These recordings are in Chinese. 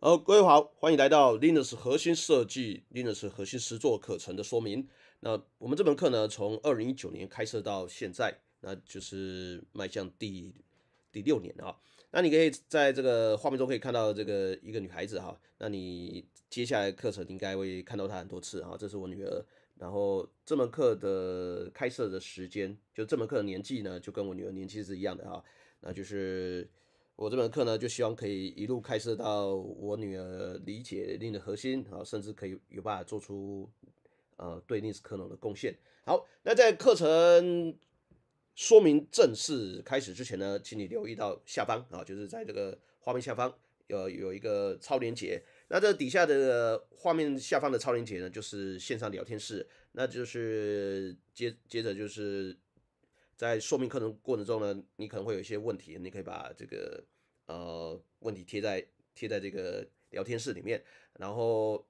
呃，各位好，欢迎来到 Linux 核心设计、Linux 核心实作课程的说明。那我们这门课呢，从二零一九年开设到现在，那就是迈向第第六年啊。那你可以在这个画面中可以看到这个一个女孩子哈。那你接下来课程应该会看到她很多次啊。这是我女儿。然后这门课的开设的时间，就这门课的年纪呢，就跟我女儿年纪是一样的哈。那就是。我这门课呢，就希望可以一路开设到我女儿理解力的核心，好，甚至可以有办法做出，呃，对历史科能的贡献。好，那在课程说明正式开始之前呢，请你留意到下方啊，就是在这个画面下方有有一个超连接，那这底下的画面下方的超连接呢，就是线上聊天室，那就是接接着就是。在说明课程过程中呢，你可能会有一些问题，你可以把这个呃问题贴在贴在这个聊天室里面。然后，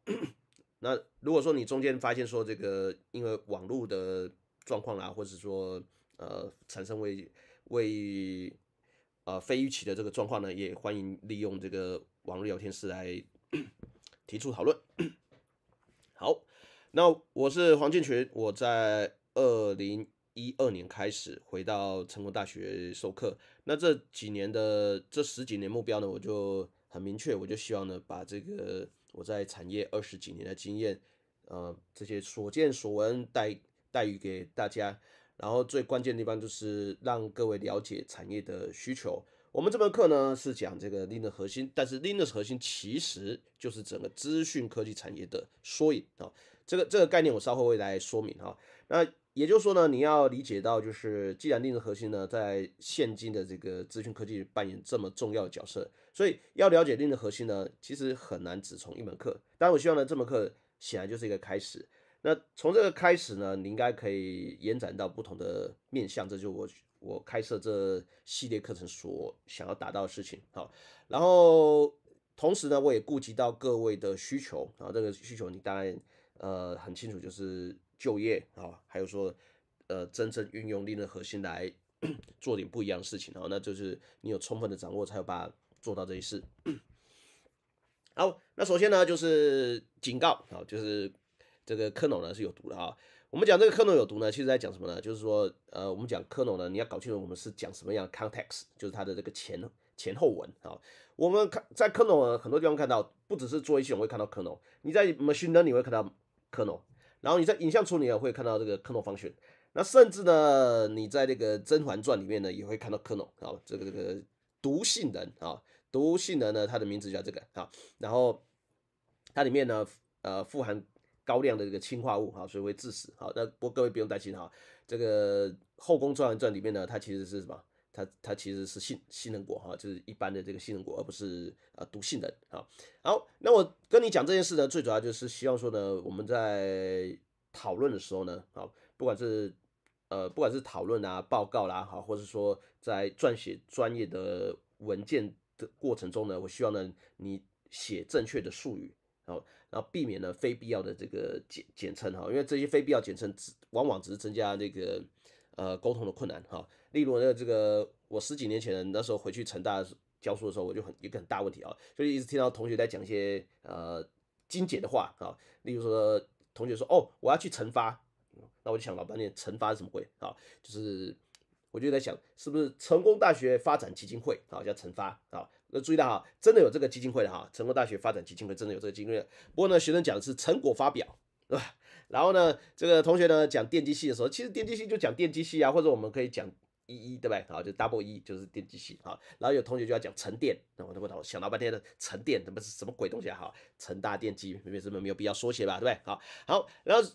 那如果说你中间发现说这个因为网络的状况啦，或者说呃产生为为呃非预期的这个状况呢，也欢迎利用这个网络聊天室来 提出讨论。好，那我是黄建群，我在二零。一二年开始回到成功大学授课，那这几年的这十几年目标呢，我就很明确，我就希望呢，把这个我在产业二十几年的经验，呃，这些所见所闻带带予给大家，然后最关键的，地方就是让各位了解产业的需求。我们这门课呢是讲这个 Linux 核心，但是 Linux 核心其实就是整个资讯科技产业的缩影啊，这个这个概念我稍后会来说明哈，那。也就是说呢，你要理解到，就是既然定的核心呢，在现今的这个资讯科技扮演这么重要的角色，所以要了解定的核心呢，其实很难只从一门课。但我希望呢，这门课显然就是一个开始。那从这个开始呢，你应该可以延展到不同的面向，这就我我开设这系列课程所想要达到的事情。好，然后同时呢，我也顾及到各位的需求，啊，这个需求你当然呃很清楚，就是。就业啊，还有说，呃，真正运用力的核心来 做点不一样的事情啊，那就是你有充分的掌握，才有法做到这一事。好，那首先呢，就是警告啊，就是这个 kernel 呢是有毒的啊。我们讲这个 kernel 有毒呢，其实在讲什么呢？就是说，呃，我们讲 kernel 呢，你要搞清楚我们是讲什么样的 context，就是它的这个前前后文啊。我们看在 kernel 很多地方看到，不只是做一些，我会看到 kernel，你在 machine 呢你会看到 kernel。然后你在影像处理啊，会看到这个 KNO 方选，那甚至呢，你在那个《甄嬛传》里面呢，也会看到 k n 啊，这个这个毒性人啊，毒性人呢，它的名字叫这个啊，然后它里面呢，呃，富含高量的这个氰化物啊，所以会致死啊。那不过各位不用担心哈，这个《后宫甄嬛传》里面呢，它其实是什么？它它其实是杏杏仁果哈，就是一般的这个杏仁果，而不是啊毒杏仁啊。好，那我跟你讲这件事呢，最主要就是希望说呢，我们在讨论的时候呢，啊，不管是呃不管是讨论啊、报告啦，好，或者说在撰写专业的文件的过程中呢，我希望呢你写正确的术语，好，然后避免了非必要的这个简简称哈，因为这些非必要简称只往往只是增加那个呃沟通的困难哈。例如呢，这个我十几年前那时候回去成大教书的时候，我就很一个很大问题啊，就一直听到同学在讲一些呃精简的话啊。例如说，同学说：“哦，我要去成发。”那我就想老半天，成发是什么鬼啊？就是我就在想，是不是成功大学发展基金会啊？叫成发啊？那注意到哈，真的有这个基金会的哈，成功大学发展基金会真的有这个基金会。不过呢，学生讲的是成果发表啊。然后呢，这个同学呢讲电机系的时候，其实电机系就讲电机系啊，或者我们可以讲。一一对不对好，就 double 一就是电机系好，然后有同学就要讲沉淀，那我他我想老半天的沉淀怎么是什么鬼东西啊？好，成大电机，没为什么没有必要缩写吧？对不对？好好，然后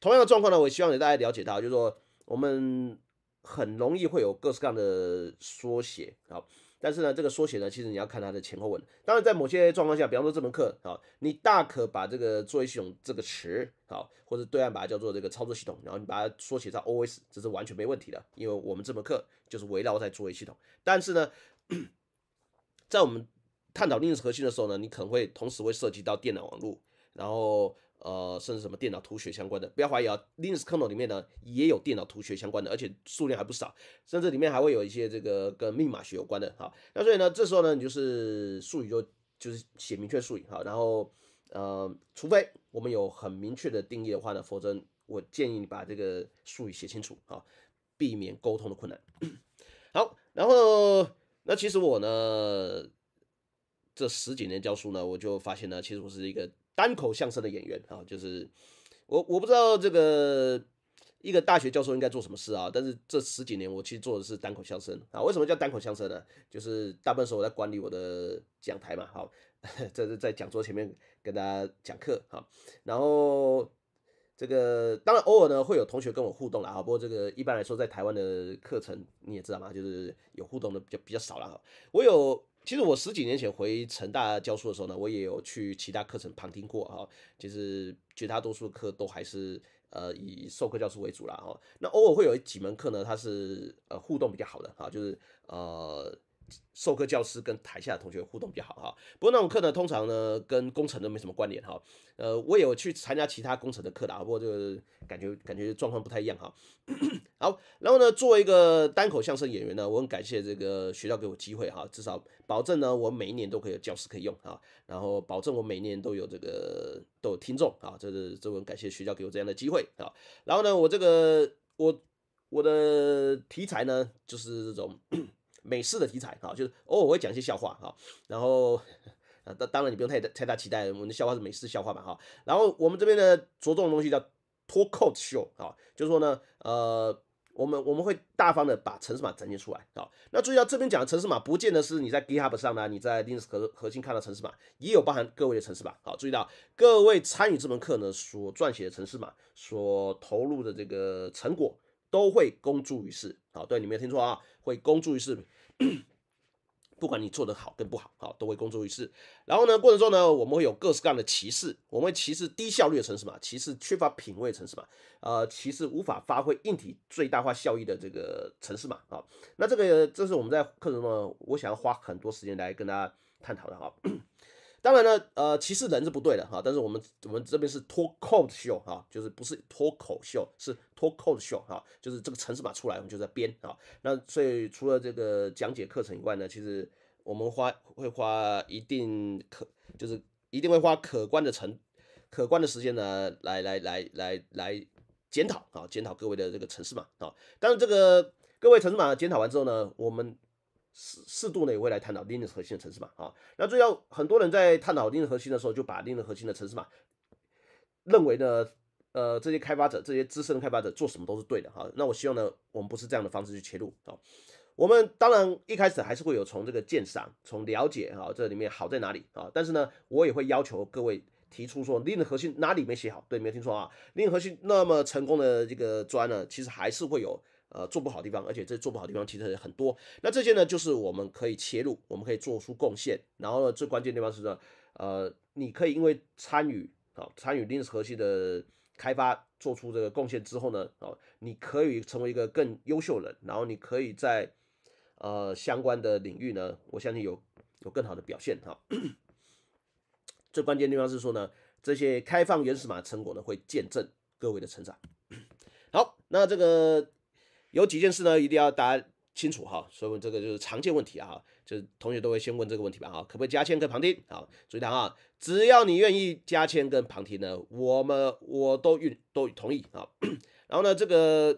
同样的状况呢，我希望给大家了解到，就是说我们很容易会有各式各样的缩写好，但是呢，这个缩写呢，其实你要看它的前后文。当然，在某些状况下，比方说这门课，啊，你大可把这个“作业系统”这个词，好，或者对岸把它叫做这个操作系统，然后你把它缩写成 OS，这是完全没问题的，因为我们这门课就是围绕在作业系统。但是呢，在我们探讨 Linux 核心的时候呢，你可能会同时会涉及到电脑网络，然后。呃，甚至什么电脑图学相关的，不要怀疑啊，Linux kernel 里面呢也有电脑图学相关的，而且数量还不少，甚至里面还会有一些这个跟密码学有关的，好，那所以呢，这时候呢，你就是术语就就是写明确术语，好，然后呃，除非我们有很明确的定义的话呢，否则我建议你把这个术语写清楚啊，避免沟通的困难。好，然后那其实我呢这十几年教书呢，我就发现呢，其实我是一个。单口相声的演员啊，就是我我不知道这个一个大学教授应该做什么事啊，但是这十几年我其实做的是单口相声啊。为什么叫单口相声呢？就是大部分时候我在管理我的讲台嘛，好，在在讲桌前面跟大家讲课哈，然后这个当然偶尔呢会有同学跟我互动了哈，不过这个一般来说在台湾的课程你也知道嘛，就是有互动的就比较少了哈。我有。其实我十几年前回成大教书的时候呢，我也有去其他课程旁听过哈，其实绝大多数课都还是呃以授课教书为主啦哈。那偶尔会有几门课呢，它是呃互动比较好的哈，就是呃。授课教师跟台下的同学互动比较好哈，不过那种课呢，通常呢跟工程都没什么关联哈。呃，我有去参加其他工程的课的，啊，不过这个感觉感觉状况不太一样哈。好，然后呢，作为一个单口相声演员呢，我很感谢这个学校给我机会哈，至少保证呢我每一年都可以有教师可以用啊，然后保证我每一年都有这个都有听众啊，这这我很感谢学校给我这样的机会啊。然后呢，我这个我我的题材呢就是这种。美式的题材啊，就是偶尔我会讲一些笑话啊，然后啊，当当然你不用太太大期待，我们的笑话是美式笑话嘛哈。然后我们这边呢，着重的东西叫脱 o 秀啊，就是说呢，呃，我们我们会大方的把城市码展现出来啊。那注意到这边讲的城市码，不见得是你在 GitHub 上呢，你在 Linux 核核心看到城市码，也有包含各位的城市码好，注意到各位参与这门课呢，所撰写的城市码，所投入的这个成果，都会公诸于世好，对，你没有听错啊。会公诸于世，不管你做的好跟不好，好都会公诸于世。然后呢，过程中呢，我们会有各式各样的歧视，我们歧视低效率的城市嘛，歧视缺乏品味的城市嘛，呃，歧视无法发挥硬体最大化效益的这个城市嘛，啊，那这个这是我们在课程中，我想要花很多时间来跟大家探讨的哈。当然呢，呃，其实人是不对的哈，但是我们我们这边是脱口秀哈，就是不是脱口秀，是脱口秀哈，就是这个城市码出来，我们就在编啊。那所以除了这个讲解课程以外呢，其实我们花会花一定可，就是一定会花可观的成，可观的时间呢，来来来来来检讨啊，检讨各位的这个城市码啊。但是这个各位城市码检讨完之后呢，我们。适适度呢，也会来探讨 Linux 核心的城市码啊。那最后很多人在探讨 Linux 核心的时候，就把 Linux 核心的城市码认为呢，呃，这些开发者，这些资深开发者做什么都是对的哈。那我希望呢，我们不是这样的方式去切入啊。我们当然一开始还是会有从这个鉴赏，从了解啊，这里面好在哪里啊。但是呢，我也会要求各位提出说，Linux 核心哪里没写好？对，没有听错啊，Linux 核心那么成功的这个砖呢，其实还是会有。呃，做不好的地方，而且这做不好的地方其实也很多。那这些呢，就是我们可以切入，我们可以做出贡献。然后呢，最关键地方是呢，呃，你可以因为参与啊，参与 Linux 核心的开发，做出这个贡献之后呢，啊，你可以成为一个更优秀人。然后你可以在呃相关的领域呢，我相信有有更好的表现哈。最关键地方是说呢，这些开放原始码成果呢，会见证各位的成长。好，那这个。有几件事呢，一定要大家清楚哈，所以这个就是常见问题啊，就是同学都会先问这个问题吧哈，可不可以加签跟旁听啊？注意看啊，只要你愿意加签跟旁听呢，我们我都允都同意啊。然后呢，这个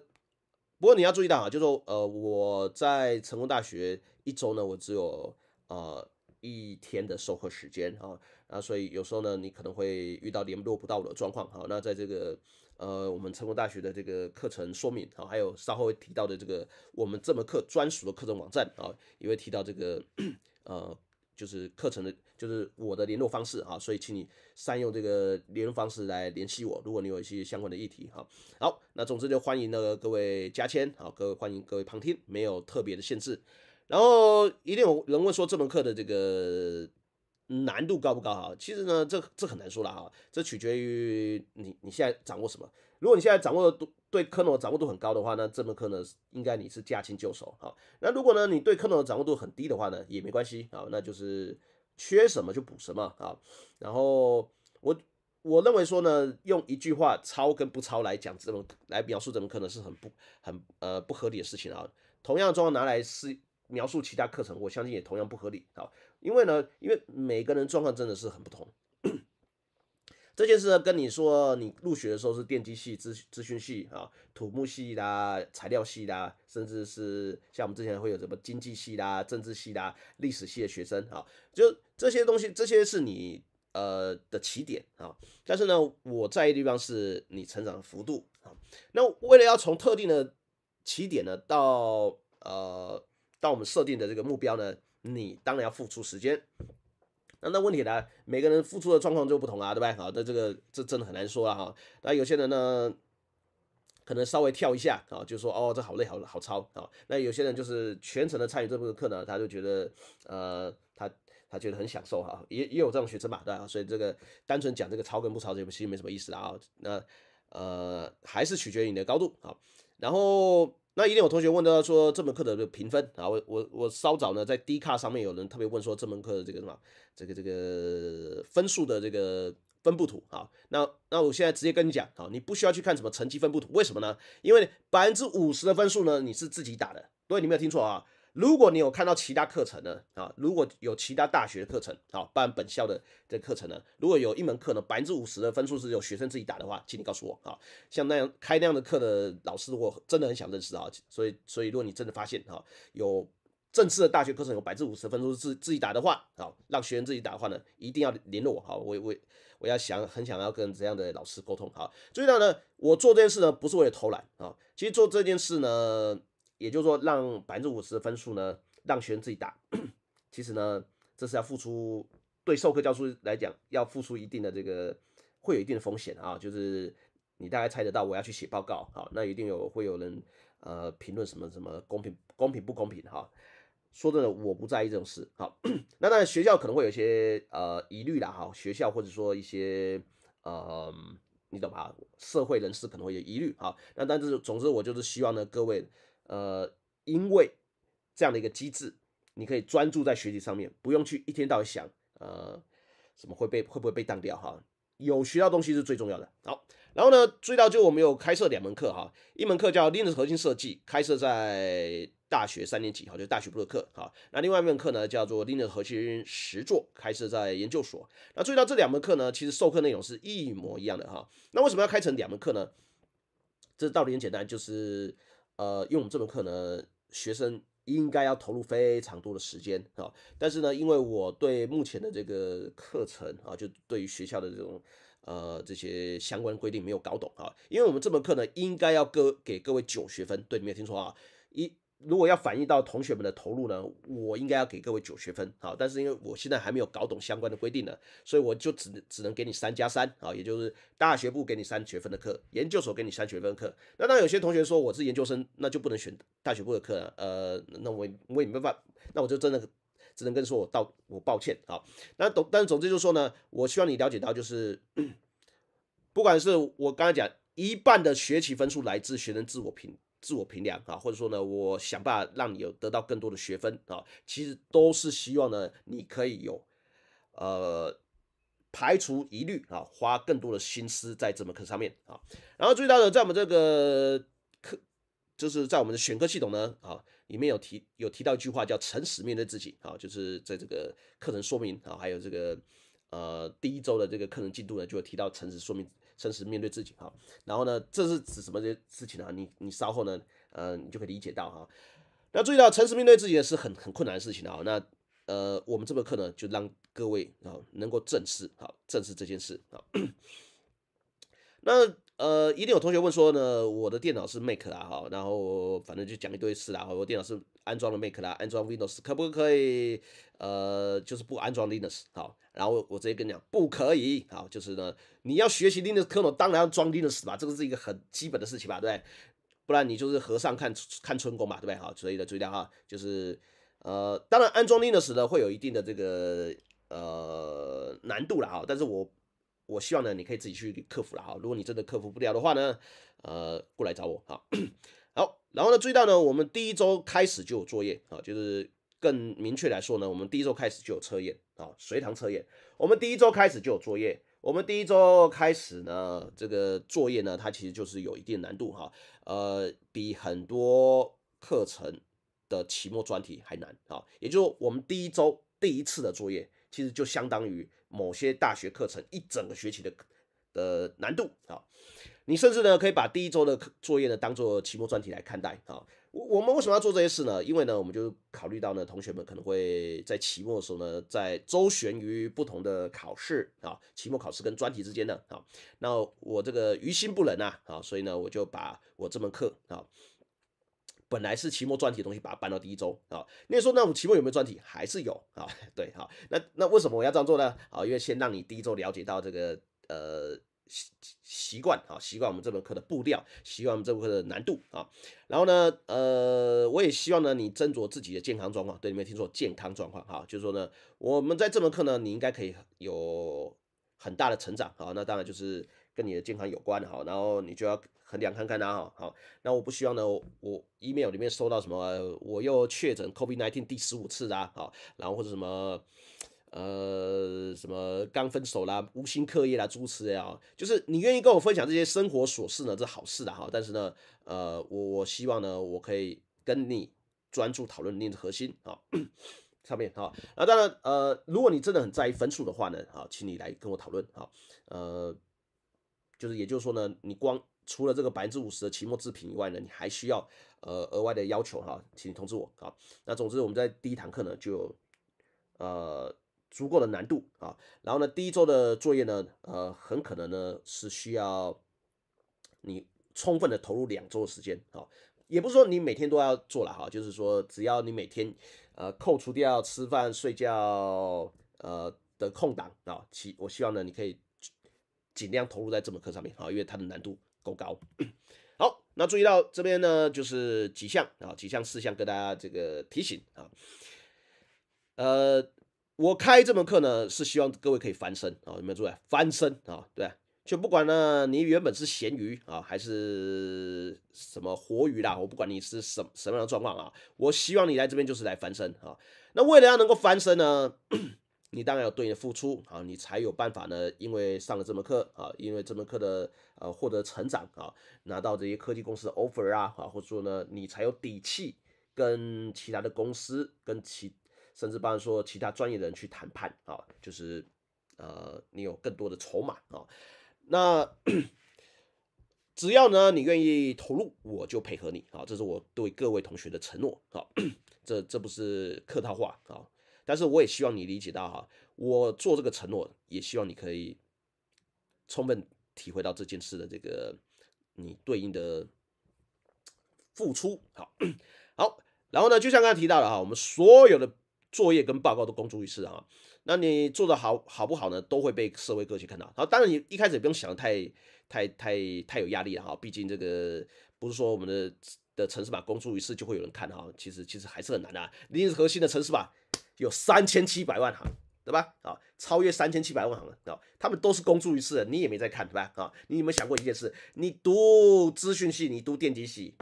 不过你要注意到啊，就说呃我在成功大学一周呢，我只有呃一天的授课时间啊，啊，所以有时候呢，你可能会遇到联络不到的状况。好，那在这个呃，我们成功大学的这个课程说明啊，还有稍后会提到的这个我们这门课专属的课程网站啊，也会提到这个呃，就是课程的，就是我的联络方式啊，所以请你善用这个联络方式来联系我，如果你有一些相关的议题哈。好，那总之就欢迎那个各位加签，好，各位欢迎各位旁听，没有特别的限制。然后一定有人问说这门课的这个。难度高不高啊？其实呢，这这很难说了啊，这取决于你你现在掌握什么。如果你现在掌握的对科诺的掌握度很高的话，那这门课呢，应该你是驾轻就熟啊。那如果呢，你对科诺的掌握度很低的话呢，也没关系啊，那就是缺什么就补什么啊。然后我我认为说呢，用一句话抄跟不抄来讲这门来描述这门课呢，是很不很呃不合理的事情啊。同样重要拿来是描述其他课程，我相信也同样不合理啊。因为呢，因为每个人状况真的是很不同。这件事跟你说，你入学的时候是电机系、资资讯系啊，土木系啦、材料系啦，甚至是像我们之前会有什么经济系啦、政治系啦、历史系的学生啊，就这些东西，这些是你呃的起点啊。但是呢，我在意的地方是你成长的幅度啊。那为了要从特定的起点呢，到呃，到我们设定的这个目标呢。你当然要付出时间，那那问题呢？每个人付出的状况就不同啊，对吧？好，那这个这真的很难说了哈。那有些人呢，可能稍微跳一下啊，就说哦，这好累，好好操啊。那有些人就是全程的参与这部分课呢，他就觉得呃，他他觉得很享受哈，也也有这种学生嘛，对吧？所以这个单纯讲这个操跟不操，这其实没什么意思啊。那呃，还是取决于你的高度啊。然后。那一定有同学问到说这门课的个评分啊，我我我稍早呢在 D 卡上面有人特别问说这门课的这个什么这个这个分数的这个分布图啊，那那我现在直接跟你讲啊，你不需要去看什么成绩分布图，为什么呢？因为百分之五十的分数呢你是自己打的，对，你没有听错啊。如果你有看到其他课程呢啊，如果有其他大学课程啊，办本校的这课程呢，如果有一门课呢，百分之五十的分数是由学生自己打的话，请你告诉我啊。像那样开那样的课的老师，我真的很想认识啊。所以，所以如果你真的发现啊，有正式的大学课程有百分之五十分数自自己打的话啊，让学生自己打的话呢，一定要联络我啊，我我我要想很想要跟这样的老师沟通啊。最重要呢，我做这件事呢，不是为了偷懒啊，其实做这件事呢。也就是说，让百分之五十的分数呢，让学生自己打。其实呢，这是要付出对授课教书来讲，要付出一定的这个，会有一定的风险啊。就是你大概猜得到，我要去写报告，好，那一定有会有人呃评论什么什么公平公平不公平哈。说真的，我不在意这种事。好，那当然学校可能会有些呃疑虑啦哈。学校或者说一些呃你懂吧，社会人士可能会有疑虑好，那但是总之，我就是希望呢，各位。呃，因为这样的一个机制，你可以专注在学习上面，不用去一天到晚想，呃，什么会被会不会被当掉哈？有学到东西是最重要的。好，然后呢，注意到就我们有开设两门课哈，一门课叫 Linux 核心设计，开设在大学三年级哈，就大学部的课哈。那另外一门课呢，叫做 Linux 核心实做，开设在研究所。那注意到这两门课呢，其实授课内容是一模一样的哈。那为什么要开成两门课呢？这道理很简单，就是。呃，因为我们这门课呢，学生应该要投入非常多的时间啊。但是呢，因为我对目前的这个课程啊，就对于学校的这种呃这些相关规定没有搞懂啊。因为我们这门课呢，应该要各给各位九学分，对，你没有听错啊，一。如果要反映到同学们的投入呢，我应该要给各位九学分啊，但是因为我现在还没有搞懂相关的规定呢，所以我就只只能给你三加三啊，也就是大学部给你三学分的课，研究所给你三学分的课。那当有些同学说我是研究生，那就不能选大学部的课了，呃，那我我也没办法，那我就真的只能跟说我道我抱歉啊。那总但是总之就是说呢，我希望你了解到就是，不管是我刚才讲一半的学习分数来自学生自我评。自我评量啊，或者说呢，我想办法让你有得到更多的学分啊，其实都是希望呢，你可以有呃排除疑虑啊，花更多的心思在这门课上面啊。然后最大的，在我们这个课就是在我们的选课系统呢啊，里面有提有提到一句话叫“诚实面对自己”啊，就是在这个课程说明啊，还有这个呃第一周的这个课程进度呢，就会提到诚实说明。诚实面对自己哈，然后呢，这是指什么些事情呢？你你稍后呢，呃，你就可以理解到哈。那注意到，诚实面对自己是很很困难的事情啊。那呃，我们这门课呢，就让各位啊，能够正视啊，正视这件事啊。那呃，一定有同学问说呢，我的电脑是 Mac 啦哈，然后反正就讲一堆事啦，我电脑是安装了 Mac 啦，安装 Windows 可不可以？呃，就是不安装 Linux 好？然后我直接跟你讲，不可以啊！就是呢，你要学习 Linux kernel，当然要装 Linux 吧，这个是一个很基本的事情吧，对不对？不然你就是和尚看看春宫嘛，对不对？好，所以呢，注意到哈，就是呃，当然安装 Linux 呢会有一定的这个呃难度啦，哈，但是我我希望呢，你可以自己去克服了哈。如果你真的克服不了的话呢，呃，过来找我哈。好，然后呢，注意到呢，我们第一周开始就有作业啊，就是更明确来说呢，我们第一周开始就有测验。啊，随堂测验，我们第一周开始就有作业。我们第一周开始呢，这个作业呢，它其实就是有一定难度哈，呃，比很多课程的期末专题还难啊。也就是我们第一周第一次的作业，其实就相当于某些大学课程一整个学期的的难度啊。你甚至呢，可以把第一周的课作业呢，当做期末专题来看待啊。我我们为什么要做这些事呢？因为呢，我们就考虑到呢，同学们可能会在期末的时候呢，在周旋于不同的考试啊，期末考试跟专题之间呢，啊，那我这个于心不忍啊，啊，所以呢，我就把我这门课啊，本来是期末专题的东西，把它搬到第一周啊。时说那我期末有没有专题？还是有啊？对，好，那那为什么我要这样做呢？啊，因为先让你第一周了解到这个呃。习习惯啊，习惯我们这门课的步调，习惯我们这门课的难度啊。然后呢，呃，我也希望呢，你斟酌自己的健康状况，对，没听错，健康状况哈，就是说呢，我们在这门课呢，你应该可以有很大的成长啊。那当然就是跟你的健康有关哈。然后你就要衡量看看啦哈。好，那我不希望呢，我 email 里面收到什么，我又确诊 COVID-19 第十五次啊。啊，然后或者什么。呃，什么刚分手啦、无心课业啦、诸此类啊，就是你愿意跟我分享这些生活琐事呢，这好事的哈。但是呢，呃，我我希望呢，我可以跟你专注讨论你的核心啊 上面啊。那当然，呃，如果你真的很在意分数的话呢，啊，请你来跟我讨论啊。呃，就是也就是说呢，你光除了这个百分之五十的期末制品以外呢，你还需要呃额外的要求哈，请你通知我啊。那总之，我们在第一堂课呢，就呃。足够的难度啊，然后呢，第一周的作业呢，呃，很可能呢是需要你充分的投入两周的时间啊，也不是说你每天都要做了哈，就是说只要你每天呃扣除掉吃饭睡觉呃的空档啊，其我希望呢你可以尽量投入在这门课上面啊，因为它的难度够高。好，那注意到这边呢，就是几项啊，几项事项跟大家这个提醒啊，呃。我开这门课呢，是希望各位可以翻身啊！有没有注意？翻身啊，对，就不管呢，你原本是咸鱼啊，还是什么活鱼啦，我不管你是什么什么样的状况啊，我希望你来这边就是来翻身啊。那为了要能够翻身呢，你当然要对你的付出啊，你才有办法呢。因为上了这门课啊，因为这门课的呃获得成长啊，拿到这些科技公司的 offer 啊，啊，或者说呢，你才有底气跟其他的公司跟其。甚至帮说其他专业的人去谈判啊，就是呃，你有更多的筹码啊。那 只要呢你愿意投入，我就配合你啊，这是我对各位同学的承诺啊，这这不是客套话啊。但是我也希望你理解到哈，我做这个承诺，也希望你可以充分体会到这件事的这个你对应的付出。好 好，然后呢，就像刚才提到的哈，我们所有的。作业跟报告都公诸于世啊，那你做的好好不好呢？都会被社会各界看到。好，当然你一开始也不用想太太太太有压力了哈。毕竟这个不是说我们的的城市码公诸于世就会有人看哈。其实其实还是很难的。啊。i n 核心的城市码有三千七百万行，对吧？啊，超越三千七百万行了。啊，他们都是公诸于世的，你也没在看，对吧？啊，你有没有想过一件事？你读资讯系，你读电机系，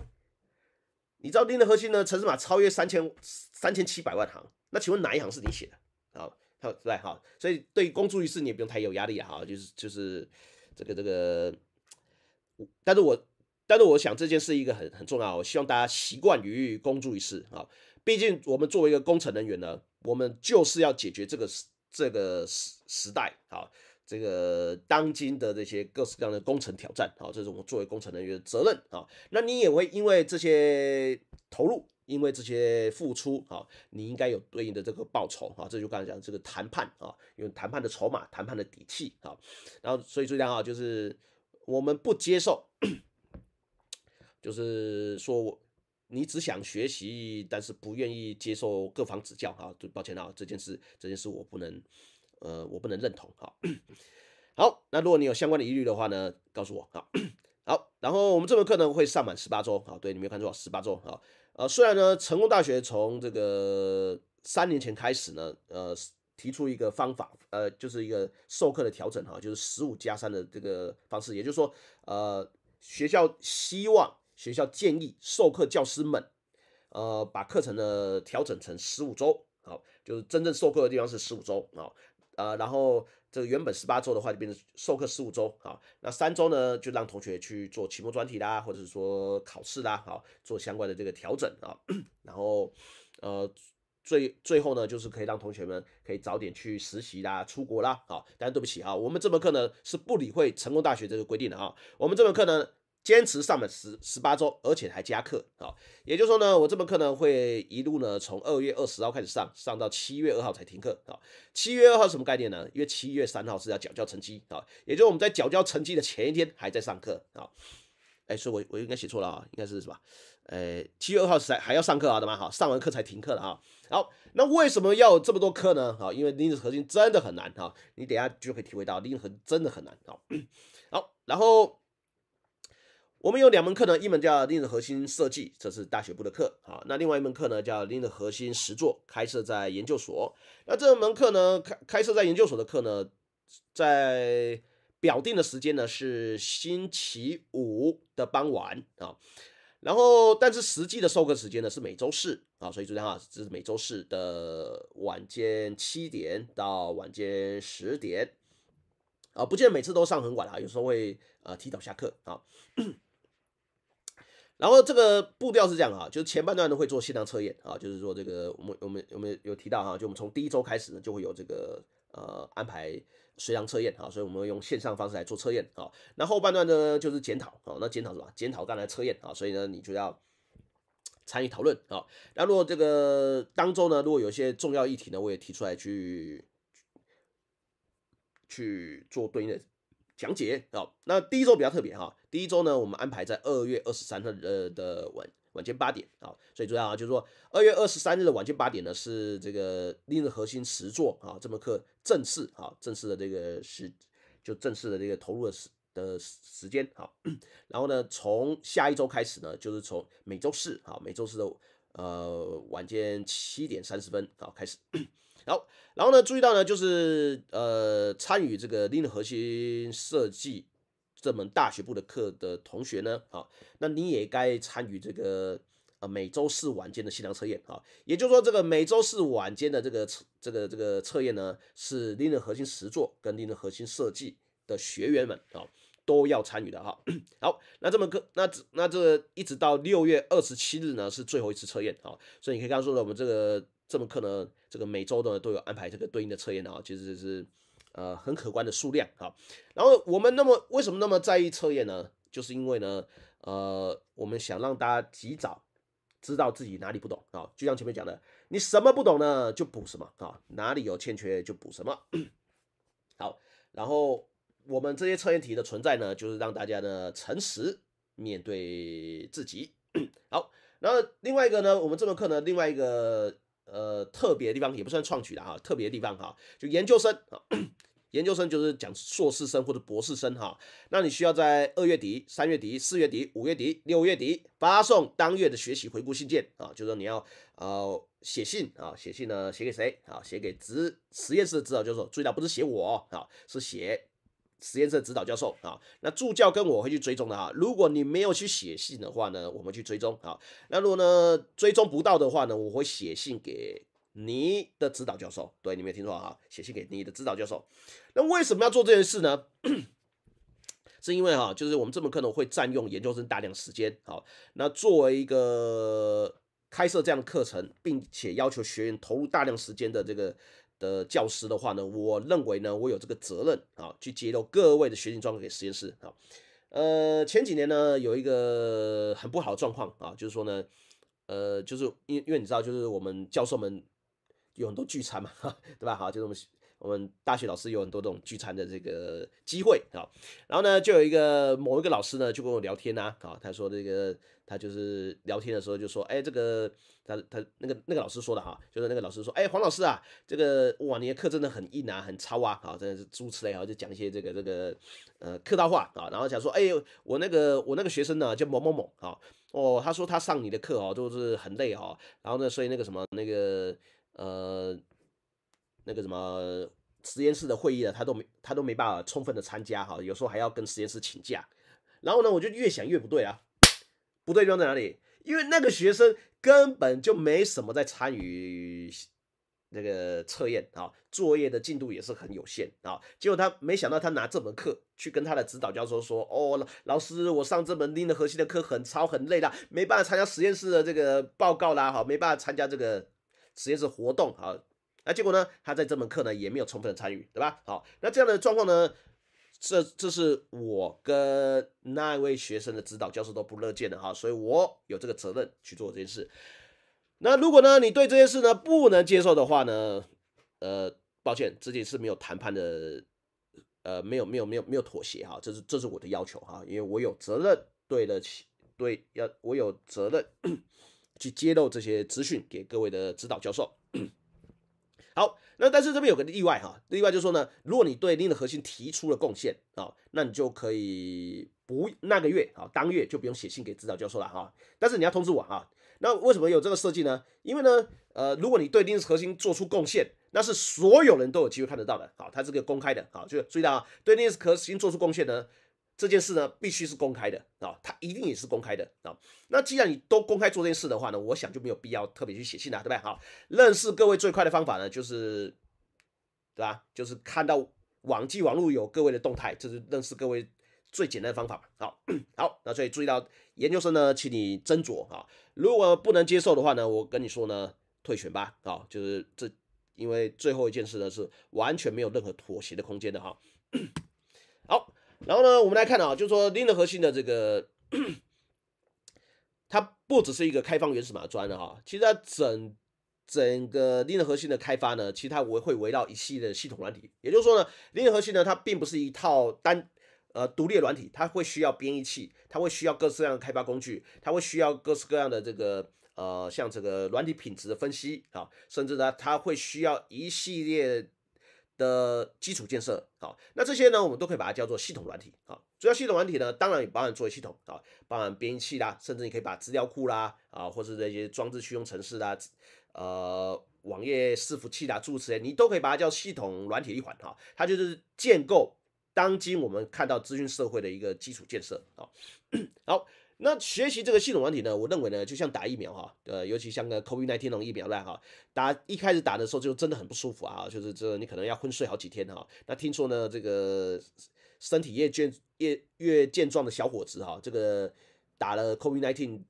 你知道 l i n 核心的城市码超越三千三千七百万行？那请问哪一行是你写的？啊，好，对，好，所以对于公诸于世，你也不用太有压力，哈，就是就是这个这个，但是我但是我想这件事一个很很重要，我希望大家习惯于公诸于世啊，毕竟我们作为一个工程人员呢，我们就是要解决这个这个时时代啊，这个当今的这些各式各样的工程挑战啊，这是我们作为工程人员的责任啊，那你也会因为这些投入。因为这些付出啊，你应该有对应的这个报酬啊，这就刚才讲这个谈判啊，有谈判的筹码、谈判的底气啊。然后所以注意啊，就是我们不接受，就是说我你只想学习，但是不愿意接受各方指教啊。抱歉啊，这件事这件事我不能，呃，我不能认同啊。好，那如果你有相关的疑虑的话呢，告诉我啊。好，然后我们这门课呢会上满十八周啊，对你没有看错，十八周啊。呃，虽然呢，成功大学从这个三年前开始呢，呃，提出一个方法，呃，就是一个授课的调整哈，就是十五加三的这个方式，也就是说，呃，学校希望学校建议授课教师们，呃，把课程呢调整成十五周，好，就是真正授课的地方是十五周啊，呃，然后。这个原本十八周的话，就变成授课十五周啊。那三周呢，就让同学去做期末专题啦，或者是说考试啦，好做相关的这个调整啊。然后，呃，最最后呢，就是可以让同学们可以早点去实习啦、出国啦啊。但是对不起啊，我们这门课呢是不理会成功大学这个规定的啊。我们这门课呢。坚持上了十十八周，而且还加课啊！也就是说呢，我这门课呢会一路呢从二月二十号开始上，上到七月二号才停课啊。七月二号什么概念呢？因为七月三号是要缴交成绩啊，也就是我们在缴交成绩的前一天还在上课啊。哎，所以我我应该写错了啊，应该是什么？呃，七月二号才还要上课啊，的吗？好，上完课才停课的啊。好，那为什么要有这么多课呢？好，因为粒子核心真的很难哈，你等下就会体会到粒子核真的很难啊。好，然后。我们有两门课呢，一门叫《l e a 的核心设计》，这是大学部的课啊。那另外一门课呢，叫《l e a 的核心实作》，开设在研究所。那这门课呢，开开设在研究所的课呢，在表定的时间呢是星期五的傍晚啊。然后，但是实际的授课时间呢是每周四啊。所以注意哈，这是每周四的晚间七点到晚间十点啊，不见得每次都上很晚啊，有时候会呃提早下课啊。然后这个步调是这样啊，就是前半段呢会做现场测验啊，就是说这个我们我们我们有提到哈，就我们从第一周开始呢就会有这个呃安排随堂测验啊，所以我们用线上方式来做测验啊。那后半段呢就是检讨啊，那检讨什么？检讨刚才测验啊，所以呢你就要参与讨论啊。那如果这个当中呢，如果有一些重要议题呢，我也提出来去去做对应的。讲解啊，那第一周比较特别哈，第一周呢，我们安排在二月二十三日的晚晚间八点啊，所以重要啊，就是说二月二十三日的晚间八点呢，是这个令的核心实作啊，这门课正式啊，正式的这个是就正式的这个投入的时的时间啊，然后呢，从下一周开始呢，就是从每周四啊，每周四的呃晚间七点三十分啊开始。好，然后呢？注意到呢，就是呃，参与这个 Linux 核心设计这门大学部的课的同学呢，啊，那你也该参与这个啊每周四晚间的计量测验啊。也就是说，这个每周四晚间的这个这个这个测验呢，是 Linux 核心实作跟 Linux 核心设计的学员们啊都要参与的哈。好，那这门课那那这一直到六月二十七日呢是最后一次测验啊，所以你可以刚诉说我们这个。这门课呢，这个每周呢都有安排这个对应的测验的啊，其实是呃很可观的数量啊。然后我们那么为什么那么在意测验呢？就是因为呢，呃，我们想让大家及早知道自己哪里不懂啊。就像前面讲的，你什么不懂呢就补什么啊，哪里有欠缺就补什么。好，然后我们这些测验题的存在呢，就是让大家呢诚实面对自己。好，然后另外一个呢，我们这门课呢另外一个。呃，特别的地方也不算创举的哈，特别的地方哈，就研究生，研究生就是讲硕士生或者博士生哈，那你需要在二月底、三月底、四月底、五月底、六月底发送当月的学习回顾信件啊，就说你要呃写信啊，写信呢写给谁啊？写给职实验室的指导教授，注意到不是写我啊，是写。实验室指导教授啊，那助教跟我会去追踪的哈。如果你没有去写信的话呢，我们去追踪啊。那如果呢追踪不到的话呢，我会写信给你的指导教授。对，你没有听错啊，写信给你的指导教授。那为什么要做这件事呢？是因为哈，就是我们这门课呢会占用研究生大量时间。好，那作为一个开设这样课程，并且要求学员投入大量时间的这个。的教师的话呢，我认为呢，我有这个责任啊，去揭露各位的学习状况给实验室啊。呃，前几年呢，有一个很不好的状况啊，就是说呢，呃，就是因为因为你知道，就是我们教授们有很多聚餐嘛，对吧？好，就是我们。我们大学老师有很多这种聚餐的这个机会啊，然后呢，就有一个某一个老师呢就跟我聊天呐啊，他说这个他就是聊天的时候就说，哎，这个他他那个那个老师说的哈，就是那个老师说，哎，黄老师啊，这个哇，你的课真的很硬啊，很糙啊，啊，真的是猪吃类，然后就讲一些这个这个呃客套话啊，然后讲说，哎我那个我那个学生呢叫某某某啊，哦，他说他上你的课哦，都是很累哈，然后呢，所以那个什么那个呃。那个什么实验室的会议了，他都没他都没办法充分的参加哈，有时候还要跟实验室请假。然后呢，我就越想越不对啊，不对，装在哪里？因为那个学生根本就没什么在参与那个测验啊，作业的进度也是很有限啊。结果他没想到，他拿这门课去跟他的指导教授说：“哦，老师，我上这门拎的核心的课很超很累的，没办法参加实验室的这个报告啦，哈，没办法参加这个实验室活动啊。”那结果呢？他在这门课呢也没有充分的参与，对吧？好，那这样的状况呢，这这是我跟那一位学生的指导教授都不乐见的哈，所以我有这个责任去做这件事。那如果呢，你对这件事呢不能接受的话呢，呃，抱歉，这件事没有谈判的，呃，没有没有没有没有妥协哈，这是这是我的要求哈，因为我有责任对得起对要我有责任 去揭露这些资讯给各位的指导教授。好，那但是这边有个例外哈，例外就是说呢，如果你对另一个核心提出了贡献啊，那你就可以不那个月啊，当月就不用写信给指导教授了哈。但是你要通知我啊。那为什么有这个设计呢？因为呢，呃，如果你对另一个核心做出贡献，那是所有人都有机会看得到的，好，它是个公开的，好，就注意到啊，对另一个核心做出贡献呢。这件事呢，必须是公开的啊，他一定也是公开的啊。那既然你都公开做这件事的话呢，我想就没有必要特别去写信了，对不对？好，认识各位最快的方法呢，就是对吧？就是看到网际网络有各位的动态，这是认识各位最简单的方法。好好，那所以注意到研究生呢，请你斟酌啊。如果不能接受的话呢，我跟你说呢，退选吧啊。就是这，因为最后一件事呢，是完全没有任何妥协的空间的哈。好。然后呢，我们来看啊，就是说 Linux 核心的这个，它不只是一个开放源码专的哈，其实它整整个 Linux 核心的开发呢，其实它围会围绕一系列系统软体，也就是说呢，Linux 核心呢，它并不是一套单呃独立软体，它会需要编译器，它会需要各式各样的开发工具，它会需要各式各样的这个呃像这个软体品质的分析啊，甚至呢，它会需要一系列。的基础建设，好，那这些呢，我们都可以把它叫做系统软体，啊，主要系统软体呢，当然也包含作为系统，啊，包含编译器啦，甚至你可以把资料库啦，啊，或是这些装置驱动程式啦，呃，网页伺服器啦、注册，你都可以把它叫系统软体一环，哈，它就是建构当今我们看到资讯社会的一个基础建设，啊，好。那学习这个系统问题呢？我认为呢，就像打疫苗哈，呃，尤其像个 COVID-19 那种疫苗呢哈，打一开始打的时候就真的很不舒服啊，就是这你可能要昏睡好几天哈。那听说呢，这个身体越健越越健壮的小伙子哈，这个打了 COVID-19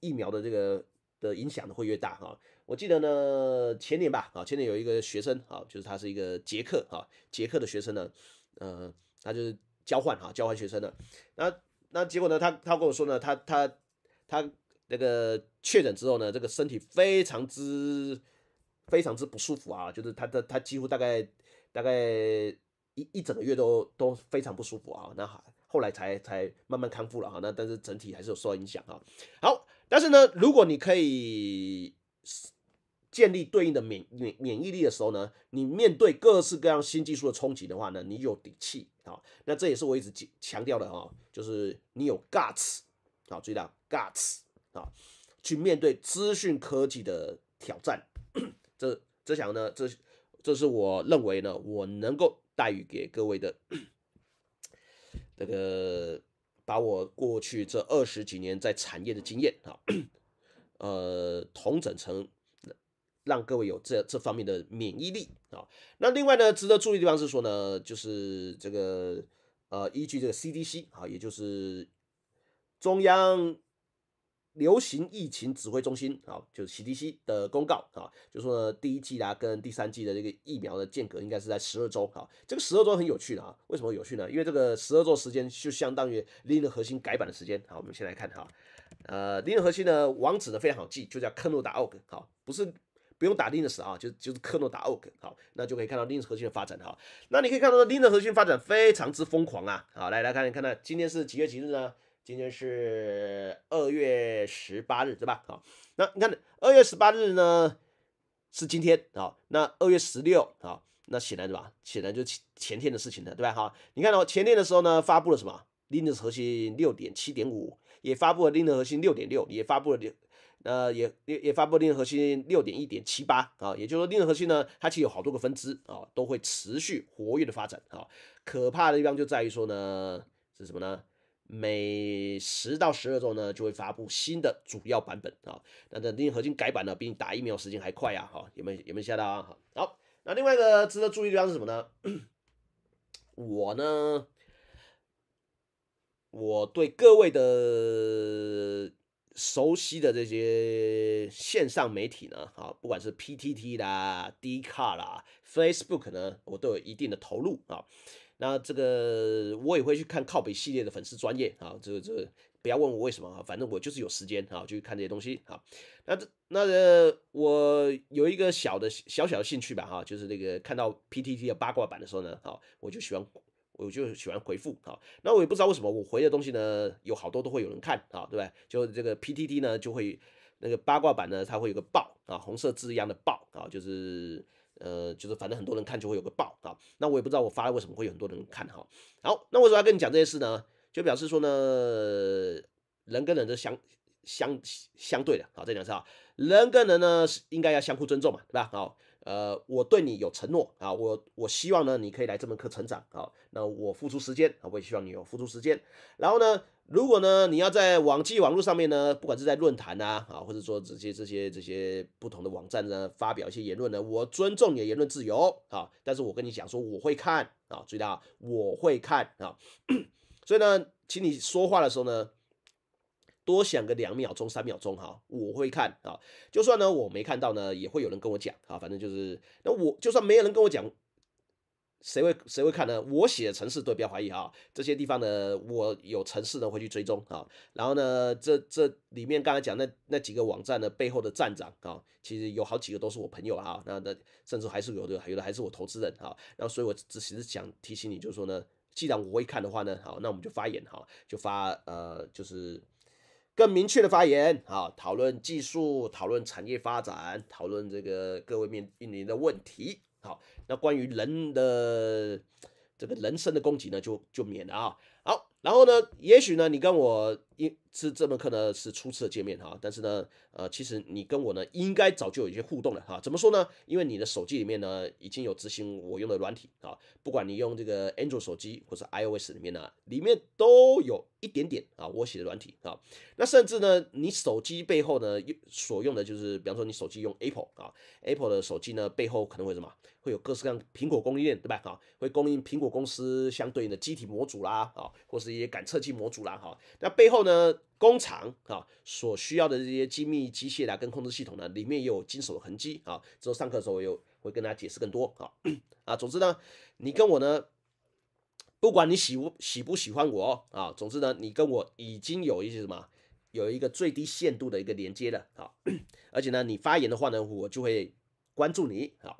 疫苗的这个的影响会越大哈。我记得呢，前年吧啊，前年有一个学生啊，就是他是一个捷克啊，捷克的学生呢，呃，他就是交换哈，交换学生的那。那结果呢？他他跟我说呢，他他他那个确诊之后呢，这个身体非常之非常之不舒服啊，就是他的他几乎大概大概一一整个月都都非常不舒服啊，那后来才才慢慢康复了啊，那但是整体还是有受到影响啊。好，但是呢，如果你可以。建立对应的免免免疫力的时候呢，你面对各式各样新技术的冲击的话呢，你有底气啊。那这也是我一直强调的啊，就是你有 guts 啊，意到 guts 啊，去面对资讯科技的挑战。这这想呢，这这是我认为呢，我能够带予给各位的这个，把我过去这二十几年在产业的经验啊，呃，统整成。让各位有这这方面的免疫力啊。那另外呢，值得注意的地方是说呢，就是这个呃，依据这个 CDC 啊，也就是中央流行疫情指挥中心啊，就是 CDC 的公告啊，就说呢，第一季啊跟第三季的这个疫苗的间隔应该是在十二周啊。这个十二周很有趣的啊，为什么有趣呢？因为这个十二周时间就相当于零的核心改版的时间啊。我们先来看哈，呃，零的核心呢，网址呢非常好记，就叫科诺达奥格，好，不是。不用打 Linux 啊，就就是科诺打 OK 好，那就可以看到 Linux 核心的发展哈。那你可以看到 Linux 核心发展非常之疯狂啊！好，来来看，你看到今天是几月几日呢？今天是二月十八日，对吧？好，那你看二月十八日呢是今天，好，那二月十六，好，那显然对吧？显然就前天的事情了，对吧？哈，你看到前天的时候呢发布了什么 l i n u x 核心六点七点五，也发布了 Linux 核心六点六，也发布了六。那也也也发布另核心六点一点七八啊，也就是说，另核心呢，它其实有好多个分支啊，都会持续活跃的发展啊。可怕的地方就在于说呢，是什么呢？每十到十二周呢，就会发布新的主要版本啊。那等另核心改版呢，比你打疫苗时间还快呀！哈，有没有有没有吓到啊？好，那另外一个值得注意的地方是什么呢？我呢，我对各位的。熟悉的这些线上媒体呢，啊，不管是 PTT 啦、d 卡 c r 啦、Facebook 呢，我都有一定的投入啊。那这个我也会去看靠北系列的粉丝专业啊，这个这个不要问我为什么啊，反正我就是有时间啊，就看这些东西啊。那这那我有一个小的小小的兴趣吧，哈，就是那个看到 PTT 的八卦版的时候呢，啊，我就喜欢。我就喜欢回复啊，那我也不知道为什么我回的东西呢，有好多都会有人看啊，对吧？就这个 P T T 呢，就会那个八卦版呢，它会有个爆啊，红色字一样的爆啊，就是呃，就是反正很多人看就会有个爆啊。那我也不知道我发了为什么会有很多人看哈。好，那为什么要跟你讲这些事呢？就表示说呢，人跟人的相相相对的啊，这两次啊，人跟人呢是应该要相互尊重嘛，对吧？好。呃，我对你有承诺啊，我我希望呢，你可以来这门课成长啊，那我付出时间啊，我也希望你有付出时间。然后呢，如果呢你要在网际网络上面呢，不管是在论坛啊，啊，或者说这些这些这些不同的网站呢，发表一些言论呢，我尊重你的言论自由啊，但是我跟你讲说，我会看啊，注意啦，我会看啊，所以呢，请你说话的时候呢。多想个两秒钟、三秒钟哈，我会看啊。就算呢，我没看到呢，也会有人跟我讲啊。反正就是，那我就算没有人跟我讲，谁会谁会看呢？我写的城市对要怀疑哈。这些地方呢，我有城市呢会去追踪啊。然后呢，这这里面刚才讲那那几个网站呢，背后的站长啊，其实有好几个都是我朋友哈。那那甚至还是有的，有的还是我投资人哈。然后，所以我只是想提醒你，就是说呢，既然我会看的话呢，好，那我们就发言哈，就发呃，就是。更明确的发言啊，讨论技术，讨论产业发展，讨论这个各位面面临的问题。好，那关于人的这个人生的供给呢，就就免了啊。好。然后呢，也许呢，你跟我一是这门课呢是初次的见面哈，但是呢，呃，其实你跟我呢应该早就有一些互动了哈。怎么说呢？因为你的手机里面呢已经有执行我用的软体啊，不管你用这个 Android 手机或者 iOS 里面呢，里面都有一点点啊我写的软体啊。那甚至呢，你手机背后呢所用的就是，比方说你手机用 Apple 啊，Apple 的手机呢背后可能会什么，会有各式各样苹果供应链对吧？啊，会供应苹果公司相对应的机体模组啦啊，或是。这些感测器模组啦，哈，那背后呢，工厂啊所需要的这些精密机械来跟控制系统呢，里面也有金属的痕迹啊。之后上课的时候我有会跟大家解释更多啊。啊，总之呢，你跟我呢，不管你喜不喜不喜欢我啊，总之呢，你跟我已经有一些什么，有一个最低限度的一个连接了啊。而且呢，你发言的话呢，我就会关注你啊。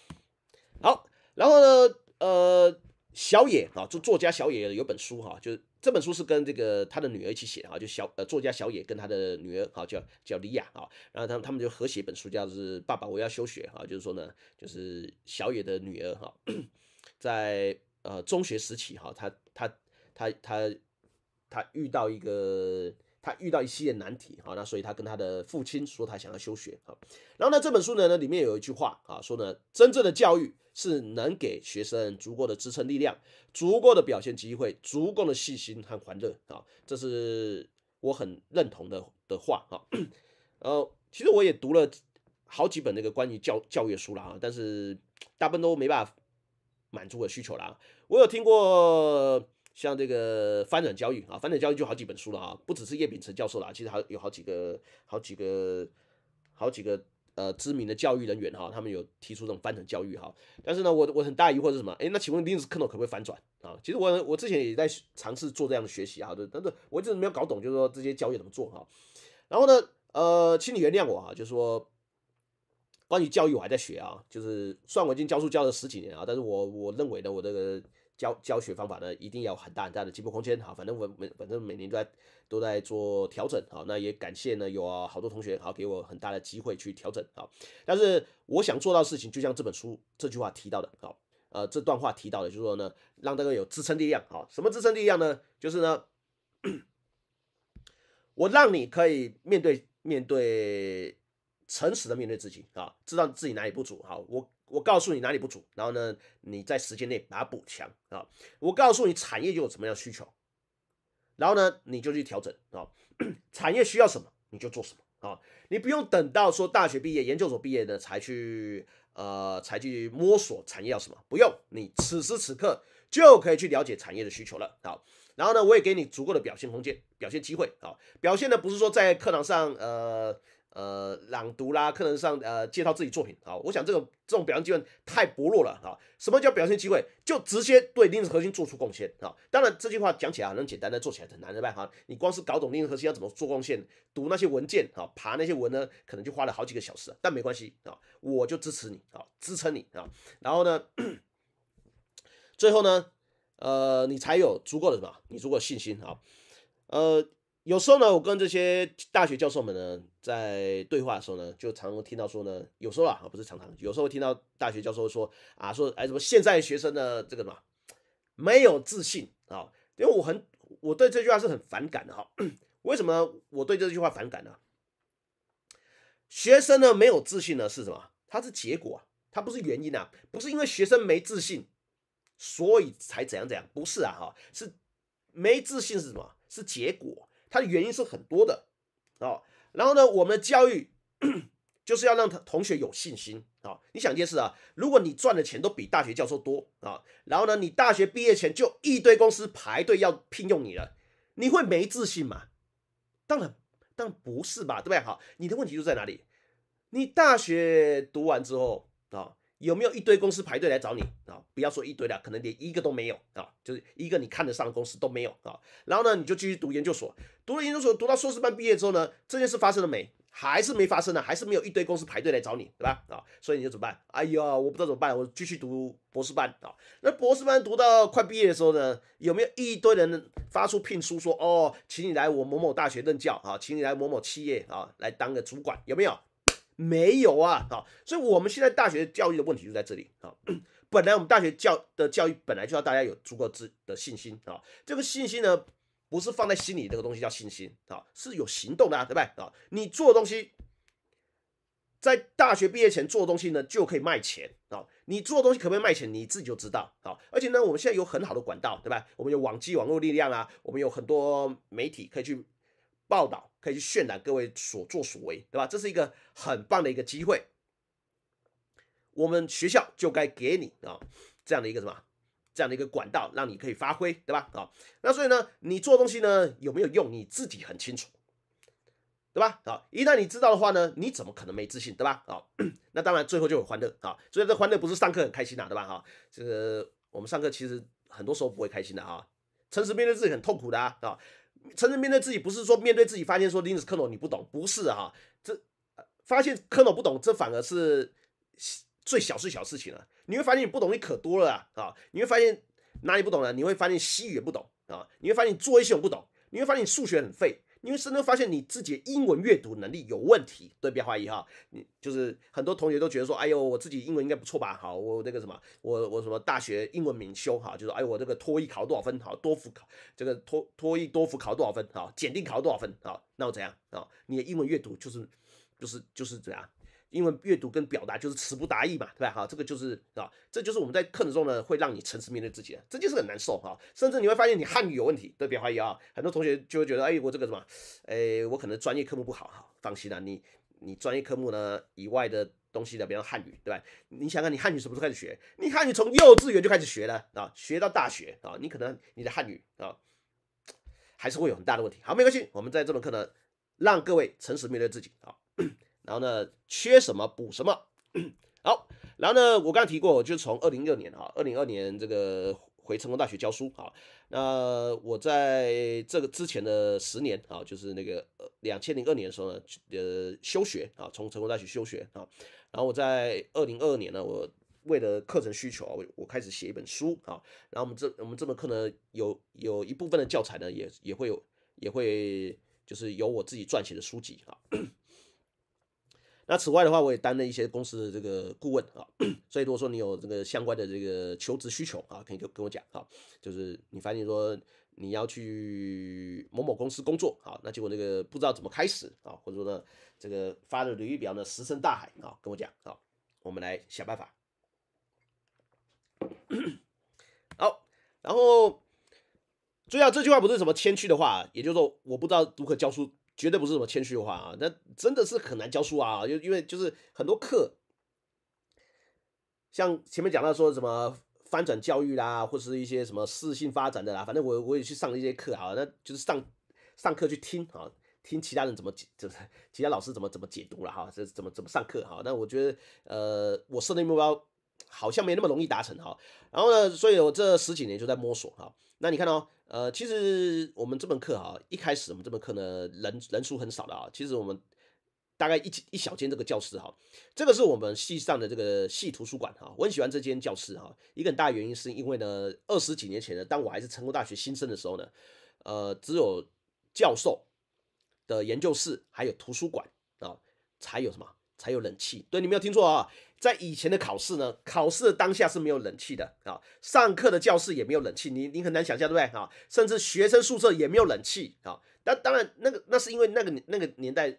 好，然后呢，呃。小野啊，就作家小野有本书哈，就是这本书是跟这个他的女儿一起写的哈，就小呃作家小野跟他的女儿哈叫叫李亚哈，然后他他们就合写一本书叫是《爸爸我要休学》哈，就是说呢，就是小野的女儿哈，在呃中学时期哈，他他他他他遇到一个。他遇到一系列难题，好，那所以他跟他的父亲说，他想要休学，哈。然后呢，这本书呢，呢里面有一句话，啊，说呢，真正的教育是能给学生足够的支撑力量，足够的表现机会，足够的细心和欢乐，啊，这是我很认同的的话，啊，呃，其实我也读了好几本那个关于教教育书了啊，但是大部分都没办法满足我的需求啦。我有听过。像这个翻转教育啊，翻转教育就好几本书了啊，不只是叶秉成教授了，其实还有好几个、好几个、好几个呃知名的教育人员哈，他们有提出这种翻转教育哈。但是呢，我我很大疑惑是什么？哎，那请问 Linux kernel 可不可以翻转啊？其实我我之前也在尝试做这样的学习啊，但是我一直没有搞懂，就是说这些教育怎么做哈。然后呢，呃，请你原谅我啊，就是说关于教育我还在学啊，就是算我已经教书教了十几年啊，但是我我认为呢，我这个。教教学方法呢，一定要很大很大的进步空间。好，反正我每反正每年都在都在做调整。好，那也感谢呢，有好多同学好给我很大的机会去调整。好，但是我想做到事情，就像这本书这句话提到的，好，呃，这段话提到的，就是说呢，让大家有支撑力量。好，什么支撑力量呢？就是呢，我让你可以面对面对。诚实的面对自己啊，知道自己哪里不足啊。我我告诉你哪里不足，然后呢，你在时间内把它补强啊。我告诉你产业就有什么样需求，然后呢，你就去调整啊。产业需要什么你就做什么啊。你不用等到说大学毕业、研究所毕业的才去呃才去摸索产业要什么，不用。你此时此刻就可以去了解产业的需求了啊。然后呢，我也给你足够的表现空间、表现机会啊。表现的不是说在课堂上呃。呃，朗读啦，课堂上呃介绍自己作品啊，我想这个这种表现机会太薄弱了啊。什么叫表现机会？就直接对 Linux 核心做出贡献啊。当然，这句话讲起来很简单，但做起来很难的办哈。你光是搞懂 Linux 核心要怎么做贡献，读那些文件啊，爬那些文呢，可能就花了好几个小时。但没关系啊，我就支持你啊，支撑你啊。然后呢，最后呢，呃，你才有足够的什么？你足够的信心啊，呃。有时候呢，我跟这些大学教授们呢，在对话的时候呢，就常听到说呢，有时候啊，不是常常，有时候听到大学教授说啊，说哎什么现在学生的这个什么没有自信啊，因为我很我对这句话是很反感的哈。为什么我对这句话反感呢？学生呢没有自信呢是什么？它是结果，它不是原因啊，不是因为学生没自信，所以才怎样怎样，不是啊哈，是没自信是什么？是结果。它的原因是很多的，啊，然后呢，我们的教育就是要让同同学有信心啊。你想一件事啊，如果你赚的钱都比大学教授多啊，然后呢，你大学毕业前就一堆公司排队要聘用你了，你会没自信吗？当然，当然不是吧，对不对？好，你的问题就在哪里？你大学读完之后啊。有没有一堆公司排队来找你啊？不要说一堆了，可能连一个都没有啊，就是一个你看得上的公司都没有啊。然后呢，你就继续读研究所，读了研究所，读到硕士班毕业之后呢，这件事发生了没？还是没发生呢？还是没有一堆公司排队来找你，对吧？啊，所以你就怎么办？哎呦，我不知道怎么办，我继续读博士班啊。那博士班读到快毕业的时候呢，有没有一堆人发出聘书说，哦，请你来我某某大学任教啊，请你来某某企业啊来当个主管，有没有？没有啊，好，所以我们现在大学教育的问题就在这里啊。本来我们大学教的教育本来就要大家有足够自的信心啊。这个信心呢，不是放在心里这个东西叫信心啊，是有行动的，啊，对不对啊？你做的东西，在大学毕业前做的东西呢，就可以卖钱啊。你做的东西可不可以卖钱，你自己就知道啊。而且呢，我们现在有很好的管道，对吧？我们有网际网络力量啊，我们有很多媒体可以去。报道可以去渲染各位所作所为，对吧？这是一个很棒的一个机会，我们学校就该给你啊这样的一个什么这样的一个管道，让你可以发挥，对吧？啊，那所以呢，你做东西呢有没有用，你自己很清楚，对吧？啊，一旦你知道的话呢，你怎么可能没自信，对吧？啊，那当然最后就有欢乐啊，所以这欢乐不是上课很开心啊，对吧？哈，这个我们上课其实很多时候不会开心的啊，诚实面对自己很痛苦的啊。真正面对自己，不是说面对自己发现说林 n 克诺你不懂，不是啊，这发现克 n 不懂，这反而是最小事小事情了。你会发现你不懂你可多了啊，啊，你会发现哪里不懂呢？你会发现西语也不懂啊，你会发现做一些我不懂，你会发现你数学很废。因为是呢发现你自己的英文阅读能力有问题，对，不要怀疑哈。你就是很多同学都觉得说，哎呦，我自己英文应该不错吧？好，我那个什么，我我什么大学英文名修哈，就是哎我这个托一考多少分？好多福考这个托托一多福考多少分？好，简定考多少分？好，那我怎样？啊，你的英文阅读就是就是就是这样。英文阅读跟表达就是词不达意嘛，对吧？哈，这个就是啊，这就是我们在课程中呢，会让你诚实面对自己的，这就是很难受哈。甚至你会发现你汉语有问题，对，别怀疑啊，很多同学就会觉得，哎，我这个什么，哎，我可能专业科目不好哈。放心啦，你你专业科目呢以外的东西的，比如汉语，对吧？你想想你汉语什么时候开始学？你汉语从幼稚园就开始学了啊，学到大学啊，你可能你的汉语啊，还是会有很大的问题。好，没关系，我们在这门课呢，让各位诚实面对自己啊。然后呢，缺什么补什么。好，然后呢，我刚才提过，我就从二零二年啊，二零二年这个回成功大学教书啊。那我在这个之前的十年啊，就是那个两千零二年的时候呢，呃，休学啊，从成功大学休学啊。然后我在二零二二年呢，我为了课程需求啊，我我开始写一本书啊。然后我们这我们这门课呢，有有一部分的教材呢，也也会有，也会就是有我自己撰写的书籍啊。那此外的话，我也担任一些公司的这个顾问啊，所以如果说你有这个相关的这个求职需求啊，可以跟跟我讲啊，就是你反正说你要去某某公司工作啊，那结果那个不知道怎么开始啊，或者说呢这个发的履历表呢石沉大海啊，跟我讲啊，我们来想办法。好，然后最后这句话不是什么谦虚的话，也就是说我不知道如何教书。绝对不是什么谦虚的话啊，那真的是很难教书啊，因因为就是很多课，像前面讲到说什么翻转教育啦，或是一些什么个性发展的啦，反正我我也去上了一些课啊，那就是上上课去听啊，听其他人怎么解，就是其他老师怎么怎么解读了哈，这怎么怎么上课哈，那我觉得呃，我设定目标。好像没那么容易达成哈，然后呢，所以我这十几年就在摸索哈。那你看哦，呃，其实我们这门课哈，一开始我们这门课呢，人人数很少的啊。其实我们大概一一小间这个教室哈，这个是我们系上的这个系图书馆哈。我很喜欢这间教室哈，一个很大原因是因为呢，二十几年前呢，当我还是成功大学新生的时候呢，呃，只有教授的研究室还有图书馆啊，才有什么。才有冷气，对，你没有听错啊，在以前的考试呢，考试的当下是没有冷气的啊，上课的教室也没有冷气，你你很难想象，对不对啊？甚至学生宿舍也没有冷气啊。但当然，那个那是因为那个那个年代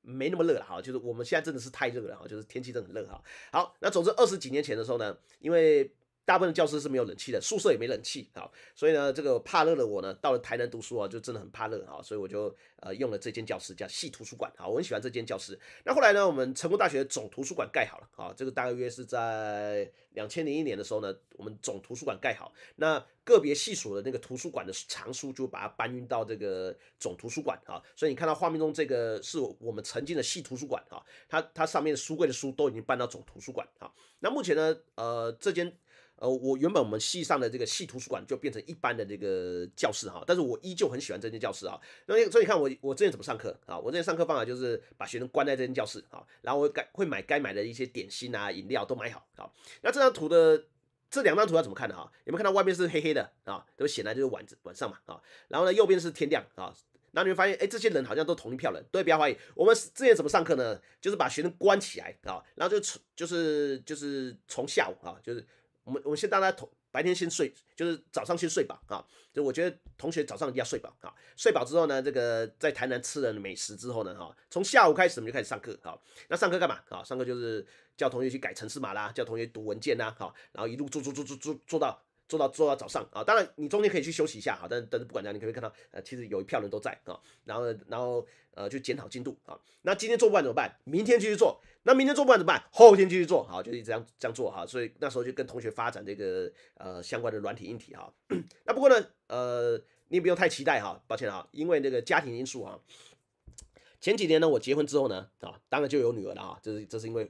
没那么热了哈，就是我们现在真的是太热了哈，就是天气真的很热哈。好，那总之二十几年前的时候呢，因为。大部分教室是没有冷气的，宿舍也没冷气啊，所以呢，这个怕热的我呢，到了台南读书啊，就真的很怕热啊，所以我就呃用了这间教室叫系图书馆啊，我很喜欢这间教室。那后来呢，我们成功大学总图书馆盖好了啊，这个大约是在两千零一年的时候呢，我们总图书馆盖好，那个别系所的那个图书馆的藏书就把它搬运到这个总图书馆啊，所以你看到画面中这个是我们曾经的系图书馆啊，它它上面书柜的书都已经搬到总图书馆啊。那目前呢，呃，这间。呃，我原本我们系上的这个系图书馆就变成一般的这个教室哈，但是我依旧很喜欢这间教室啊。那所以你看我我之前怎么上课啊？我之前上课方法就是把学生关在这间教室啊，然后我该会买该买的一些点心啊、饮料都买好。啊。那这张图的这两张图要怎么看的哈？有没有看到外面是黑黑的啊？都显然就是晚晚上嘛啊。然后呢，右边是天亮啊。然后你会发现哎，这些人好像都同一票人，都不要怀疑。我们之前怎么上课呢？就是把学生关起来啊，然后就从就是就是从下午啊，就是。我们我们先大家同白天先睡，就是早上先睡吧啊，就我觉得同学早上一定要睡饱啊，睡饱之后呢，这个在台南吃了美食之后呢，哈，从下午开始我们就开始上课啊，那上课干嘛啊？上课就是叫同学去改城市码啦，叫同学读文件啦，好，然后一路做做做做做做到。做到做到早上啊，当然你中间可以去休息一下哈，但但是不管怎样，你可以看到，呃，其实有一票人都在啊，然后然后呃去检讨进度啊。那今天做不完怎么办？明天继续做。那明天做不完怎么办？后天继续做，好，就是这样这样做哈。所以那时候就跟同学发展这个呃相关的软体硬体哈。那不过呢，呃，你也不用太期待哈，抱歉啊，因为那个家庭因素哈。前几年呢，我结婚之后呢，啊，当然就有女儿了啊，这是这是因为。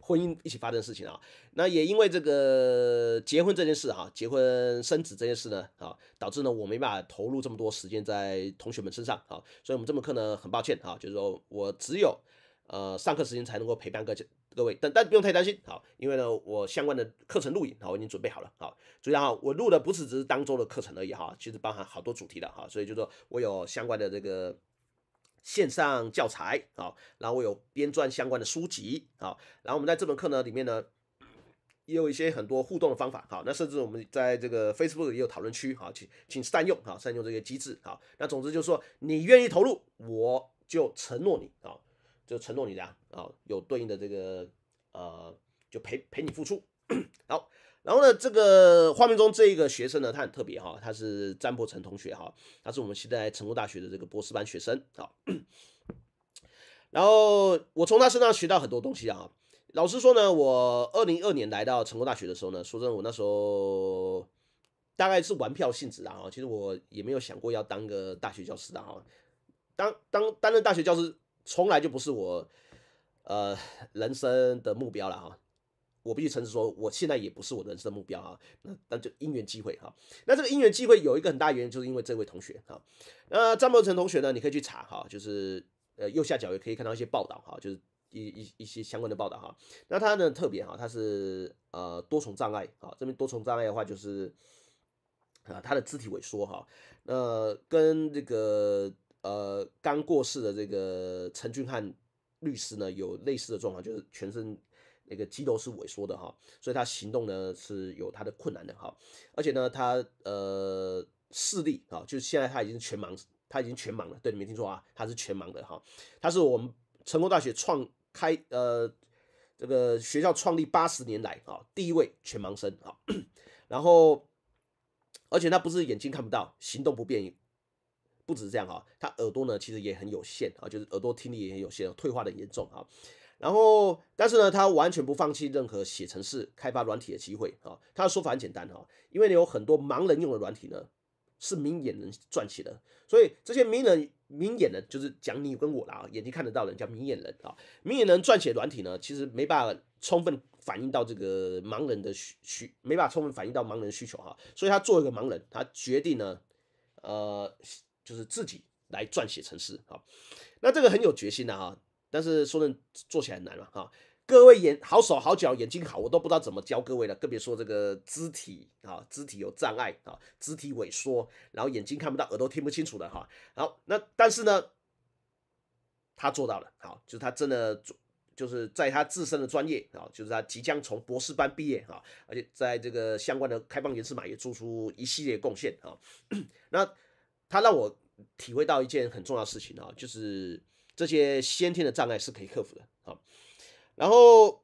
婚姻一起发生的事情啊，那也因为这个结婚这件事哈，结婚生子这件事呢啊，导致呢我没办法投入这么多时间在同学们身上啊，所以我们这门课呢很抱歉啊，就是说我只有呃上课时间才能够陪伴各各位，但但不用太担心啊，因为呢我相关的课程录影啊我已经准备好了啊，所以啊我录的不是只是当中的课程而已哈，其实包含好多主题的啊，所以就说我有相关的这个。线上教材啊，然后我有编撰相关的书籍啊，然后我们在这门课呢里面呢，也有一些很多互动的方法啊，那甚至我们在这个 Facebook 也有讨论区啊，请请善用啊，善用这些机制啊，那总之就是说，你愿意投入，我就承诺你啊，就承诺你的啊，有对应的这个呃，就陪陪你付出，好。然后呢，这个画面中这一个学生呢，他很特别哈，他是詹伯成同学哈，他是我们现在成功大学的这个博士班学生啊。然后我从他身上学到很多东西啊。老实说呢，我二零二年来到成功大学的时候呢，说真的，我那时候大概是玩票性质的哈，其实我也没有想过要当个大学教师的哈。当当担任大学教师，从来就不是我呃人生的目标了哈。我必须诚实说，我现在也不是我的人生的目标啊。那那就因缘机会哈。那这个因缘机会有一个很大原因，就是因为这位同学哈。那张伯成同学呢，你可以去查哈，就是呃右下角也可以看到一些报道哈，就是一一一些相关的报道哈。那他呢特别哈，他是呃多重障碍哈。这边多重障碍的话，就是啊他的肢体萎缩哈。那跟这个呃刚过世的这个陈俊汉律师呢有类似的状况，就是全身。那个肌肉是萎缩的哈，所以他行动呢是有他的困难的哈，而且呢，他呃视力啊，就是现在他已经是全盲，他已经全盲了。对，你没听错啊，他是全盲的哈。他是我们成功大学创开呃这个学校创立八十年来啊第一位全盲生啊。然后，而且他不是眼睛看不到，行动不便，不止这样哈，他耳朵呢其实也很有限啊，就是耳朵听力也很有限，退化的严重哈。然后，但是呢，他完全不放弃任何写程式开发软体的机会啊。他的说法很简单啊，因为有很多盲人用的软体呢，是明眼人撰写的，所以这些明人明眼的就是讲你跟我啦眼睛看得到的人叫明眼人啊。明眼人撰写软体呢，其实没办法充分反映到这个盲人的需需，没办法充分反映到盲人需求哈。所以他做一个盲人，他决定呢，呃，就是自己来撰写程式啊。那这个很有决心的啊。但是说难做起来难了哈，各位眼好手好脚眼睛好，我都不知道怎么教各位了，更别说这个肢体啊，肢体有障碍啊，肢体萎缩，然后眼睛看不到，耳朵听不清楚的哈。好，那但是呢，他做到了，好，就是他真的做。就是在他自身的专业啊，就是他即将从博士班毕业啊，而且在这个相关的开放原始码也做出一系列贡献啊。那他让我体会到一件很重要的事情啊，就是。这些先天的障碍是可以克服的啊。然后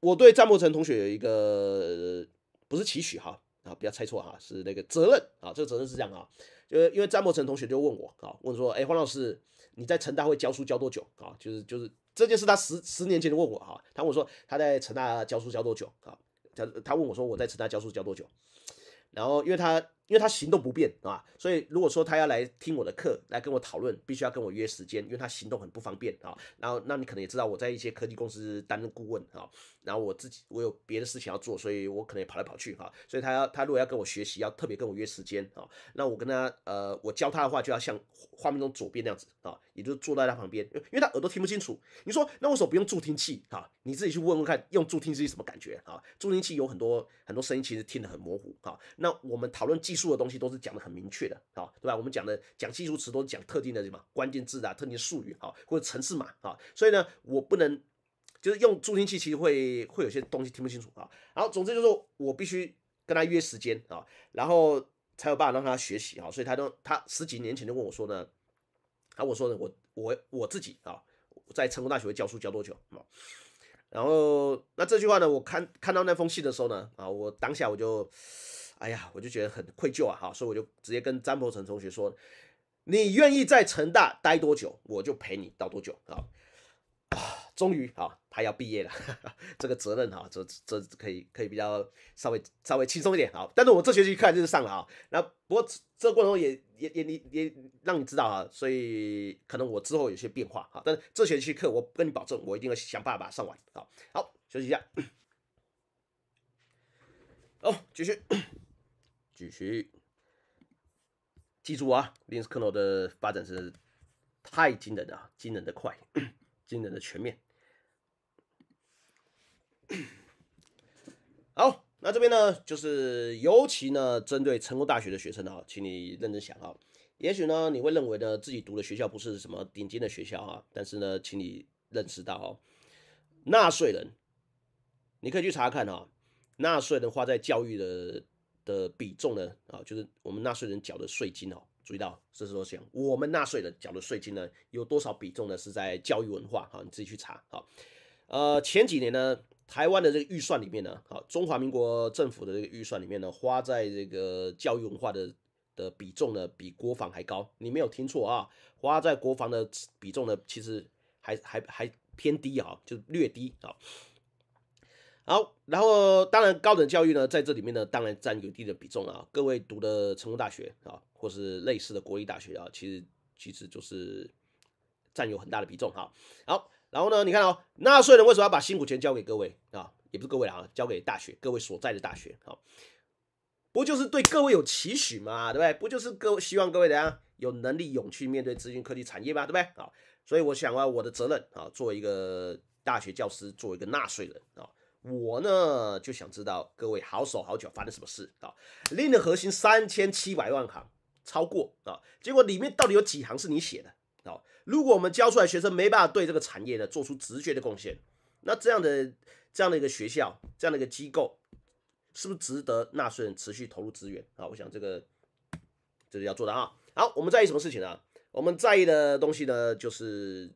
我对詹伯成同学有一个不是期许哈啊，不要猜错哈，是那个责任啊。这个责任是这样啊，就因为詹伯成同学就问我啊，问说，哎，黄老师，你在成大会教书教多久啊？就是就是，这件事，他十十年前就问我啊，他问说他在成大教书教多久啊？他他问我说我在成大教书教多久？然后因为他。因为他行动不便，啊，所以如果说他要来听我的课，来跟我讨论，必须要跟我约时间，因为他行动很不方便啊。然后，那你可能也知道我在一些科技公司担任顾问啊。然后我自己我有别的事情要做，所以我可能也跑来跑去哈。所以他要他如果要跟我学习，要特别跟我约时间啊。那我跟他呃，我教他的话就要像画面中左边那样子啊，也就是坐在他旁边，因为他耳朵听不清楚。你说那为什么不用助听器啊？你自己去问问看，用助听器什么感觉啊？助听器有很多很多声音其实听得很模糊啊。那我们讨论技。技术的东西都是讲的很明确的，好，对吧？我们讲的讲技术词都是讲特定的什么关键字啊、特定术语啊或者城市码啊，所以呢，我不能就是用助听器，其实会会有些东西听不清楚啊。然后，总之就是我必须跟他约时间啊，然后才有办法让他学习啊。所以他都他十几年前就问我说呢，啊，我说呢，我我我自己啊，在成功大学会教书教多久啊？然后那这句话呢，我看看到那封信的时候呢，啊，我当下我就。哎呀，我就觉得很愧疚啊，好，所以我就直接跟张伯成同学说，你愿意在成大待多久，我就陪你到多久啊。终于啊，他要毕业了，这个责任哈，这这可以可以比较稍微稍微轻松一点啊。但是我这学期课还是上了啊，那不过这过程中也也也你也让你知道啊，所以可能我之后有些变化啊，但是这学期课我跟你保证，我一定要想办法上完。好，好，休息一下，好，继续。继续，记住啊 l i n s k n l 的发展是太惊人了，惊人的快，惊人的全面。好，那这边呢，就是尤其呢，针对成功大学的学生啊，请你认真想啊。也许呢，你会认为呢，自己读的学校不是什么顶尖的学校啊，但是呢，请你认识到哦，纳税人，你可以去查看啊，纳税人花在教育的。的比重呢？啊，就是我们纳税人缴的税金哦。注意到，这是我想我们纳税人缴的税金呢，有多少比重呢？是在教育文化？哈，你自己去查哈。呃，前几年呢，台湾的这个预算里面呢，哈，中华民国政府的这个预算里面呢，花在这个教育文化的的比重呢，比国防还高。你没有听错啊，花在国防的比重呢，其实还还还偏低啊，就略低啊。好，然后当然高等教育呢，在这里面呢，当然占有一定的比重啊。各位读的成功大学啊，或是类似的国立大学啊，其实其实就是占有很大的比重。哈。好，然后呢，你看哦，纳税人为什么要把辛苦钱交给各位啊？也不是各位啊，交给大学，各位所在的大学，啊，不就是对各位有期许嘛，对不对？不就是各希望各位怎样有能力勇去面对资讯科技产业嘛，对不对？啊，所以我想啊，我的责任啊，作为一个大学教师，作为一个纳税人啊。我呢就想知道各位好手好脚发生什么事啊令的核心三千七百万行超过啊，结果里面到底有几行是你写的啊？如果我们教出来学生没办法对这个产业呢做出直接的贡献，那这样的这样的一个学校这样的一个机构，是不是值得纳税人持续投入资源啊？我想这个这是要做的啊。好，我们在意什么事情呢？我们在意的东西呢，就是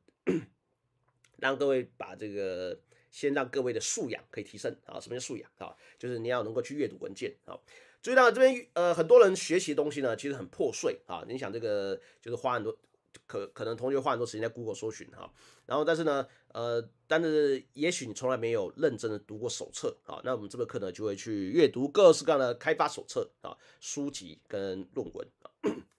让各位把这个。先让各位的素养可以提升啊！什么叫素养啊？就是你要能够去阅读文件啊。注意到这边呃，很多人学习的东西呢，其实很破碎啊。你想这个就是花很多，可可能同学花很多时间在 Google 搜寻哈，然后但是呢，呃，但是也许你从来没有认真的读过手册啊。那我们这门课呢，就会去阅读各式各样的开发手册啊、书籍跟论文啊。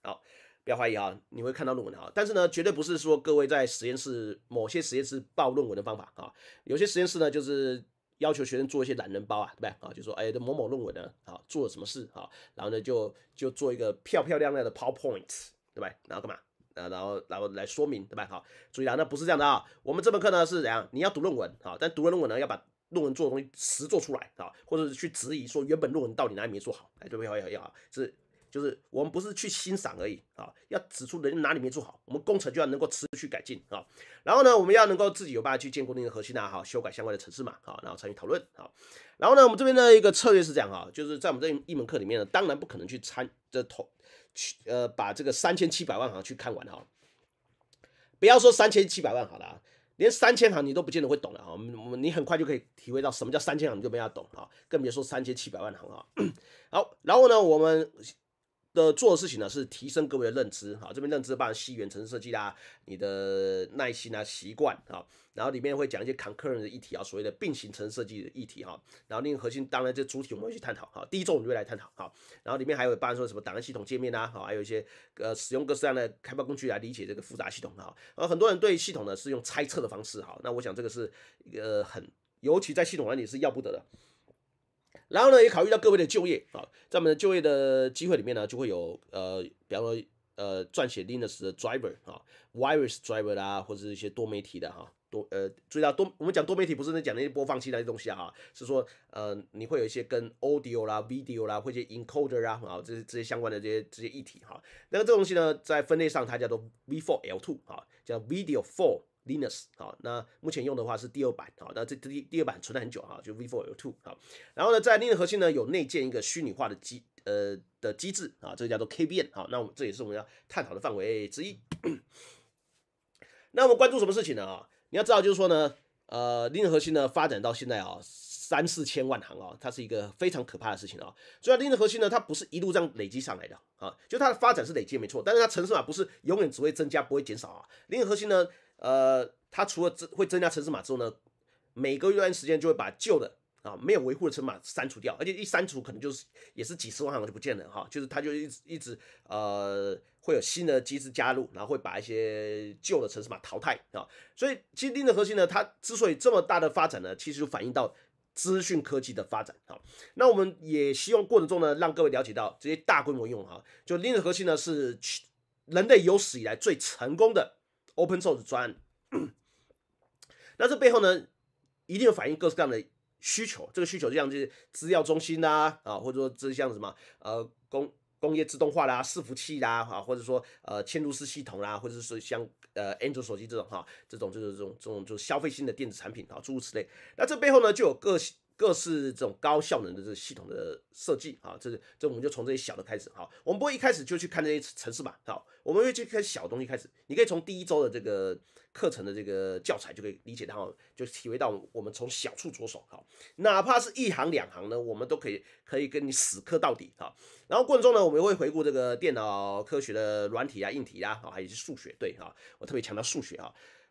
好。不要怀疑啊，你会看到论文啊，但是呢，绝对不是说各位在实验室某些实验室报论文的方法啊，有些实验室呢就是要求学生做一些懒人包啊，对吧？啊，就说哎，这某某论文呢，啊，做了什么事啊，然后呢就就做一个漂漂亮亮的 PowerPoint，对吧？然后干嘛？然后然后来说明，对吧？好，注意啊，那不是这样的啊。我们这门课呢是怎样？你要读论文啊，但读了论文呢要把论文做的东西实做出来啊，或者是去质疑说原本论文到底哪里没做好，哎，对不对？要要要，是。就是我们不是去欣赏而已啊，要指出人哪里没做好，我们工程就要能够持续改进啊。然后呢，我们要能够自己有办法去建构那个核心啊，哈，修改相关的程式嘛，啊，然后参与讨论啊。然后呢，我们这边的一个策略是这样啊，就是在我们这一门课里面呢，当然不可能去参这头，呃，把这个三千七百万行去看完哈。不要说三千七百万好了，连三千行你都不见得会懂的啊，我们你很快就可以体会到什么叫三千行你就没法懂啊，更别说三千七百万行啊。好，然后呢，我们。的做的事情呢，是提升各位的认知哈。这边认知包含元城市设计啦，你的耐心啊、习惯啊，然后里面会讲一些 concurrent 的议题啊，所谓的并行城市设计的议题哈。然后另一个核心，当然这主体我们会去探讨哈。第一种我们会来探讨哈。然后里面还有一含说什么档案系统界面呐，好，还有一些呃使用各式各样的开发工具来理解这个复杂系统哈。而很多人对系统呢是用猜测的方式哈，那我想这个是一个很，尤其在系统管理是要不得的。然后呢，也考虑到各位的就业啊，在我们的就业的机会里面呢，就会有呃，比方说呃，撰写 Linux 的 driver 啊，Virus driver 啦，或者是一些多媒体的哈，多呃，注意到多，我们讲多媒体不是讲那些播放器那些东西啊，是说呃，你会有一些跟 Audio 啦、Video 啦，或者 Encoder 啊，啊，这些这些相关的这些这些议题哈。那么这个东西呢，在分类上它叫做 V4L2 啊，叫 Video Four。Linux 啊，那目前用的话是第二版啊，那这第第二版存了很久啊，就 v4.2 好，然后呢，在 Linux 核心呢有内建一个虚拟化的机呃的机制啊，这个叫做 KVM 啊。那我们这也是我们要探讨的范围之一。那我们关注什么事情呢啊？你要知道就是说呢，呃，Linux 核心呢发展到现在啊，三四千万行啊，它是一个非常可怕的事情啊。所以 l i n u x 核心呢它不是一路这样累积上来的啊，就它的发展是累积没错，但是它程式码不是永远只会增加不会减少啊。Linux 核心呢。呃，它除了增会增加城市码之后呢，每隔一段时间就会把旧的啊没有维护的城市码删除掉，而且一删除可能就是也是几十万行就不见了哈，就是它就一直一直呃会有新的机制加入，然后会把一些旧的城市码淘汰啊，所以其实链链的核心呢，它之所以这么大的发展呢，其实就反映到资讯科技的发展啊，那我们也希望过程中呢，让各位了解到这些大规模用哈，就 Linux 核心呢是人类有史以来最成功的。Open source 专，那这背后呢，一定有反映各式各样的需求。这个需求就像就是资料中心啦，啊，或者说这像什么呃工工业自动化啦、伺服器啦，啊，或者说呃嵌入式系统啦，或者是像呃安卓手机这种哈，这种就是这种这种就是消费性的电子产品啊，诸如此类。那这背后呢，就有各。各式这种高效能的这系统的设计啊，这这我们就从这些小的开始哈。我们不会一开始就去看这些城市版，好，我们会去看小东西开始。你可以从第一周的这个课程的这个教材就可以理解到，就体会到我们从小处着手哈。哪怕是一行两行呢，我们都可以可以跟你死磕到底哈。然后过程中呢，我们也会回顾这个电脑科学的软体啊、硬体啊，还有一些数学对啊，我特别强调数学啊。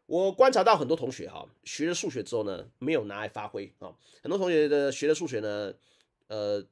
我观察到很多同学哈，学了数学之后呢，没有拿来发挥啊。很多同学的学了数学呢，呃，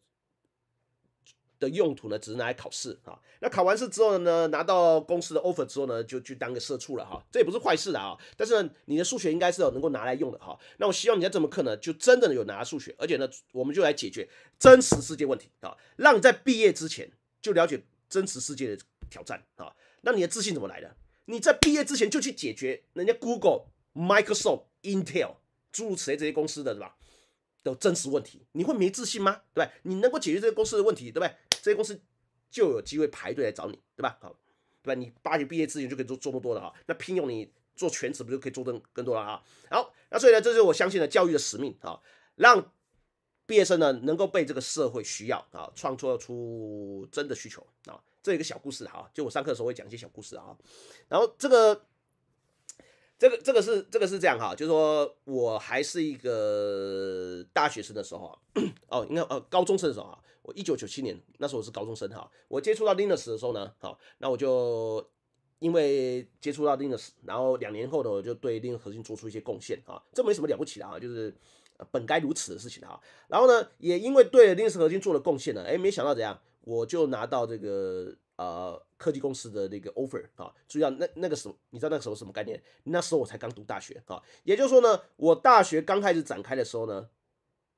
的用途呢，只是拿来考试啊。那考完试之后呢，拿到公司的 offer 之后呢，就去当个社畜了哈。这也不是坏事的啊。但是你的数学应该是有能够拿来用的哈。那我希望你在这门课呢，就真的有拿数学，而且呢，我们就来解决真实世界问题啊，让你在毕业之前就了解真实世界的挑战啊。那你的自信怎么来的？你在毕业之前就去解决人家 Google、Microsoft、Intel 诸如此类这些公司的，对吧？的真实问题，你会没自信吗？对吧？你能够解决这些公司的问题，对不对？这些公司就有机会排队来找你，对吧？好，对吧？你八年毕业之前就可以做这么多的啊，那聘用你做全职不就可以做更更多了啊？好，那所以呢，这是我相信的教育的使命啊，让毕业生呢能够被这个社会需要啊，创作出真的需求啊。这有个小故事哈，就我上课的时候会讲一些小故事啊，然后这个这个这个是这个是这样哈，就是说我还是一个大学生的时候啊，哦应该呃高中生的时候啊，我一九九七年那时候我是高中生哈，我接触到 Linux 的时候呢，好那我就因为接触到 Linux，然后两年后的我就对 Linux 核心做出一些贡献啊，这没什么了不起的啊，就是本该如此的事情啊，然后呢也因为对 Linux 核心做了贡献呢，哎没想到怎样。我就拿到这个呃科技公司的那个 offer 啊，注意啊，那那个时候你知道那个时候什么概念？那时候我才刚读大学啊，也就是说呢，我大学刚开始展开的时候呢，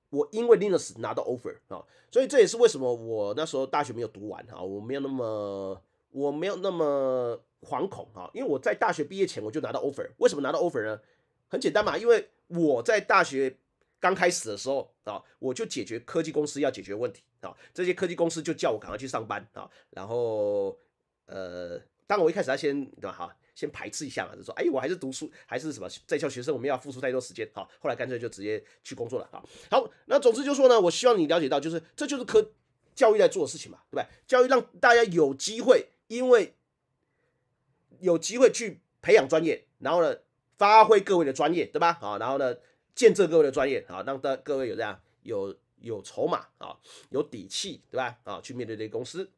我因为 Linux 拿到 offer 啊，所以这也是为什么我那时候大学没有读完啊，我没有那么我没有那么惶恐啊，因为我在大学毕业前我就拿到 offer，为什么拿到 offer 呢？很简单嘛，因为我在大学。刚开始的时候啊，我就解决科技公司要解决问题啊，这些科技公司就叫我赶快去上班啊。然后，呃，当我一开始他先对吧，哈，先排斥一下嘛，就说哎，我还是读书，还是什么在校学生，我们要付出太多时间啊。后来干脆就直接去工作了啊。好，那总之就说呢，我希望你了解到，就是这就是科教育在做的事情嘛，对不对？教育让大家有机会，因为有机会去培养专业，然后呢，发挥各位的专业，对吧？啊，然后呢？见证各位的专业啊，让大各位有这样有有筹码啊，有底气对吧？啊，去面对这些公司，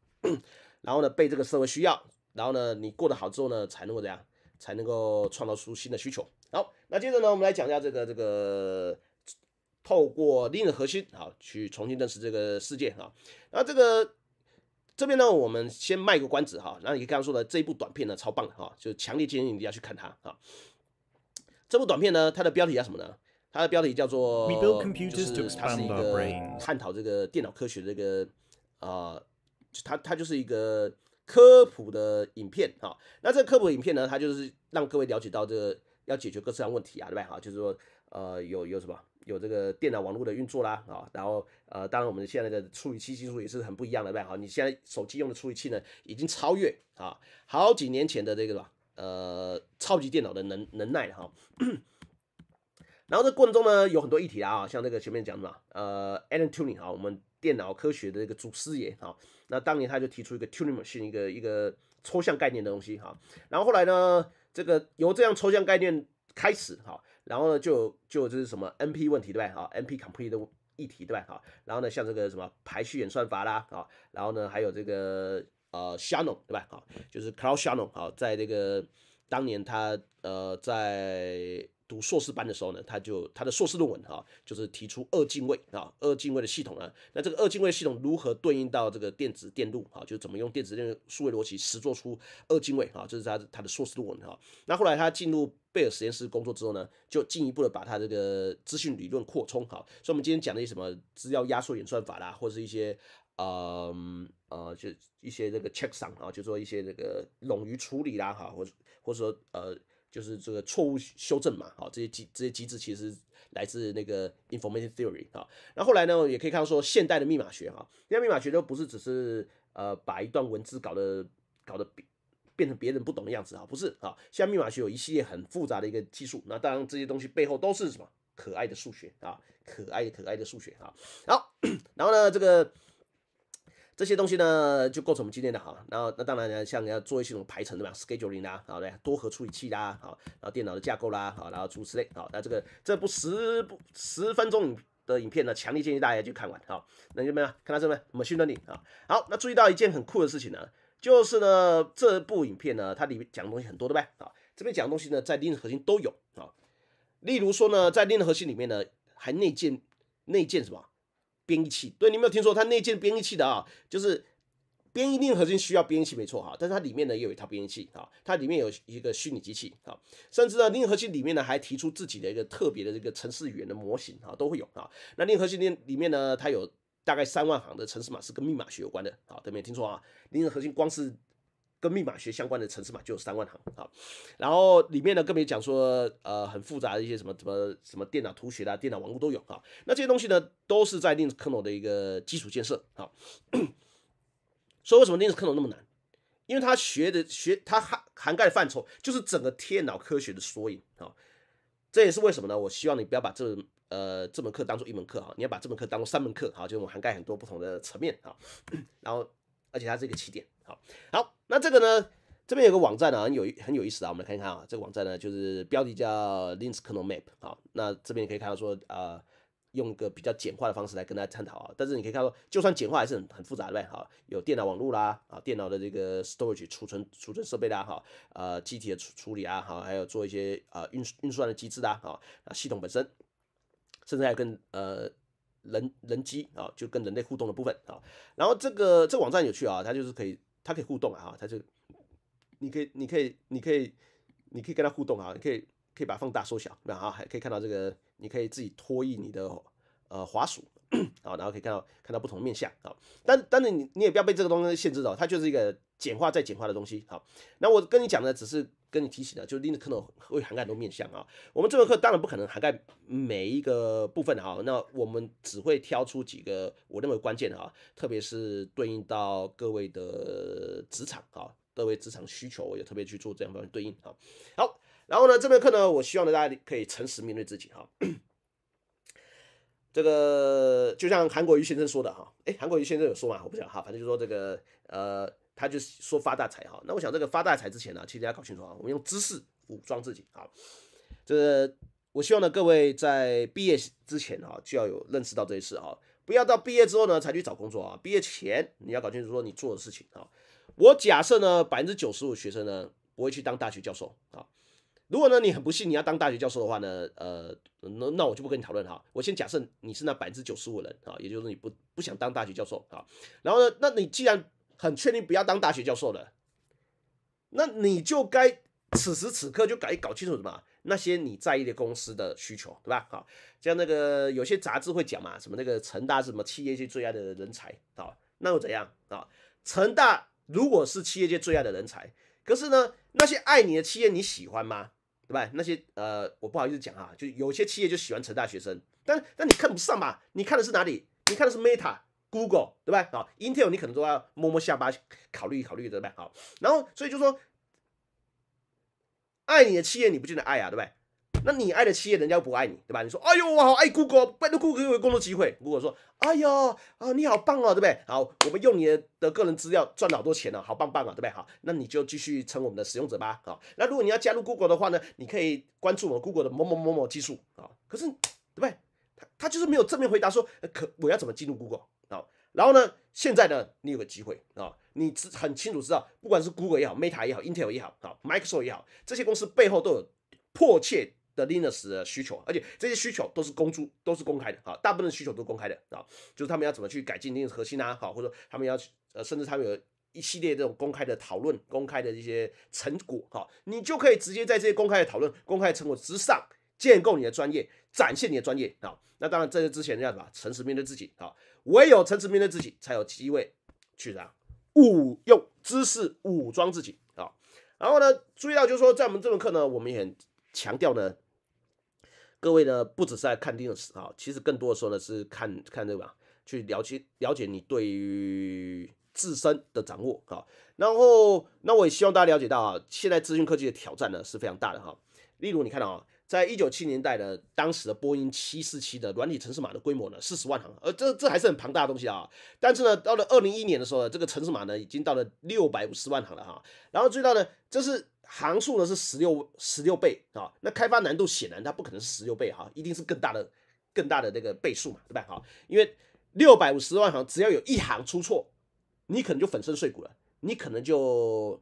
然后呢，被这个社会需要，然后呢，你过得好之后呢，才能够怎样？才能够创造出新的需求。好，那接着呢，我们来讲一下这个这个透过另一个核心啊，去重新认识这个世界啊。那这个这边呢，我们先卖个关子哈。那你刚刚说的这一部短片呢，超棒的哈，就强烈建议你要去看它啊。这部短片呢，它的标题叫什么呢？它的标题叫做，computers build e 就是它是一个探讨这个电脑科学这个，啊，它它就是一个科普的影片啊。那这个科普影片呢，它就是让各位了解到这个要解决各式各样问题啊，对吧？哈，就是说，呃，有有什么有这个电脑网络的运作啦，啊，然后呃，当然我们现在的处理器技术也是很不一样的，对吧？哈，你现在手机用的处理器呢，已经超越啊好几年前的这个了。呃，超级电脑的能能耐了哈。然后这过程中呢，有很多议题啊，像那个前面讲的嘛，呃，Alan Turing 啊，我们电脑科学的一个祖师爷啊，那当年他就提出一个 Turing 是一个一个抽象概念的东西哈，然后后来呢，这个由这样抽象概念开始哈，然后呢就就这是什么 NP 问题对吧？啊，NP-complete 的议题对吧？啊，然后呢像这个什么排序演算法啦啊，然后呢还有这个呃 Shannon 对吧？啊，就是 c l o u d Shannon 啊，在这个当年他呃在读硕士班的时候呢，他就他的硕士论文哈，就是提出二进位啊，二进位的系统呢，那这个二进位系统如何对应到这个电子电路啊，就怎么用电子电路数位逻辑实做出二进位啊，这是他他的硕士论文哈。那后来他进入贝尔实验室工作之后呢，就进一步的把他这个资讯理论扩充好，所以我们今天讲的一些什么资料压缩演算法啦，或是一些呃呃就一些这个 check sum 啊，就说一些这个冗余处理啦哈，或者或者说呃。就是这个错误修正嘛，好，这些机这些机制其实来自那个 information theory 啊。那后来呢，也可以看到说现代的密码学哈，现在密码学都不是只是呃把一段文字搞得搞得变成别人不懂的样子啊，不是啊，现在密码学有一系列很复杂的一个技术，那当然这些东西背后都是什么可爱的数学啊，可爱的可爱的数学啊。好，然后呢这个。这些东西呢，就构成我们今天的哈。然后，那当然呢，像要做一些统排程对吧 s c h e d u l i n g 啦，好的，多核处理器啦，好，然后电脑的架构啦，好，然后如此类，好，那这个这部十部十分钟的影片呢，强烈建议大家去看完啊，那就没有看到这边，我们训练你啊。好，那注意到一件很酷的事情呢，就是呢，这部影片呢，它里面讲的东西很多的呗，啊，这边讲的东西呢，在 Linux 核心都有啊。例如说呢，在 Linux 核心里面呢，还内建内建什么？编译器，对，你没有听说它内建编译器的啊，就是编译另一个核心需要编译器，没错哈，但是它里面呢也有一套编译器啊，它里面有一个虚拟机器啊，甚至呢另一个核心里面呢还提出自己的一个特别的这个程式语言的模型啊，都会有啊，那另一个核心里里面呢它有大概三万行的程式码是跟密码学有关的啊，都没有听错啊，另一个核心光是。跟密码学相关的城市嘛，就有三万行啊。然后里面呢，更别讲说，呃，很复杂的一些什么什么什么电脑图学啊、电脑网络都有啊。那这些东西呢，都是在 Linux Kernel 的一个基础建设啊。所以为什么 Linux Kernel 那么难？因为它学的学，它涵涵盖的范畴就是整个电脑科学的缩影啊。这也是为什么呢？我希望你不要把这呃这门课当做一门课哈，你要把这门课当做三门课啊，就是我们涵盖很多不同的层面啊。然后。而且它是一个起点，好好，那这个呢，这边有个网站呢，很有很有意思啊，我们来看看啊，这个网站呢，就是标题叫 Linker Map 啊，那这边可以看到说，呃，用一个比较简化的方式来跟大家探讨啊，但是你可以看到，就算简化还是很很复杂的呗，好，有电脑网络啦，啊，电脑的这个 storage 储存储存设备啦，好，呃，机体的处处理啊，好，还有做一些呃运运算的机制的啊，系统本身，甚至还跟呃。人人机啊，就跟人类互动的部分啊，然后这个这个网站有趣啊，它就是可以，它可以互动啊，它就你可以你可以你可以你可以跟它互动啊，你可以可以把放大缩小，然后还可以看到这个，你可以自己脱衣你的呃滑鼠。好，然后可以看到看到不同面向啊，但但是你你也不要被这个东西限制到，它就是一个简化再简化的东西。好，那我跟你讲的只是跟你提醒的，就拎着课呢会涵盖多面向啊。我们这门课当然不可能涵盖每一个部分的啊，那我们只会挑出几个我认为关键的啊，特别是对应到各位的职场啊，各位职场需求，我也特别去做这样方面对应啊。好，然后呢这门课呢，我希望呢大家可以诚实面对自己啊。这个就像韩国瑜先生说的哈，哎，韩国瑜先生有说嘛？我不晓得哈，反正就说这个，呃，他就是说发大财哈。那我想这个发大财之前呢，其实要搞清楚啊，我们用知识武装自己啊。这个、我希望呢，各位在毕业之前啊，就要有认识到这件事啊，不要到毕业之后呢才去找工作啊。毕业前你要搞清楚说你做的事情啊。我假设呢，百分之九十五学生呢不会去当大学教授啊。如果呢，你很不幸你要当大学教授的话呢，呃，那那我就不跟你讨论哈。我先假设你是那百分之九十五人啊，也就是你不不想当大学教授啊。然后呢，那你既然很确定不要当大学教授了，那你就该此时此刻就该搞清楚什么那些你在意的公司的需求，对吧？好，像那个有些杂志会讲嘛，什么那个成大是什么企业界最爱的人才啊，那又怎样啊？成大如果是企业界最爱的人才，可是呢，那些爱你的企业你喜欢吗？对吧？那些呃，我不好意思讲啊，就有些企业就喜欢成大学生，但但你看不上吧？你看的是哪里？你看的是 Meta、Google，对吧？啊 i n t e l 你可能都要摸摸下巴考虑考虑对吧？好，然后所以就说，爱你的企业你不见得爱啊？对吧？那你爱的企业人家又不爱你，对吧？你说，哎呦，我好爱 Google，拜托 Google 给我工作机会。Google 说，哎呦，啊，你好棒哦，对不对？好，我们用你的个人资料赚好多钱了，好棒棒啊，对不对？好，那你就继续成我们的使用者吧。好，那如果你要加入 Google 的话呢，你可以关注我 Google 的某某某某技术啊。可是，对不对？他他就是没有正面回答说，可我要怎么进入 Google 啊？然后呢，现在呢，你有个机会啊，你很清楚知道，不管是 Google 也好，Meta 也好，Intel 也好，好 m i c r o s o f t 也好，这些公司背后都有迫切。Linux 的需求，而且这些需求都是公租，都是公开的啊，大部分需求都公开的啊，就是他们要怎么去改进 Linux 核心呐，好，或者他们要呃，甚至他们有一系列这种公开的讨论，公开的一些成果，好，你就可以直接在这些公开的讨论、公开成果之上建构你的专业，展现你的专业啊。那当然，这是之前要什么？诚实面对自己啊，唯有诚实面对自己，才有机会去让误用知识武装自己啊。然后呢，注意到就是说，在我们这门课呢，我们也强调呢。各位呢，不只是在看历时啊，其实更多的时候呢是看看这个，去了解了解你对于自身的掌握啊。然后，那我也希望大家了解到啊，现在资讯科技的挑战呢是非常大的哈。例如，你看到啊，在一九七年代的当时的波音七四七的软体城市码的规模呢，四十万行，而这这还是很庞大的东西啊。但是呢，到了二零一一年的时候呢，这个城市码呢已经到了六百五十万行了哈。然后最大的这是。行数呢是十六十六倍啊，那开发难度显然它不可能是十六倍哈，一定是更大的更大的那个倍数嘛，对吧？对哈？因为六百五十万行，只要有一行出错，你可能就粉身碎骨了，你可能就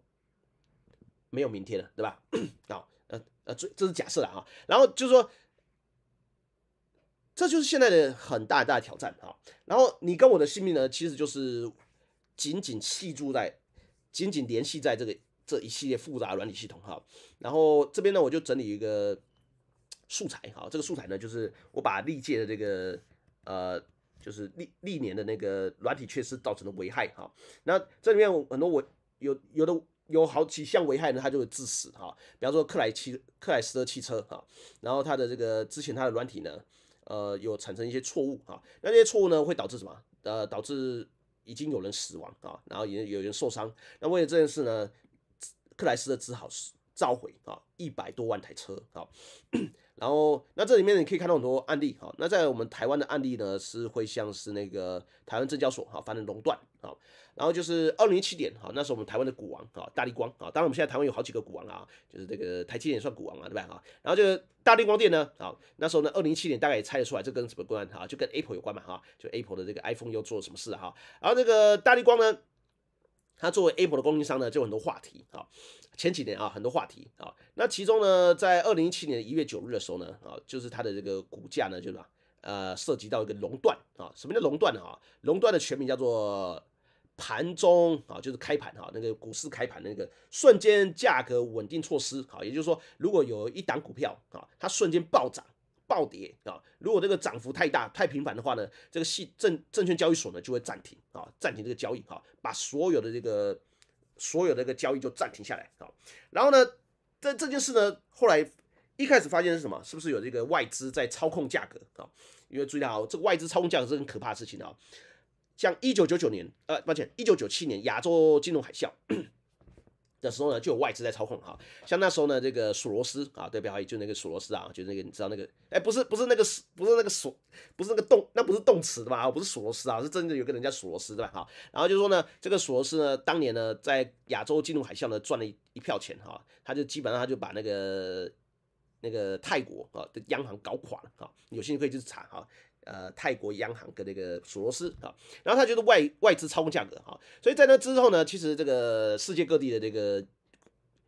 没有明天了，对吧？啊，呃呃，这这是假设的哈。然后就是说，这就是现在的很大大的挑战啊。然后你跟我的性命呢，其实就是紧紧系住在，紧紧联系在这个。这一系列复杂软体系统哈，然后这边呢，我就整理一个素材哈。这个素材呢，就是我把历届的这个呃，就是历历年的那个软体缺失造成的危害哈。那这里面很多危有有的有好几项危害呢，它就会致死哈。比方说克莱奇克莱斯勒汽车哈，然后它的这个之前它的软体呢，呃，有产生一些错误哈。那这些错误呢，会导致什么？呃，导致已经有人死亡啊，然后也有人受伤。那为了这件事呢？克莱斯勒只好召回啊一百多万台车啊，然后那这里面你可以看到很多案例啊，那在我们台湾的案例呢是会像是那个台湾证交所啊发生垄断啊，然后就是二零一七年啊，那时候我们台湾的股王啊，大力光啊，当然我们现在台湾有好几个股王啊，就是这个台积电算股王嘛对不哈。啊？然后就是大立光电呢啊，那时候呢二零一七年大概也猜得出来这跟什么关啊？就跟 Apple 有关嘛哈，就 Apple 的这个 iPhone 又做了什么事哈？然后这个大力光呢？它作为 Apple 的供应商呢，就有很多话题啊。前几年啊，很多话题啊。那其中呢，在二零一七年一月九日的时候呢，啊，就是它的这个股价呢，就是呃，涉及到一个熔断啊。什么叫熔断呢？哈，熔断的全名叫做盘中啊，就是开盘哈，那个股市开盘那个瞬间价格稳定措施。啊。也就是说，如果有一档股票啊，它瞬间暴涨。暴跌啊！如果这个涨幅太大、太频繁的话呢，这个系证证券交易所呢就会暂停啊，暂停这个交易啊，把所有的这个、所有这个交易就暂停下来啊。然后呢，这这件事呢，后来一开始发现是什么？是不是有这个外资在操控价格啊？因为注意到这个外资操控价格是很可怕的事情啊。像一九九九年，呃，抱歉，一九九七年亚洲金融海啸。那时候呢，就有外资在操控哈，像那时候呢，这个索罗斯啊，对，不好意思，就那个索罗斯啊，就那个你知道那个，哎，不是不是那个不是那个索，不是那个动，那不是动词的吧？不是索罗斯啊，是真的有个人叫索罗斯对吧？好，然后就说呢，这个索罗斯呢，当年呢在亚洲金融海啸呢赚了一一票钱哈，他就基本上他就把那个那个泰国啊的央行搞垮了啊，有兴趣可以去查哈。呃，泰国央行跟那个索罗斯啊，然后他觉得外外资操控价格啊，所以在那之后呢，其实这个世界各地的这个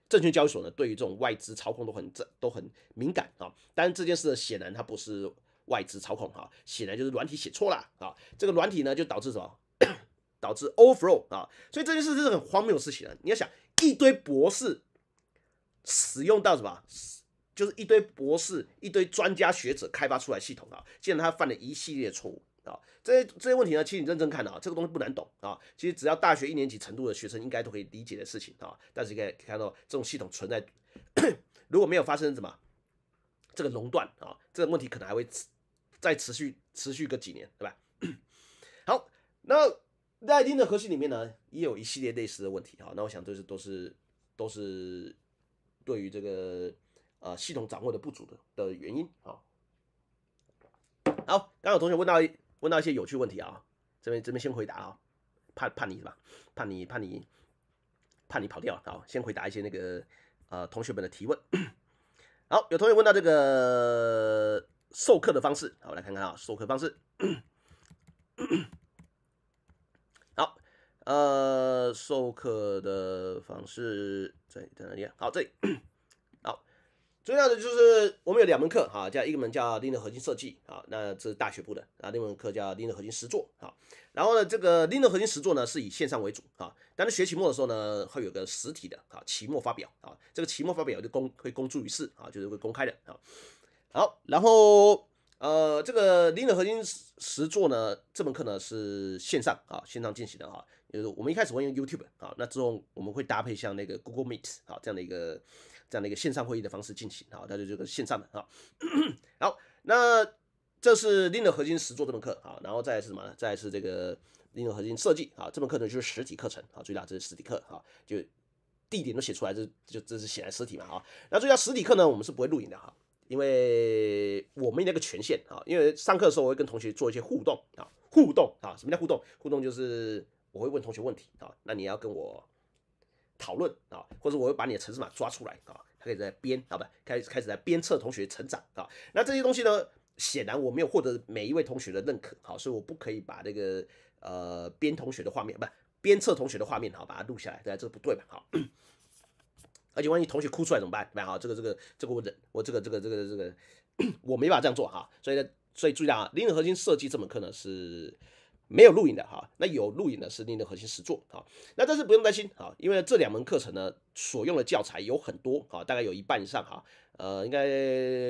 证券交易所呢，对于这种外资操控都很这都很敏感啊。但是这件事显然它不是外资操控哈，显然就是软体写错了啊。这个软体呢，就导致什么？导致 overflow 啊。所以这件事是很荒谬的事情。你要想，一堆博士使用到什么？就是一堆博士、一堆专家学者开发出来系统啊，竟然他犯了一系列错误啊，这些这些问题呢，其实你认真看啊，这个东西不难懂啊，其实只要大学一年级程度的学生应该都可以理解的事情啊，但是可以看到这种系统存在，如果没有发生什么这个垄断啊，这个问题可能还会再持续持续个几年，对吧？好，那赖丁的核心里面呢，也有一系列类似的问题啊，那我想这是都是都是对于这个。呃，系统掌握的不足的的原因啊。好，刚有同学问到问到一些有趣问题啊，这边这边先回答啊，怕怕你什么？怕你怕你怕你跑掉啊，先回答一些那个呃同学们的提问。好，有同学问到这个授课的方式，好，我来看看啊，授课方式。好，呃，授课的方式在在哪里？好，这里。重要的就是我们有两门课哈，叫一门叫 Lean 的核心设计啊，那这是大学部的啊，另一门课叫 Lean 的核心实作啊。然后呢，这个 Lean 的核心实作呢是以线上为主啊，但是学期末的时候呢会有个实体的啊，期末发表啊，这个期末发表就公会公诸于世啊，就是会公开的啊。好，然后。呃，这个领的核心实作》呢，这门课呢是线上啊，线上进行的哈。就是我们一开始会用 YouTube 啊，那之后我们会搭配像那个 Google Meet 啊这样的一个这样的一个线上会议的方式进行啊，那就这个线上的啊。好，那这是领的核心实作》这门课啊，然后再是什么呢？再是这个领的核心设计啊，这门课呢就是实体课程啊，最大这是实体课啊，就地点都写出来，这就这是显然实体嘛啊。那最叫实体课呢，我们是不会录影的哈。因为我没那个权限啊，因为上课的时候我会跟同学做一些互动啊，互动啊，什么叫互动？互动就是我会问同学问题啊，那你要跟我讨论啊，或者我会把你的城市码抓出来啊，他可以在编啊，不，开开始在鞭策同学成长啊。那这些东西呢，显然我没有获得每一位同学的认可，好，所以我不可以把那个呃鞭同学的画面，不鞭策同学的画面，好，把它录下来，对啊，这不对嘛，好。而且万一同学哭出来怎么办？没有，这个这个这个我忍，我这个这个这个这个我没办法这样做啊。所以呢，所以注意啊，《零的核心设计》这门课呢是没有录影的哈。那有录影的是《零的核心实作啊。那但是不用担心啊，因为这两门课程呢所用的教材有很多啊，大概有一半以上哈，呃，应该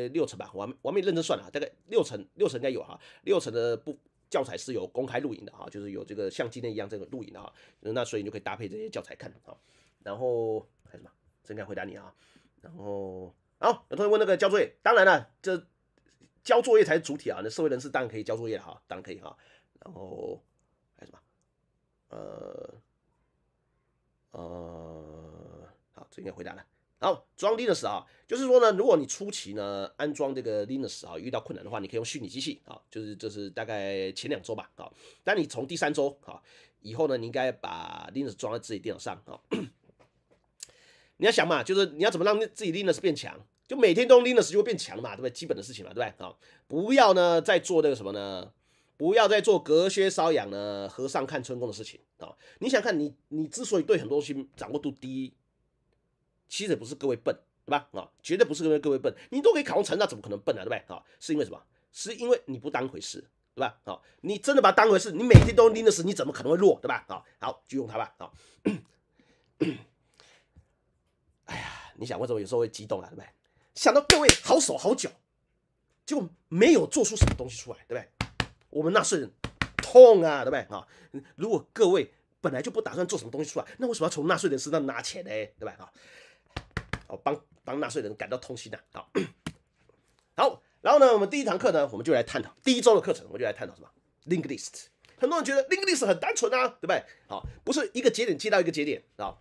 六成吧，我我没认真算了啊，大概六成六成应该有哈。六成的不教材是有公开录影的哈，就是有这个像今天一样这个录影的哈，那所以你就可以搭配这些教材看啊。然后还有什么？真该回答你啊，然后，好，有同学问那个交作业，当然了，这交作业才是主体啊，那社会人士当然可以交作业了哈，当然可以哈，然后还有什么？呃，呃，好，这应该回答了。好，装 Linux 啊，就是说呢，如果你初期呢安装这个 Linux 啊遇到困难的话，你可以用虚拟机器啊，就是就是大概前两周吧啊，但你从第三周啊以后呢，你应该把 Linux 装在自己电脑上啊。你要想嘛，就是你要怎么让自己拎 u x 变强，就每天都拎 u x 就会变强嘛，对不对？基本的事情嘛，对不对？啊，不要呢在做那个什么呢？不要再做隔靴搔痒呢和尚看春宫的事情啊！你想看你你之所以对很多东西掌握度低，其实也不是各位笨，对吧？啊，绝对不是因为各位笨，你都可以考成，那怎么可能笨啊？对不对？啊，是因为什么？是因为你不当回事，对吧？啊，你真的把它当回事，你每天都拎的是，你怎么可能会弱，对吧？啊，好，就用它吧，啊。你想为什么有时候会激动啊，对不对？想到各位好手好脚，就没有做出什么东西出来，对不对？我们纳税人痛啊，对不对啊？如果各位本来就不打算做什么东西出来，那为什么要从纳税人身上拿钱呢？对吧？啊，好，帮帮纳税人感到痛心呐。好，然后呢，我们第一堂课呢，我们就来探讨第一周的课程，我们就来探讨什么？link list。很多人觉得 link list 很单纯啊，对不对？好，不是一个节点接到一个节点啊。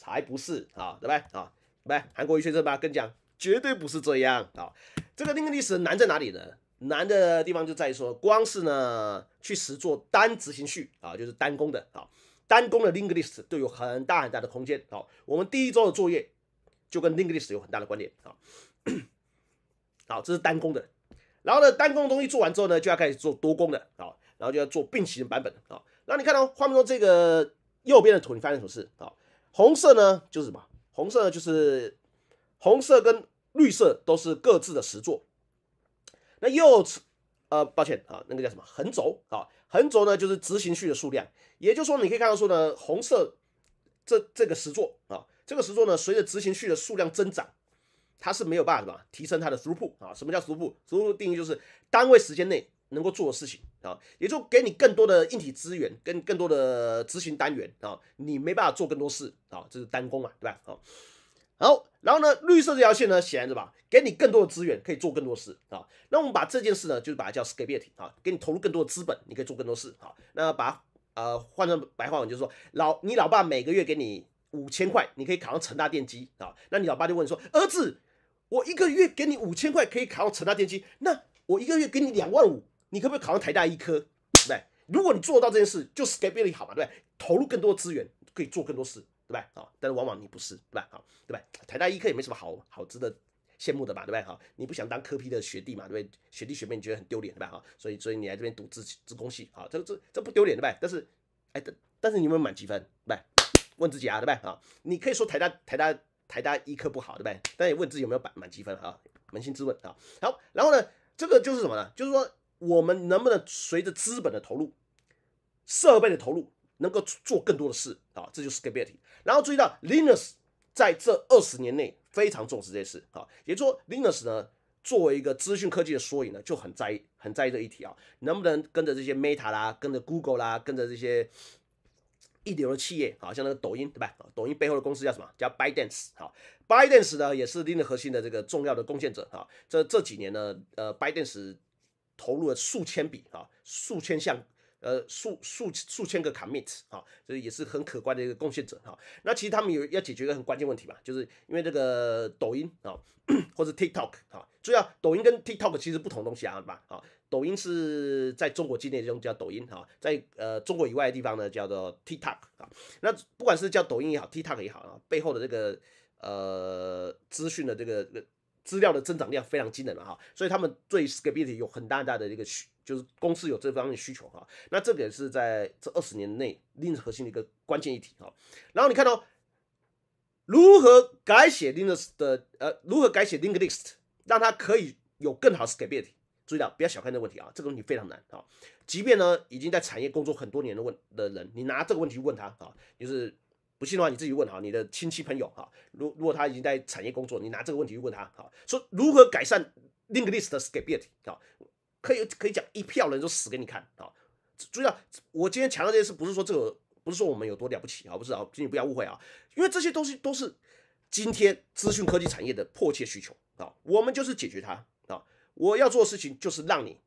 才不是啊，对对啊，来，韩国瑜先生吧，跟你讲绝对不是这样啊。这个 l i n g l i s t 难在哪里呢？难的地方就在于说，光是呢去实做单执行序啊，就是单工的啊，单工的 l i n g l i s t 都有很大很大的空间啊。我们第一周的作业就跟 l i n g l i s t 有很大的关联啊。好，这是单工的，然后呢，单工的东西做完之后呢，就要开始做多工的啊，然后就要做并行版本啊。然后你看到画面中这个右边的图，你发现什么事啊？红色呢就是什么？红色就是红色跟绿色都是各自的十座。那右侧，呃，抱歉啊，那个叫什么？横轴啊，横轴呢就是执行序的数量。也就是说，你可以看到说呢，红色这这个十座啊，这个十座呢随着执行序的数量增长，它是没有办法什么提升它的 throughput 啊？什么叫 throughput？throughput 定义就是单位时间内能够做的事情。啊，也就给你更多的硬体资源，跟更多的执行单元啊，你没办法做更多事啊，这是单工嘛，对吧？好，然后然后呢，绿色这条线呢，显然是吧？给你更多的资源，可以做更多事啊。那我们把这件事呢，就是把它叫 scalability 啊，给你投入更多的资本，你可以做更多事啊。那把呃换成白话文就是说，老你老爸每个月给你五千块，你可以考上成大电机啊。那你老爸就问说，儿子，我一个月给你五千块可以考上成大电机，那我一个月给你两万五。你可不可以考上台大医科？对，不对？如果你做到这件事，就是改变你好嘛，对，不对？投入更多资源可以做更多事，对吧？啊，但是往往你不是，对吧？好，对吧？台大医科也没什么好好值得羡慕的吧，对吧？好，你不想当科批的学弟嘛，对，不对？学弟学妹你觉得很丢脸，对吧？哈，所以，所以你来这边读职职工系，啊，这这这不丢脸对吧？但是，哎，但但是你有没有满积分？对，问自己啊，对吧？啊，你可以说台大台大台大医科不好，对吧？但也问自己有没有满满积分啊？扪心自问啊。好，然后呢，这个就是什么呢？就是说。我们能不能随着资本的投入、设备的投入，能够做更多的事啊？这就是个问题。然后注意到，Linux 在这二十年内非常重视这件事啊，也就是说，Linux 呢作为一个资讯科技的缩影呢，就很在意、很在意这一题啊，能不能跟着这些 Meta 啦、跟着 Google 啦、跟着这些一流的企业，啊，像那个抖音对吧？抖音背后的公司叫什么？叫 b e d a n c e 啊。b e d a n c e 呢也是 Linux 核心的这个重要的贡献者啊。这这几年呢，呃 b e d a n c e 投入了数千笔啊，数千项，呃，数数数千个 commit 啊，这也是很可观的一个贡献者哈。那其实他们有要解决一个很关键问题吧，就是因为这个抖音啊，或者 TikTok 啊，注意啊，抖音跟 TikTok 其实不同东西啊，对吧？啊，抖音是在中国境内用叫抖音哈，在呃中国以外的地方呢叫做 TikTok 啊。那不管是叫抖音也好，TikTok 也好啊，背后的这个呃资讯的这个。资料的增长量非常惊人了哈，所以他们对 scalability 有很大很大的一个需，就是公司有这方面需求哈。那这个是在这二十年内 Linux 核心的一个关键议题哈。然后你看到如何改写 Linux 的呃，如何改写 Linux，让它可以有更好的 scalability。注意到不要小看这个问题啊，这个问题非常难啊。即便呢已经在产业工作很多年的问的人，你拿这个问题问他啊，就是。不信的话，你自己问哈，你的亲戚朋友哈，如如果他已经在产业工作，你拿这个问题去问他，哈，说如何改善 l i n d l i s t 的 skypeity 啊，可以可以讲一票人就死给你看啊。意啊，我今天强调这件事，不是说这个，不是说我们有多了不起啊，不是啊，请你不要误会啊，因为这些东西都是今天资讯科技产业的迫切需求啊，我们就是解决它啊。我要做的事情就是让你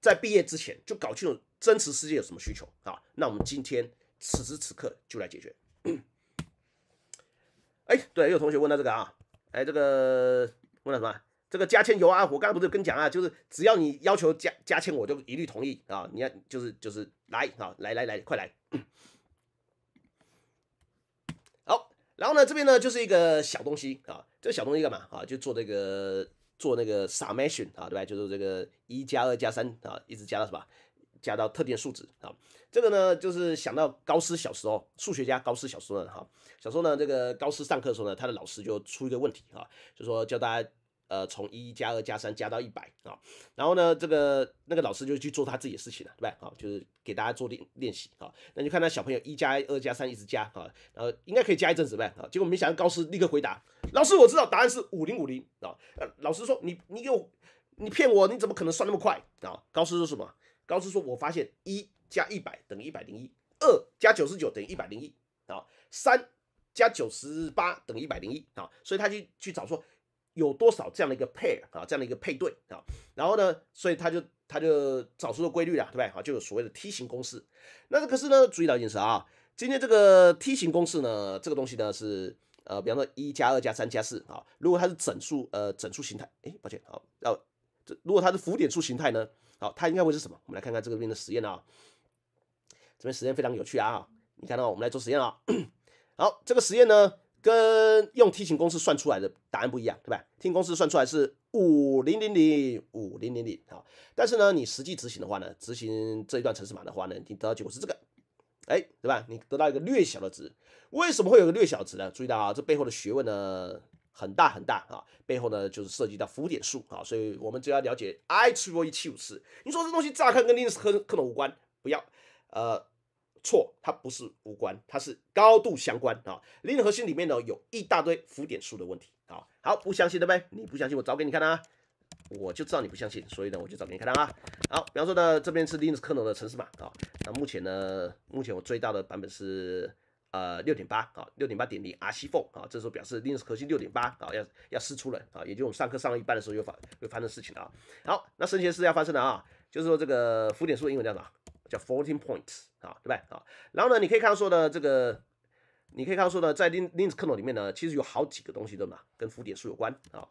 在毕业之前就搞清楚真实世界有什么需求啊。那我们今天。此时此刻就来解决。哎，对，有同学问到这个啊，哎，这个问了什么？这个加签油啊？我刚刚不是跟你讲啊，就是只要你要求加加签，我就一律同意啊。你要就是就是来啊，来来来，快来。好，然后呢，这边呢就是一个小东西啊，这个小东西干嘛啊？就做这个做那个 s u m m a t i o n 啊，对吧？就是这个一加二加三啊，一直加到什么？加到特定数值啊，这个呢就是想到高斯小时候，数学家高斯小时候哈，小时候呢，这个高斯上课的时候呢，他的老师就出一个问题哈，就说教大家，呃，从一加二加三加到一百啊，然后呢，这个那个老师就去做他自己的事情了，对吧？啊？就是给大家做练练习啊，那就看他小朋友一加二加三一直加啊，然后应该可以加一阵子呗啊，结果没想到高斯立刻回答，老师，我知道答案是五零五零啊，老师说你你给我你骗我，你怎么可能算那么快啊？高斯说什么？老师说，我发现一加一百等于一百零一，二加九十九等于一百零一啊，三加九十八等于一百零一啊，所以他去去找说有多少这样的一个 pair 啊，这样的一个配对啊，然后呢，所以他就他就找出了规律了，对不对啊？就有所谓的梯形公式。那可是呢，注意到一件事啊，今天这个梯形公式呢，这个东西呢是呃，比方说一加二加三加四啊，如果它是整数呃整数形态，哎，抱歉，好，要这如果它是浮点数形态呢？好，它应该会是什么？我们来看看这个边的实验啊。这边实验非常有趣啊。你看到，我们来做实验啊。好，这个实验呢，跟用梯形公式算出来的答案不一样，对吧？梯形公式算出来是五零零零五零零零，好，但是呢，你实际执行的话呢，执行这一段程式码的话呢，你得到结果是这个，哎，对吧？你得到一个略小的值，为什么会有个略小值呢？注意到啊，这背后的学问呢？很大很大啊，背后呢就是涉及到浮点数啊，所以我们只要了解 I 除以 Q 五四。你说这东西乍看跟 Linux 可能无关，不要，呃，错，它不是无关，它是高度相关啊。Linux 核心里面呢有一大堆浮点数的问题啊。好，不相信的呗，你不相信我找给你看啊。我就知道你不相信，所以呢我就找给你看的啊。好，比方说呢，这边是 Linux kernel 的城市码啊。那目前呢，目前我最大的版本是。呃，六点八啊，六点八点零 Four 啊，这时候表示 Linux 核心六点八啊，要要失出了啊，也就我们上课上了一半的时候又发又发生事情了啊。好，那升阶是要发生的啊，就是说这个浮点数英文叫什么？叫 f o u r t e e n point s 啊，对吧？啊，然后呢，你可以看到说的这个，你可以看到说的在 Linux kernel 里面呢，其实有好几个东西对嘛，跟浮点数有关啊，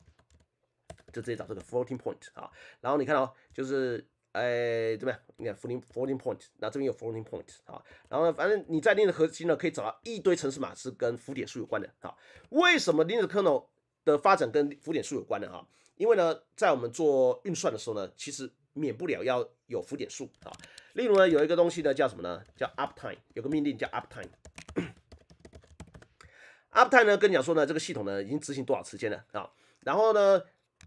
就直接找这个 floating point 啊，然后你看哦，就是。哎，怎么样？你看，floating floating point，那这边有 floating point 啊，然后呢，反正你在 Linux 核心呢，可以找到一堆程式码是跟浮点数有关的啊。为什么 Linux kernel 的发展跟浮点数有关的哈？因为呢，在我们做运算的时候呢，其实免不了要有浮点数啊。例如呢，有一个东西呢，叫什么呢？叫 uptime，有个命令叫 uptime。uptime 呢，跟你讲说呢，这个系统呢，已经执行多少时间了啊？然后呢，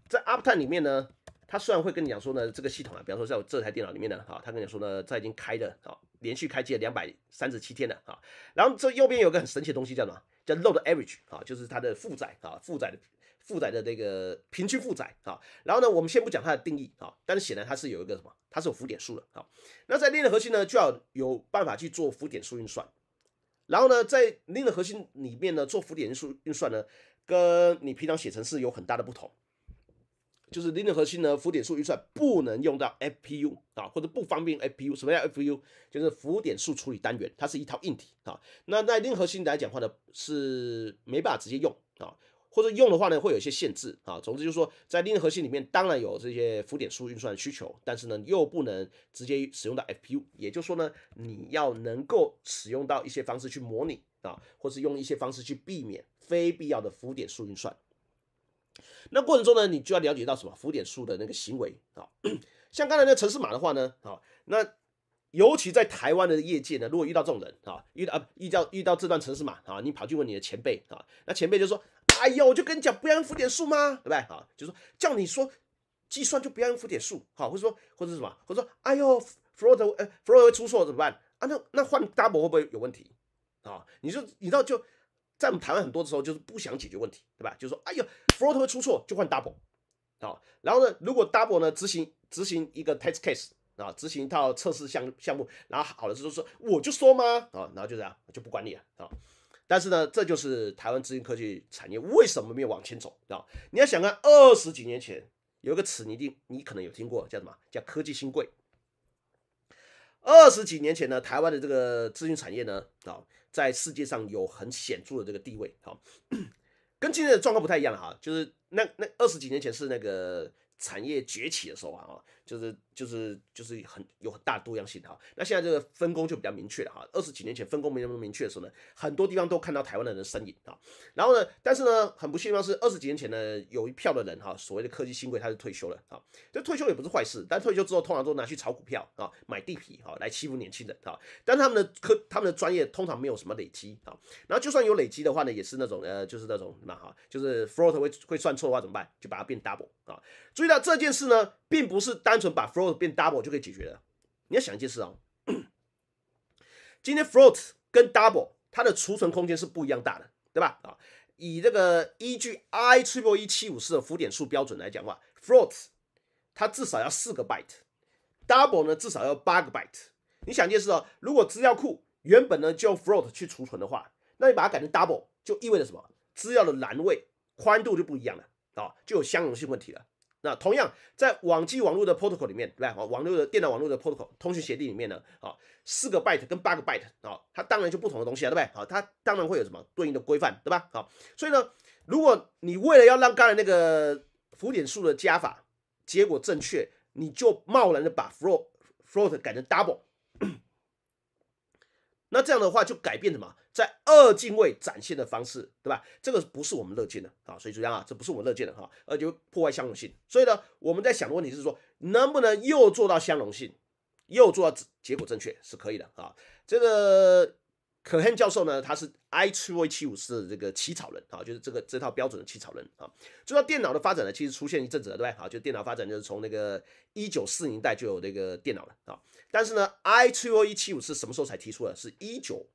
在 uptime 里面呢。他虽然会跟你讲说呢，这个系统啊，比方说在我这台电脑里面呢，啊，他跟你讲说呢，它已经开的啊，连续开机了两百三十七天了啊。然后这右边有个很神奇的东西叫什么？叫 load average 啊，就是它的负载啊，负载的负载的那个平均负载啊。然后呢，我们先不讲它的定义啊，但是显然它是有一个什么？它是有浮点数的。好，那在 Linux 核心呢，就要有办法去做浮点数运算。然后呢，在 Linux 核心里面呢，做浮点数运算呢，跟你平常写程式有很大的不同。就是零的核心呢，浮点数运算不能用到 FPU 啊，或者不方便 FPU。什么叫 FPU？就是浮点数处理单元，它是一套硬体啊。那在零核心来讲话呢，是没办法直接用啊，或者用的话呢，会有一些限制啊。总之就是说，在零核心里面，当然有这些浮点数运算的需求，但是呢，又不能直接使用到 FPU。也就是说呢，你要能够使用到一些方式去模拟啊，或是用一些方式去避免非必要的浮点数运算。那过程中呢，你就要了解到什么浮点数的那个行为啊？像刚才那城市码的话呢，啊，那尤其在台湾的业界呢，如果遇到这种人啊，遇啊遇到遇到这段城市码啊，你跑去问你的前辈啊，那前辈就说，哎呦，我就跟你讲不要用浮点数吗？对不对啊？就说叫你说计算就不要用浮点数，好，或者说或者是什么，或者说哎呦 float 呃 float 出错怎么办啊？那那换 double 会不会有问题啊？你就你知道就。在我们台湾很多的时候，就是不想解决问题，对吧？就是说，哎呦，float 出错就换 double，啊。然后呢，如果 double 呢执行执行一个 test case 啊，执行一套测试项项目，然后好了之就说，我就说嘛啊，然后就这样就不管你了啊。但是呢，这就是台湾资讯科技产业为什么没有往前走啊？你要想看二十几年前有一个词，你一定你可能有听过叫什么叫科技新贵。二十几年前呢，台湾的这个资讯产业呢啊。在世界上有很显著的这个地位，好，跟今天的状况不太一样了哈，就是那那二十几年前是那个产业崛起的时候啊。就是就是就是很有很大多样性哈，那现在这个分工就比较明确了哈。二十几年前分工没那么明确的时候呢，很多地方都看到台湾的人身影哈。然后呢，但是呢，很不幸的是，二十几年前呢，有一票的人哈，所谓的科技新贵，他就退休了啊。这退休也不是坏事，但退休之后通常都拿去炒股票啊，买地皮哈，来欺负年轻人啊。但他们的科他们的专业通常没有什么累积啊。然后就算有累积的话呢，也是那种呃，就是那种什么哈，就是 float 会会算错的话怎么办？就把它变 double 啊。注意到这件事呢，并不是单。单纯把 float 变 double 就可以解决了。你要想一件事哦，今天 float 跟 double 它的储存空间是不一样大的，对吧？啊，以这个依据 i t r i p l e e 七五四的浮点数标准来讲的话，float 它至少要四个 byte，double 呢至少要八个 byte。你想件事哦，如果资料库原本呢就用 float 去储存的话，那你把它改成 double，就意味着什么？资料的栏位宽度就不一样了啊，就有相容性问题了。那同样，在网际网络的 protocol 里面，来，网络的电脑网络的 protocol 通讯协定里面呢，好，四个 byte 跟八个 byte 啊，它当然就不同的东西了，对不对？好，它当然会有什么对应的规范，对吧？好，所以呢，如果你为了要让刚才那个浮点数的加法结果正确，你就贸然的把 float float 改成 double，那这样的话就改变什么？在二进位展现的方式，对吧？这个不是我们乐见的啊，所以注意啊，这不是我们乐见的哈，而就破坏相容性。所以呢，我们在想的问题是说，能不能又做到相容性，又做到结果正确，是可以的啊。这个可汗教授呢，他是 I 2O 175的这个起草人啊，就是这个这套标准的起草人啊。就说电脑的发展呢，其实出现一阵子了，对吧？啊，就电脑发展就是从那个一九四零代就有这个电脑了啊。但是呢，I 2O 175是什么时候才提出的？是一九。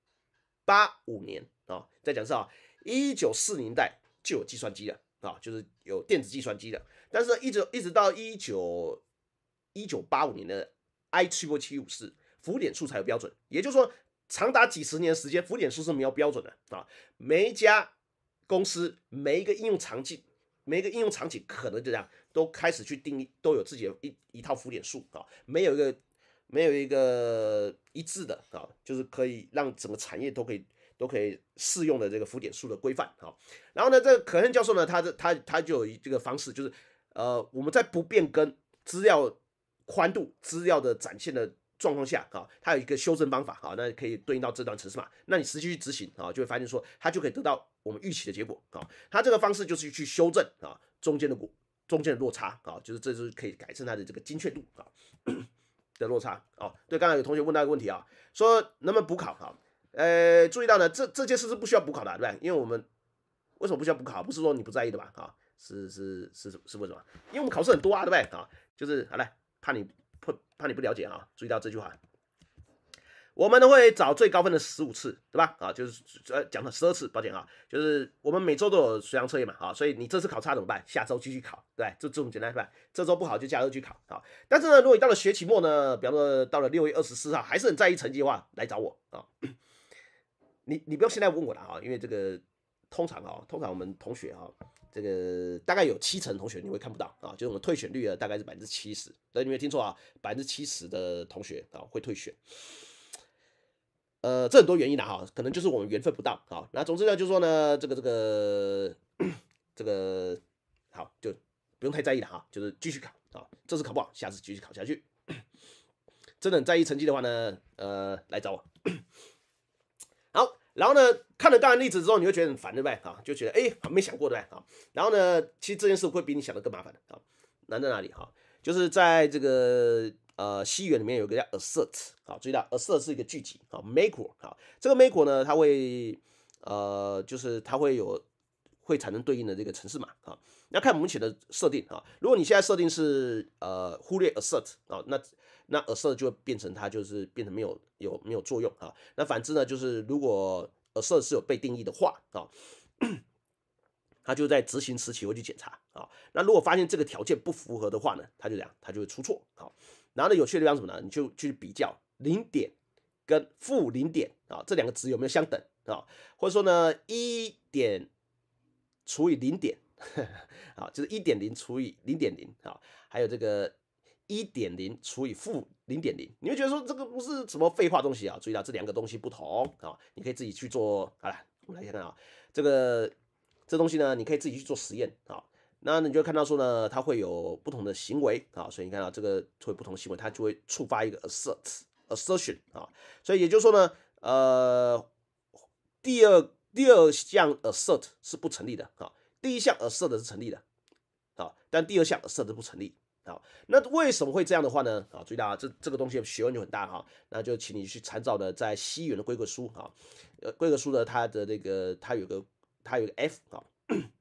八五年啊，再讲是啊，一九四年代就有计算机了啊，就是有电子计算机的，但是一直一直到一九一九八五年的 I 七五七五四，浮点数才有标准，也就是说长达几十年时间，浮点数是没有标准的啊，每一家公司、每一个应用场景、每一个应用场景可能就这样都开始去定义，都有自己的一一套浮点数啊，没有一个。没有一个一致的啊，就是可以让整个产业都可以都可以适用的这个浮点数的规范啊。然后呢，这个可恨教授呢，他的他他就这个方式就是，呃，我们在不变更资料宽度、资料的展现的状况下啊，它有一个修正方法啊，那可以对应到这段程式码，那你实际去执行啊，就会发现说它就可以得到我们预期的结果啊。它这个方式就是去修正啊中间的中间的落差啊，就是这是可以改善它的这个精确度啊。的落差哦，对，刚刚有同学问到一个问题啊，说能不能补考啊？呃，注意到呢，这这件事是不需要补考的，对不对？因为我们为什么不需要补考？不是说你不在意的吧？啊，是是是是为什么？因为我们考试很多啊，对不对？啊，就是好了，怕你怕怕你不了解啊，注意到这句话。我们都会找最高分的十五次，对吧？啊，就是呃，讲了十次，抱歉啊，就是我们每周都有随堂测验嘛，啊，所以你这次考差怎么办？下周继续考，对，就这么简单，是吧？这周不好就下周去考，啊，但是呢，如果你到了学期末呢，比方说到了六月二十四号，还是很在意成绩的话，来找我啊。你你不要现在问我了啊，因为这个通常啊，通常我们同学啊，这个大概有七成同学你会看不到啊，就是我们退选率啊，大概是百分之七十，等你没听错啊，百分之七十的同学啊会退选。呃，这很多原因的哈，可能就是我们缘分不到，好，那总之呢，就说呢，这个这个这个好，就不用太在意了哈，就是继续考啊，这次考不好，下次继续考下去。真的很在意成绩的话呢，呃，来找我。好，然后呢，看了大量例子之后，你会觉得很烦对不对？啊，就觉得哎，没想过对吧？啊，然后呢，其实这件事会比你想的更麻烦的啊，难在哪里哈，就是在这个。呃，西元里面有个叫 assert，好，注意到 assert 是一个聚集，好，macro，好，这个 macro 呢，它会呃，就是它会有会产生对应的这个城市码，好，那看目前的设定啊，如果你现在设定是呃忽略 assert，啊，那那 assert 就会变成它就是变成没有有没有作用啊，那反之呢，就是如果 assert 是有被定义的话，啊，它就在执行时期会去检查，啊，那如果发现这个条件不符合的话呢，它就这样，它就会出错，好。然后呢，有趣的地方什么呢？你就去比较零点跟负零点啊，这两个值有没有相等啊？或者说呢，一点除以零点啊，就是一点零除以零点零啊，还有这个一点零除以负零点零，你会觉得说这个不是什么废话东西啊？注意到这两个东西不同啊，你可以自己去做。好了，我们来看啊，这个这东西呢，你可以自己去做实验啊。那你就看到说呢，它会有不同的行为啊，所以你看到这个会不同行为，它就会触发一个 assert assertion 啊，所以也就是说呢，呃，第二第二项 assert 是不成立的啊，第一项 assert 是成立的啊，但第二项 assert 不成立啊，那为什么会这样的话呢？啊，到啊，这这个东西学问就很大哈，那就请你去参照的在西元的规格书啊，规格书呢，它的那个它有个它有个 f 啊。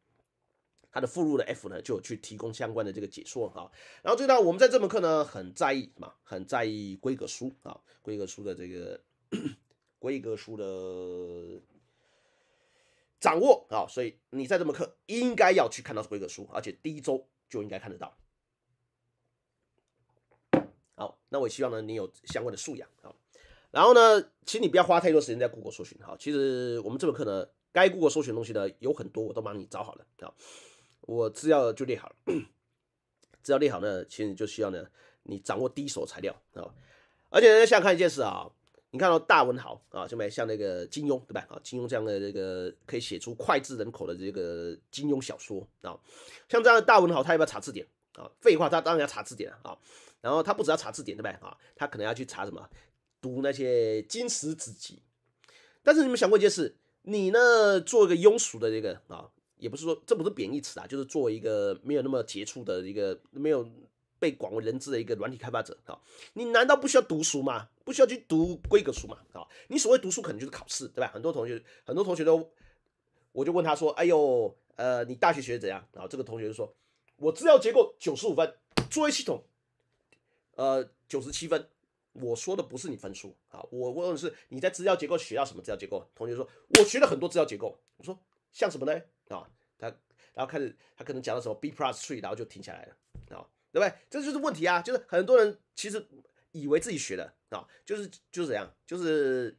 它的附录的 F 呢，就去提供相关的这个解说哈。然后，最大我们在这门课呢很在意什么？很在意规格书啊，规格书的这个规格书的掌握啊。所以你在这门课应该要去看到规格书，而且第一周就应该看得到。好，那我希望呢你有相关的素养啊。然后呢，请你不要花太多时间在 Google 搜寻哈。其实我们这门课呢，该 Google 搜寻东西呢有很多，我都帮你找好了啊。我资料就列好了，资料列好呢，其实就需要呢，你掌握第一手材料啊。而且呢，想看一件事啊，你看到大文豪啊，像没像那个金庸对吧？啊？金庸这样的这个可以写出脍炙人口的这个金庸小说啊，像这样的大文豪，他要不要查字典啊？废话，他当然要查字典啊。然后他不只要查字典对不对啊？他可能要去查什么，读那些金石子集。但是你们想过一件事，你呢做一个庸俗的这个啊？也不是说这不是贬义词啊，就是作为一个没有那么杰出的一个没有被广为人知的一个软体开发者啊，你难道不需要读书吗？不需要去读规格书吗？啊，你所谓读书可能就是考试，对吧？很多同学，很多同学都，我就问他说：“哎呦，呃，你大学学怎样？”然后这个同学就说：“我资料结构九十五分，作业系统，呃，九十七分。”我说的不是你分数啊，我问的是你在资料结构学到什么？资料结构？同学说：“我学了很多资料结构。”我说：“像什么呢？”啊，他然后开始，他可能讲到什么 B plus tree，然后就停下来了，啊，对不对？这就是问题啊，就是很多人其实以为自己学的啊，就是就是怎样，就是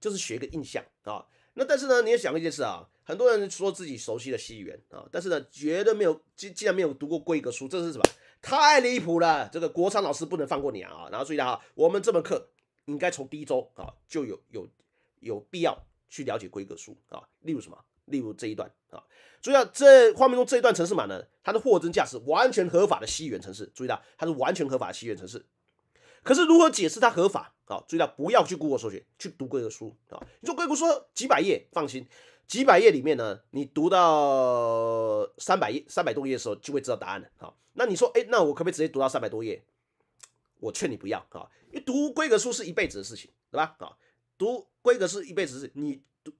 就是学一个印象啊。那但是呢，你也想一件事啊，很多人说自己熟悉的西元啊，但是呢，绝对没有既既然没有读过规格书，这是什么？太离谱了！这个国昌老师不能放过你啊！然后意到啊，我们这门课应该从第一周啊就有有有必要。去了解规格书啊，例如什么？例如这一段啊，注意到这画面中这一段城市码呢，它是货真价实、完全合法的西元城市。注意到它是完全合法的西元城市，可是如何解释它合法？啊？注意到不要去硅谷搜寻，去读规格书啊。你说规格书几百页，放心，几百页里面呢，你读到三百页、三百多页的时候，就会知道答案了。好，那你说，哎，那我可不可以直接读到三百多页？我劝你不要啊，因为读规格书是一辈子的事情，对吧？啊。读规格是一辈子是你读，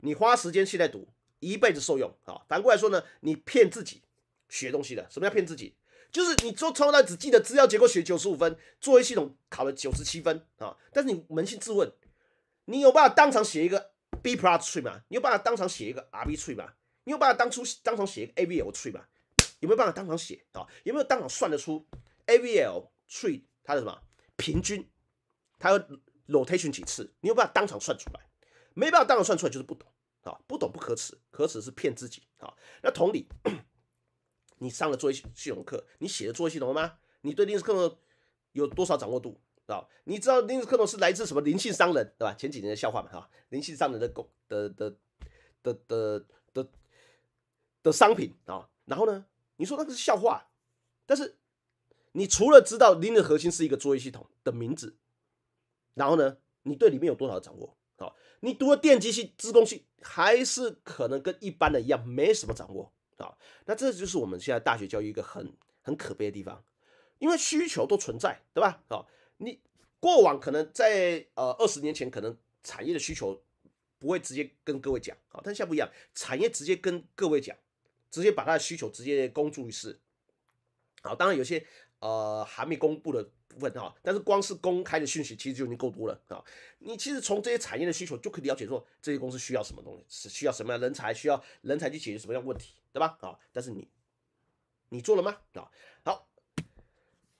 你花时间去在读，一辈子受用啊。反过来说呢，你骗自己学东西的。什么叫骗自己？就是你做窗单只记得资料结构学九十五分，作业系统考了九十七分啊。但是你扪心自问，你有办法当场写一个 B plus tree 吗？你有办法当场写一个 R B tree 吗？你有办法当初当场写一个 AVL tree 吗？有没有办法当场写啊？有没有当场算得出 AVL tree 它的什么平均？它？rotation 几次，你有办法当场算出来？没办法当场算出来，就是不懂啊！不懂不可耻，可耻是骗自己啊！那同理，你上了作业系统课，你写了作业系统了吗？你对 Linux 系统有多少掌握度？知道？你知道 u x 系统是来自什么灵性商人对吧？前几年的笑话嘛，哈，灵性商人的狗的的的的的的商品啊！然后呢，你说那个是笑话，但是你除了知道钉的核心是一个作业系统的名字。然后呢，你对里面有多少掌握啊？你读了电机系、自控系，还是可能跟一般的一样，没什么掌握啊？那这就是我们现在大学教育一个很很可悲的地方，因为需求都存在，对吧？啊，你过往可能在呃二十年前，可能产业的需求不会直接跟各位讲啊，但现在不一样，产业直接跟各位讲，直接把它的需求直接公诸于世。好，当然有些呃还没公布的。问分哈，但是光是公开的讯息其实就已经够多了啊！你其实从这些产业的需求就可以了解说，这些公司需要什么东西，是需要什么样人才，需要人才去解决什么样问题，对吧？啊！但是你你做了吗？啊！好，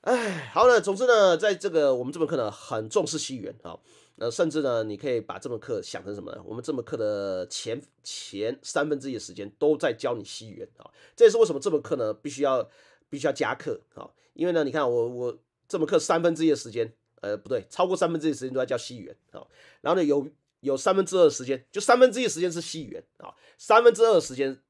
哎，好了，总之呢，在这个我们这门课呢，很重视西元啊，呃，甚至呢，你可以把这门课想成什么呢？我们这门课的前前三分之一的时间都在教你西元啊，这也是为什么这门课呢，必须要必须要加课啊，因为呢，你看我我。这门课三分之一的时间，呃，不对，超过三分之一的时间都在教西言啊。然后呢，有有三分之二的时间，就三分之一的时间是西言啊，三分之二时间，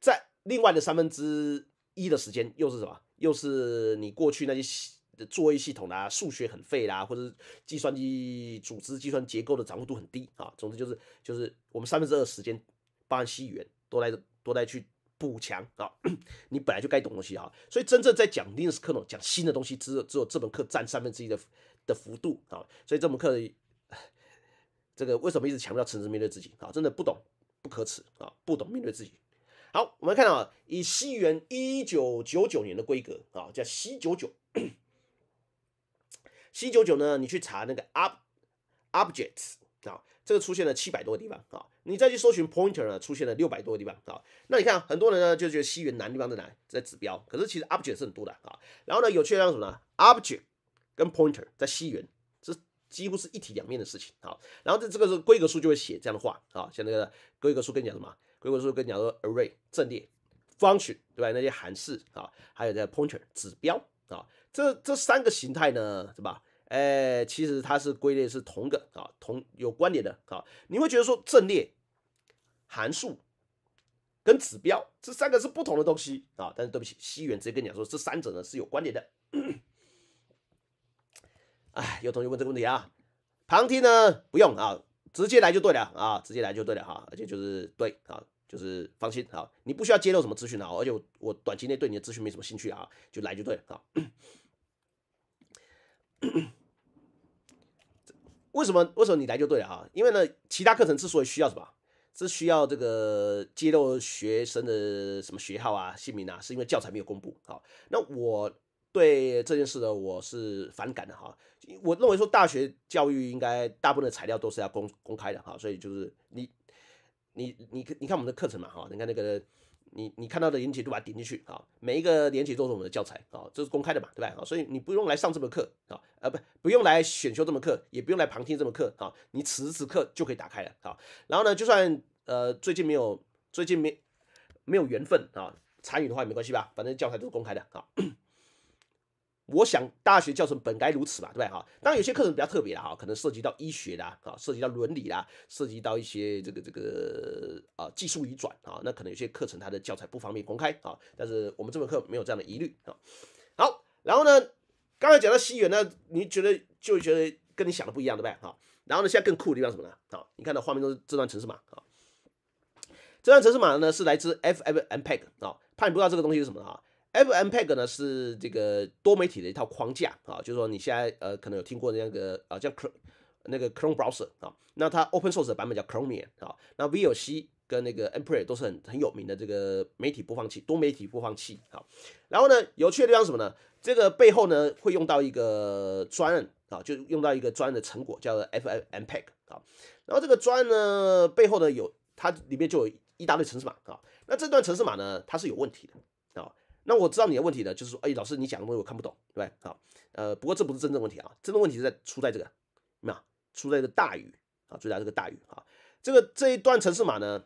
在另外的三分之一的时间又是什么？又是你过去那些的作业系统啦，数学很废啦，或者计算机组织、计算结构的掌握度很低啊。总之就是，就是我们三分之二时间含西言都来都来去。补强啊，你本来就该懂东西啊，所以真正在讲 lessons 课讲新的东西只有只有这门课占三分之一的的幅度啊，所以这门课 这个为什么一直强调诚实面对自己啊？真的不懂不可耻啊，不懂面对自己。好，我们看到以西元一九九九年的规格啊，叫 C 九九，C 九九呢，你去查那个 up objects，啊，这个出现了七百多个地方啊，你再去搜寻 pointer 呢，出现了六百多个地方啊。那你看很多人呢就觉得西元南地方在南在指标，可是其实 object 是很多的啊。然后呢，有区分什么呢？object 跟 pointer 在西元，这几乎是一体两面的事情啊。然后这这个是规格书就会写这样的话啊，像那个规格书跟你讲什么？规格书跟你讲说 array 阵列，function 对吧？那些函数啊，还有在 pointer 指标啊，这这三个形态呢，是吧？哎，其实它是归类是同个啊，同有关联的啊。你会觉得说阵列、函数跟指标这三个是不同的东西啊？但是对不起，西元直接跟你讲说，这三者呢是有关联的。哎，有同学问这个问题啊？旁听呢不用啊，直接来就对了啊，直接来就对了哈。而且就是对啊，就是放心啊，你不需要揭露什么资讯啊，而且我短期内对你的资讯没什么兴趣啊，就来就对了啊。为什么？为什么你来就对了哈？因为呢，其他课程之所以需要什么，是需要这个揭露学生的什么学号啊、姓名啊，是因为教材没有公布。好，那我对这件事呢，我是反感的哈。我认为说大学教育应该大部分的材料都是要公公开的哈，所以就是你、你、你、你看我们的课程嘛哈，你看那个。你你看到的连结都把它顶进去啊，每一个连结都是我们的教材啊，这是公开的嘛，对吧？啊？所以你不用来上这门课啊，呃不不用来选修这门课，也不用来旁听这门课啊，你此时此刻就可以打开了啊。然后呢，就算呃最近没有最近没没有缘分啊参与的话也没关系吧，反正教材都是公开的啊。我想大学教程本该如此嘛，对不对哈？当然有些课程比较特别啦，哈，可能涉及到医学啦，啊，涉及到伦理啦，涉及到一些这个这个啊技术移转啊，那可能有些课程它的教材不方便公开啊。但是我们这门课没有这样的疑虑啊。好，然后呢，刚才讲到西园呢，你觉得就觉得跟你想的不一样，对不对哈？然后呢，现在更酷的地方什么呢？啊，你看到画面中这段城市码啊，这段城市码呢是来自 f m m p e g 啊，怕你不知道这个东西是什么哈。f m p e g 呢是这个多媒体的一套框架啊，就是说你现在呃可能有听过那个啊叫 Chrome 那个 Chrome Browser 啊，那它 Open Source 的版本叫 Chromium 啊，那 VLC 跟那个 e m p i r e r 都是很很有名的这个媒体播放器、多媒体播放器啊。然后呢，有趣的地方什么呢？这个背后呢会用到一个专啊，就用到一个专的成果叫 FFmpeg 啊。然后这个专呢背后呢有它里面就有一大堆程式码啊，那这段程式码呢它是有问题的。那我知道你的问题呢，就是说，哎，老师，你讲的东西我看不懂，对不对？好，呃，不过这不是真正问题啊，真正问题是在出在这个，那出在这个大于啊，出在这个大于啊，这个这一段程式码呢，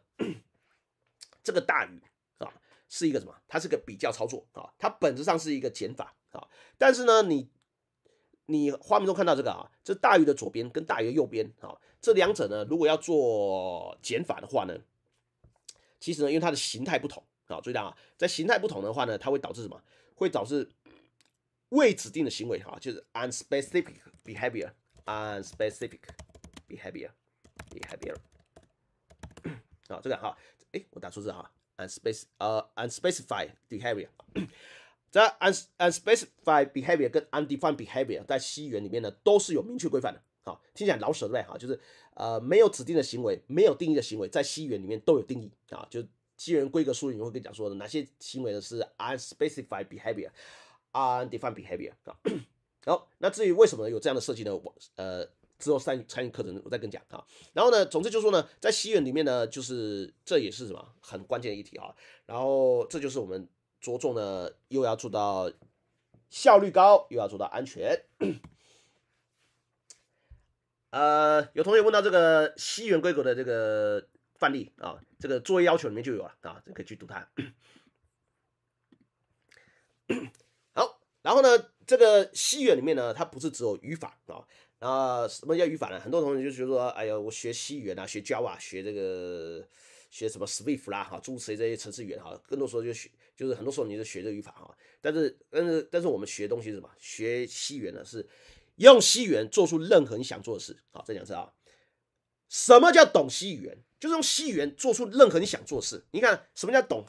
这个大于啊，是一个什么？它是个比较操作啊，它本质上是一个减法啊。但是呢，你你画面中看到这个啊，这大于的左边跟大于的右边啊，这两者呢，如果要做减法的话呢，其实呢，因为它的形态不同。好，注意啊，在形态不同的话呢，它会导致什么？会导致未指定的行为哈，就是 unspecified behavior，u n s p e c i f i c behavior，behavior。好，这个哈，哎，我打错字哈，unspec 呃 unspecified behavior。这 unspecified behavior 跟 undefined behavior 在西元里面呢，都是有明确规范的。好，听起来老舍对不对？哈，就是呃没有指定的行为，没有定义的行为，在西元里面都有定义啊，就。机缘规格书里面会跟讲说的，哪些行为呢是 unspecified behavior、undefined behavior 啊？好，那至于为什么有这样的设计呢？我呃之后参参与课程我再跟你讲啊。然后呢，总之就说呢，在西元里面呢，就是这也是什么很关键的一题啊。然后这就是我们着重的，又要做到效率高，又要做到安全。呃，有同学问到这个西元规格的这个。范例啊，这个作业要求里面就有了啊，这可以去读它。好，然后呢，这个西语里面呢，它不是只有语法啊，啊，什么叫语法呢？很多同学就觉得说，哎呀，我学西语啊，学 Java，学这个学什么 Swift 啦，哈，诸如此类这些程式语言哈，更多时候就学就是很多时候你就学这语法哈。但是但是但是我们学东西什么？学西语呢，是用西语做出任何你想做的事。好，这两次啊，什么叫懂西语？就是用西语做出任何你想做事。你看什么叫懂？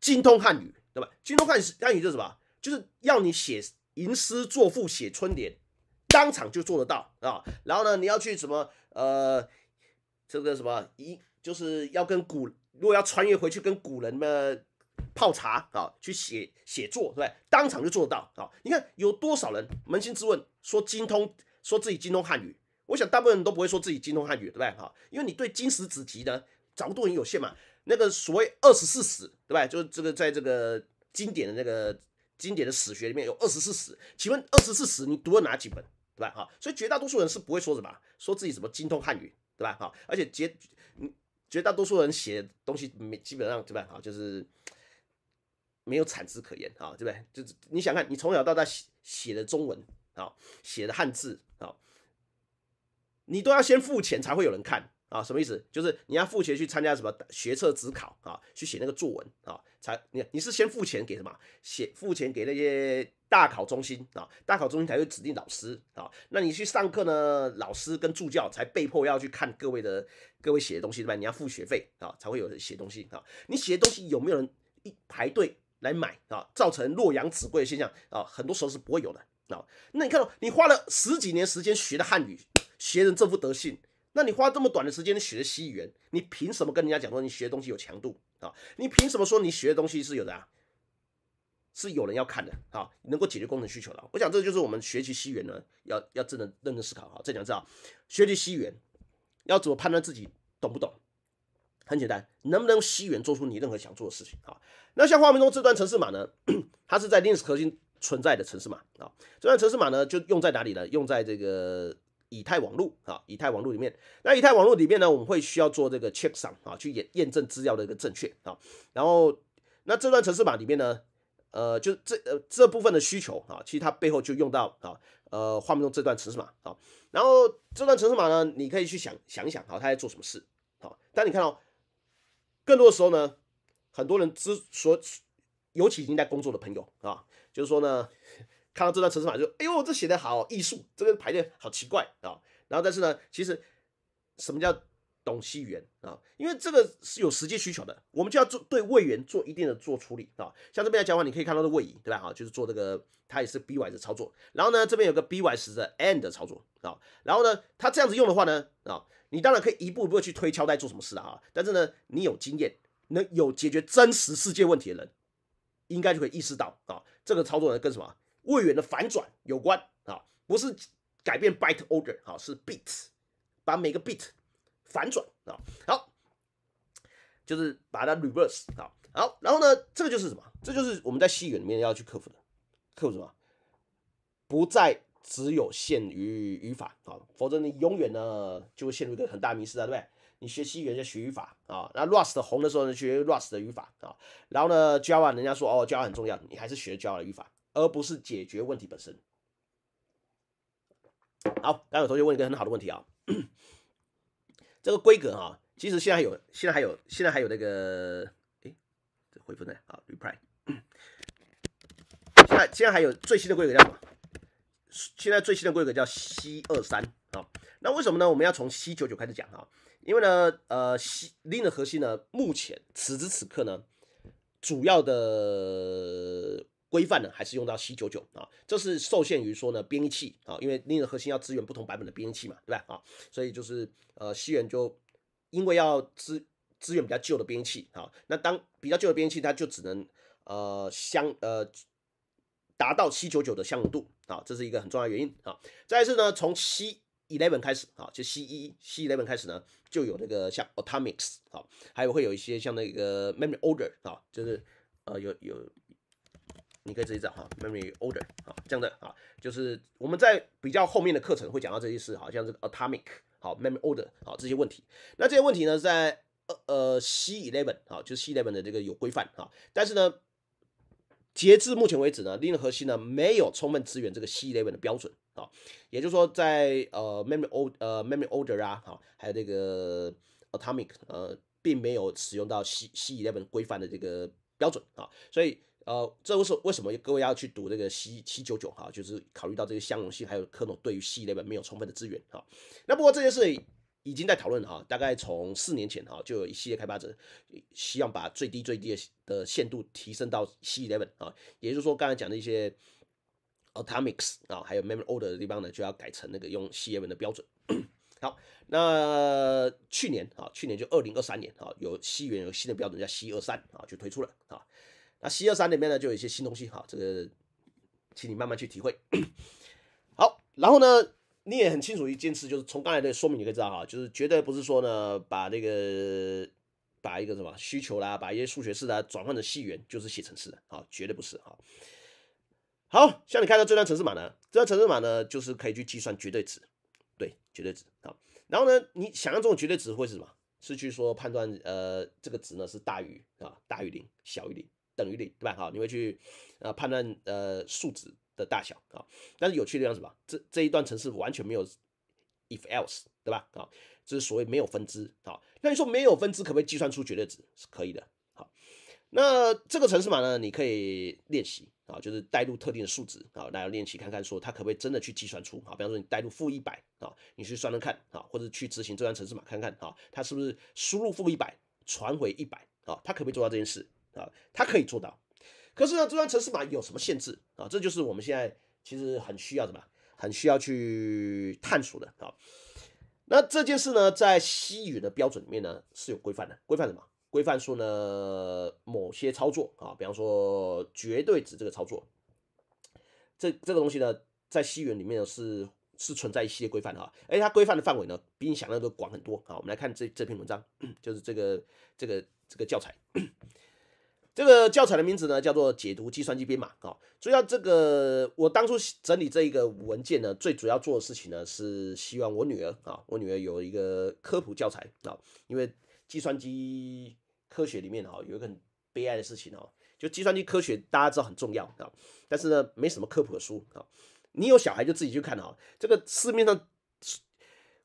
精通汉语，对吧？精通汉语是汉语，就是什么？就是要你写吟诗作赋、写春联，当场就做得到啊！然后呢，你要去什么？呃，这个什么？一就是要跟古，如果要穿越回去跟古人们泡茶啊，去写写作，对吧？对？当场就做得到啊！你看有多少人扪心自问，说精通，说自己精通汉语？我想大部分人都不会说自己精通汉语，对不对？因为你对金石子集呢掌握度很有限嘛。那个所谓二十四史，对吧？就是这个在这个经典的那个经典的史学里面有二十四史，请问二十四史你读了哪几本，对吧？哈，所以绝大多数人是不会说什么，说自己什么精通汉语，对吧？哈，而且绝绝大多数人写东西没基本上对吧？哈，就是没有产值可言啊，对不对？就是你想看你从小到大写写的中文啊，写的汉字。你都要先付钱才会有人看啊？什么意思？就是你要付钱去参加什么学测指考啊，去写那个作文啊，才你你是先付钱给什么写？付钱给那些大考中心啊，大考中心才会指定老师啊。那你去上课呢，老师跟助教才被迫要去看各位的各位写的东西对吧？你要付学费啊，才会有写东西啊。你写的东西有没有人一排队来买啊？造成洛阳纸贵的现象啊？很多时候是不会有的啊。那你看到你花了十几年时间学的汉语。学人这副德性，那你花这么短的时间学习西元，你凭什么跟人家讲说你学的东西有强度啊？你凭什么说你学的东西是有的啊？是有人要看的啊？能够解决工程需求的。我想这就是我们学习西元呢，要要真的认真思考啊。这两字啊，学习西元要怎么判断自己懂不懂？很简单，能不能西元做出你任何想做的事情啊？那像画面中这段程式码呢，它是在 Linux 核心存在的程式码啊。这段程式码呢，就用在哪里呢？用在这个。以太网络啊，以太网络里面，那以太网络里面呢，我们会需要做这个 checksum 啊，去验验证资料的一个正确啊。然后，那这段程式码里面呢，呃，就这呃这部分的需求啊，其实它背后就用到啊，呃，画面中这段程式码啊。然后这段程式码呢，你可以去想想一想啊，它在做什么事啊？但你看到更多的时候呢，很多人之所以，尤其经在工作的朋友啊，就是说呢。看到这段城市码，就哎呦，这写的好艺术，这个排列好奇怪啊。”然后，但是呢，其实什么叫懂西元啊？因为这个是有实际需求的，我们就要做对位元做一定的做处理啊。像这边来讲的话，你可以看到的位移，对吧？哈，就是做这个，它也是 by 的操作。然后呢，这边有个 by 十的 and 操作啊。然后呢，它这样子用的话呢，啊，你当然可以一步一步去推敲在做什么事了啊。但是呢，你有经验、能有解决真实世界问题的人，应该就会意识到啊，这个操作呢跟什么？位元的反转有关啊，不是改变 byte order 啊，是 bit，把每个 bit 反转啊，好，就是把它 reverse 啊，好，然后呢，这个就是什么？这就是我们在西语里面要去克服的，克服什么？不再只有限于语法啊，否则你永远呢就会陷入一个很大迷失啊，对不对？你学西语言就学语法啊，那 Rust 红的时候呢，学 Rust 的语法啊，然后呢，Java 人家说哦 Java 很重要，你还是学 Java 的语法。而不是解决问题本身。好，刚才有同学问一个很好的问题啊，这个规格哈，其实现在还有，现在还有，现在还有那个，哎，这回复呢？啊，reply。现在现在还有最新的规格叫什么？现在最新的规格叫 C 二三啊。那为什么呢？我们要从 C 九九开始讲啊？因为呢，呃，C l i n 核心呢，目前此时此刻呢，主要的。规范呢，还是用到 C 九九啊？这是受限于说呢，编译器啊，因为你的核心要支援不同版本的编译器嘛，对吧？啊，所以就是呃，西元就因为要支支援比较旧的编译器啊，那当比较旧的编译器，它就只能呃相呃达到 C 九九的相容度啊，这是一个很重要的原因啊。再次呢，从 C eleven 开始啊，就 C 一 C eleven 开始呢，就有那个像 atomic s 啊，还有会有一些像那个 memory order 啊，就是呃有有。你可以自己找哈，memory order 啊，这样的啊，就是我们在比较后面的课程会讲到这些事，好像这个 atomic 好，memory order 好这些问题。那这些问题呢，在呃呃 C eleven 啊，就是 C eleven 的这个有规范啊，但是呢，截至目前为止呢，Linux 呢没有充分支援这个 C eleven 的标准啊，也就是说，在呃 memory o 呃 memory order 啊，好，还有这个 atomic 呃，并没有使用到 C C eleven 规范的这个标准啊，所以。呃，这为是为什么各位要去读这个 C 七九九哈，就是考虑到这个相容性，还有科诺对于 C eleven 没有充分的资源哈。那不过这件事已经在讨论哈，大概从四年前哈，就有一系列开发者希望把最低最低的的限度提升到 C eleven 啊，也就是说刚才讲的一些 atomics 啊，还有 memory order 的地方呢，就要改成那个用 C eleven 的标准。好，那去年啊，去年就二零二三年啊，有 C 源有新的标准叫 C 二三啊，就推出了啊。那 C 二三里面呢，就有一些新东西，哈，这个请你慢慢去体会。好，然后呢，你也很清楚一件事，就是从刚才的说明你可以知道哈，就是绝对不是说呢，把那个把一个什么需求啦，把一些数学式啦转换成 C 源就是写程式，好，绝对不是。好，像你看到这段程式码呢，这段程式码呢，就是可以去计算绝对值，对，绝对值啊。然后呢，你想要这种绝对值会是什么？是去说判断呃，这个值呢是大于啊，大于零，小于零。等于零，对吧？好，你会去呃判断呃数值的大小啊。但是有趣的地方什么？这这一段程式完全没有 if else，对吧？好，这是所谓没有分支。好，那你说没有分支可不可以计算出绝对值？是可以的。好，那这个程式码呢？你可以练习啊，就是带入特定的数值啊，来练习看看，说它可不可以真的去计算出啊。比方说你带入负一百啊，你去算算看啊，或者去执行这段程式码看看啊，它是不是输入负一百传回一百啊？它可不可以做到这件事？啊，它可以做到，可是呢，中央城市码有什么限制啊？这就是我们现在其实很需要的么，很需要去探索的啊。那这件事呢，在西语的标准里面呢是有规范的，规范什么？规范说呢某些操作啊，比方说绝对值这个操作，这这个东西呢，在西元里面是是存在一系列规范的啊。哎，它规范的范围呢，比你想象都广很多啊。我们来看这这篇文章，就是这个这个这个教材。这个教材的名字呢，叫做《解读计算机编码》啊。所以，到这个我当初整理这一个文件呢，最主要做的事情呢，是希望我女儿啊，我女儿有一个科普教材啊。因为计算机科学里面啊，有一个悲哀的事情啊，就计算机科学大家知道很重要啊，但是呢，没什么科普的书啊。你有小孩就自己去看啊。这个市面上。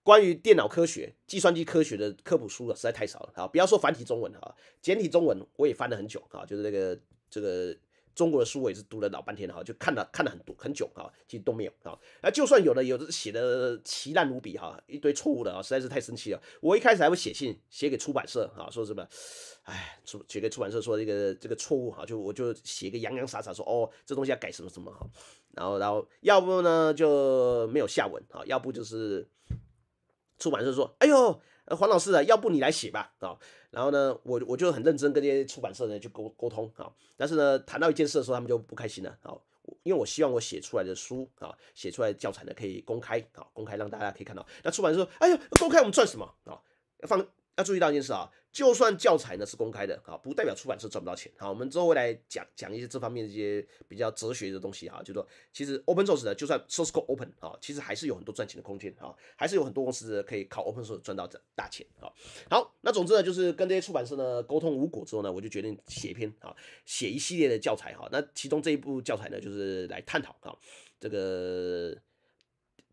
关于电脑科学、计算机科学的科普书啊，实在太少了啊！不要说繁体中文哈，简体中文我也翻了很久啊，就是那个这个中国的书我也是读了老半天哈，就看了看了很多很久啊，其实都没有啊。那就算有的，有的写的奇烂无比哈，一堆错误的啊，实在是太生气了。我一开始还会写信写给出版社啊，说什么，哎，写给出版社说这个这个错误哈，就我就写个洋洋洒洒说哦，这东西要改什么什么哈，然后然后要不呢就没有下文啊，要不就是。出版社说：“哎呦，黄老师啊，要不你来写吧，啊。”然后呢，我我就很认真跟这些出版社呢去沟沟通啊。但是呢，谈到一件事的时候，他们就不开心了啊，因为我希望我写出来的书啊，写出来教材呢可以公开啊，公开让大家可以看到。那出版社说：“哎呦，公开我们赚什么啊？放。”要注意到一件事啊，就算教材呢是公开的啊，不代表出版社赚不到钱。好，我们之后会来讲讲一些这方面一些比较哲学的东西哈，就说其实 open source 呢，就算 source code open 啊，其实还是有很多赚钱的空间啊，还是有很多公司可以靠 open source 赚到大钱啊。好，那总之呢，就是跟这些出版社呢沟通无果之后呢，我就决定写一篇啊，写一系列的教材哈。那其中这一部教材呢，就是来探讨啊，这个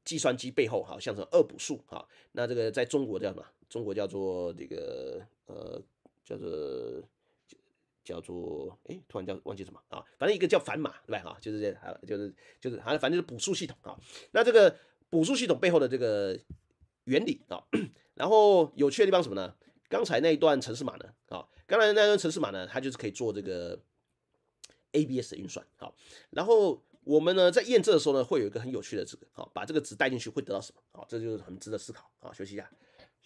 计算机背后好像是恶二补数啊，那这个在中国叫什么？中国叫做这个呃，叫做叫做哎，突然叫忘记什么啊？反正一个叫反码对吧？啊，就是这啊，就是就是反正就是补数系统啊。那这个补数系统背后的这个原理啊，然后有趣的地方什么呢？刚才那一段城市码呢？啊，刚才那段城市码呢，它就是可以做这个 ABS 的运算。好，然后我们呢在验证的时候呢，会有一个很有趣的这个，好，把这个值带进去会得到什么？好，这就是很值得思考啊，学习一下。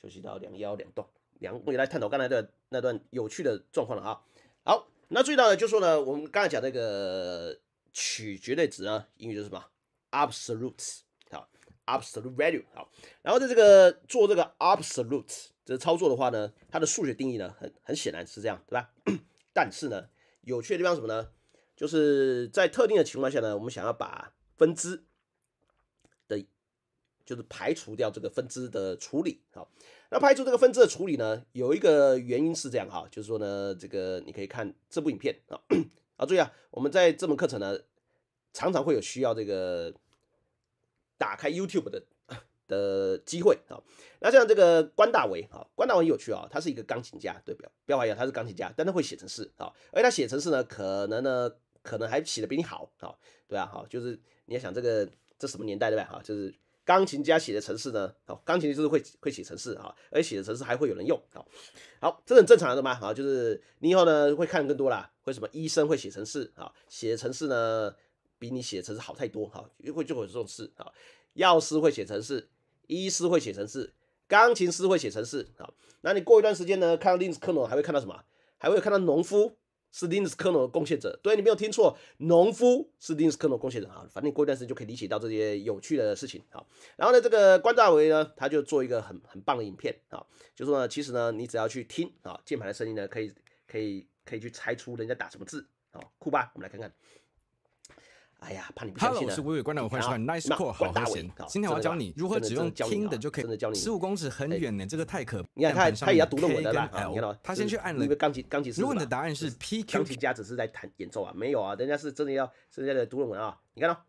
就习到两腰两段，两，我大来探讨刚才的那段有趣的状况了啊。好，那最大的就说呢，我们刚才讲这个取绝对值啊，英语就是什么，absolute，好，absolute value，好。然后在这个做这个 absolute 这操作的话呢，它的数学定义呢，很很显然是这样，对吧？但是呢，有趣的地方什么呢？就是在特定的情况下呢，我们想要把分支的，就是排除掉这个分支的处理，好。那拍出这个分支的处理呢，有一个原因是这样哈，就是说呢，这个你可以看这部影片啊，啊 注意啊，我们在这门课程呢，常常会有需要这个打开 YouTube 的的机会啊。那像这个关大为啊，关大为有趣啊，他是一个钢琴家，对，不要不要怀疑，他是钢琴家，但他会写程式啊，而他写程式呢，可能呢，可能还写的比你好啊，对啊，好，就是你要想这个这什么年代对吧？哈，就是。钢琴家写的城市呢？好，钢琴就是会会写城市啊，而写的城市还会有人用，好，好，这很正常的嘛？啊，就是你以后呢会看更多啦，会什么医生会写城市啊，写城市呢比你写城市好太多哈，会就会有这种事啊，药师会写城市，医师会写城市，钢琴师会写城市啊，那你过一段时间呢，看到粒子克隆还会看到什么？还会有看到农夫。是 r 斯科诺的贡献者，对，你没有听错，农夫是 r 斯科诺贡献者啊。反正你过一段时间就可以理解到这些有趣的事情啊。然后呢，这个关大为呢，他就做一个很很棒的影片啊，就说呢，其实呢，你只要去听啊，键盘的声音呢，可以可以可以去猜出人家打什么字啊，酷吧，我们来看看。哎呀，怕你我是伟伟，观众 n i c e call，好开心。今天我要教你如何只用听的就可以。十五公尺很远呢，这个太可。你看他，他也要读论文的啦。啊，看到他先去按了。因为钢琴，钢琴。如果你的答案是 P Q，钢琴家只是在弹演奏啊，没有啊，人家是真的要，是在读论文啊。你看到，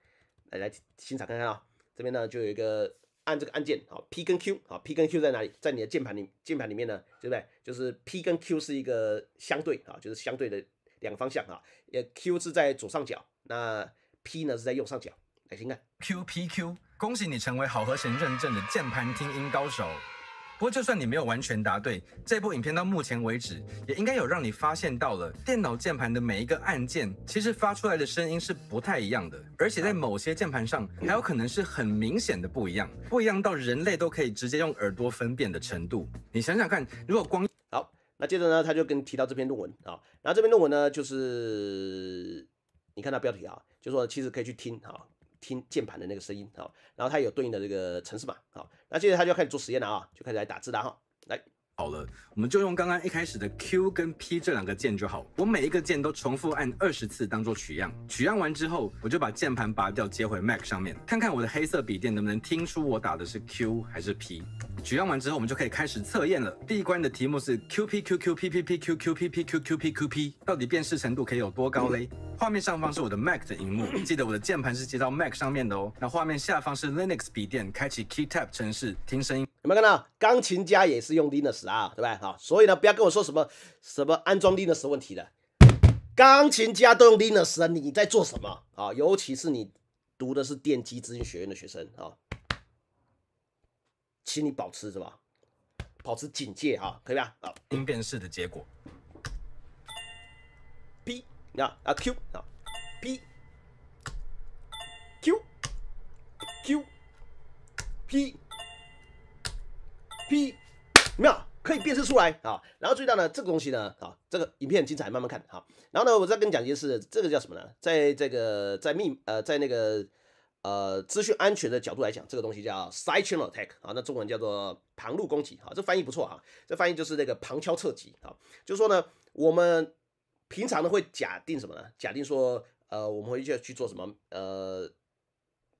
来来欣赏看看啊。这边呢，就有一个按这个按键，好，P 跟 Q，好，P 跟 Q 在哪里？在你的键盘里，键盘里面呢，对不对？就是 P 跟 Q 是一个相对啊，就是相对的两个方向啊。也 Q 是在左上角，那。P 呢是在右上角，来听看。Q P Q，恭喜你成为好和弦认证的键盘听音高手。不过就算你没有完全答对，这部影片到目前为止也应该有让你发现到了电脑键盘的每一个按键其实发出来的声音是不太一样的，而且在某些键盘上还有可能是很明显的不一样，不一样到人类都可以直接用耳朵分辨的程度。你想想看，如果光好，那接着呢他就跟提到这篇论文啊，然后这篇论文呢就是你看它标题啊。就说其实可以去听哈，听键盘的那个声音哈，然后它有对应的这个程式码啊，那接着他就开始做实验了啊，就开始来打字了哈，来好了，我们就用刚刚一开始的 Q 跟 P 这两个键就好，我每一个键都重复按二十次当做取样，取样完之后我就把键盘拔掉接回 Mac 上面，看看我的黑色笔电能不能听出我打的是 Q 还是 P。取样完之后我们就可以开始测验了，第一关的题目是 QPQQPPPQQPPQQPQP，到底辨识程度可以有多高嘞？画面上方是我的 Mac 的荧幕，记得我的键盘是接到 Mac 上面的哦。那画面下方是 Linux 笔电，开启 KeyTap 城市听声音，有没有看到？钢琴家也是用 Linux 啊，对吧？啊，所以呢，不要跟我说什么什么安装 Linux 问题的。钢琴家都用 Linux，啊，你在做什么啊？尤其是你读的是电机资讯学院的学生啊，请你保持什么？保持警戒啊，可以吧？啊，音辨识的结果。呀啊 Q 啊 P，Q，Q，P，P，妙，可以辨识出来啊。然后注意到呢，这个东西呢啊，这个影片很精彩，慢慢看好。然后呢，我再跟你讲一件事，这个叫什么呢？在这个在密呃在那个呃资讯安全的角度来讲，这个东西叫 side channel attack 啊。那中文叫做旁路攻击啊，这翻译不错啊，这翻译就是那个旁敲侧击啊，就说呢我们。平常呢会假定什么呢？假定说，呃，我们会去去做什么？呃，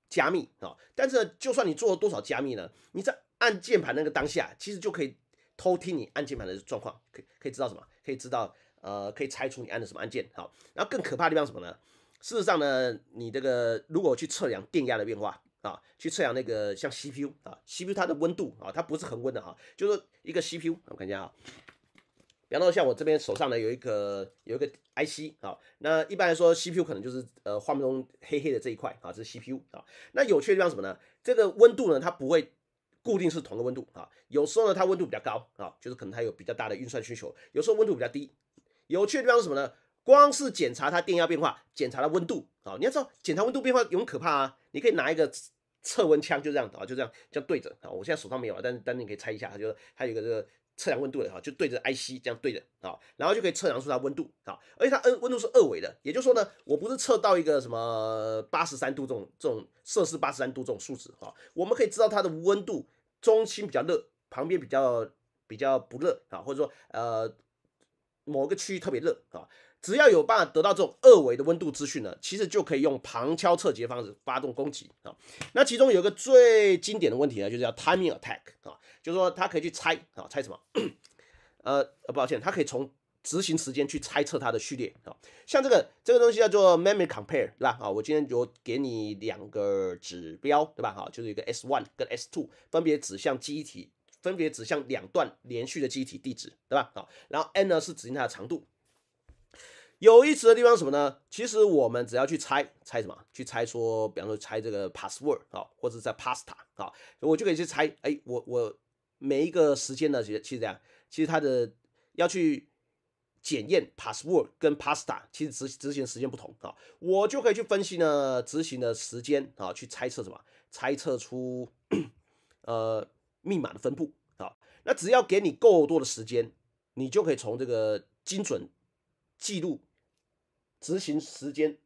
加密啊。但是就算你做了多少加密呢？你在按键盘那个当下，其实就可以偷听你按键盘的状况，可可以知道什么？可以知道，呃，可以猜出你按的什么按键。好，然后更可怕的地方什么呢？事实上呢，你这个如果去测量电压的变化啊，去测量那个像 CPU 啊，CPU 它的温度啊，它不是恒温的哈，就是一个 CPU，我看一下啊。比方说像我这边手上呢有一个有一个 IC 啊，那一般来说 CPU 可能就是呃画面中黑黑的这一块啊，这是 CPU 啊。那有趣的地方什么呢？这个温度呢它不会固定是同个温度啊，有时候呢它温度比较高啊，就是可能它有比较大的运算需求；有时候温度比较低。有趣的地方是什么呢？光是检查它电压变化，检查它温度啊，你要知道检查温度变化有很可怕啊。你可以拿一个测温枪，就这样啊，就这样这样对着啊。我现在手上没有了，但但你可以猜一下，它就是它有一个这个。测量温度的哈，就对着 IC 这样对着啊，然后就可以测量出它温度啊，而且它温温度是二维的，也就是说呢，我不是测到一个什么八十三度这种这种摄氏八十三度这种数值哈，我们可以知道它的温度中心比较热，旁边比较比较不热啊，或者说呃某个区域特别热啊，只要有办法得到这种二维的温度资讯呢，其实就可以用旁敲侧击的方式发动攻击啊。那其中有一个最经典的问题呢，就是要 timing attack 啊。就是说，它可以去猜啊，猜什么？呃，抱歉，它可以从执行时间去猜测它的序列啊。像这个这个东西叫做 memcmp o a r e 啦，啊，我今天就给你两个指标，对吧？啊，就是一个 s one 跟 s two 分别指向机体，分别指向两段连续的机体地址，对吧？啊，然后 n 呢是指定它的长度。有意思的地方什么呢？其实我们只要去猜猜什么？去猜说，比方说猜这个 password 啊，或者在 pasta 啊，我就可以去猜。哎，我我。每一个时间呢，其实其实这样，其实它的要去检验 password 跟 pasta，其实执执行时间不同啊，我就可以去分析呢执行的时间啊，去猜测什么，猜测出呃密码的分布啊。那只要给你够多的时间，你就可以从这个精准记录执行时间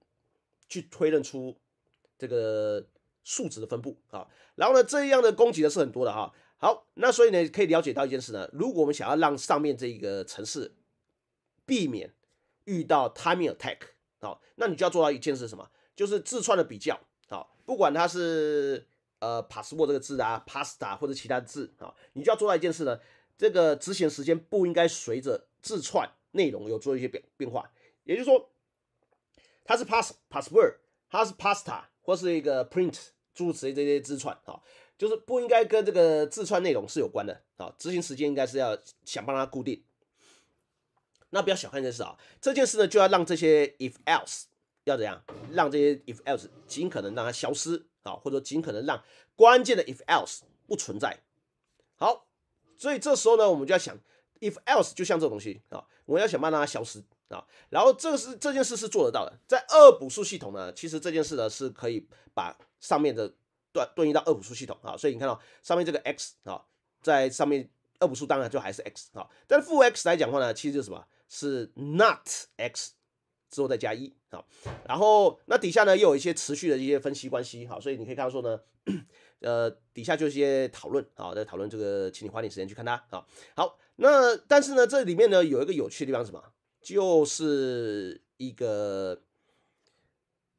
去推论出这个数值的分布啊。然后呢，这样的供给呢是很多的哈。好，那所以呢，可以了解到一件事呢，如果我们想要让上面这个城市避免遇到 timing attack 好，那你就要做到一件事什么，就是字串的比较好，不管它是呃 password 这个字啊，pasta 或者其他的字啊，你就要做到一件事呢，这个执行时间不应该随着字串内容有做一些变变化，也就是说，它是 pass password，它是 pasta 或是一个 print 诸此这些字串啊。就是不应该跟这个自创内容是有关的啊！执行时间应该是要想帮它固定。那不要小看这件事啊！这件事呢，就要让这些 if else 要怎样？让这些 if else 尽可能让它消失啊，或者尽可能让关键的 if else 不存在。好，所以这时候呢，我们就要想 if else 就像这东西啊，我要想办法让它消失啊。然后这是这件事是做得到的，在二补数系统呢，其实这件事呢是可以把上面的。对对应到二五数系统啊，所以你看到上面这个 x 啊，在上面二五数当然就还是 x 啊，但负 x 来讲的话呢，其实就是什么？是 not x 之后再加一啊，然后那底下呢又有一些持续的一些分析关系哈，所以你可以看到说呢，呃，底下就是一些讨论啊，在讨论这个，请你花点时间去看它啊。好，那但是呢，这里面呢有一个有趣的地方是什么？就是一个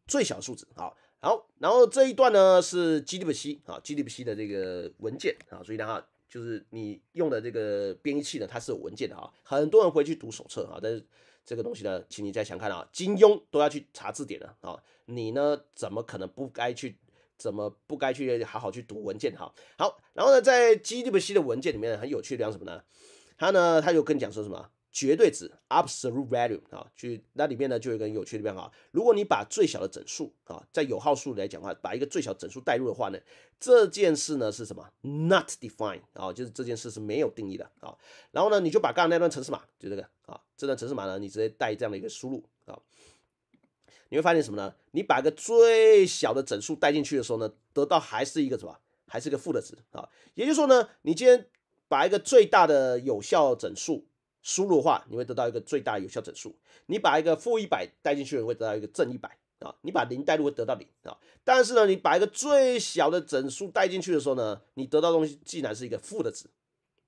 最小数字啊。好，然后这一段呢是 g d p c 啊 g d p c 的这个文件啊，注意以哈，就是你用的这个编译器呢，它是有文件的哈。很多人回去读手册啊，但是这个东西呢，请你再想看啊，金庸都要去查字典了啊，你呢怎么可能不该去，怎么不该去好好去读文件哈？好，然后呢，在 g d p c 的文件里面很有趣的讲什么呢？他呢他就跟你讲说什么？绝对值 absolute value 啊，去那里面呢，就有一个有趣的变啊。如果你把最小的整数啊，在有号数来讲的话，把一个最小整数代入的话呢，这件事呢是什么？Not defined 啊，就是这件事是没有定义的啊。然后呢，你就把刚刚那段程式码，就这个啊，这段程式码呢，你直接带这样的一个输入啊，你会发现什么呢？你把一个最小的整数带进去的时候呢，得到还是一个什么？还是一个负的值啊。也就是说呢，你今天把一个最大的有效整数输入的话，你会得到一个最大有效整数。你把一个负一百带进去，你会得到一个正一百啊。你把零带入会得到零啊。但是呢，你把一个最小的整数带进去的时候呢，你得到东西竟然是一个负的值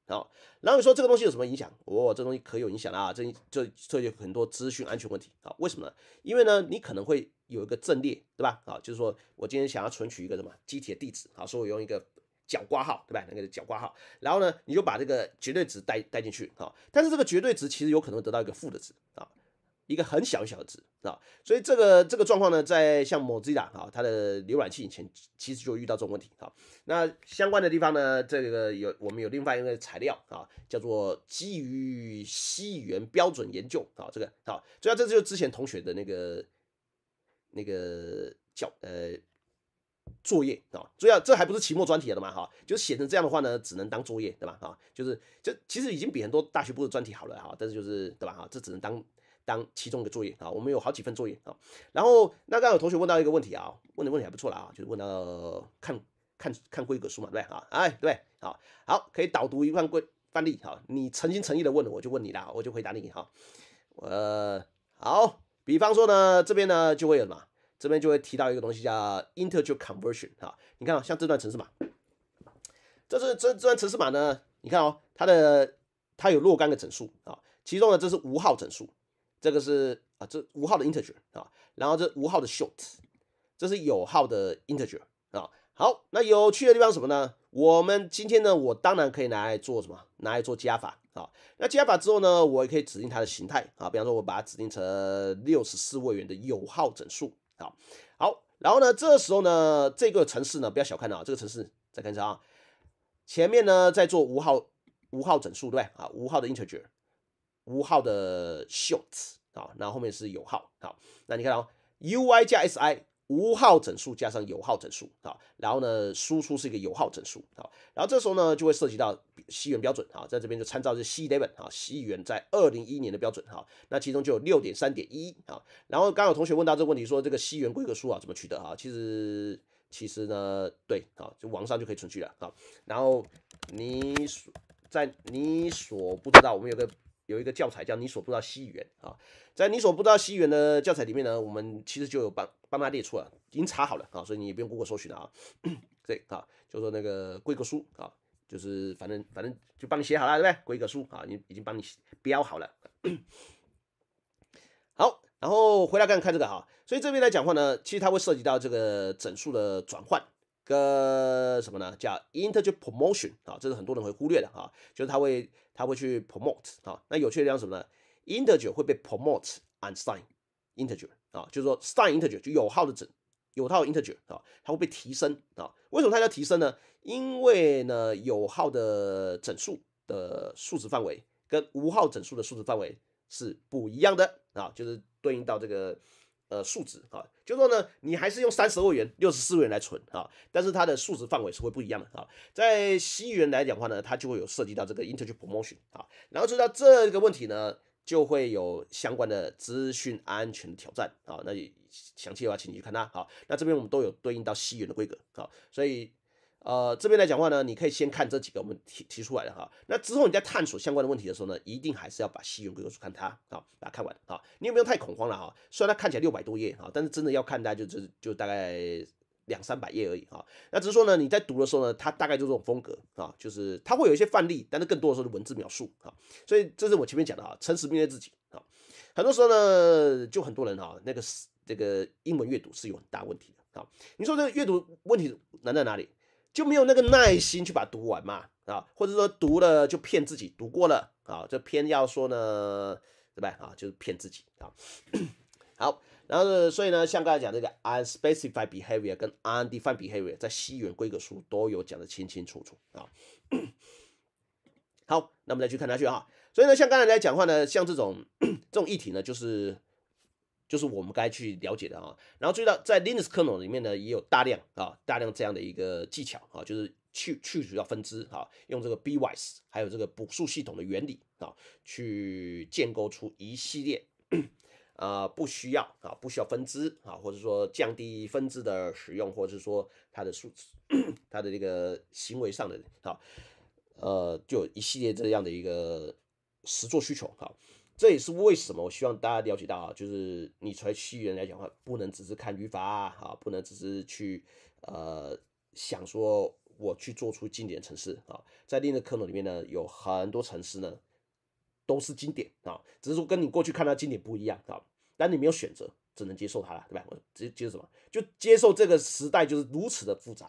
啊。然后你说这个东西有什么影响？哦，这东西可有影响了啊。这这这有很多资讯安全问题啊。为什么呢？因为呢，你可能会有一个阵列，对吧？啊，就是说我今天想要存取一个什么机体的地址啊，所以我用一个。角括号对吧？那个角括号，然后呢，你就把这个绝对值带带进去啊。但是这个绝对值其实有可能得到一个负的值啊，一个很小小的值啊。所以这个这个状况呢，在像 Mozilla 啊，它的浏览器以前其实就遇到这种问题啊。那相关的地方呢，这个有我们有另外一个材料啊，叫做基于西元标准研究啊，这个啊，主要这就是之前同学的那个那个叫呃。作业啊，主要这还不是期末专题了的嘛哈，就写成这样的话呢，只能当作业对吧？啊，就是这其实已经比很多大学部的专题好了哈，但是就是对吧？哈，这只能当当其中一个作业啊。我们有好几份作业啊。然后那刚有同学问到一个问题啊，问的问题还不错了啊，就是问到看看看规格书嘛对不对？啊，哎对，好好可以导读一份规范例哈。你诚心诚意的问我就问你啦，我就回答你哈。呃，好，比方说呢，这边呢就会有什么？这边就会提到一个东西叫 integer conversion 哈，你看，啊、像这段程式码，这是这这段程式码呢，你看哦，它的它有若干个整数啊，其中呢这是无号整数，这个是啊这无号的 integer 啊，然后这无号的 short，这是有号的 integer 啊。好，那有趣的地方什么呢？我们今天呢，我当然可以拿来做什么？拿来做加法啊。那加法之后呢，我也可以指定它的形态啊，比方说，我把它指定成六十四位元的有号整数。好好，然后呢？这时候呢，这个城市呢，不要小看啊！这个城市再看一下啊，前面呢在做无号无号整数，对啊？无号的 integer，无号的 short 啊，然后后面是有号。好，那你看，u i 加 s i。无耗整数加上有耗整数啊，然后呢，输出是一个有耗整数啊，然后这时候呢就会涉及到西元标准啊，在这边就参照是西本，啊，西元在二零一一年的标准啊，那其中就有六点三点一啊，然后刚有同学问到这个问题，说这个西元规格书啊怎么取得啊？其实其实呢，对啊，就网上就可以存取了啊，然后你所在你所不知道，我们有个。有一个教材叫《你所不知道西元》啊，在《你所不知道西元》的教材里面呢，我们其实就有帮帮他列出了，已经查好了啊，所以你也不用谷歌搜寻了啊。对啊，就说那个规格书啊，就是反正反正就帮你写好了，对不对？规格书啊，你已经帮你标好了。好，然后回来看看这个啊，所以这边来讲话呢，其实它会涉及到这个整数的转换。跟什么呢？叫 integer promotion 啊，这是很多人会忽略的啊，就是他会他会去 promote 啊。那有趣的地方什么呢？integer 会被 promote u n s i g n e integer 啊，就是说 s i g n e integer 就有号的整有号 integer 啊，它会被提升啊。为什么它要提升呢？因为呢有号的整数的数值范围跟无号整数的数值范围是不一样的啊，就是对应到这个。呃，数值啊，就说呢，你还是用三十二元、六十四元来存啊，但是它的数值范围是会不一样的啊。在西元来讲的话呢，它就会有涉及到这个 interchange promotion 啊，然后知到这个问题呢，就会有相关的资讯安全挑战啊。那详细的话，请你去看它。啊。那这边我们都有对应到西元的规格。好，所以。呃，这边来讲话呢，你可以先看这几个我们提提出来的哈。那之后你在探索相关的问题的时候呢，一定还是要把《西游归国书》看它啊，把它看完啊。你也不用太恐慌了哈，虽然它看起来六百多页啊，但是真的要看大家就就就大概两三百页而已啊。那只是说呢，你在读的时候呢，它大概就这种风格啊，就是它会有一些范例，但是更多的时候是文字描述啊。所以这是我前面讲的啊，诚实面对自己啊。很多时候呢，就很多人哈，那个这个英文阅读是有很大问题的啊。你说这个阅读问题难在哪里？就没有那个耐心去把它读完嘛，啊，或者说读了就骗自己读过了啊，就偏要说呢，对吧？啊，就是骗自己啊。好，然后所以呢，像刚才讲这个 n s p e c i f i e d behavior 跟 u n define d behavior，在西元规格书都有讲的清清楚楚啊。好，那么再去看下去啊。所以呢，像刚才在讲话呢，像这种 这种议题呢，就是。就是我们该去了解的啊，然后注意到在 Linux kernel 里面呢，也有大量啊，大量这样的一个技巧啊，就是去去除掉分支啊，用这个 BYS 还有这个补数系统的原理啊，去建构出一系列啊，不需要啊，不需要分支啊，或者说降低分支的使用，或者是说它的数值，它的这个行为上的啊，呃，就一系列这样的一个实作需求哈。这也是为什么我希望大家了解到啊，就是你才西人来讲话，不能只是看语法啊，不能只是去呃想说我去做出经典城市啊，在另一个科目里面呢，有很多城市呢都是经典啊，只是说跟你过去看到经典不一样啊，但你没有选择，只能接受它了，对吧？我接接受什么？就接受这个时代就是如此的复杂，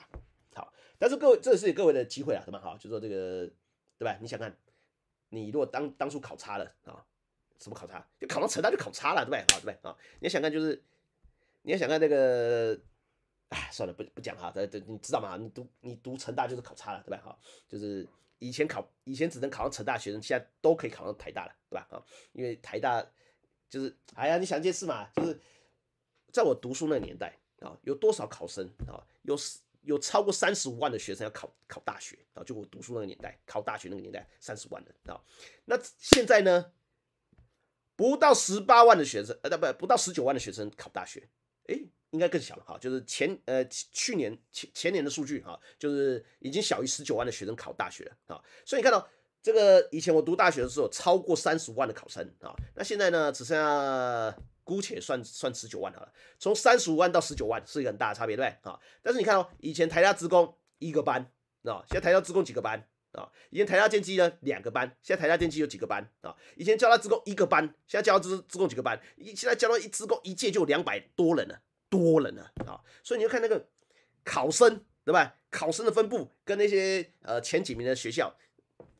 好，但是各位，这是各位的机会啊，什么好？就说这个对吧？你想看，你如果当当初考差了啊。什么考察？就考上成大就考差了，对不对？好，对不对？啊，你要想看就是，你要想看那个，哎，算了，不不讲哈。这这你知道吗？你读你读成大就是考差了，对吧？好，就是以前考以前只能考上成大学，生，现在都可以考上台大了，对吧？好，因为台大就是，哎呀，你想一件事嘛，就是在我读书那个年代啊，有多少考生啊？有有超过三十五万的学生要考考大学啊？就我读书那个年代，考大学那个年代，三十万人啊。那现在呢？不到十八万的学生，呃，不不到十九万的学生考大学，哎，应该更小了哈。就是前呃去年前前年的数据哈，就是已经小于十九万的学生考大学了啊。所以你看到这个，以前我读大学的时候超过三十五万的考生啊，那现在呢只剩下姑且算算十九万好了。从三十五万到十九万是一个很大的差别，对不对啊？但是你看哦，以前台大职工一个班啊，现在台大职工几个班？啊，以前台大电机呢两个班，现在台大电机有几个班啊？以前交大职工一个班，现在交大职职工几个班？一现在交大一职工一届就两百多人了，多人了啊！所以你就看那个考生对吧？考生的分布跟那些呃前几名的学校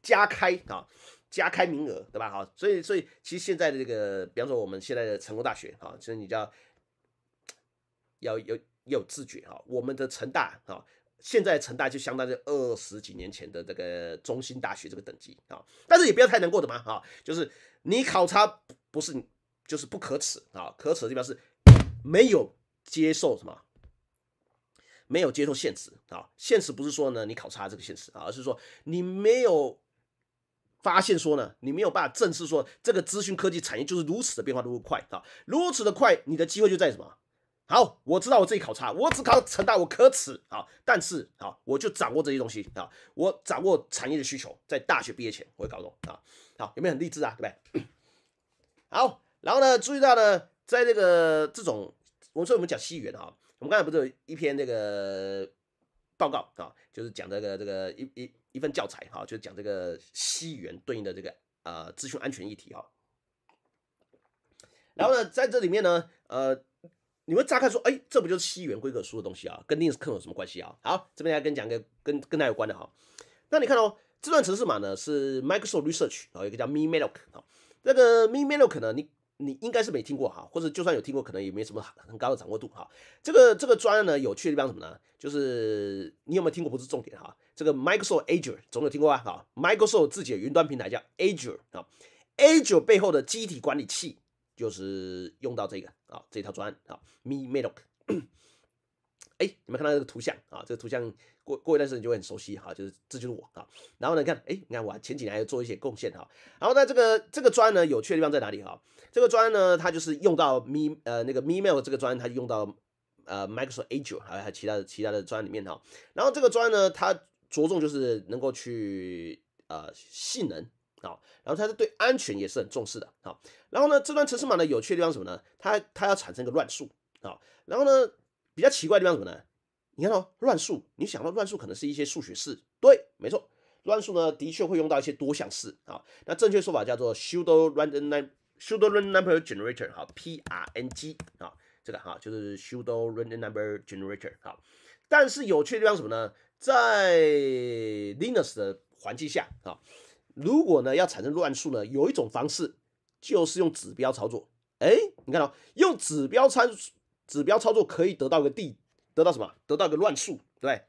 加开啊，加开名额对吧？好，所以所以其实现在的这个，比方说我们现在的成功大学啊，其实你就要要有有自觉啊。我们的成大啊。现在成大就相当于二十几年前的这个中心大学这个等级啊，但是也不要太难过的嘛哈，就是你考察不是就是不可耻啊，可耻的地方是没有接受什么，没有接受现实啊，现实不是说呢你考察这个现实啊，而是说你没有发现说呢，你没有办法正视说这个资讯科技产业就是如此的变化如此快啊，如此的快，你的机会就在什么？好，我知道我自己考差，我只考成大，我可耻啊！但是啊，我就掌握这些东西啊，我掌握产业的需求，在大学毕业前我会搞懂啊！好，有没有很励志啊？对不对？好，然后呢，注意到呢，在这个这种，我说我们讲西元哈，我们刚才不是有一篇这个报告啊，就是讲这个这个一一一份教材哈，就是讲这个西元对应的这个呃资讯安全议题哈。然后呢，在这里面呢，呃。你们乍看说，哎，这不就是西元规格书的东西啊？跟 Linux 有什么关系啊？好，这边来跟讲个跟跟家有关的哈。那你看哦，这段程式码呢是 Microsoft Research 后一个叫 m i m a l k 啊。这个 m i m a l k 呢，你你应该是没听过哈，或者就算有听过，可能也没什么很高的掌握度哈。这个这个专案呢，有趣的地方什么呢？就是你有没有听过不是重点哈。这个 Microsoft Azure 总有听过吧？哈 m i c r o s o f t 自己的云端平台叫 Azure 啊，Azure 背后的机体管理器。就是用到这个啊，这套砖啊 m e metal。哎，你们看到这个图像啊，这个图像过过一段时间就会很熟悉哈，就是这就是我啊。然后呢，看，哎，你看我前几年还做一些贡献哈。然后呢，这个这个砖呢，有趣的地方在哪里哈？这个砖呢，它就是用到 m e 呃那个 m e m e i l 这个砖，它用到呃 microsoft a 还有其他的其他的砖里面哈。然后这个砖呢，它着重就是能够去啊性能。好，然后它是对安全也是很重视的。好，然后呢，这段城市码呢，有趣的地方什么呢？它它要产生一个乱数。好，然后呢，比较奇怪的地方什么呢？你看到乱数，你想到乱数可能是一些数学式。对，没错，乱数呢的确会用到一些多项式。好，那正确说法叫做 pseudo random number pseudo random number generator 好 P R N G 好，这个哈就是 pseudo random number generator 好，但是有趣的地方什么呢？在 Linux 的环境下啊。如果呢要产生乱数呢，有一种方式就是用指标操作。哎，你看到用指标参指标操作可以得到个 D，得到什么？得到个乱数，对不对？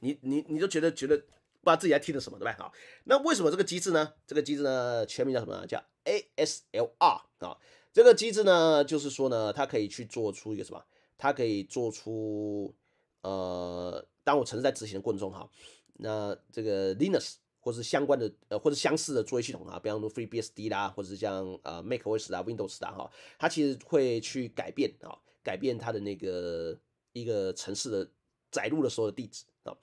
你你你就觉得觉得不知道自己在听的什么，对不对？好，那为什么这个机制呢？这个机制呢全名叫什么呢？叫 ASLR 啊。这个机制呢就是说呢，它可以去做出一个什么？它可以做出呃，当我程序在执行的过程中哈，那这个 Linux。或是相关的呃，或者相似的作业系统啊，比方说 FreeBSD 啦，或者是像呃 MacOS 啦、Windows 啦哈，它其实会去改变啊，改变它的那个一个城市的载入的时候的地址啊。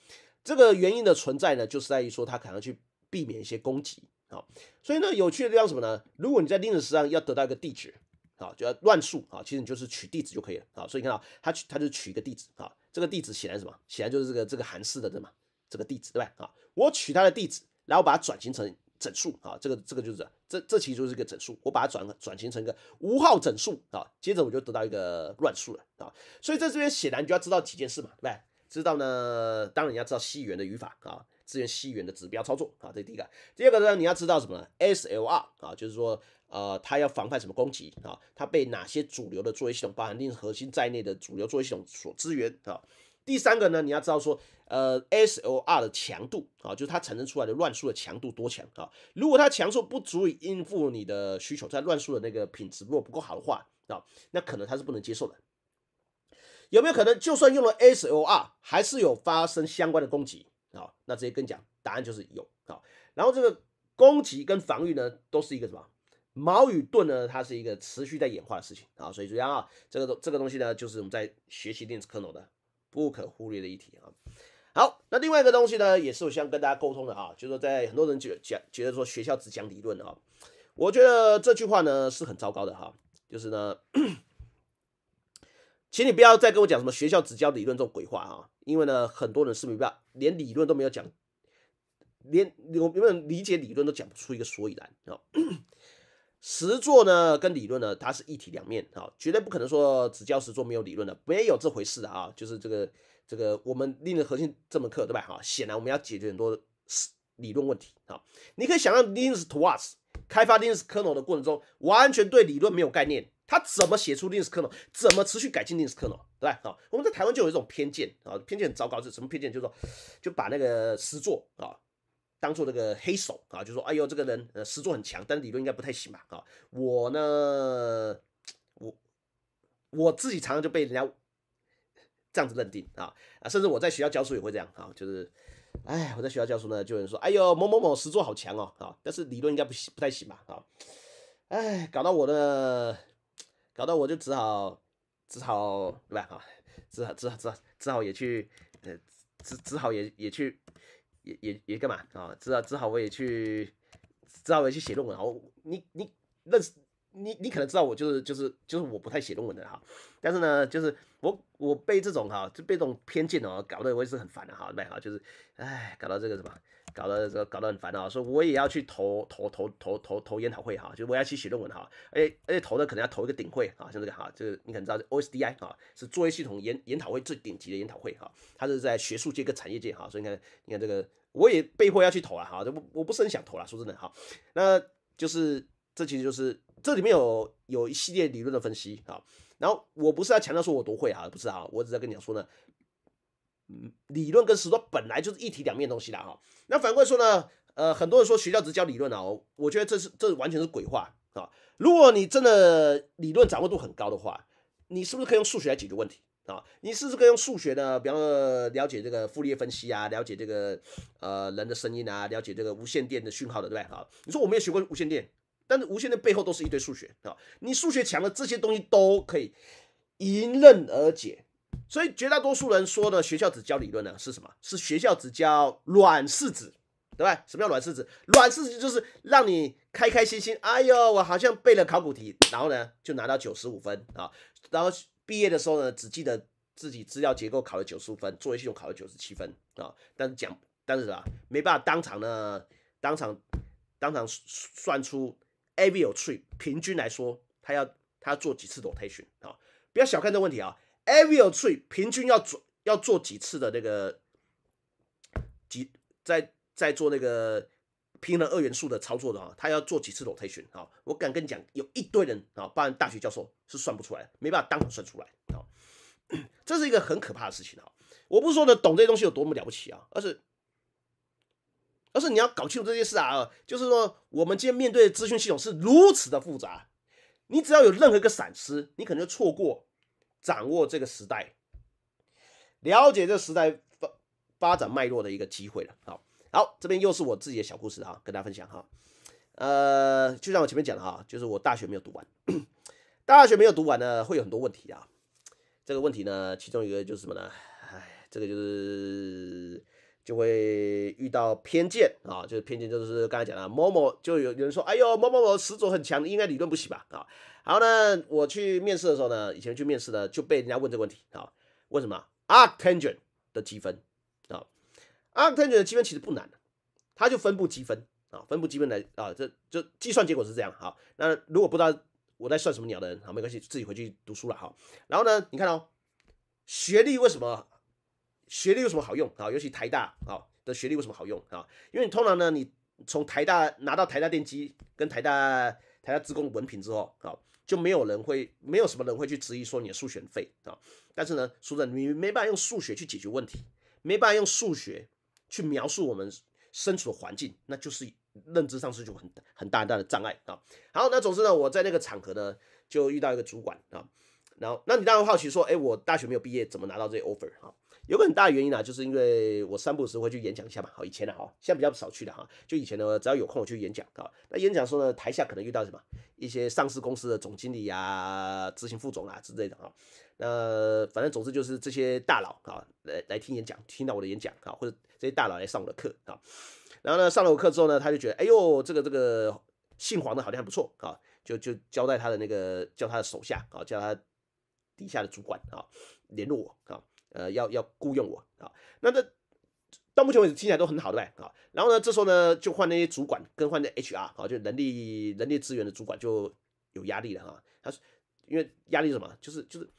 这个原因的存在呢，就是在于说它可能去避免一些攻击啊。所以呢，有趣的地方什么呢？如果你在 Linux 上要得到一个地址啊，就要乱数啊，其实你就是取地址就可以了啊。所以看到它取，它就取一个地址啊。这个地址显然什么？显然就是这个这个韩式的对吗？这个地址对吧？啊，我取它的地址。然后把它转型成整数啊，这个这个就是这这其实就是一个整数，我把它转转型成一个无号整数啊，接着我就得到一个乱数了啊，所以在这边显然你就要知道几件事嘛，对吧？知道呢，当然你要知道西元的语法啊，支援西元的指标操作啊，这第一个。第二个呢，你要知道什么？SLR 啊，就是说呃，它要防范什么攻击啊？它被哪些主流的作业系统，包含令核心在内的主流作业系统所支援啊？第三个呢，你要知道说，呃，S O R 的强度啊，就是它产生出来的乱数的强度多强啊。如果它强度不足以应付你的需求，在乱数的那个品质如果不够好的话啊，那可能它是不能接受的。有没有可能，就算用了 S O R，还是有发生相关的攻击啊？那直接跟你讲，答案就是有啊。然后这个攻击跟防御呢，都是一个什么矛与盾呢？它是一个持续在演化的事情啊。所以注意啊，这个这个东西呢，就是我们在学习电子科诺的。不可忽略的一点啊，好，那另外一个东西呢，也是我想跟大家沟通的啊，就是说，在很多人就讲觉得说学校只讲理论啊，我觉得这句话呢是很糟糕的哈，就是呢，请你不要再跟我讲什么学校只教理论这种鬼话啊，因为呢，很多人是没办法连理论都没有讲，连有有没有理解理论都讲不出一个所以然啊。实作呢跟理论呢，它是一体两面啊，绝对不可能说只教实作没有理论的，没有这回事的啊。就是这个这个我们 l e 核心这门课对吧？哈，显然我们要解决很多理论问题啊。你可以想象 l i n u x to us 开发 l i n u x kernel 的过程中，完全对理论没有概念，他怎么写出 l i n u x kernel，怎么持续改进 l i n u x kernel，对吧？好，我们在台湾就有一种偏见啊，偏见很糟糕，是什么偏见？就是说，就把那个实作啊。当做这个黑手啊，就说哎呦，这个人呃实作很强，但理论应该不太行吧啊。我呢，我我自己常常就被人家这样子认定啊啊，甚至我在学校教书也会这样啊，就是哎，我在学校教书呢，就有人说哎呦某某某实作好强哦啊，但是理论应该不不太行吧啊。哎，搞到我的，搞到我就只好只好对吧啊，只好只好只好只好也去呃，只只好也也去。也也也干嘛啊？只好只好我也去，只好我也去写论文。好，你你认识你你可能知道我就是就是就是我不太写论文的哈。但是呢，就是我我被这种哈，就被这种偏见哦搞得我也是很烦的哈。对哈，就是哎，搞到这个什么。搞得这搞得很烦啊！说我也要去投投投投投投研讨会哈，就我要去写论文哈，而且而且投的可能要投一个顶会啊，像这个哈，就是你可能知道 OSDI 啊，是作业系统研研讨会最顶级的研讨会哈，它是在学术界跟产业界哈，所以你看你看这个我也被迫要去投啊哈，这不我不是很想投了，说真的哈，那就是这其实就是这里面有有一系列理论的分析啊，然后我不是要强调说我多会啊，不是啊，我只是在跟你讲说呢。理论跟实践本来就是一体两面东西的哈。那反过来说呢，呃，很多人说学校只教理论啊，我觉得这是这完全是鬼话啊。如果你真的理论掌握度很高的话，你是不是可以用数学来解决问题啊？你是不是可以用数学呢？比方了解这个傅里叶分析啊，了解这个呃人的声音啊，了解这个无线电的讯号的，对不对啊？你说我没有学过无线电，但是无线电背后都是一堆数学啊。你数学强了，这些东西都可以迎刃而解。所以绝大多数人说的学校只教理论呢是什么？是学校只教软柿子，对吧？什么叫软柿子？软柿子就是让你开开心心，哎呦，我好像背了考古题，然后呢就拿到九十五分啊，然后毕业的时候呢只记得自己资料结构考了九十五分，作业系统考了九十七分啊，但是讲但是啊没办法当场呢，当场当场算出 A B 有 Tree，平均来说他要他要做几次 Rotation 啊？不要小看这个问题啊！a v i a l tree 平均要做要做几次的那个几在在做那个拼了二元素的操作的啊，他要做几次 rotation 啊？我敢跟你讲，有一堆人啊，包括大学教授是算不出来的，没办法当场算出来啊。这是一个很可怕的事情啊！我不是说的懂这些东西有多么了不起啊，而是而是你要搞清楚这件事啊，就是说我们今天面对的资讯系统是如此的复杂，你只要有任何一个闪失，你可能就错过。掌握这个时代，了解这时代发发展脉络的一个机会了。好好，这边又是我自己的小故事啊，跟大家分享哈。呃，就像我前面讲的哈，就是我大学没有读完，大学没有读完呢，会有很多问题啊。这个问题呢，其中一个就是什么呢？哎，这个就是就会遇到偏见啊，就是偏见，就是刚才讲的某某，就有有人说，哎呦，某某某始祖很强，应该理论不行吧？啊。好呢，我去面试的时候呢，以前去面试呢就被人家问这个问题，啊，问什么？Arc tangent 的积分，啊，Arc tangent 的积分其实不难，它就分布积分，啊，分布积分来，啊，这就计算结果是这样，好，那如果不知道我在算什么鸟的人，好，没关系，自己回去读书了，哈。然后呢，你看哦，学历为什么？学历有什么好用？啊，尤其台大，啊的学历为什么好用？啊，因为你通常呢，你从台大拿到台大电机跟台大。台大自贡文凭之后啊，就没有人会，没有什么人会去质疑说你的数学废啊。但是呢，说的你没办法用数学去解决问题，没办法用数学去描述我们身处的环境，那就是认知上是一种很很大大的障碍啊。好，那总之呢，我在那个场合呢，就遇到一个主管啊，然后那你当然好奇说，哎，我大学没有毕业，怎么拿到这 offer 啊？有个很大的原因啊，就是因为我散步时会去演讲一下嘛。好，以前的哈，现在比较少去了哈。就以前呢，只要有空我去演讲啊。那演讲的时候呢，台下可能遇到什么一些上市公司的总经理啊、执行副总啊之类的啊。那反正总之就是这些大佬啊来来听演讲，听到我的演讲啊，或者这些大佬来上我的课啊。然后呢，上了我课之后呢，他就觉得哎呦，这个这个姓黄的好像还不错啊，就就交代他的那个叫他的手下啊，叫他底下的主管啊，联络我啊。呃，要要雇佣我啊？那这到目前为止听起来都很好的呗啊。然后呢，这时候呢就换那些主管，跟换那 HR 啊，就人力人力资源的主管就有压力了啊。他说，因为压力是什么？就是就是，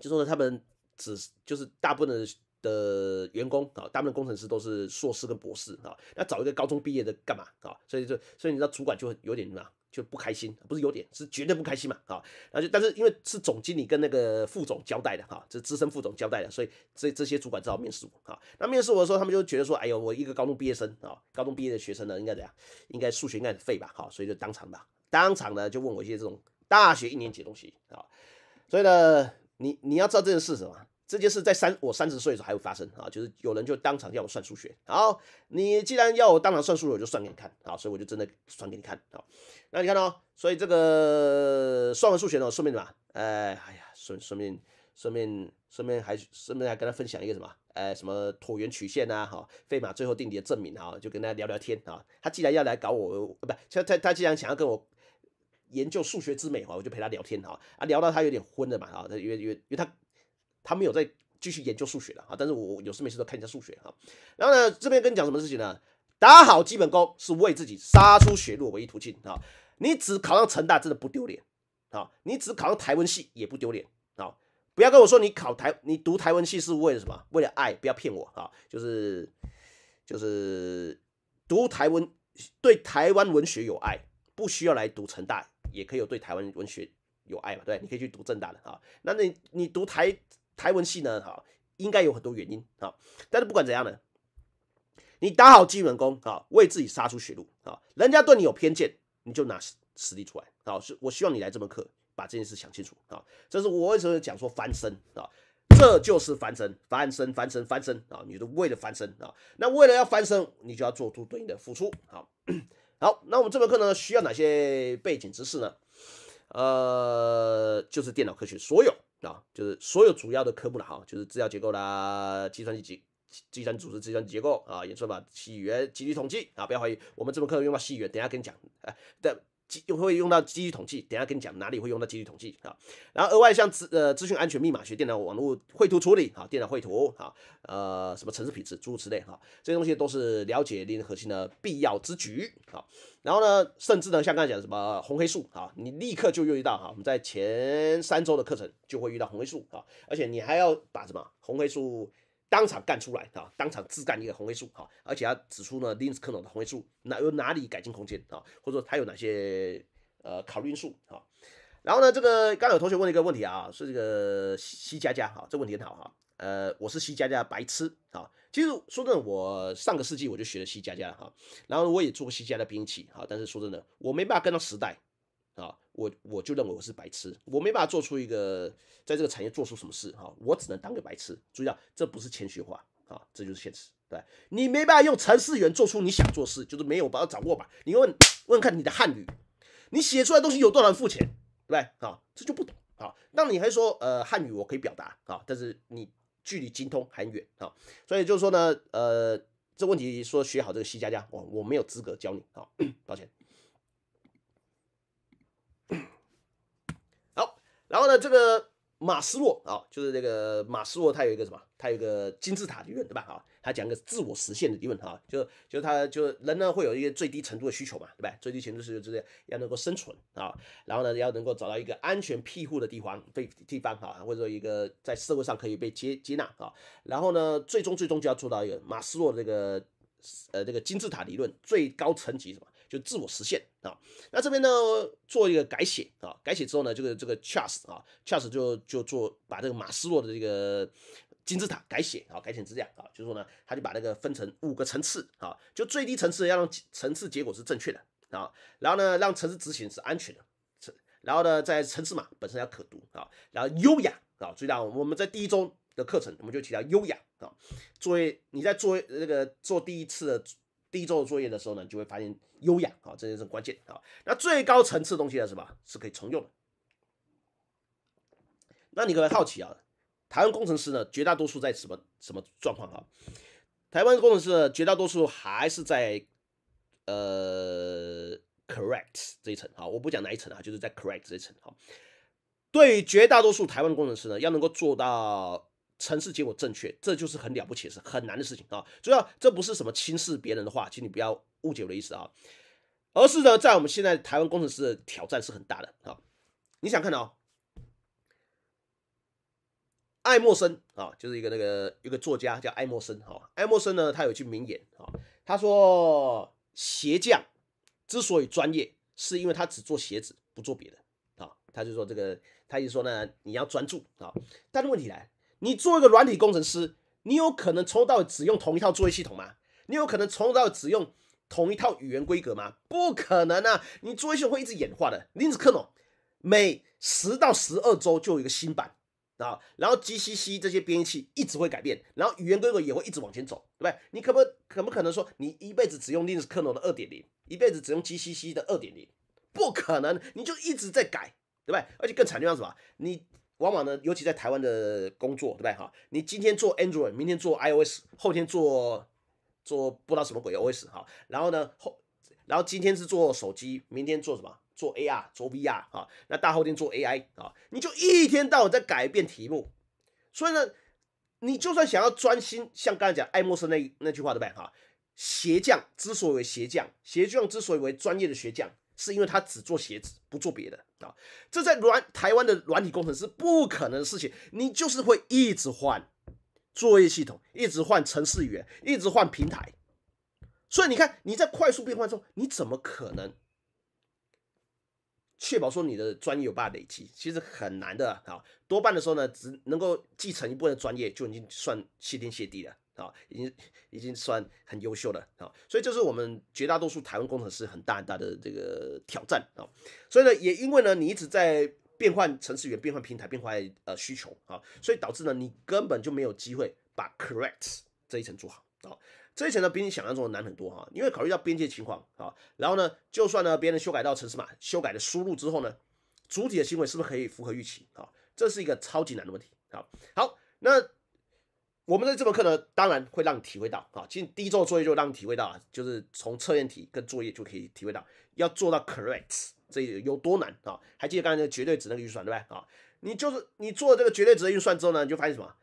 就说呢，他们只就是大部分的员工啊，大部分工程师都是硕士跟博士啊，那找一个高中毕业的干嘛啊？所以就所以你知道主管就有点么？就不开心，不是有点，是绝对不开心嘛？啊，那就但是因为是总经理跟那个副总交代的哈，这资深副总交代的，所以这这些主管只好面试我啊。那面试我的时候，他们就觉得说，哎呦，我一个高中毕业生啊，高中毕业的学生呢，应该怎样？应该数学应该很废吧？哈，所以就当场的，当场呢就问我一些这种大学一年级的东西啊。所以呢，你你要知道这件是什么。这件事在三我三十岁的时候还会发生啊，就是有人就当场要我算数学，好，你既然要我当场算数学，我就算给你看啊，所以我就真的算给你看啊。那你看哦，所以这个算完数学呢，顺便什么？哎，哎呀，顺顺便顺便顺便还顺便还跟他分享一个什么？呃，什么椭圆曲线啊？哈，费马最后定理的证明啊，就跟大家聊聊天啊。他既然要来搞我，不，他他他既然想要跟我研究数学之美嘛，我就陪他聊天啊。啊，聊到他有点昏了嘛啊，他因为因为因为他。他没有再继续研究数学了啊！但是我有事没事都看一下数学哈。然后呢，这边跟你讲什么事情呢？打好基本功是为自己杀出血路唯一途径啊！你只考上成大真的不丢脸啊！你只考上台湾系也不丢脸啊！不要跟我说你考台，你读台湾系是为了什么？为了爱！不要骗我啊！就是就是读台湾，对台湾文学有爱，不需要来读成大也可以有对台湾文学有爱嘛？对，你可以去读正大的啊。那你你读台。台文系呢，哈，应该有很多原因啊。但是不管怎样呢，你打好基本功啊，为自己杀出血路啊。人家对你有偏见，你就拿实力出来啊。是我希望你来这门课，把这件事想清楚啊。这是我为什么讲说翻身啊，这就是翻身，翻身，翻身，翻身啊。你为了翻身啊，那为了要翻身，你就要做出对应的付出。好，好，那我们这门课呢，需要哪些背景知识呢？呃，就是电脑科学所有。啊，就是所有主要的科目了哈，就是资料结构啦，计算机结、计算组织、计算机结构啊，演算法、起源、集率统计啊，不要怀疑，我们这门课用到起源，等下跟你讲啊，但又会用到几率统计，等下跟你讲哪里会用到几率统计啊。然后额外像资呃资讯安全、密码学、电脑网络、绘图处理啊、电脑绘图啊、呃什么城市品质，诸如此类啊，这些东西都是了解零核心的必要之举啊。然后呢，甚至呢，像刚才讲什么红黑树啊，你立刻就遇到哈，我们在前三周的课程就会遇到红黑树啊，而且你还要把什么红黑树。当场干出来啊！当场自干一个红黑数哈，而且他指出呢，林子克隆的红黑数哪有哪里改进空间啊，或者说它有哪些呃考虑因素啊？然后呢，这个刚有同学问了一个问题啊，是这个 C 加加哈，这问题很好哈。呃，我是 C 加加白痴啊。其实说真的，我上个世纪我就学了 C 加加哈，然后我也做过 C 加加兵器哈，但是说真的，我没办法跟上时代。我我就认为我是白痴，我没办法做出一个在这个产业做出什么事哈，我只能当个白痴。注意啊，这不是谦虚话啊，这就是现实。对你没办法用程序员做出你想做事，就是没有把它掌握吧？你问问看你的汉语，你写出来东西有多少人付钱？对不对啊？这就不懂啊。那你还说呃汉语我可以表达啊，但是你距离精通很远啊。所以就是说呢，呃，这问题说学好这个 C 加加，我我没有资格教你啊，抱歉。然后呢，这个马斯洛啊，就是这个马斯洛，他有一个什么？他有一个金字塔理论，对吧？啊，他讲个自我实现的理论啊，就就他就人呢，会有一些最低程度的需求嘛，对吧？最低程度需求就是要能够生存啊，然后呢，要能够找到一个安全庇护的地方被地方啊，或者说一个在社会上可以被接接纳啊，然后呢，最终最终就要做到一个马斯洛这个呃这个金字塔理论最高层级什么？就自我实现啊，那这边呢做一个改写啊，改写之后呢，这个这个 Chase 啊，Chase 就就做把这个马斯洛的这个金字塔改写啊，改写这样啊，就是说呢，他就把那个分成五个层次啊，就最低层次要让层次结果是正确的啊，然后呢让层次执行是安全的，然后呢在层次嘛本身要可读啊，然后优雅啊，最到我们在第一周的课程我们就提到优雅啊，作为你在做那个做第一次的。第一周的作业的时候呢，就会发现优雅啊，这些是关键啊。那最高层次的东西呢，什么？是可以重用的。那你可能好奇啊，台湾工程师呢，绝大多数在什么什么状况啊？台湾工程师呢，绝大多数还是在呃 correct 这一层啊，我不讲哪一层啊，就是在 correct 这一层啊。对绝大多数台湾工程师呢，要能够做到。城市结果正确，这就是很了不起的事，很难的事情啊。主要这不是什么轻视别人的话，请你不要误解我的意思啊。而是呢，在我们现在台湾工程师的挑战是很大的啊。你想看哦，爱默生啊，就是一个那个有个作家叫爱默生哈。爱默生呢，他有一句名言啊，他说鞋匠之所以专业，是因为他只做鞋子，不做别的啊。他就说这个，他就说呢，你要专注啊。但是问题来。你做一个软体工程师，你有可能抽到只用同一套作业系统吗？你有可能抽到只用同一套语言规格吗？不可能啊！你作业系统会一直演化的，Linux kernel 每十到十二周就有一个新版啊，然后 GCC 这些编译器一直会改变，然后语言规格也会一直往前走，对不对？你可不可不可能说你一辈子只用 Linux kernel 的二点零，一辈子只用 GCC 的二点零？不可能，你就一直在改，对不对？而且更惨的是什么？你往往呢，尤其在台湾的工作，对不对哈？你今天做 Android，明天做 iOS，后天做做不知道什么鬼 OS 哈。然后呢后，然后今天是做手机，明天做什么？做 AR，做 VR 哈。那大后天做 AI 哈。你就一天到晚在改变题目，所以呢，你就算想要专心，像刚才讲爱默生那那句话，对不对哈？鞋匠之所以为鞋匠，鞋匠之所以为专业的鞋匠，是因为他只做鞋子，不做别的。这在软台湾的软体工程师不可能的事情，你就是会一直换作业系统，一直换程式语言，一直换平台。所以你看，你在快速变换中，你怎么可能确保说你的专业有办法累积？其实很难的啊，多半的时候呢，只能够继承一部分的专业，就已经算谢天谢地了。啊，已经已经算很优秀了啊，所以这是我们绝大多数台湾工程师很大很大的这个挑战啊。所以呢，也因为呢，你一直在变换程序员、变换平台、变换呃需求啊，所以导致呢，你根本就没有机会把 correct 这一层做好啊。这一层呢，比你想象中的难很多哈，因为考虑到边界情况啊，然后呢，就算呢别人修改到程式码、修改的输入之后呢，主体的行为是不是可以符合预期啊？这是一个超级难的问题啊。好，那。我们的这门课呢，当然会让你体会到啊，其实第一周的作业就让你体会到啊，就是从测验题跟作业就可以体会到要做到 correct 这有多难啊！还记得刚才那个绝对值那个运算对不对啊？你就是你做这个绝对值的运算之后呢，你就发现什么？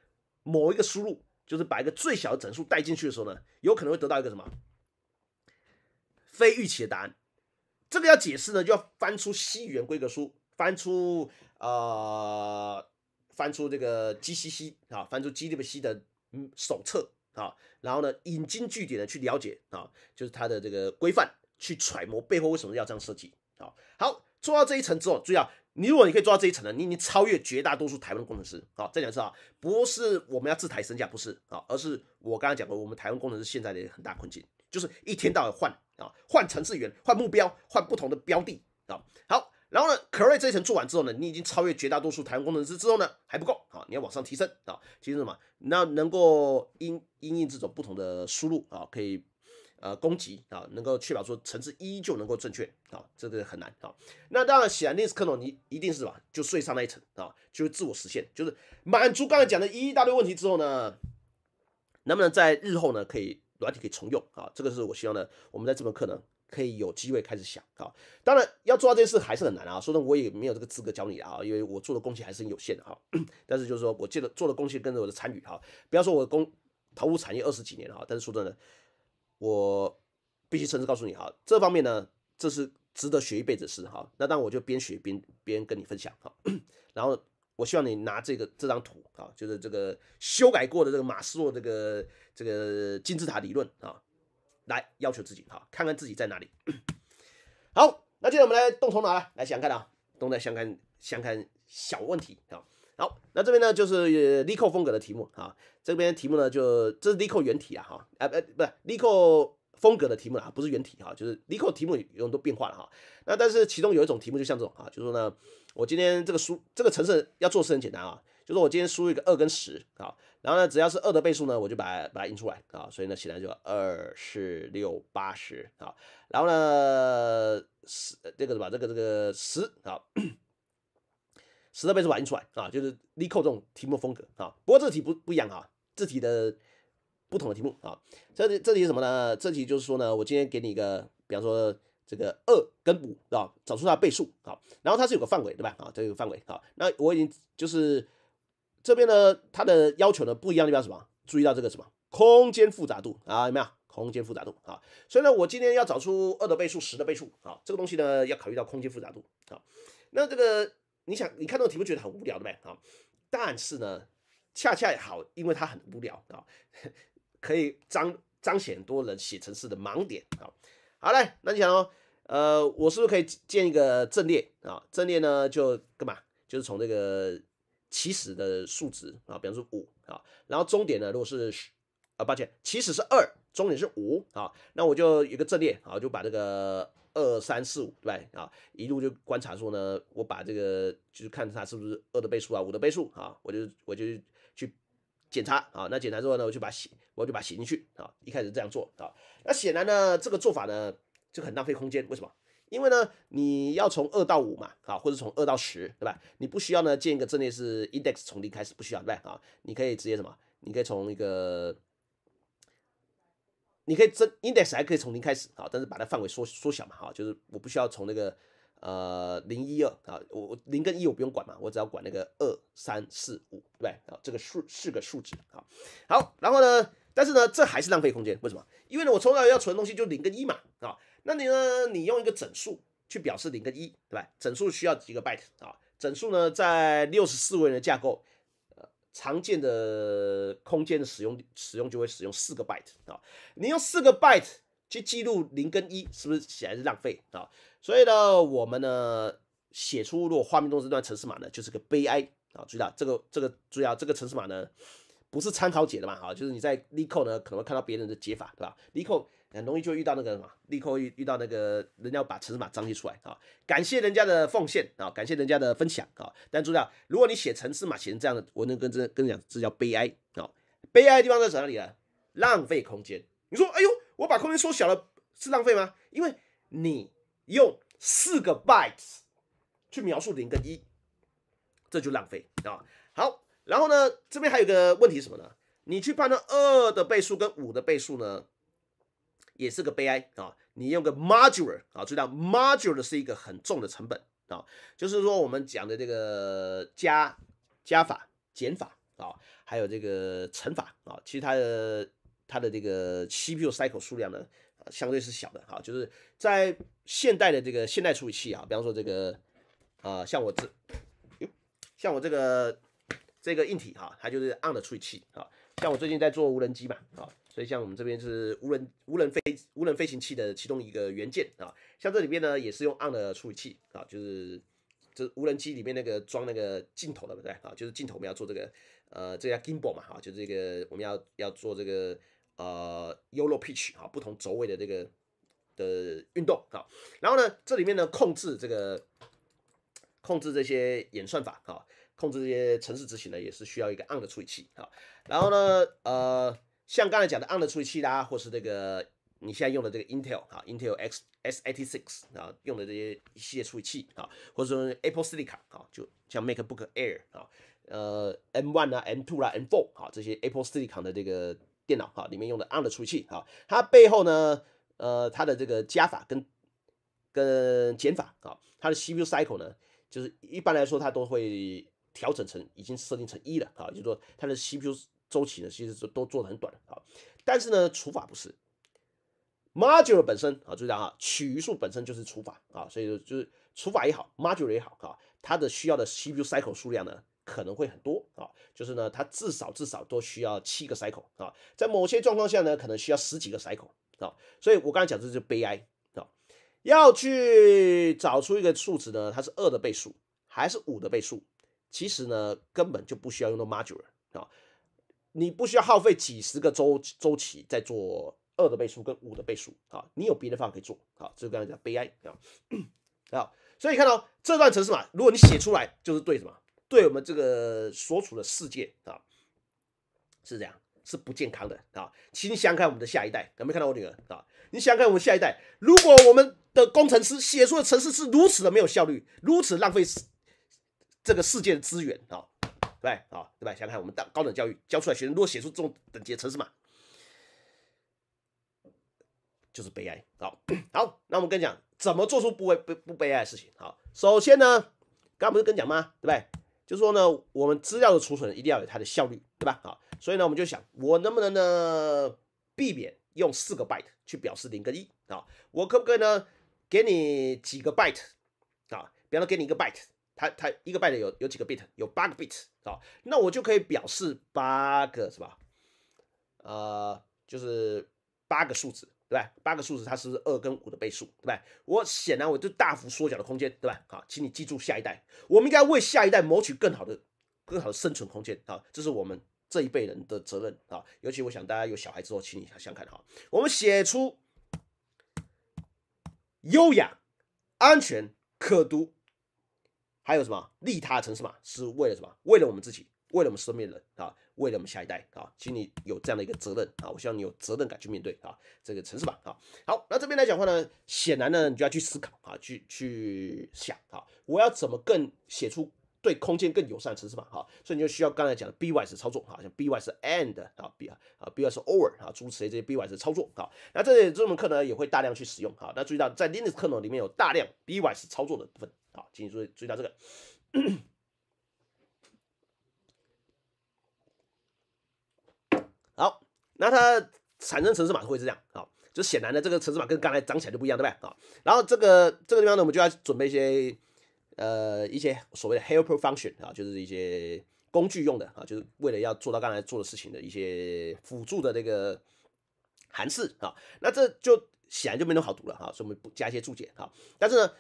某一个输入就是把一个最小的整数带进去的时候呢，有可能会得到一个什么非预期的答案。这个要解释呢，就要翻出西言规格书，翻出呃，翻出这个 GCC 啊，翻出 GCC 的。嗯，手册啊，然后呢，引经据典的去了解啊，就是它的这个规范，去揣摩背后为什么要这样设计啊。好，做到这一层之后，注意啊，你如果你可以做到这一层呢，你已经超越绝大多数台湾的工程师啊。再解次啊，不是我们要自抬身价，不是啊，而是我刚才讲过，我们台湾工程师现在的很大困境，就是一天到晚换啊，换程序员，换目标，换不同的标的啊。好。然后呢，carry 这一层做完之后呢，你已经超越绝大多数台湾工程师之后呢，还不够啊，你要往上提升啊，提升什么？那能够因因应这种不同的输入啊，可以呃攻击啊，能够确保说层次依旧能够正确啊，这个很难啊。那当然，显然历史课呢，你一定是吧，就睡上那一层啊，就自我实现，就是满足刚才讲的一大堆问题之后呢，能不能在日后呢可以软体可以重用啊？这个是我希望呢，我们在这门课呢。可以有机会开始想啊，当然要做到这件事还是很难啊。说真的，我也没有这个资格教你啊，因为我做的贡献还是很有限的哈。但是就是说我记得做的贡献跟着我的参与哈。不要说我工投入产业二十几年哈，但是说真的，我必须诚实告诉你哈，这方面呢，这是值得学一辈子事哈。那当然我就边学边边跟你分享哈。然后我希望你拿这个这张图啊，就是这个修改过的这个马斯洛这个这个金字塔理论啊。来要求自己哈，看看自己在哪里。好，那接着我们来动头脑了，来想看啊，动在想看想看小问题啊。好，那这边呢就是 l c o 风格的题目啊，这边题目呢就这是 l c o 原题啊哈啊不不是 c o 风格的题目啊，不是原题哈，就是 l c o 题目有都变化了哈。那但是其中有一种题目就像这种啊，就是说呢，我今天这个书这个城市要做事很简单啊。就是我今天输入一个二跟十啊，然后呢，只要是二的倍数呢，我就把它把它印出来啊。所以呢，起来就二、四、六、八、十啊。然后呢，十这个是吧？这个这个十啊，十的倍数把它印出来啊。就是立扣这种题目风格啊。不过这题不不一样啊，这题的不同的题目啊。这这题什么呢？这题就是说呢，我今天给你一个，比方说这个二跟五啊，找出它的倍数啊。然后它是有个范围对吧？啊，这个范围啊。那我已经就是。这边呢，它的要求呢不一样，代表什么？注意到这个什么空间复杂度啊？有没有空间复杂度啊？所以呢，我今天要找出二的倍数、十的倍数啊，这个东西呢要考虑到空间复杂度啊。那这个你想，你看这种题目觉得很无聊的呗啊？但是呢，恰恰好，因为它很无聊啊，可以彰彰显多人写程式的盲点啊。好嘞，那你想哦，呃，我是不是可以建一个阵列啊？阵列呢就干嘛？就是从这个。起始的数值啊，比方说五啊，然后终点呢，如果是啊，抱歉，起始是二，终点是五啊，那我就一个阵列啊，就把这个二三四五对吧啊，一路就观察说呢，我把这个就是看它是不是二的倍数啊，五的倍数啊，我就我就去检查啊，那检查之后呢，我就把写我就把写进去啊，一开始这样做啊，那显然呢，这个做法呢就很浪费空间，为什么？因为呢，你要从二到五嘛，啊，或者从二到十，对吧？你不需要呢建一个阵列是 index 从零开始，不需要，对吧？啊，你可以直接什么？你可以从一个，你可以这 index 还可以从零开始，啊，但是把它范围缩缩小嘛，哈，就是我不需要从那个呃零一二啊，我零跟一我不用管嘛，我只要管那个二三四五，对吧？啊，这个数四个数值，好，好，然后呢，但是呢，这还是浪费空间，为什么？因为呢，我从小要存东西就零跟一嘛，啊。那你呢？你用一个整数去表示零跟一对吧？整数需要几个 byte 啊？整数呢，在六十四位的架构，呃，常见的空间的使用，使用就会使用四个 byte 啊。你用四个 byte 去记录零跟一，是不是显然是浪费啊？所以呢，我们呢，写出如果画面中这段程式码呢，就是个悲哀啊！注意到这个这个注意啊，这个程式码呢，不是参考解的嘛？啊，就是你在 l e c o 呢，可能会看到别人的解法，对吧 l e c o 很容易就遇到那个什么，立刻遇遇到那个人家把城市码张贴出来啊，感谢人家的奉献啊，感谢人家的分享啊。但注意啊，如果你写城次码写成这样的，我能跟这跟你讲，这叫悲哀啊！悲哀的地方在哪里呢？浪费空间。你说，哎呦，我把空间缩小了是浪费吗？因为你用四个 bytes 去描述零跟一，这就浪费啊。好，然后呢，这边还有个问题什么呢？你去判断二的倍数跟五的倍数呢？也是个悲哀啊！你用个 module 啊，知道 m o d u l r 是一个很重的成本啊，就是说我们讲的这个加加法、减法啊，还有这个乘法啊，其实它的它的这个 CPU cycle 数量呢，相对是小的啊。就是在现代的这个现代处理器啊，比方说这个啊，像我这像我这个这个硬体哈，它就是 on 的处理器啊，像我最近在做无人机嘛啊。所以，像我们这边是无人无人飞无人飞行器的其中一个元件啊，像这里面呢也是用 on 的处理器啊，就是这无人机里面那个装那个镜头的，对不对啊？就是镜头我们要做这个呃这个 Gimbal 嘛啊，就这个我们要要做这个呃 y o l l pitch 啊不同轴位的这个的运动啊。然后呢，这里面呢控制这个控制这些演算法啊，控制这些程式执行呢也是需要一个 on 的处理器啊。然后呢，呃。像刚才讲的 ARM 的处理器啦，或是这个你现在用的这个 Intel 啊，Intel X S eighty six 啊，用的这些一系列处理器啊，或者说 Apple Silicon 啊，就像 MacBook Air 啊，呃 M one 啊，M two 啦，M four 啊，这些 Apple Silicon 的这个电脑啊，里面用的 ARM 的处理器啊，它背后呢，呃，它的这个加法跟跟减法啊，它的 CPU cycle 呢，就是一般来说它都会调整成已经设定成一了啊，就是说它的 CPU。周期呢，其实都做的很短啊。但是呢，除法不是，module 本身啊，注意啊，取余数本身就是除法啊，所以就是除法也好，module 也好啊，它的需要的 CPU cycle 数量呢，可能会很多啊。就是呢，它至少至少都需要七个 cycle 啊，在某些状况下呢，可能需要十几个 cycle 啊。所以我刚才讲这就悲哀啊，要去找出一个数值呢，它是二的倍数还是五的倍数，其实呢，根本就不需要用到 module 啊。你不需要耗费几十个周周期在做二的倍数跟五的倍数啊，你有别的方法可以做啊。就刚才讲悲哀啊啊，所以看到这段程式嘛，如果你写出来就是对什么？对我们这个所处的世界啊，是这样是不健康的啊。请你想看我们的下一代有没有看到我女儿啊？你想看我们下一代，如果我们的工程师写出的程式是如此的没有效率，如此浪费这个世界的资源啊？对吧？好，对吧？想看我们大高等教育教出来学生，如果写出这种等级程式嘛，就是悲哀。好，好，那我们跟你讲怎么做出不悲不不悲哀的事情。好，首先呢，刚刚不是跟你讲吗？对不对？就是说呢，我们资料的储存一定要有它的效率，对吧？好，所以呢，我们就想，我能不能呢避免用四个 byte 去表示零跟一啊？我可不可以呢给你几个 byte 啊？比方说给你一个 byte。它它一个 byte 有有几个 bit？有八个 bit 啊，那我就可以表示八个是吧？呃，就是八个数字对吧？八个数字它是二跟五的倍数对吧？我显然我就大幅缩小了空间对吧？好，请你记住下一代，我们应该为下一代谋取更好的更好的生存空间啊，这是我们这一辈人的责任啊。尤其我想大家有小孩之后，请你想想看哈，我们写出优雅、安全、可读。还有什么利他城市嘛？是为了什么？为了我们自己，为了我们身边人啊，为了我们下一代啊，请你有这样的一个责任啊！我希望你有责任感去面对啊这个城市嘛啊！好，那这边来讲话呢，显然呢你就要去思考啊，去去想啊，我要怎么更写出对空间更友善的城市嘛哈！所以你就需要刚才讲的 B Y S 操作哈，像 B Y S and 啊，B 啊 B Y S over 啊，诸此类这些 B Y S 操作哈，那这这门课呢也会大量去使用啊。那注意到在 Linux 课呢里面有大量 B Y S 操作的部分。好，请你注注意到这个。好，那它产生城市码会是这样。好，就显然呢，这个城市码跟刚才长起来就不一样，对不对？好，然后这个这个地方呢，我们就要准备一些呃一些所谓的 helper function 啊，就是一些工具用的啊，就是为了要做到刚才做的事情的一些辅助的这个函数啊。那这就显然就没那么好读了哈，所以我们不加一些注解哈，但是呢。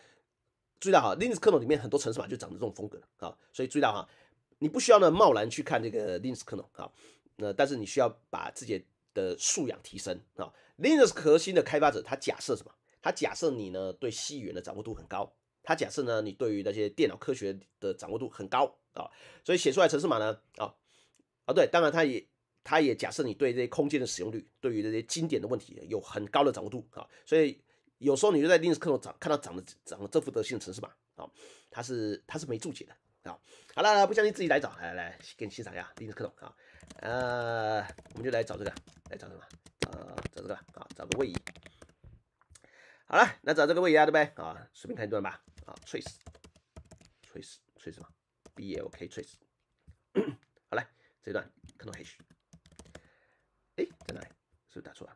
注意到哈，Linux kernel 里面很多程式码就长得这种风格，好，所以注意到哈，你不需要呢贸然去看这个 Linux kernel 啊，那但是你需要把自己的素养提升啊。Linux 核心的开发者他假设什么？他假设你呢对 C 语言的掌握度很高，他假设呢你对于那些电脑科学的掌握度很高啊，所以写出来程式码呢啊啊对，当然他也他也假设你对这些空间的使用率，对于这些经典的问题有很高的掌握度啊，所以。有时候你就在 Linux 历史课上长看到长得长得这副德性的城市吧，啊，他是他是没注解的，啊，好了，不相信自己来找，来来跟欣赏一下历史课动，啊，呃，我们就来找这个，来找什么？找找这个，啊，找个位移。好了，来找这个位移啊，不呗，啊，随便看一段吧，啊，trace，trace，trace 嘛，b l k trace，好嘞，这一段能还 h，哎，在哪里？是不是打错了，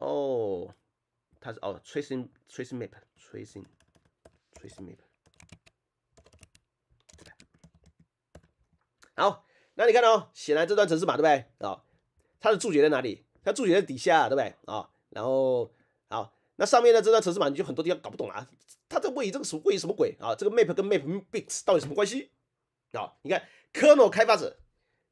哦。它是哦，tracing tracing map tracing tracing map，对吧？好，那你看哦，显然这段城市码对不对？哦，它的注解在哪里？它注解在底下，对不对？啊，然后好，那上面的这段城市码你就很多地方搞不懂了。它这位于这个什位于什么鬼啊？这个 map 跟 map bits 到底什么关系？啊，你看，科诺开发者，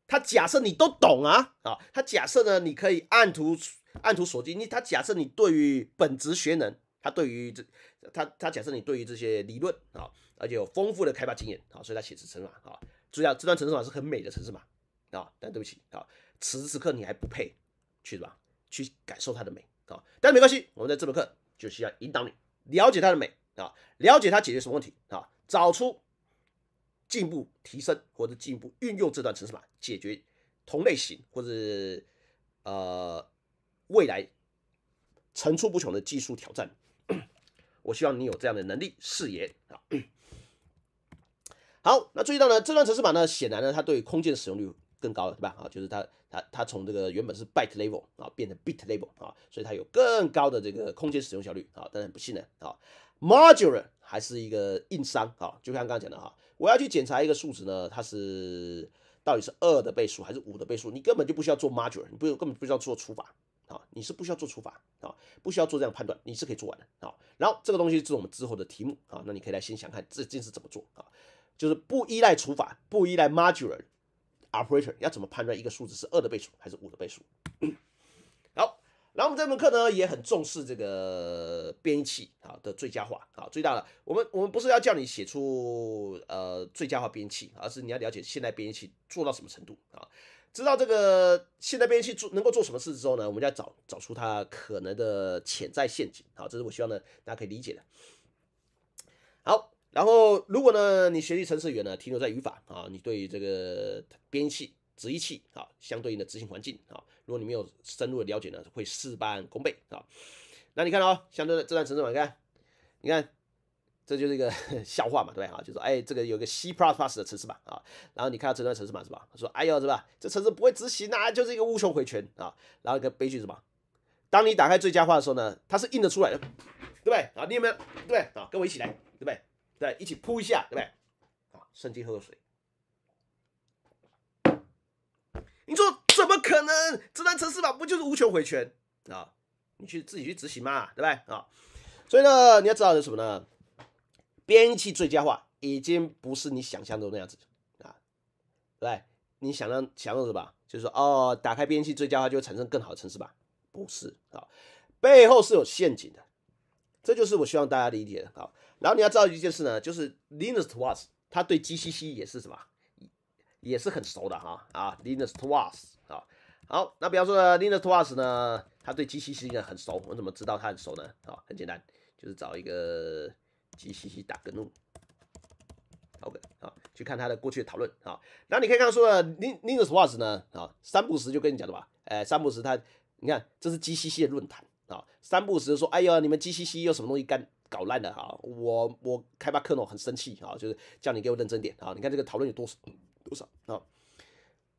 他假设你都懂啊啊，他假设呢，你可以按图。按图索骥，你他假设你对于本职学能，他对于这他他假设你对于这些理论啊，而且有丰富的开发经验啊，所以他写成算法啊。意啊，这段程式码是很美的程式码啊，但对不起啊，此时此刻你还不配去什么去感受它的美啊。但没关系，我们在这门课就是要引导你了解它的美啊，了解它解决什么问题啊，找出进步提升或者进步运用这段程式码解决同类型或者呃。未来层出不穷的技术挑战，我希望你有这样的能力视野啊。好，那注意到呢，这段程式码呢，显然呢，它对空间的使用率更高，了，对吧？啊，就是它它它从这个原本是 byte level 啊，变成 bit level 啊，所以它有更高的这个空间使用效率啊。当然不信呢，啊，module 还是一个硬伤啊。就像刚刚讲的哈，我要去检查一个数值呢，它是到底是二的倍数还是五的倍数，你根本就不需要做 module，你不根本不需要做除法。啊，你是不需要做除法啊，不需要做这样的判断，你是可以做完的啊。然后这个东西是我们之后的题目啊，那你可以来先想看这件事怎么做啊，就是不依赖除法，不依赖 modular operator，要怎么判断一个数字是二的倍数还是五的倍数？好，然后我们这门课呢也很重视这个编译器啊的最佳化啊最大的，我们我们不是要叫你写出呃最佳化编译，而是你要了解现代编译器做到什么程度啊。知道这个现在编译器做能够做什么事之后呢，我们要找找出它可能的潜在陷阱。好，这是我希望呢大家可以理解的。好，然后如果呢你学习程序员呢停留在语法啊，你对这个编译器、执行器啊相对应的执行环境啊，如果你没有深入的了解呢，会事半功倍啊。那你看哦，相对的这段程市你看，你看。这就是一个 笑话嘛，对吧？啊，就说哎，这个有个 C plus plus 的城市版啊，然后你看到这段城市版是吧？他说哎呦是吧？这城市不会执行呐，就是一个无穷回圈啊，然后一个悲剧是吧？当你打开最佳化的时候呢，它是印得出来的，对不对啊？你有没有？对不对啊？跟我一起来，对不对？对，一起扑一下，对不对？啊，顺便喝口水。你说怎么可能？这段城市版不就是无穷回圈啊？你去自己去执行嘛，对不对啊？所以呢，你要知道的是什么呢？编译器最佳化已经不是你想象中的那样子啊，来，你想让想让什么？就是说哦，打开编译器最佳化就会产生更好的层次吧？不是啊，背后是有陷阱的，这就是我希望大家理解的。啊。然后你要知道一件事呢，就是 Linus t o r a l s 他对 GCC 也是什么，也是很熟的哈啊，Linus t o r a l s 啊，好，那比方说 Linus t o r a l s 呢，他对 GCC 呢很熟，我怎么知道他很熟呢？啊，很简单，就是找一个。G C C 打个弄，OK 啊，去看他的过去的讨论啊。那你可以看说呢，N N S w a t 呢啊，三不时就跟你讲的吧。哎，三不时他，你看这是 G C C 的论坛啊。三不时说，哎呦，你们 G C C 有什么东西干搞烂的哈？我我开发克诺很生气啊，就是叫你给我认真点啊。你看这个讨论有多少多少啊？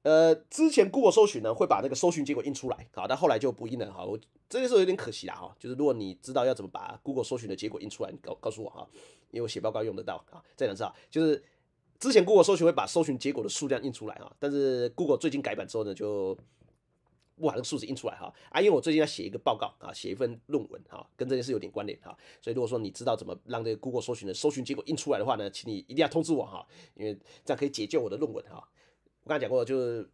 呃，之前 Google 搜寻呢会把那个搜寻结果印出来，好，但后来就不印了，好，这件事有点可惜啦，哈，就是如果你知道要怎么把 Google 搜寻的结果印出来，你告告诉我哈，因为我写报告用得到啊，这两子啊，就是之前 Google 搜寻会把搜寻结果的数量印出来哈，但是 Google 最近改版之后呢，就不把那个数字印出来哈，啊，因为我最近要写一个报告啊，写一份论文哈，跟这件事有点关联哈，所以如果说你知道怎么让这个 Google 搜寻的搜寻结果印出来的话呢，请你一定要通知我哈，因为这样可以解救我的论文哈。我刚讲过，就是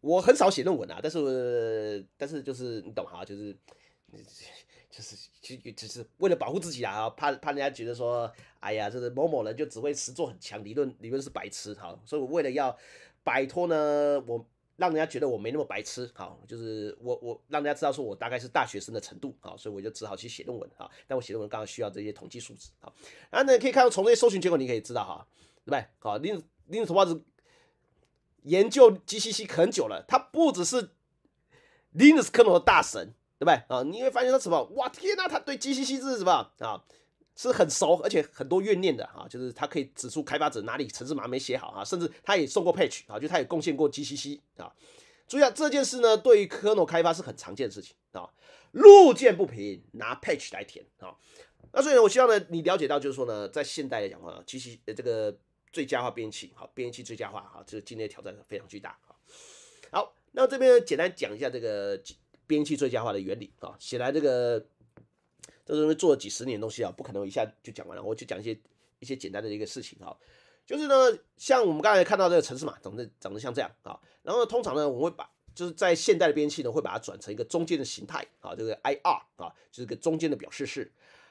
我很少写论文啊，但是但是就是你懂哈，就是 就是其只是为了保护自己啊，怕怕人家觉得说，哎呀，就是某某人就只会实做很强，理论理论是白痴哈，所以我为了要摆脱呢，我让人家觉得我没那么白痴好，就是我我让人家知道说我大概是大学生的程度啊，所以我就只好去写论文啊，但我写论文刚好需要这些统计数字啊，然后呢可以看到从这些搜寻结果你可以知道哈，对不对？好，拎拎着头发子。研究 g c c 很久了，他不只是 Linux kernel 大神，对不对啊？你会发现他什么？哇天呐，他对 g c c 是什么啊？是很熟，而且很多怨念的啊，就是他可以指出开发者哪里程式码没写好啊，甚至他也送过 patch 啊，就他也贡献过 g c c 啊。注意啊，这件事呢，对于 kernel 开发是很常见的事情啊，路见不平拿 patch 来填啊。那所以呢，我希望呢，你了解到就是说呢，在现代来讲话，其实呃这个。最佳化编辑器，好，编辑器最佳化，哈，这个今天的挑战非常巨大，哈，好，那这边简单讲一下这个编辑器最佳化的原理，哈，显然这个这东西做了几十年的东西啊，不可能一下就讲完了，我就讲一些一些简单的一个事情，哈，就是呢，像我们刚才看到这个城市码长得长得像这样，啊，然后呢，通常呢，我们会把就是在现代的编辑器呢，会把它转成一个中间的形态，啊，这个 IR 啊，就是个中间的表示式，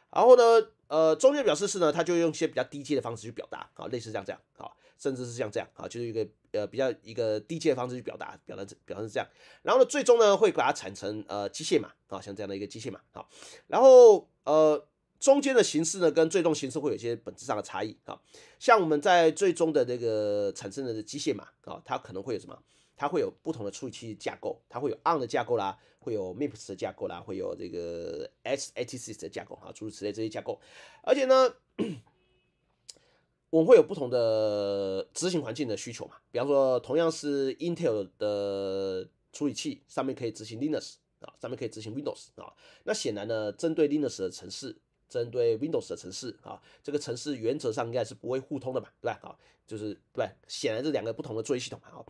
然后呢。呃，中间表示是呢，它就用一些比较低阶的方式去表达啊，类似像这样啊，甚至是像这样啊，就是一个呃比较一个低阶的方式去表达，表达表示是这样，然后呢，最终呢会把它产成呃机械码啊，像这样的一个机械码啊，然后呃中间的形式呢跟最终形式会有一些本质上的差异啊，像我们在最终的那个产生的机械码啊，它可能会有什么？它会有不同的处理器架构，它会有 on 的架构啦。会有 MIPS 的架构啦，会有这个 a t C 的架构哈，诸如此类这些架构，而且呢，我们会有不同的执行环境的需求嘛，比方说同样是 Intel 的处理器上面可以执行 Linux 啊，上面可以执行 Windows 啊，那显然呢，针对 Linux 的城市，针对 Windows 的城市啊，这个城市原则上应该是不会互通的嘛，对吧？好，就是对，显然这两个不同的作业系统嘛，好，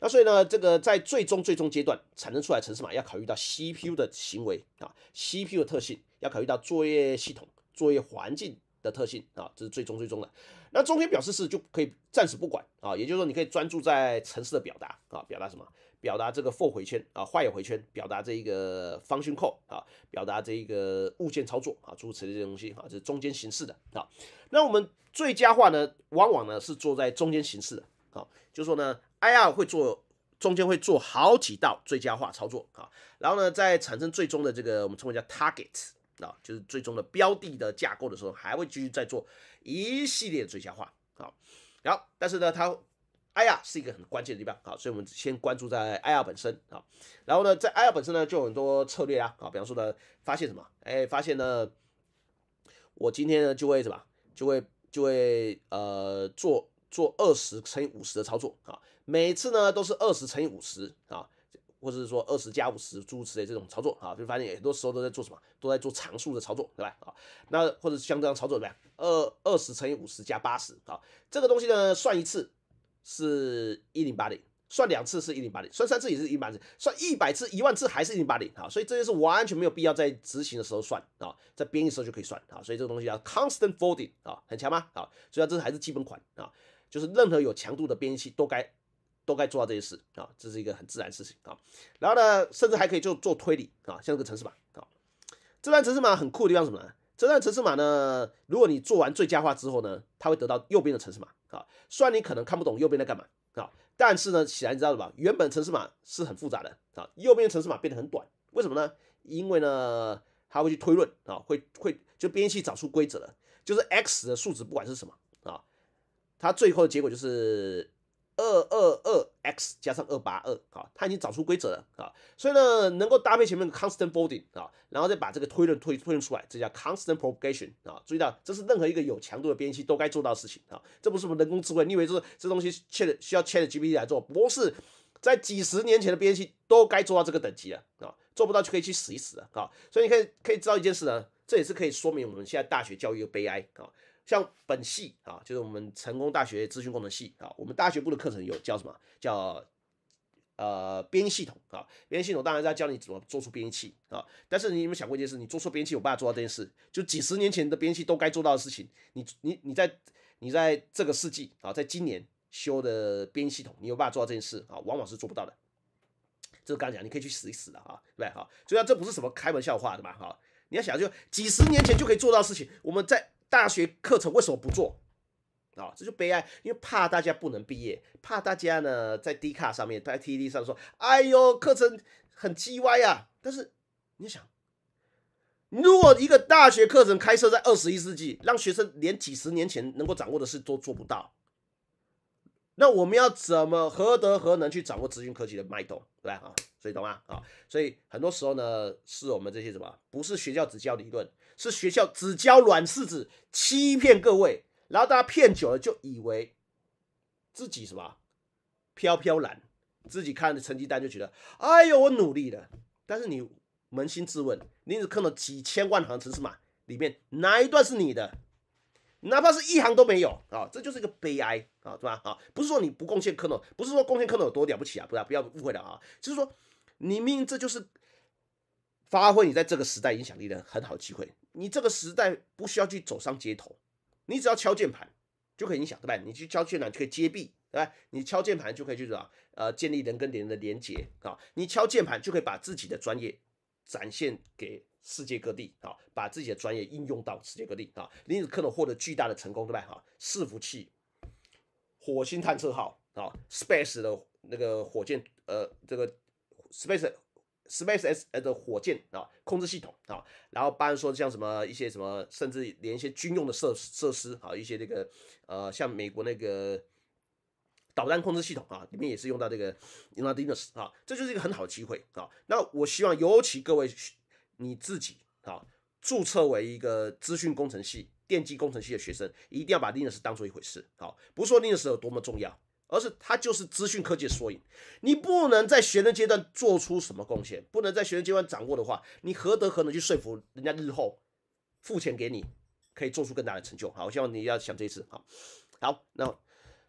那所以呢，这个在最终最终阶段产生出来城市码，嘛，要考虑到 CPU 的行为啊，CPU 的特性，要考虑到作业系统、作业环境的特性啊，这是最终最终的。那中间表示式就可以暂时不管啊，也就是说你可以专注在城市的表达啊，表达什么？表达这个 for 回圈啊坏也回圈，表达这一个方 l 扣啊，表达这一个物件操作啊，诸如此类的东西啊，这是中间形式的。啊。那我们最佳化呢，往往呢是做在中间形式的。啊，就说呢，IR 会做中间会做好几道最佳化操作啊，然后呢，在产生最终的这个我们称为叫 target 啊，就是最终的标的的架构的时候，还会继续再做一系列最佳化啊。然后，但是呢，它 a 呀，是一个很关键的地方啊，所以我们先关注在 a 呀本身啊，然后呢，在 a 呀本身呢就有很多策略啊啊，比方说呢，发现什么？哎，发现呢，我今天呢就会什么？就会就会呃做做二十乘以五十的操作啊，每次呢都是二十乘以五十啊，或者是说二十加五十、如此类这种操作啊，就发现很多时候都在做什么？都在做常数的操作，对吧？啊，那或者像这样操作怎么样？二二十乘以五十加八十啊，这个东西呢算一次。是一零八零，算两次是一零八零，算三次也是一零八零，算一百次、一万次还是零八零。啊。所以这些是完全没有必要在执行的时候算啊，在编译时候就可以算啊。所以这个东西叫 constant folding 啊，很强吗？啊，所以它这还是基本款啊，就是任何有强度的编译器都该都该做到这些事啊，这是一个很自然的事情啊。然后呢，甚至还可以就做推理啊，像这个城市码啊，这段城市码很酷的地方什么？呢？这段城市码呢，如果你做完最佳化之后呢，它会得到右边的城市码啊。虽然你可能看不懂右边在干嘛啊，但是呢，显然你知道了吧？原本城市码是很复杂的啊，右边的城市码变得很短，为什么呢？因为呢，它会去推论啊，会会就编译器找出规则了，就是 X 的数值不管是什么啊，它最后的结果就是。二二二 x 加上二八二啊，他已经找出规则了啊，所以呢，能够搭配前面的 constant folding 啊，然后再把这个推论推推论出来，这叫 constant propagation 啊。注意到这是任何一个有强度的编器都该做到的事情啊，这不是我们人工智慧，你以为是这东西切的需要 Chat GPT 来做，不是，在几十年前的编器都该做到这个等级了啊，做不到就可以去死一死啊。所以你可以可以知道一件事呢，这也是可以说明我们现在大学教育的悲哀啊。像本系啊，就是我们成功大学资讯工程系啊，我们大学部的课程有叫什么叫呃编译系统啊？编译系统当然要教你怎么做出编译器啊。但是你有没有想过一件事？你做出编译器有办法做到这件事？就几十年前的编译器都该做到的事情，你你你在你在这个世纪啊，在今年修的编译系统，你有办法做到这件事啊？往往是做不到的。这是刚才讲，你可以去死一死了啊，对哈。所以啊，这不是什么开玩笑话的嘛，哈。你要想，就几十年前就可以做到的事情，我们在。大学课程为什么不做啊？这就悲哀，因为怕大家不能毕业，怕大家呢在低卡上面，在 T D 上说：“哎呦，课程很叽歪啊！”但是你想，如果一个大学课程开设在二十一世纪，让学生连几十年前能够掌握的事都做不到，那我们要怎么何德何能去掌握资讯科技的脉动，对吧？啊，所以懂吗？啊，所以很多时候呢，是我们这些什么，不是学校只教理论。是学校只教软柿子欺骗各位，然后大家骗久了就以为自己什么飘飘然，自己看的成绩单就觉得，哎呦我努力了。但是你扪心自问，你只看了几千万行程式码里面哪一段是你的？哪怕是一行都没有啊，这就是一个悲哀啊，对吧？啊，不是说你不贡献 c 诺，不是说贡献 c 诺有多了不起啊，不要不要误会了啊，就是说你命这就是。发挥你在这个时代影响力的很好机会。你这个时代不需要去走上街头，你只要敲键盘就可以影响，对吧？你去敲键盘可以接币，对吧？你敲键盘就可以去什么？呃，建立人跟人的连接啊！你敲键盘就可以把自己的专业展现给世界各地啊！把自己的专业应用到世界各地啊！因此，可能获得巨大的成功，对吧？伺服器，火星探测号啊，Space 的那个火箭，呃，这个 Space。Space X 的火箭啊，控制系统啊，然后包括说像什么一些什么，甚至连一些军用的设设施啊，一些这个呃，像美国那个导弹控制系统啊，里面也是用到这个用 n e i n i s 啊，这就是一个很好的机会啊。那我希望尤其各位你自己啊，注册为一个资讯工程系、电机工程系的学生，一定要把 i n u x s 当做一回事，好，不说 i n u x 有多么重要。而是它就是资讯科技的缩影。你不能在学生阶段做出什么贡献，不能在学生阶段掌握的话，你何德何能去说服人家日后付钱给你，可以做出更大的成就？好，我希望你要想这一次。好好，那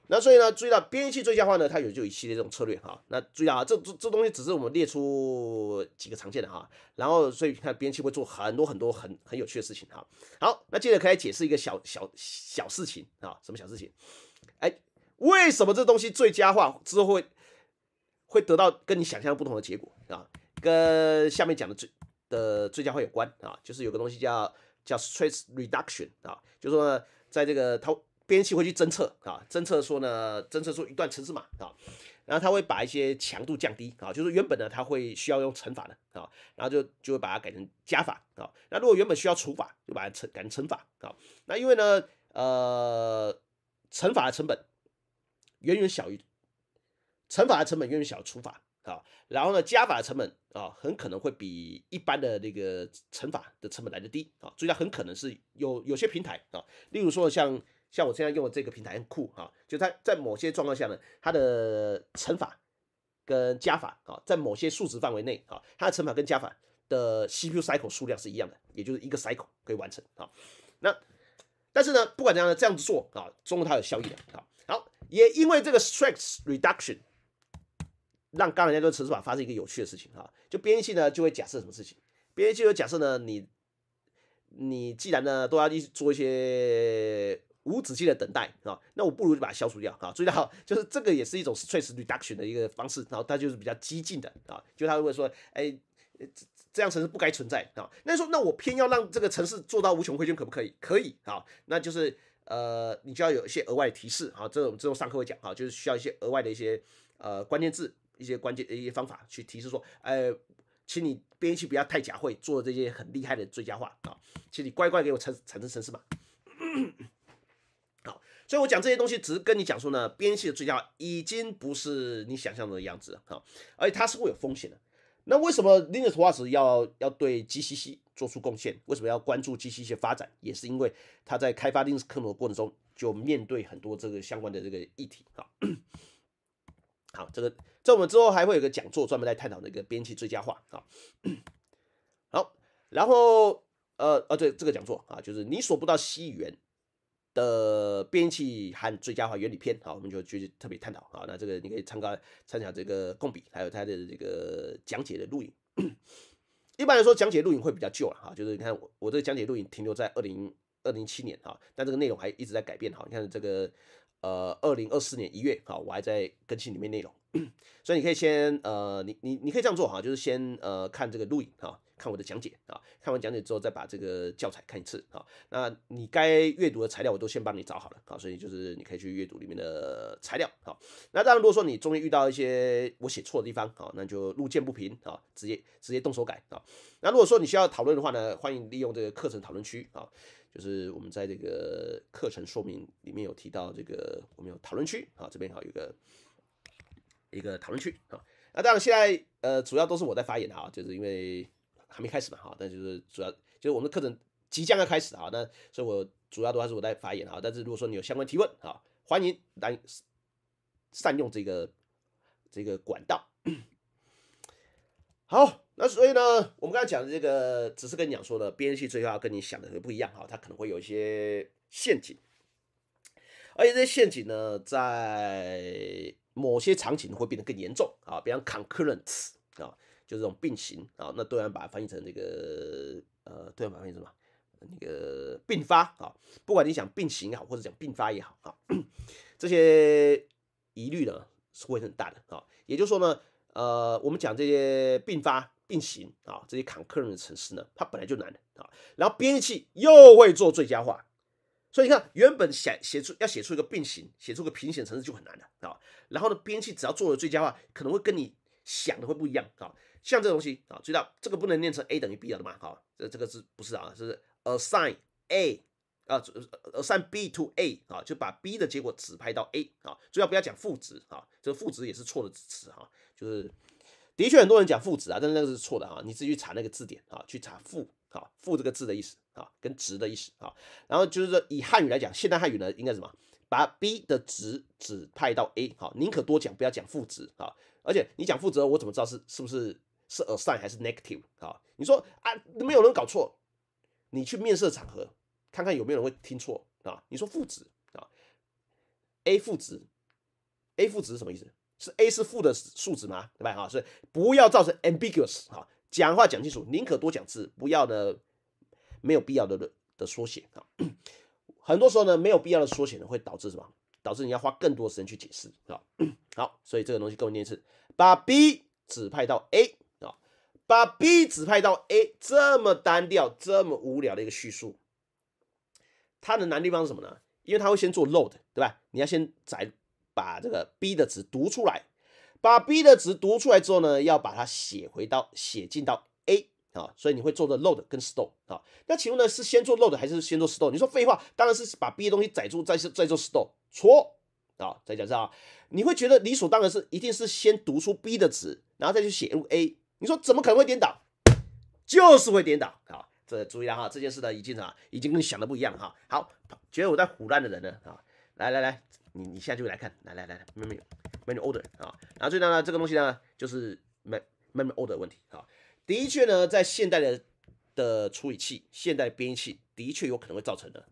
那所以呢，注意到编器最佳化呢，它有就一系列这种策略哈。那注意啊，这这这东西只是我们列出几个常见的哈。然后所以看编器会做很多很多很很有趣的事情哈。好，那接着可以解释一个小小小事情啊，什么小事情？为什么这东西最佳化之后会会得到跟你想象不同的结果啊？跟下面讲的最的最佳化有关啊，就是有个东西叫叫 stress reduction 啊，就是说在这个它编译会去侦测啊，侦测说呢，侦测出一段程式码啊，然后它会把一些强度降低啊，就是原本呢它会需要用乘法的啊，然后就就会把它改成加法啊，那如果原本需要除法，就把它乘改成乘法啊，那因为呢呃乘法的成本远远小于乘法的成本，远远小于除法啊。然后呢，加法的成本啊，很可能会比一般的那个乘法的成本来的低啊。所以它很可能是有有些平台啊，例如说像像我现在用的这个平台很酷啊，就它在某些状况下呢，它的乘法跟加法啊，在某些数值范围内啊，它的乘法跟加法的 CPU cycle 数量是一样的，也就是一个 cycle 可以完成啊。那但是呢，不管怎样呢，这样子做啊，终归它有效益的啊。也因为这个 stress reduction，让刚才那座城市法发生一个有趣的事情哈，就编译器呢就会假设什么事情，编译器就假设呢你你既然呢都要去做一些无止境的等待啊，那我不如就把它消除掉啊。注意到就是这个也是一种 stress reduction 的一个方式，然后它就是比较激进的啊，就他会说，哎，这样城市不该存在啊。那说那我偏要让这个城市做到无穷回圈，可不可以？可以啊，那就是。呃，你就要有一些额外的提示啊，这种这种上课会讲啊，就是需要一些额外的一些呃关键字，一些关键的一些方法去提示说，呃，请你编译不要太假，会做这些很厉害的最佳化啊，请你乖乖给我产产生程式码。好，所以我讲这些东西，只是跟你讲说呢，编译的最佳已经不是你想象中的样子了哈，而且它是会有风险的。那为什么拎着图画纸要要对 G C C？做出贡献，为什么要关注机器学些发展？也是因为他在开发 l i n x e r 的过程中就面对很多这个相关的这个议题啊。好，这个在我们之后还会有个讲座专门来探讨那个编译器最佳化啊。好，然后呃呃，对这个讲座啊，就是你所不到西元的编译器和最佳化原理篇好，我们就去特别探讨啊。那这个你可以参考参考这个共笔，还有他的这个讲解的录影。一般来说，讲解录影会比较旧了哈，就是你看我我这个讲解录影停留在二零二零七年哈，但这个内容还一直在改变哈。你看这个呃二零二四年一月哈，我还在更新里面内容，所以你可以先呃你你你可以这样做哈，就是先呃看这个录影哈。看我的讲解啊，看完讲解之后再把这个教材看一次啊。那你该阅读的材料我都先帮你找好了啊，所以就是你可以去阅读里面的材料啊。那当然，如果说你中间遇到一些我写错的地方啊，那就路见不平啊，直接直接动手改啊。那如果说你需要讨论的话呢，欢迎利用这个课程讨论区啊，就是我们在这个课程说明里面有提到这个，我们有讨论区啊，这边啊有个一个讨论区啊。那当然现在呃，主要都是我在发言啊，就是因为。还没开始嘛，哈，那就是主要就是我们的课程即将要开始啊，那所以我主要都还是我在发言啊，但是如果说你有相关提问啊，欢迎来善用这个这个管道。好，那所以呢，我们刚才讲的这个只是跟你讲说的，编译器最后跟你想的不一样哈，它可能会有一些陷阱，而且这些陷阱呢，在某些场景会变得更严重啊，比方 c o n c u r r e n t 啊。就这种并行啊，那都要把它翻译成这个呃，都要把它翻译什么？那个并发啊，不管你想并行也好，或者讲并发也好啊，这些疑虑呢是会很大的啊。也就是说呢，呃，我们讲这些并发并行啊，这些坎人的城市呢，它本来就难的啊。然后编辑器又会做最佳化，所以你看，原本想写出要写出一个并行，写出个平行城市就很难了啊。然后呢，编辑器只要做了最佳化，可能会跟你想的会不一样啊。像这东西啊，主要这个不能念成 a 等于 b 了的嘛，好，这这个是不是啊？是 assign a 啊，assign b to a 啊，就把 b 的结果指派到 a 啊。主要不要讲负值啊，这个负值也是错的词啊。就是的确很多人讲负值啊，但那个是错的啊。你自己去查那个字典啊，去查负啊，负这个字的意思啊，跟值的意思啊。然后就是说以汉语来讲，现代汉语呢应该什么？把 b 的值指派到 a 好，宁可多讲，不要讲负值啊。而且你讲负值，我怎么知道是是不是？是 assign 还是 negative 啊？你说啊，没有人搞错。你去面试场合，看看有没有人会听错啊？你说负值啊，a 负值，a 负值是什么意思？是 a 是负的数值吗？对吧？哈，所以不要造成 ambiguous 哈，讲话讲清楚，宁可多讲字，不要的没有必要的的缩写啊。很多时候呢，没有必要的缩写呢，会导致什么？导致你要花更多时间去解释啊。好，所以这个东西跟我念一次，把 b 指派到 a。把 b 指派到 a，这么单调、这么无聊的一个叙述，它的难地方是什么呢？因为它会先做 load，对吧？你要先载把这个 b 的值读出来，把 b 的值读出来之后呢，要把它写回到写进到 a 啊，所以你会做的 load 跟 store 啊。那请问呢，是先做 load 还是先做 store？你说废话，当然是把 b 的东西载住再再做 store，错啊！再加上你会觉得理所当然是一定是先读出 b 的值，然后再去写入 a。你说怎么可能会颠倒？就是会颠倒好，这注意了哈，这件事呢已经啊已经跟你想的不一样哈。好，觉得我在胡乱的人呢啊，来来来，你你下在就来看，来来来，慢慢慢慢 order 啊。然后最大呢这个东西呢，就是慢慢慢 order 的问题啊。的确呢，在现代的的处理器、现代编译器，的确有可能会造成的，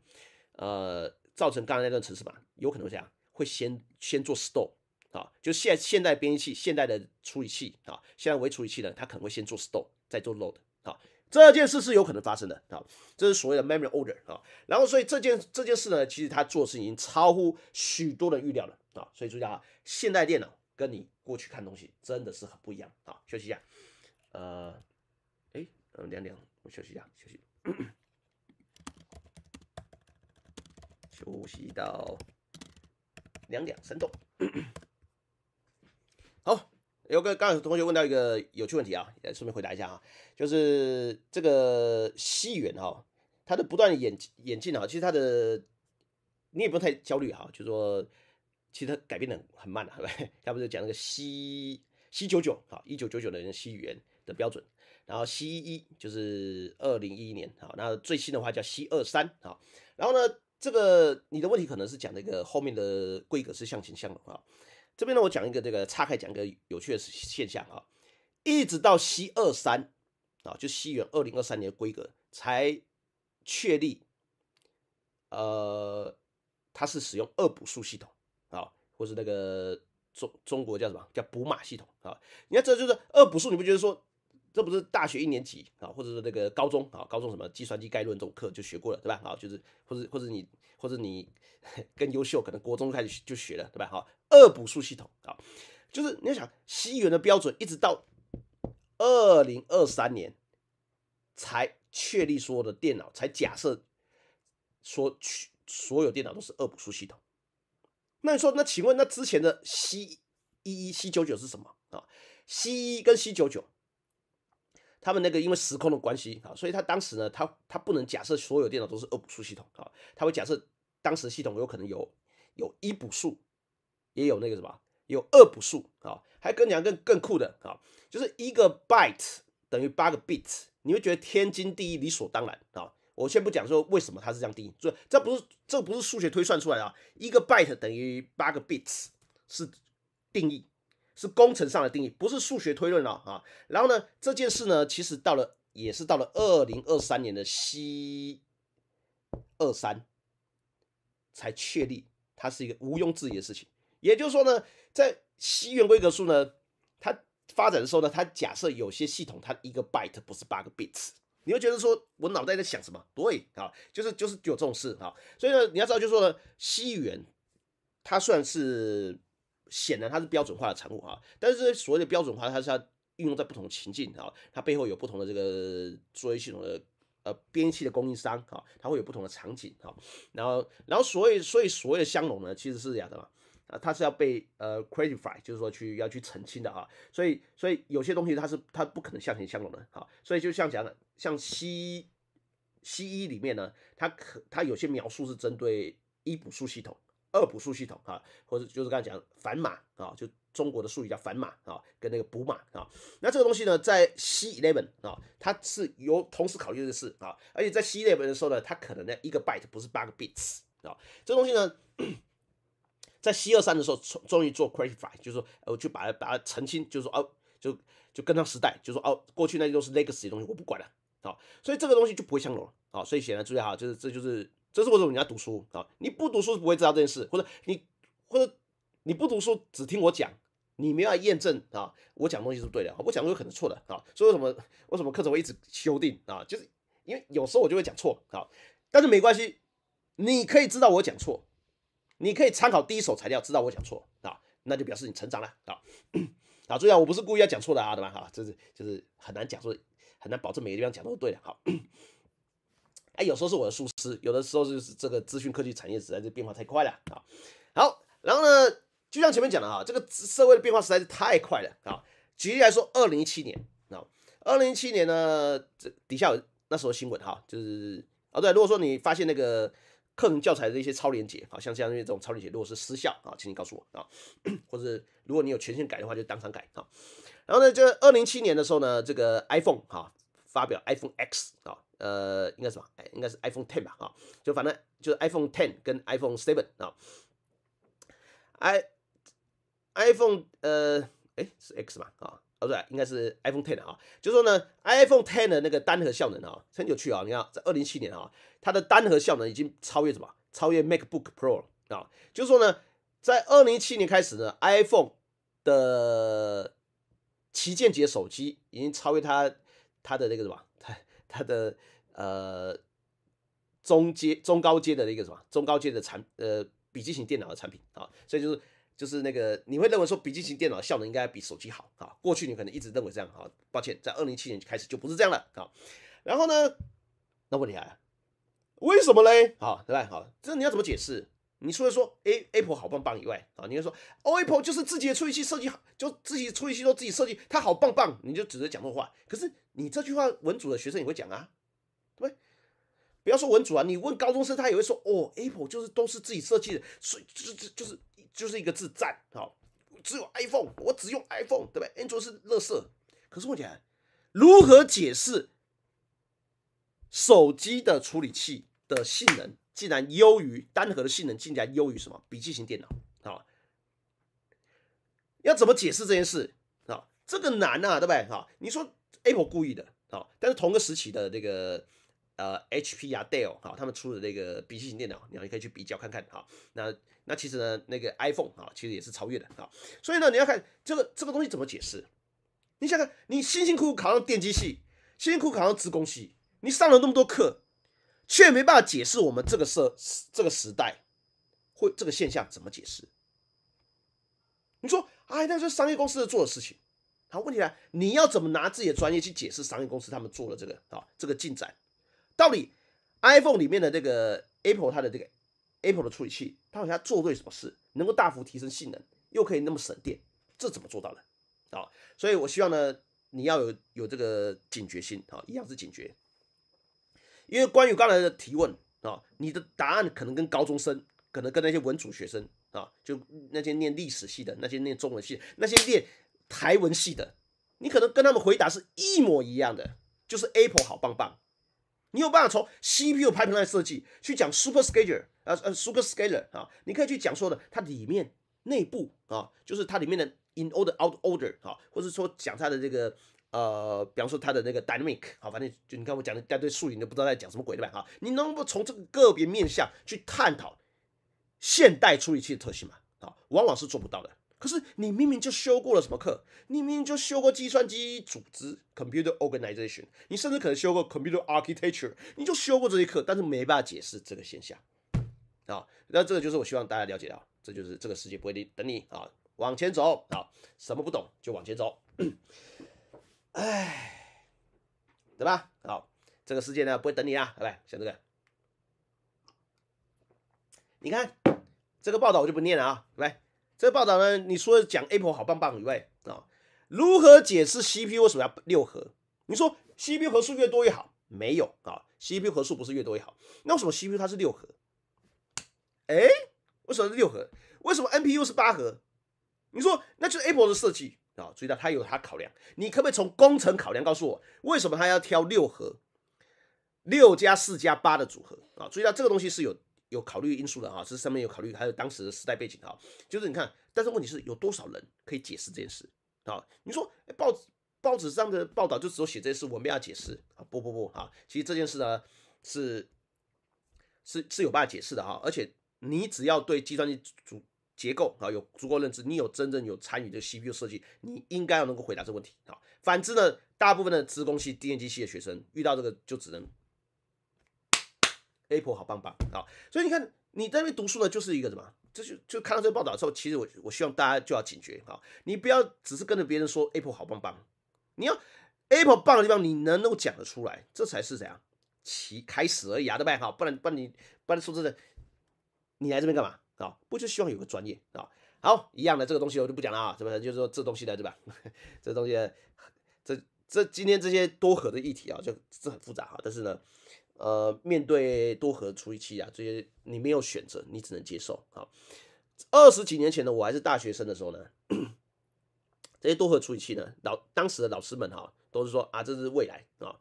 呃，造成刚才那段程式码有可能会这样，会先先做 store。啊，就现现代编译器、现代的处理器啊，现在微处理器呢，它可能会先做 store，再做 load 啊，这件事是有可能发生的啊，这是所谓的 memory order 啊。然后，所以这件这件事呢，其实它做事已经超乎许多人预料了啊。所以注意啊，现代电脑跟你过去看东西真的是很不一样啊。休息一下，呃，哎，两点，我休息一下，休息，休息到两点三度。好，有个刚有同学问到一个有趣问题啊，也顺便回答一下啊，就是这个西元哈，它的不断演演进啊，其实它的你也不用太焦虑啊，就说其实它改变的很慢的，对 不对？要不就讲那个西西九九啊，一九九九年的硒元的标准，然后 C 一就是二零一一年啊，那最新的话叫 C 二三啊，然后呢，这个你的问题可能是讲那个后面的规格是向形象的啊。这边呢，我讲一个这个岔开讲一个有趣的现象啊，一直到西二三啊，就西元二零二三年的规格才确立，呃，它是使用二补数系统啊，或是那个中中国叫什么叫补码系统啊？你看这就是二补数，你不觉得说？这不是大学一年级啊，或者是那个高中啊，高中什么计算机概论这种课就学过了，对吧？啊，就是或者或者你或者你更 优秀，可能国中开始就学了，对吧？好，二补数系统啊，就是你要想西元的标准，一直到二零二三年才确立所有的电脑才假设说去所有电脑都是二补数系统。那你说，那请问那之前的 C 一一 C 九九是什么啊？C 一跟 C 九九？他们那个因为时空的关系啊，所以他当时呢，他他不能假设所有电脑都是二补数系统啊，他会假设当时系统有可能有有一补数，也有那个什么，有二补数啊，还更讲更更酷的啊，就是一个 byte 等于八个 bits，你会觉得天经地义、理所当然啊，我先不讲说为什么它是这样定义，这这不是这不是数学推算出来的，一个 byte 等于八个 bits 是定义。是工程上的定义，不是数学推论了啊。然后呢，这件事呢，其实到了也是到了二零二三年的 C 二三才确立，它是一个毋庸置疑的事情。也就是说呢，在西元规格数呢，它发展的时候呢，它假设有些系统它一个 byte 不是八个 bits，你会觉得说我脑袋在想什么？对啊，就是就是有这种事啊。所以呢，你要知道，就是说西元它算是。显然它是标准化的产物哈，但是所谓的标准化，它是要运用在不同情境啊，它背后有不同的这个作业系统的呃，编辑的供应商啊，它会有不同的场景啊，然后然后所以所以所谓的相容呢，其实是这样的嘛，啊，它是要被呃 qualify，就是说去要去澄清的啊，所以所以有些东西它是它不可能向前相容的啊，所以就像讲的，像西西医里面呢，它可它有些描述是针对医补树系统。二补数系统啊，或者就是刚才讲反码啊，就中国的术语叫反码啊，跟那个补码啊。那这个东西呢，在 C eleven 啊，它是由同时考虑的是啊，而且在 C eleven 的时候呢，它可能呢一个 byte 不是八个 bits 啊。这东西呢，在 C 二三的时候终终于做 clarify，就是我就把它把它澄清，就是说哦，就就跟上时代，就是说哦，过去那些都是 legacy 东西，我不管了啊。所以这个东西就不会相容了啊。所以显然注意哈，就是这就是。这是为什么你要读书啊？你不读书是不会知道这件事，或者你或者你不读书只听我讲，你没有验证啊，我讲东西是对的，我讲东西可能错的啊，所以为什么为什么课程会一直修订啊？就是因为有时候我就会讲错啊，但是没关系，你可以知道我讲错，你可以参考第一手材料知道我讲错啊，那就表示你成长了啊 啊！注意啊，我不是故意要讲错的啊，对吧？哈，这是就是很难讲，说很难保证每个地方讲都是对的，好。哎，有时候是我的疏失，有的时候就是这个资讯科技产业实在是变化太快了啊。好，然后呢，就像前面讲的哈，这个社会的变化实在是太快了啊。举例来说，二零一七年啊，二零一七年呢，这底下有那时候新闻哈，就是啊，对，如果说你发现那个课程教材的一些超连接好像像样因这种超连接如果是失效啊，请你告诉我啊，或者如果你有权限改的话，就当场改啊。然后呢，这二零一七年的时候呢，这个 iPhone 哈，发表 iPhone X 啊。呃，应该什么？哎，应该是 iPhone Ten 吧？啊，就反正就是 iPhone Ten 跟 iPhone Seven 啊，i iPhone 呃，哎是 X 嘛？啊，不对，应该是 iPhone Ten 啊。就说呢，iPhone Ten 的那个单核效能啊，很有趣啊。你看，在二零一七年啊，它的单核效能已经超越什么？超越 MacBook Pro 了啊。就说呢，在二零一七年开始呢，iPhone 的旗舰级的手机已经超越它它的那个什么？它的呃中阶、中高阶的那个什么中高阶的产呃笔记型电脑的产品啊，所以就是就是那个你会认为说笔记型电脑效能应该比手机好啊？过去你可能一直认为这样啊，抱歉，在二零一七年开始就不是这样了啊。然后呢，那问题来了，为什么嘞？好，对吧？好，这你要怎么解释？你除了说 A Apple 好棒棒以外啊，你会说 O Apple 就是自己的处理器设计好，就自己处理器都自己设计，它好棒棒，你就只是讲这话，可是。你这句话，文组的学生也会讲啊，对不对？不要说文组啊，你问高中生，他也会说哦，Apple 就是都是自己设计的，所以就是就是就是一个字赞，好，只有 iPhone，我只用 iPhone，对不对？Android 是垃圾。可是问题，如何解释手机的处理器的性能竟然优于单核的性能，竟然优于什么笔记型电脑？好，要怎么解释这件事啊？这个难呐，对不对？哈，你说。Apple 故意的，好，但是同个时期的那个呃 HP 啊 Dell 好，他们出的那个笔记型电脑，你可以去比较看看，哈。那那其实呢，那个 iPhone 啊，其实也是超越的，啊。所以呢，你要看这个这个东西怎么解释？你想想，你辛辛苦苦考上电机系，辛辛苦苦考上职工系，你上了那么多课，却没办法解释我们这个社这个时代会这个现象怎么解释？你说，哎，那是商业公司做的事情。好，问题了，你要怎么拿自己的专业去解释商业公司他们做的这个啊这个进展？到底 iPhone 里面的这个 Apple 它的这个 Apple 的处理器，它好像做对什么事，能够大幅提升性能，又可以那么省电，这怎么做到的啊？所以，我希望呢，你要有有这个警觉心啊，一样是警觉，因为关于刚才的提问啊，你的答案可能跟高中生，可能跟那些文组学生啊，就那些念历史系的，那些念中文系，那些念。台文系的，你可能跟他们回答是一模一样的，就是 Apple 好棒棒。你有办法从 CPU、pipeline 设计去讲 super s c a l e r 啊呃 super s c a l e r 啊？你可以去讲说的，它里面内部啊，就是它里面的 in order、out order 哈，或者说讲它的这个呃，比方说它的那个 dynamic 好，反正就你看我讲的一堆术语你都不知道在讲什么鬼对吧？哈，你能不能从这个个别面向去探讨现代处理器的特性嘛？啊，往往是做不到的。可是你明明就修过了什么课，你明明就修过计算机组织 （computer organization），你甚至可能修过 computer architecture，你就修过这些课，但是没办法解释这个现象啊。那这个就是我希望大家了解到，这就是这个世界不会等你啊，往前走啊，什么不懂就往前走，哎，对吧？好，这个世界呢不会等你啊，来，像这个，你看这个报道我就不念了啊，来。这报道呢？你说讲 Apple 好棒棒以外啊，如何解释 CPU 为什么要六核？你说 CPU 核数越多越好？没有啊，CPU 核数不是越多越好。那为什么 CPU 它是六核？哎，为什么是六核？为什么 NPU 是八核？你说那就是 Apple 的设计啊？注意到它有它考量。你可不可以从工程考量告诉我，为什么它要挑六核？六加四加八的组合啊？注意到这个东西是有。有考虑因素的哈，这上面有考虑，还有当时的时代背景哈。就是你看，但是问题是，有多少人可以解释这件事啊？你说报纸报纸上的报道就只有写这件事，我没有解释啊？不不不啊！其实这件事呢是是是有办法解释的哈。而且你只要对计算机主结构啊有足够认知，你有真正有参与个 CPU 设计，你应该要能够回答这个问题啊。反之呢，大部分的资工系、电机系的学生遇到这个就只能。Apple 好棒棒，啊！所以你看你在那边读书的，就是一个什么？这就就看到这个报道之后，其实我我希望大家就要警觉，啊！你不要只是跟着别人说 Apple 好棒棒，你要 Apple 棒的地方，你能够讲得出来，这才是怎样起开始而已啊，对不对？好，不然不然你不然说真的，你来这边干嘛啊？不就希望有个专业啊？好，一样的这个东西我就不讲了啊，是不是？就是说这东西呢，对吧？这东西，这这今天这些多核的议题啊，就这很复杂啊，但是呢。呃，面对多核处理器啊，这些你没有选择，你只能接受啊。二十几年前呢，我还是大学生的时候呢，这些多核处理器呢，老当时的老师们哈，都是说啊，这是未来啊。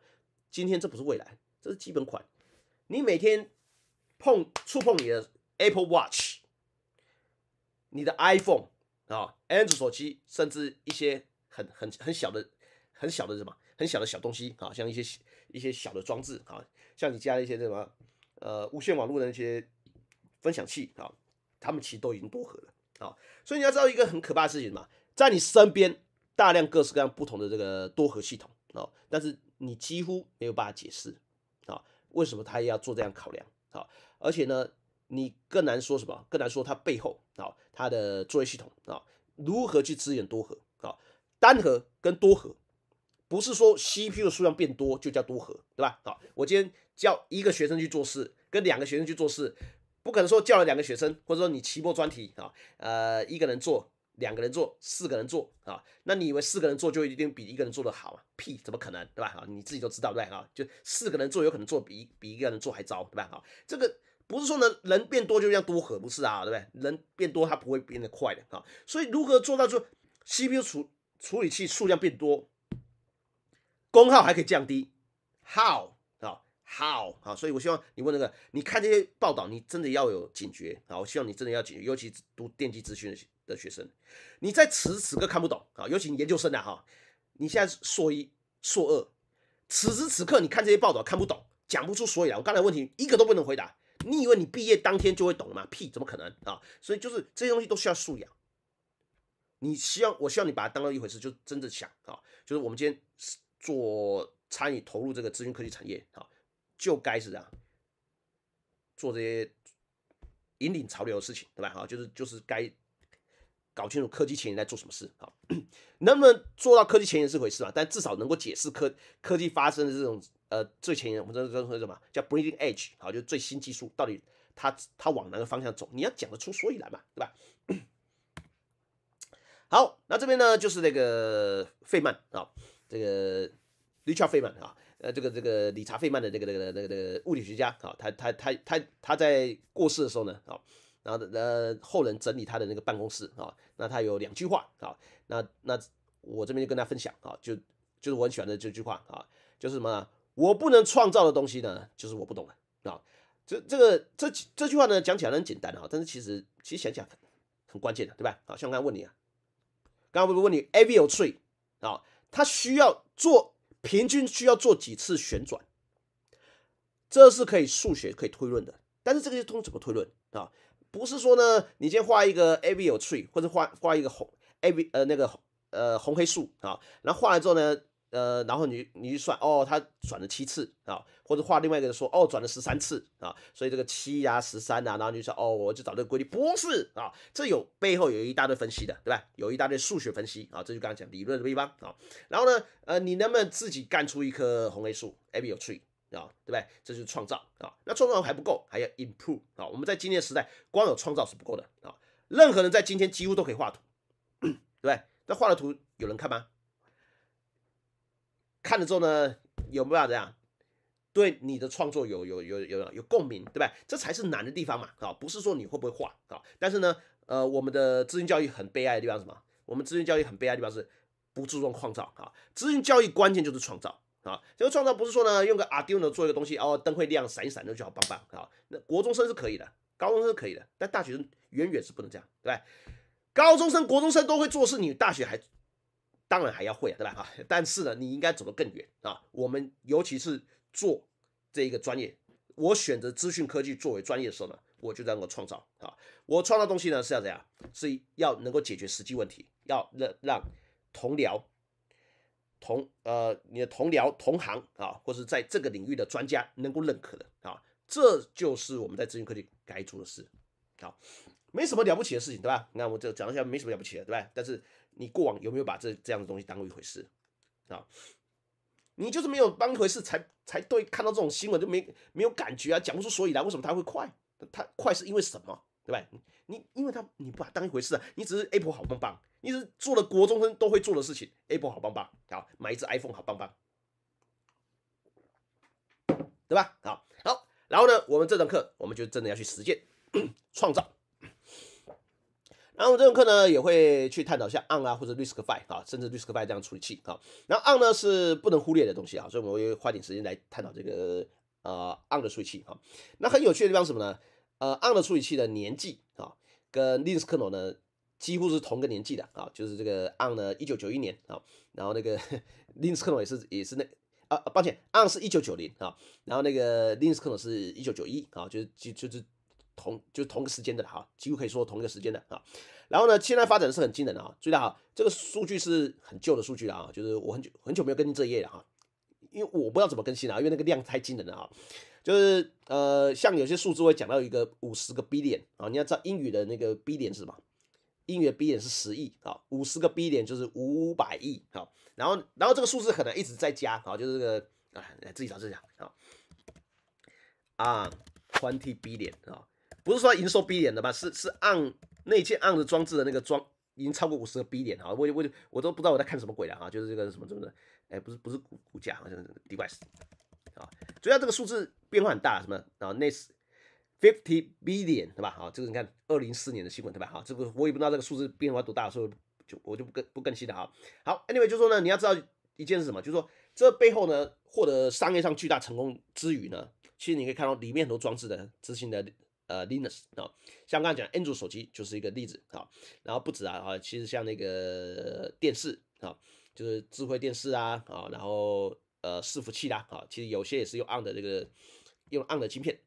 今天这不是未来，这是基本款。你每天碰触碰你的 Apple Watch，你的 iPhone 啊，安卓手机，甚至一些很很很小的很小的什么很小的小东西啊，像一些一些小的装置啊。像你家一些什么，呃，无线网络的那些分享器啊，他们其实都已经多核了啊。所以你要知道一个很可怕的事情嘛，在你身边大量各式各样不同的这个多核系统啊，但是你几乎没有办法解释啊，为什么他要做这样考量啊？而且呢，你更难说什么，更难说它背后啊，它的作业系统啊，如何去支援多核啊？单核跟多核不是说 CPU 的数量变多就叫多核，对吧？好，我今天。叫一个学生去做事，跟两个学生去做事，不可能说叫了两个学生，或者说你期末专题啊，呃，一个人做，两个人做，四个人做啊，那你以为四个人做就一定比一个人做的好啊？屁，怎么可能，对吧？啊，你自己都知道，对不对？啊，就四个人做有可能做比比一个人做还糟，对吧？啊，这个不是说呢人变多就要多核不是啊，对不对？人变多它不会变得快的啊，所以如何做到就 CPU 处处理器数量变多，功耗还可以降低？How？好，好，所以我希望你问那个，你看这些报道，你真的要有警觉啊！我希望你真的要警觉，尤其读电机资讯的的学生，你在此时此刻看不懂啊，尤其你研究生的哈，你现在是硕一硕二，此时此刻你看这些报道看不懂，讲不出所以来。我刚才问题一个都不能回答，你以为你毕业当天就会懂了吗？屁，怎么可能啊！所以就是这些东西都需要素养。你希望我希望你把它当做一回事，就真的想啊，就是我们今天做参与投入这个资讯科技产业啊。就该是这样，做这些引领潮流的事情，对吧？好，就是就是该搞清楚科技前沿在做什么事啊，能不能做到科技前沿是回事嘛？但至少能够解释科科技发生的这种呃最前沿，我们这这说什么叫 b r e n g i n g edge” 好，就最新技术到底它它往哪个方向走？你要讲得出所以来嘛，对吧？好，那这边呢就是那个费曼啊，这个 Richard 费曼啊。呃，这个这个理查费曼的这个这个这个这个物理学家啊，他他他他他在过世的时候呢，啊，然后呃后人整理他的那个办公室啊，那他有两句话啊，那那我这边就跟大家分享啊，就就是我很喜欢的这句话啊，就是什么呢？我不能创造的东西呢，就是我不懂的啊。这这个这这句话呢，讲起来很简单啊，但是其实其实想想很关键的，对吧？啊，像我刚问你啊，刚刚是问你 A v e tree 啊，他需要做。平均需要做几次旋转，这是可以数学可以推论的。但是这个是通怎么推论啊？不是说呢，你先画一个 A B 有 Tree 或者画画一个红 A B 呃那个呃红黑树啊，然后画了之后呢？呃，然后你你算哦，他转了七次啊，或者画另外一个人说哦，转了十三次啊，所以这个七呀十三啊，然后你就说哦，我就找这个规律，不是啊，这有背后有一大堆分析的，对吧？有一大堆数学分析啊，这就刚刚讲理论的地方啊。然后呢，呃，你能不能自己干出一棵红黑树 b i a B y Tree） 啊？对不对？这就是创造啊。那创造还不够，还要 improve 啊。我们在今天时代，光有创造是不够的啊。任何人在今天几乎都可以画图，对不对？那画的图有人看吗？看了之后呢，有没有这样对你的创作有有有有有共鸣，对吧？这才是难的地方嘛，好，不是说你会不会画，好，但是呢，呃，我们的资询教育很悲哀的地方什么？我们资询教育很悲哀的地方是不注重创造啊，资询教育关键就是创造啊，这个创造不是说呢用个 Arduino 做一个东西哦，灯会亮闪一闪那就好棒棒啊，那国中生是可以的，高中生是可以的，但大学生远远是不能这样，对吧？高中生、国中生都会做，事，你大学还？当然还要会啊，对吧？哈，但是呢，你应该走得更远啊。我们尤其是做这一个专业，我选择资讯科技作为专业的时候呢，我就能够创造啊。我创造东西呢是要怎样？是要能够解决实际问题，要让让同僚、同呃你的同僚、同行啊，或是在这个领域的专家能够认可的啊。这就是我们在资讯科技该做的事。好，没什么了不起的事情，对吧？那我这讲一下，没什么了不起的，对吧？但是。你过往有没有把这这样的东西当一回事啊？你就是没有当一回事，才才对。看到这种新闻就没没有感觉啊，讲不出所以来。为什么它会快？它快是因为什么？对吧？你因为它你不把它当一回事啊，你只是 Apple 好棒棒，你只是做了国中生都会做的事情，Apple 好棒棒啊，买一只 iPhone 好棒棒，对吧？好好，然后呢，我们这堂课我们就真的要去实践 创造。然后这种课呢，也会去探讨一下 on 啊，或者 RISC-V 啊，甚至 RISC-V 这样处理器啊。然后 on 呢是不能忽略的东西啊，所以我们会花点时间来探讨这个呃 on 的处理器啊。那很有趣的地方是什么呢？呃 o n 的处理器的年纪啊，跟 l i n u x Kernel 呢几乎是同个年纪的啊，就是这个 on 呢一九九一年啊，然后那个 l i n u x Kernel 也是也是那啊抱歉 o n 是一九九零啊，然后那个 l i n u x Kernel 是一九九一啊，就是就就是。同就同一个时间的哈，几乎可以说同一个时间的啊。然后呢，现在发展的是很惊人的啊，最大啊，这个数据是很旧的数据了啊，就是我很久很久没有更新这一页了啊，因为我不知道怎么更新啊，因为那个量太惊人了啊。就是呃，像有些数字会讲到一个五十个 b 点啊，你要知道英语的那个 b 点是什么？英语的 b 点是十亿啊，五十个 b 点就是五百亿啊。然后然后这个数字可能一直在加啊，就是这个哎自己找自己找啊啊，twenty b 点啊。不是说营收 B 点的吧？是是按那件按子装置的那个装已经超过五十个 B 点哈，我我我都不知道我在看什么鬼了哈，就是这个什么什么哎，不是不是股股价，好像是 device 啊。主要这个数字变化很大，什么啊 n i c e fifty billion 对吧？好，这个你看二零四年的新闻对吧？好，这个我也不知道这个数字变化多大，所以就我就不更不更新了哈。好，Anyway 就是说呢，你要知道一件是什么，就是说这背后呢获得商业上巨大成功之余呢，其实你可以看到里面很多装置的执行的。呃，Linux 啊，像刚刚讲，安卓手机就是一个例子啊。然后不止啊，啊，其实像那个电视啊，就是智慧电视啊，啊，然后呃，伺服器啦，啊，其实有些也是用 ARM 的这个用 ARM 的芯片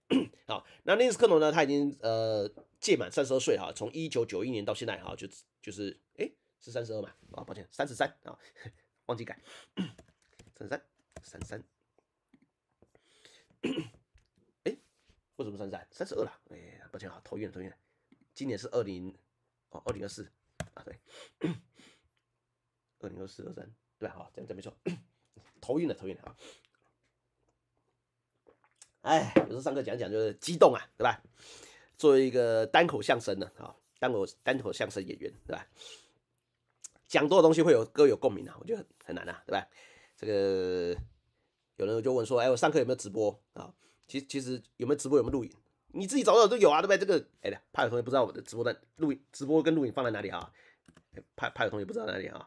啊。那 Linux 克隆呢，它已经呃届满三十二岁哈，从一九九一年到现在哈，就就是哎是三十二嘛啊，抱歉三十三啊，忘记改三三三三。什么三十三十二了。哎，抱歉啊，头晕了，头晕了。今年是二零哦，二零二四啊，对，二零二四二三，对吧？好，这这没错。头晕了，头晕了啊！哎，有时候上课讲讲就是激动啊，对吧？作为一个单口相声的啊，单口单口相声演员，对吧？讲多的东西会有各有共鸣啊？我觉得很很难啊，对吧？这个有人就问说，哎，我上课有没有直播啊？其其实有没有直播有没有录影，你自己找找都有啊，对不对？这个哎的，怕有同学不知道我的直播的录影直播跟录影放在哪里啊？怕怕有同学不知道哪里啊，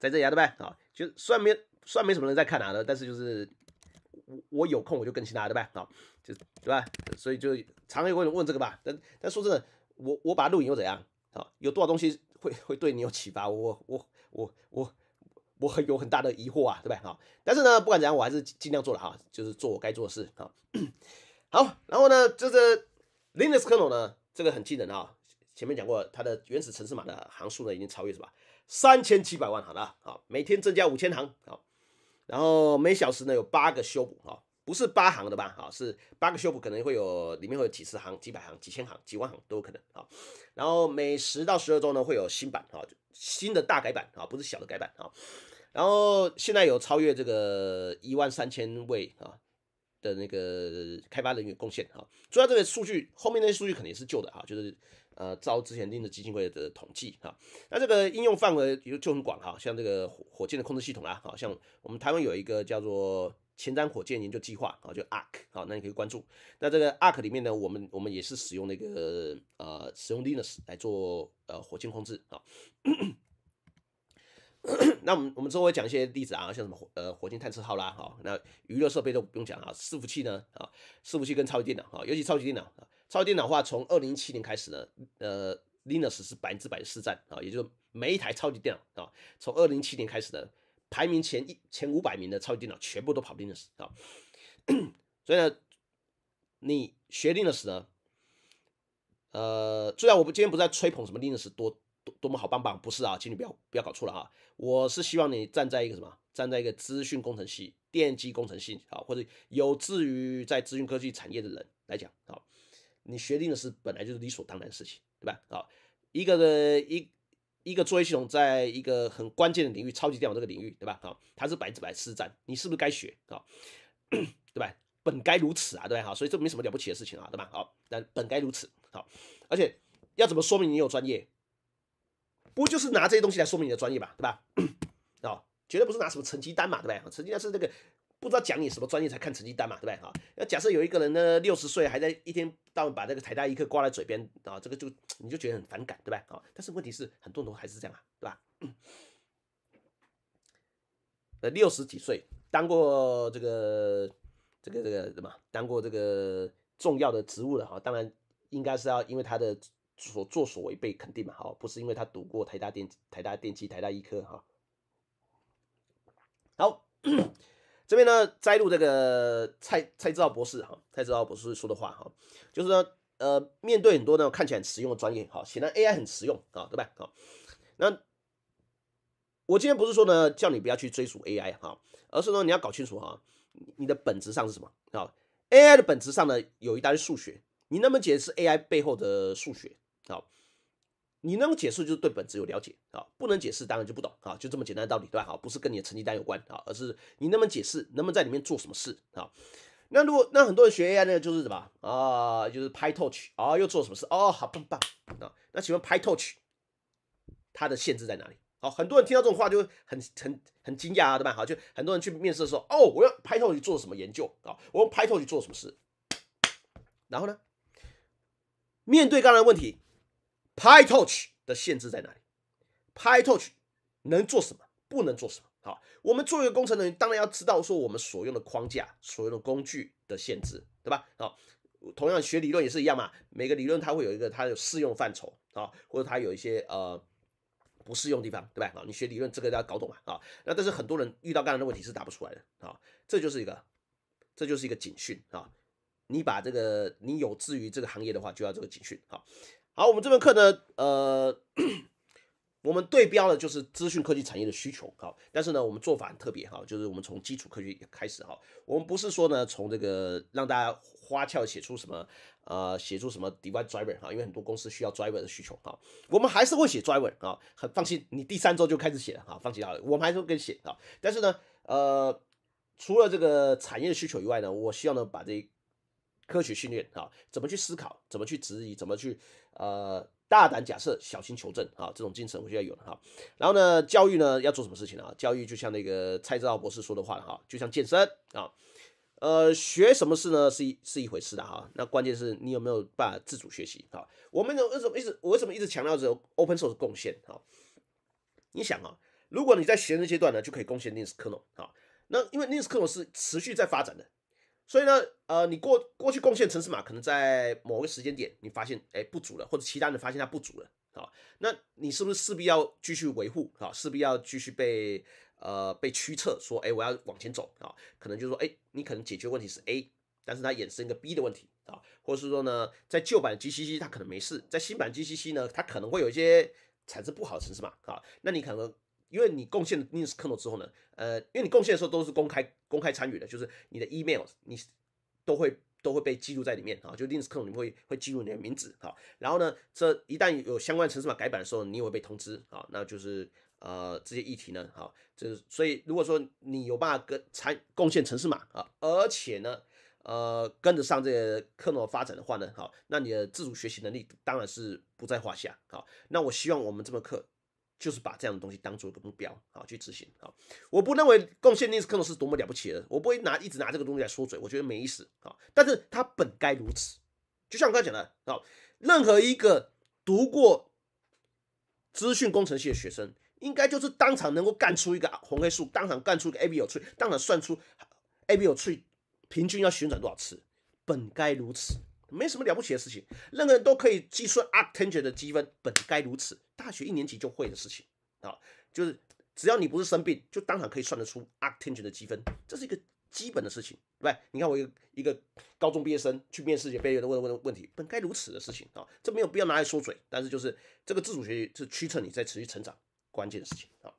在这里啊，对不对啊？就虽然没算没什么人在看啊的，但是就是我我有空我就更新它，对不对啊？就对吧？所以就常会问问这个吧。但但说真的，我我把它录影又怎样啊？有多少东西会会对你有启发？我我我我我。我很有很大的疑惑啊，对不对？但是呢，不管怎样，我还是尽量做了哈，就是做我该做的事啊。好，然后呢，就是 Linux Kernel 呢，这个很惊人啊。前面讲过，它的原始城市码的行数呢，已经超越什么三千七百万行了啊，每天增加五千行啊，然后每小时呢有八个修补啊。不是八行的吧？啊，是八个 shop 可能会有，里面会有几十行、几百行、几千行、几万行都有可能啊。然后每十到十二周呢，会有新版啊，新的大改版啊，不是小的改版啊。然后现在有超越这个一万三千位啊的那个开发人员贡献啊。主要这个数据后面那些数据肯定是旧的啊，就是呃，照之前定的基金会的统计啊。那这个应用范围就就很广哈，像这个火火箭的控制系统啦，啊，像我们台湾有一个叫做。前瞻火箭研究计划啊，就 Arc 啊，那你可以关注。那这个 Arc 里面呢，我们我们也是使用那个呃，使用 Linux 来做呃火箭控制啊。那我们我们后会讲一些例子啊，像什么火呃火箭探测号啦，哈，那娱乐设备都不用讲啊。伺服器呢啊，伺服器跟超级电脑啊，尤其超级电脑啊，超级电脑的话从二零一七年开始呢，呃，Linux 是百分之百的市占啊，也就是每一台超级电脑啊，从二零一七年开始呢。排名前一前五百名的超级电脑全部都跑 Linux 啊！所以呢，你学 Linux 呢，呃，虽然我不今天不在吹捧什么 Linux 多多多么好棒棒，不是啊，请你不要不要搞错了啊，我是希望你站在一个什么，站在一个资讯工程系、电机工程系啊，或者有志于在资讯科技产业的人来讲啊，你学 Linux 本来就是理所当然的事情，对吧？啊，一个一。一个作业系统在一个很关键的领域，超级电脑这个领域，对吧？好，它是百分之百实战，你是不是该学？啊？对吧？本该如此啊，对吧？好，所以这没什么了不起的事情啊，对吧？好，那本该如此。好，而且要怎么说明你有专业？不就是拿这些东西来说明你的专业吧？对吧？哦，绝对不是拿什么成绩单嘛，对吧？成绩单是那个。不知道讲你什么专业才看成绩单嘛，对不对啊？要假设有一个人呢，六十岁还在一天到晚把这个台大医科挂在嘴边啊，这个就你就觉得很反感，对吧？啊，但是问题是很多人都还是这样啊，对吧？呃，六十几岁当过这个这个这个什么，当过这个重要的职务了哈，当然应该是要因为他的所作所为被肯定嘛，哈，不是因为他读过台大电台大电机台大医科哈，好。这边呢，摘录这个蔡蔡志浩博士哈，蔡志浩博士说的话哈，就是说，呃，面对很多呢看起来实用的专业，哈，显然 AI 很实用啊，对吧？好，那我今天不是说呢，叫你不要去追逐 AI 哈，而是呢，你要搞清楚哈，你的本质上是什么？好，AI 的本质上呢，有一单数学，你能不能解释 AI 背后的数学？好。你能解释就是对本质有了解啊，不能解释当然就不懂啊，就这么简单的道理对吧？好，不是跟你的成绩单有关啊，而是你能不能解释，能不能在里面做什么事啊？那如果那很多人学 AI 呢，就是什么啊？就是 p y t r c h 啊，又做什么事哦？好棒棒啊！那请问 p y t r c h 它的限制在哪里？好，很多人听到这种话就会很很很惊讶啊，对吧？好，就很多人去面试的时候，哦，我用 p y t r c h 做什么研究啊？我用 p y t r c h 做什么事？然后呢？面对刚才的问题。Pytorch 的限制在哪里？Pytorch 能做什么？不能做什么？好，我们作为一个工程人员，当然要知道说我们所用的框架、所用的工具的限制，对吧？好，同样学理论也是一样嘛。每个理论它会有一个它的适用范畴啊，或者它有一些呃不适用地方，对吧？啊，你学理论这个要搞懂啊。那但是很多人遇到刚才的问题是答不出来的啊，这就是一个这就是一个警讯啊。你把这个你有志于这个行业的话，就要这个警讯啊。好，我们这门课呢，呃，我们对标的就是资讯科技产业的需求。好，但是呢，我们做法很特别哈，就是我们从基础科学开始哈。我们不是说呢，从这个让大家花俏写出什么，呃，写出什么 device driver 哈，因为很多公司需要 driver 的需求哈。我们还是会写 driver 啊，很放心。你第三周就开始写了哈，放心了，我们还是会跟写啊。但是呢，呃，除了这个产业的需求以外呢，我希望呢，把这科学训练啊，怎么去思考，怎么去质疑，怎么去。呃，大胆假设，小心求证啊，这种精神我就要有了哈。然后呢，教育呢要做什么事情呢？啊，教育就像那个蔡志浩博士说的话哈，就像健身啊。呃，学什么事呢？是一是一回事的哈。那关键是你有没有办法自主学习啊？我们为什么一直我为什么一直强调着 open source 贡献啊？你想啊，如果你在学生阶段呢，就可以贡献 Linux kernel 哈。那因为 Linux kernel 是持续在发展的。所以呢，呃，你过过去贡献城市码，可能在某个时间点，你发现，哎，不足了，或者其他人发现它不足了，啊，那你是不是势必要继续维护啊？势必要继续被呃被驱策说，哎，我要往前走啊，可能就说，哎，你可能解决问题是 A，但是它衍生一个 B 的问题啊，或者是说呢，在旧版 G C C 它可能没事，在新版 G C C 呢，它可能会有一些产生不好的城市码啊，那你可能。因为你贡献的 Lens e r n e l 之后呢，呃，因为你贡献的时候都是公开公开参与的，就是你的 Email 你都会都会被记录在里面啊，就 Lens e r n e l 你会会记录你的名字啊。然后呢，这一旦有相关程式码改版的时候，你也会被通知啊。那就是呃这些议题呢，好，就是所以如果说你有办法跟参贡献城市码啊，而且呢，呃跟得上这 k e r n e 发展的话呢，好，那你的自主学习能力当然是不在话下好，那我希望我们这门课。就是把这样的东西当做一个目标啊，去执行啊。我不认为贡献力定理是多么了不起的，我不会拿一直拿这个东西来说嘴，我觉得没意思啊。但是它本该如此，就像我刚才讲的啊，任何一个读过资讯工程系的学生，应该就是当场能够干出一个红黑树，当场干出一个 ABO tree，当场算出 ABO tree 平均要旋转多少次，本该如此，没什么了不起的事情，任何人都可以计算 arctangent 的积分，本该如此。大学一年级就会的事情啊，就是只要你不是生病，就当场可以算得出 a t 阿天爵的积分，这是一个基本的事情，对吧？你看我一个一个高中毕业生去面试，也被问问问题，本该如此的事情啊，这没有必要拿来说嘴。但是就是这个自主学习是驱策你在持续成长关键的事情啊。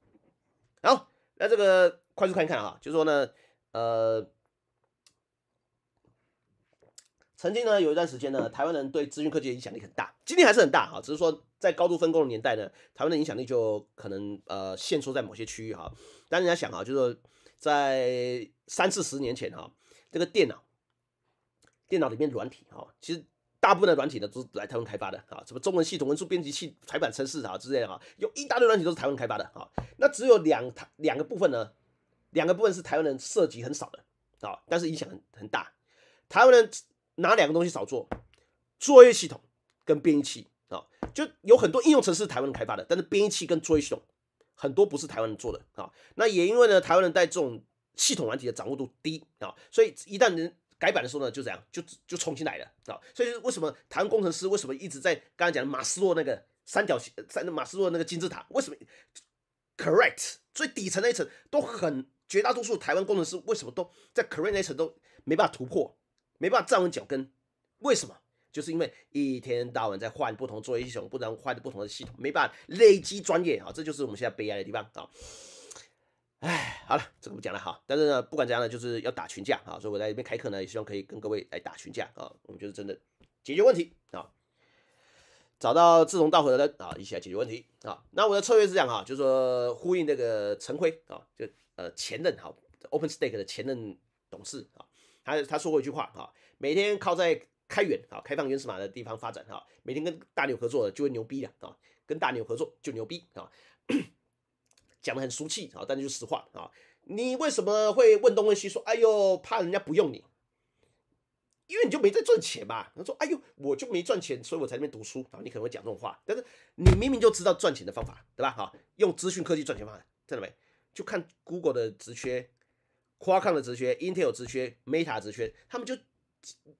好，那这个快速看一看啊，就说呢，呃，曾经呢有一段时间呢，台湾人对资讯科技的影响力很大，今天还是很大啊，只是说。在高度分工的年代呢，台湾的影响力就可能呃限缩在某些区域哈。但人家想哈，就是说在三四十年前哈，这个电脑电脑里面软体哈，其实大部分的软体呢都是来台湾开发的啊，什么中文系统、文书编辑器、排版程式啊之类的啊，有一大堆软体都是台湾开发的啊。那只有两台两个部分呢，两个部分是台湾人涉及很少的啊，但是影响很很大。台湾人哪两个东西少做？作业系统跟编译器。啊，就有很多应用式是台湾人开发的，但是编译器跟作业系统很多不是台湾人做的啊。那也因为呢，台湾人对这种系统软体的掌握度低啊，所以一旦人改版的时候呢，就这样就就重新来了啊。所以为什么台湾工程师为什么一直在刚刚讲马斯洛那个三角形、三马斯洛那个金字塔？为什么？Correct 最底层那一层都很绝大多数台湾工程师为什么都在 Correct 那一层都没办法突破，没办法站稳脚跟？为什么？就是因为一天到晚在换不同作业系统，不然换不同的系统，没办法累积专业啊！这就是我们现在悲哀的地方啊！哎，好了，这个不讲了哈。但是呢，不管怎样呢，就是要打群架啊！所以我在这边开课呢，也希望可以跟各位来打群架啊！我们就是真的解决问题啊，找到志同道合的人啊，一起来解决问题啊！那我的策略是这样啊，就是说呼应那个陈辉啊，就呃前任哈 o p e n s t a k e 的前任董事啊，他他说过一句话啊，每天靠在。开源啊，开放原始码的地方发展哈，每天跟大牛合作就会牛逼了啊，跟大牛合作就牛逼啊，讲的很俗气啊，但是就实话啊，你为什么会问东问西说，哎呦，怕人家不用你，因为你就没在赚钱嘛。他说，哎呦，我就没赚钱，所以我才那边读书啊。你可能会讲这种话，但是你明明就知道赚钱的方法，对吧？哈，用资讯科技赚钱方法，听到没？就看 Google 的直缺，Qualcomm 的直缺，Intel 直缺，Meta 直缺，他们就。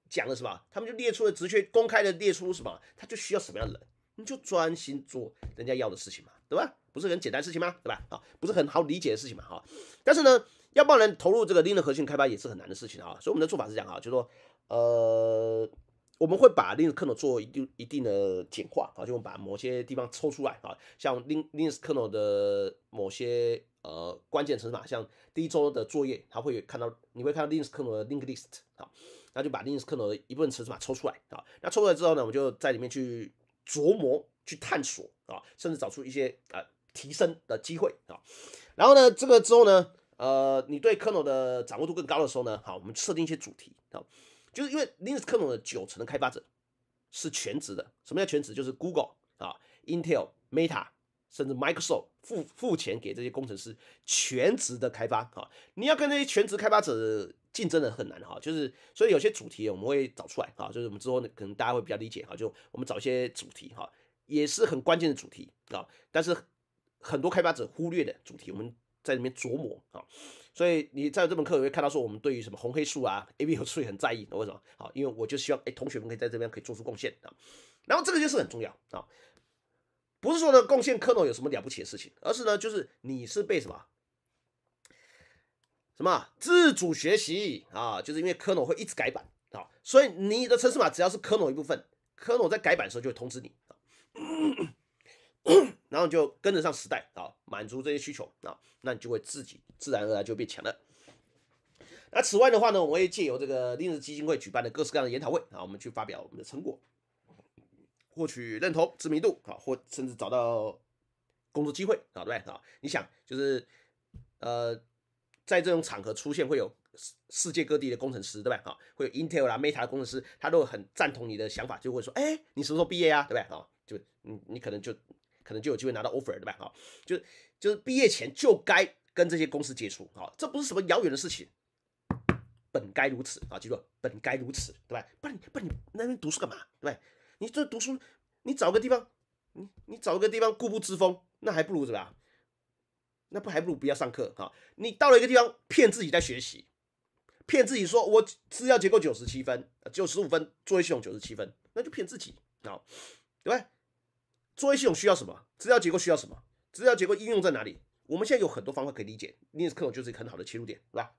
讲了是吧？他们就列出了直接公开的列出什么，他就需要什么样的人，你就专心做人家要的事情嘛，对吧？不是很简单事情吗？对吧？啊，不是很好理解的事情嘛，哈。但是呢，要帮然投入这个 Linux 核心开发也是很难的事情啊。所以我们的做法是这样啊，就是说呃，我们会把 Linux e l 做一定一定的简化啊，就我们把某些地方抽出来啊，像 Lin l i n u kernel 的某些呃关键词嘛，像第一周的作业，他会看到你会看到 Linux e l 的 link list 啊。那就把 Linux kernel 的一部分程式码抽出来啊，那抽出来之后呢，我们就在里面去琢磨、去探索啊，甚至找出一些啊提升的机会啊。然后呢，这个之后呢，呃，你对 kernel 的掌握度更高的时候呢，好，我们设定一些主题啊，就是因为 Linux kernel 的九成的开发者是全职的，什么叫全职？就是 Google 啊、Intel、Meta 甚至 Microsoft。付付钱给这些工程师全职的开发啊，你要跟那些全职开发者竞争的很难哈，就是所以有些主题我们会找出来啊，就是我们之后呢可能大家会比较理解哈，就我们找一些主题哈，也是很关键的主题啊，但是很多开发者忽略的主题我们在里面琢磨啊，所以你在这门课也会看到说我们对于什么红黑树啊 a B 和树很在意，为什么？好，因为我就希望哎同学们可以在这边可以做出贡献啊，然后这个就是很重要啊。不是说呢贡献科诺有什么了不起的事情，而是呢，就是你是被什么什么自主学习啊，就是因为科诺会一直改版啊，所以你的城市码只要是科诺一部分，科诺在改版的时候就会通知你啊，然后就跟得上时代啊，满足这些需求啊，那你就会自己自然而然就变强了。那此外的话呢，我也借由这个励志基金会举办的各式各样的研讨会啊，我们去发表我们的成果。获取认同、知名度啊，或甚至找到工作机会啊，对啊？你想，就是呃，在这种场合出现，会有世界各地的工程师，对吧？啊？会有 Intel 啦、Meta 工程师，他都很赞同你的想法，就会说，哎，你什么时候毕业啊？对吧？啊？就你，你可能就可能就有机会拿到 offer，对吧？啊，就就是毕业前就该跟这些公司接触，啊，这不是什么遥远的事情，本该如此啊！记住，本该如此，对吧？不然不然你那边读书干嘛，对吧？你这读书，你找个地方，你你找个地方固步自封，那还不如是吧？那不还不如不要上课哈。你到了一个地方，骗自己在学习，骗自己说我资料结构九十七分，九十五分，作业系统九十七分，那就骗自己啊，对吧？作业系统需要什么？资料结构需要什么？资料结构应用在哪里？我们现在有很多方法可以理解，历史课就是一个很好的切入点，对吧？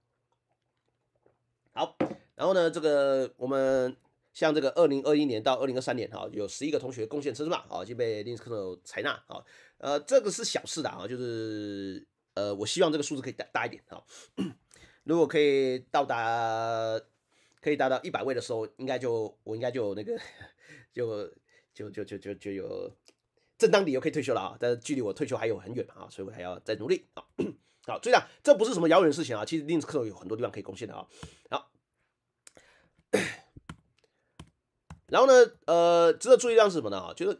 好，然后呢，这个我们。像这个二零二一年到二零二三年啊，有十一个同学贡献车识嘛啊，就被 Linker u 采纳啊，呃，这个是小事的啊，就是呃，我希望这个数字可以大大一点啊，如果可以到达可以达到一百位的时候，应该就我应该就那个就就就就就就有正当理由可以退休了啊，但是距离我退休还有很远啊，所以我还要再努力啊。好，意啊，这不是什么遥远的事情啊，其实 l i n u x r 有很多地方可以贡献的啊。好。然后呢，呃，值得注意的一是什么呢？哈，就是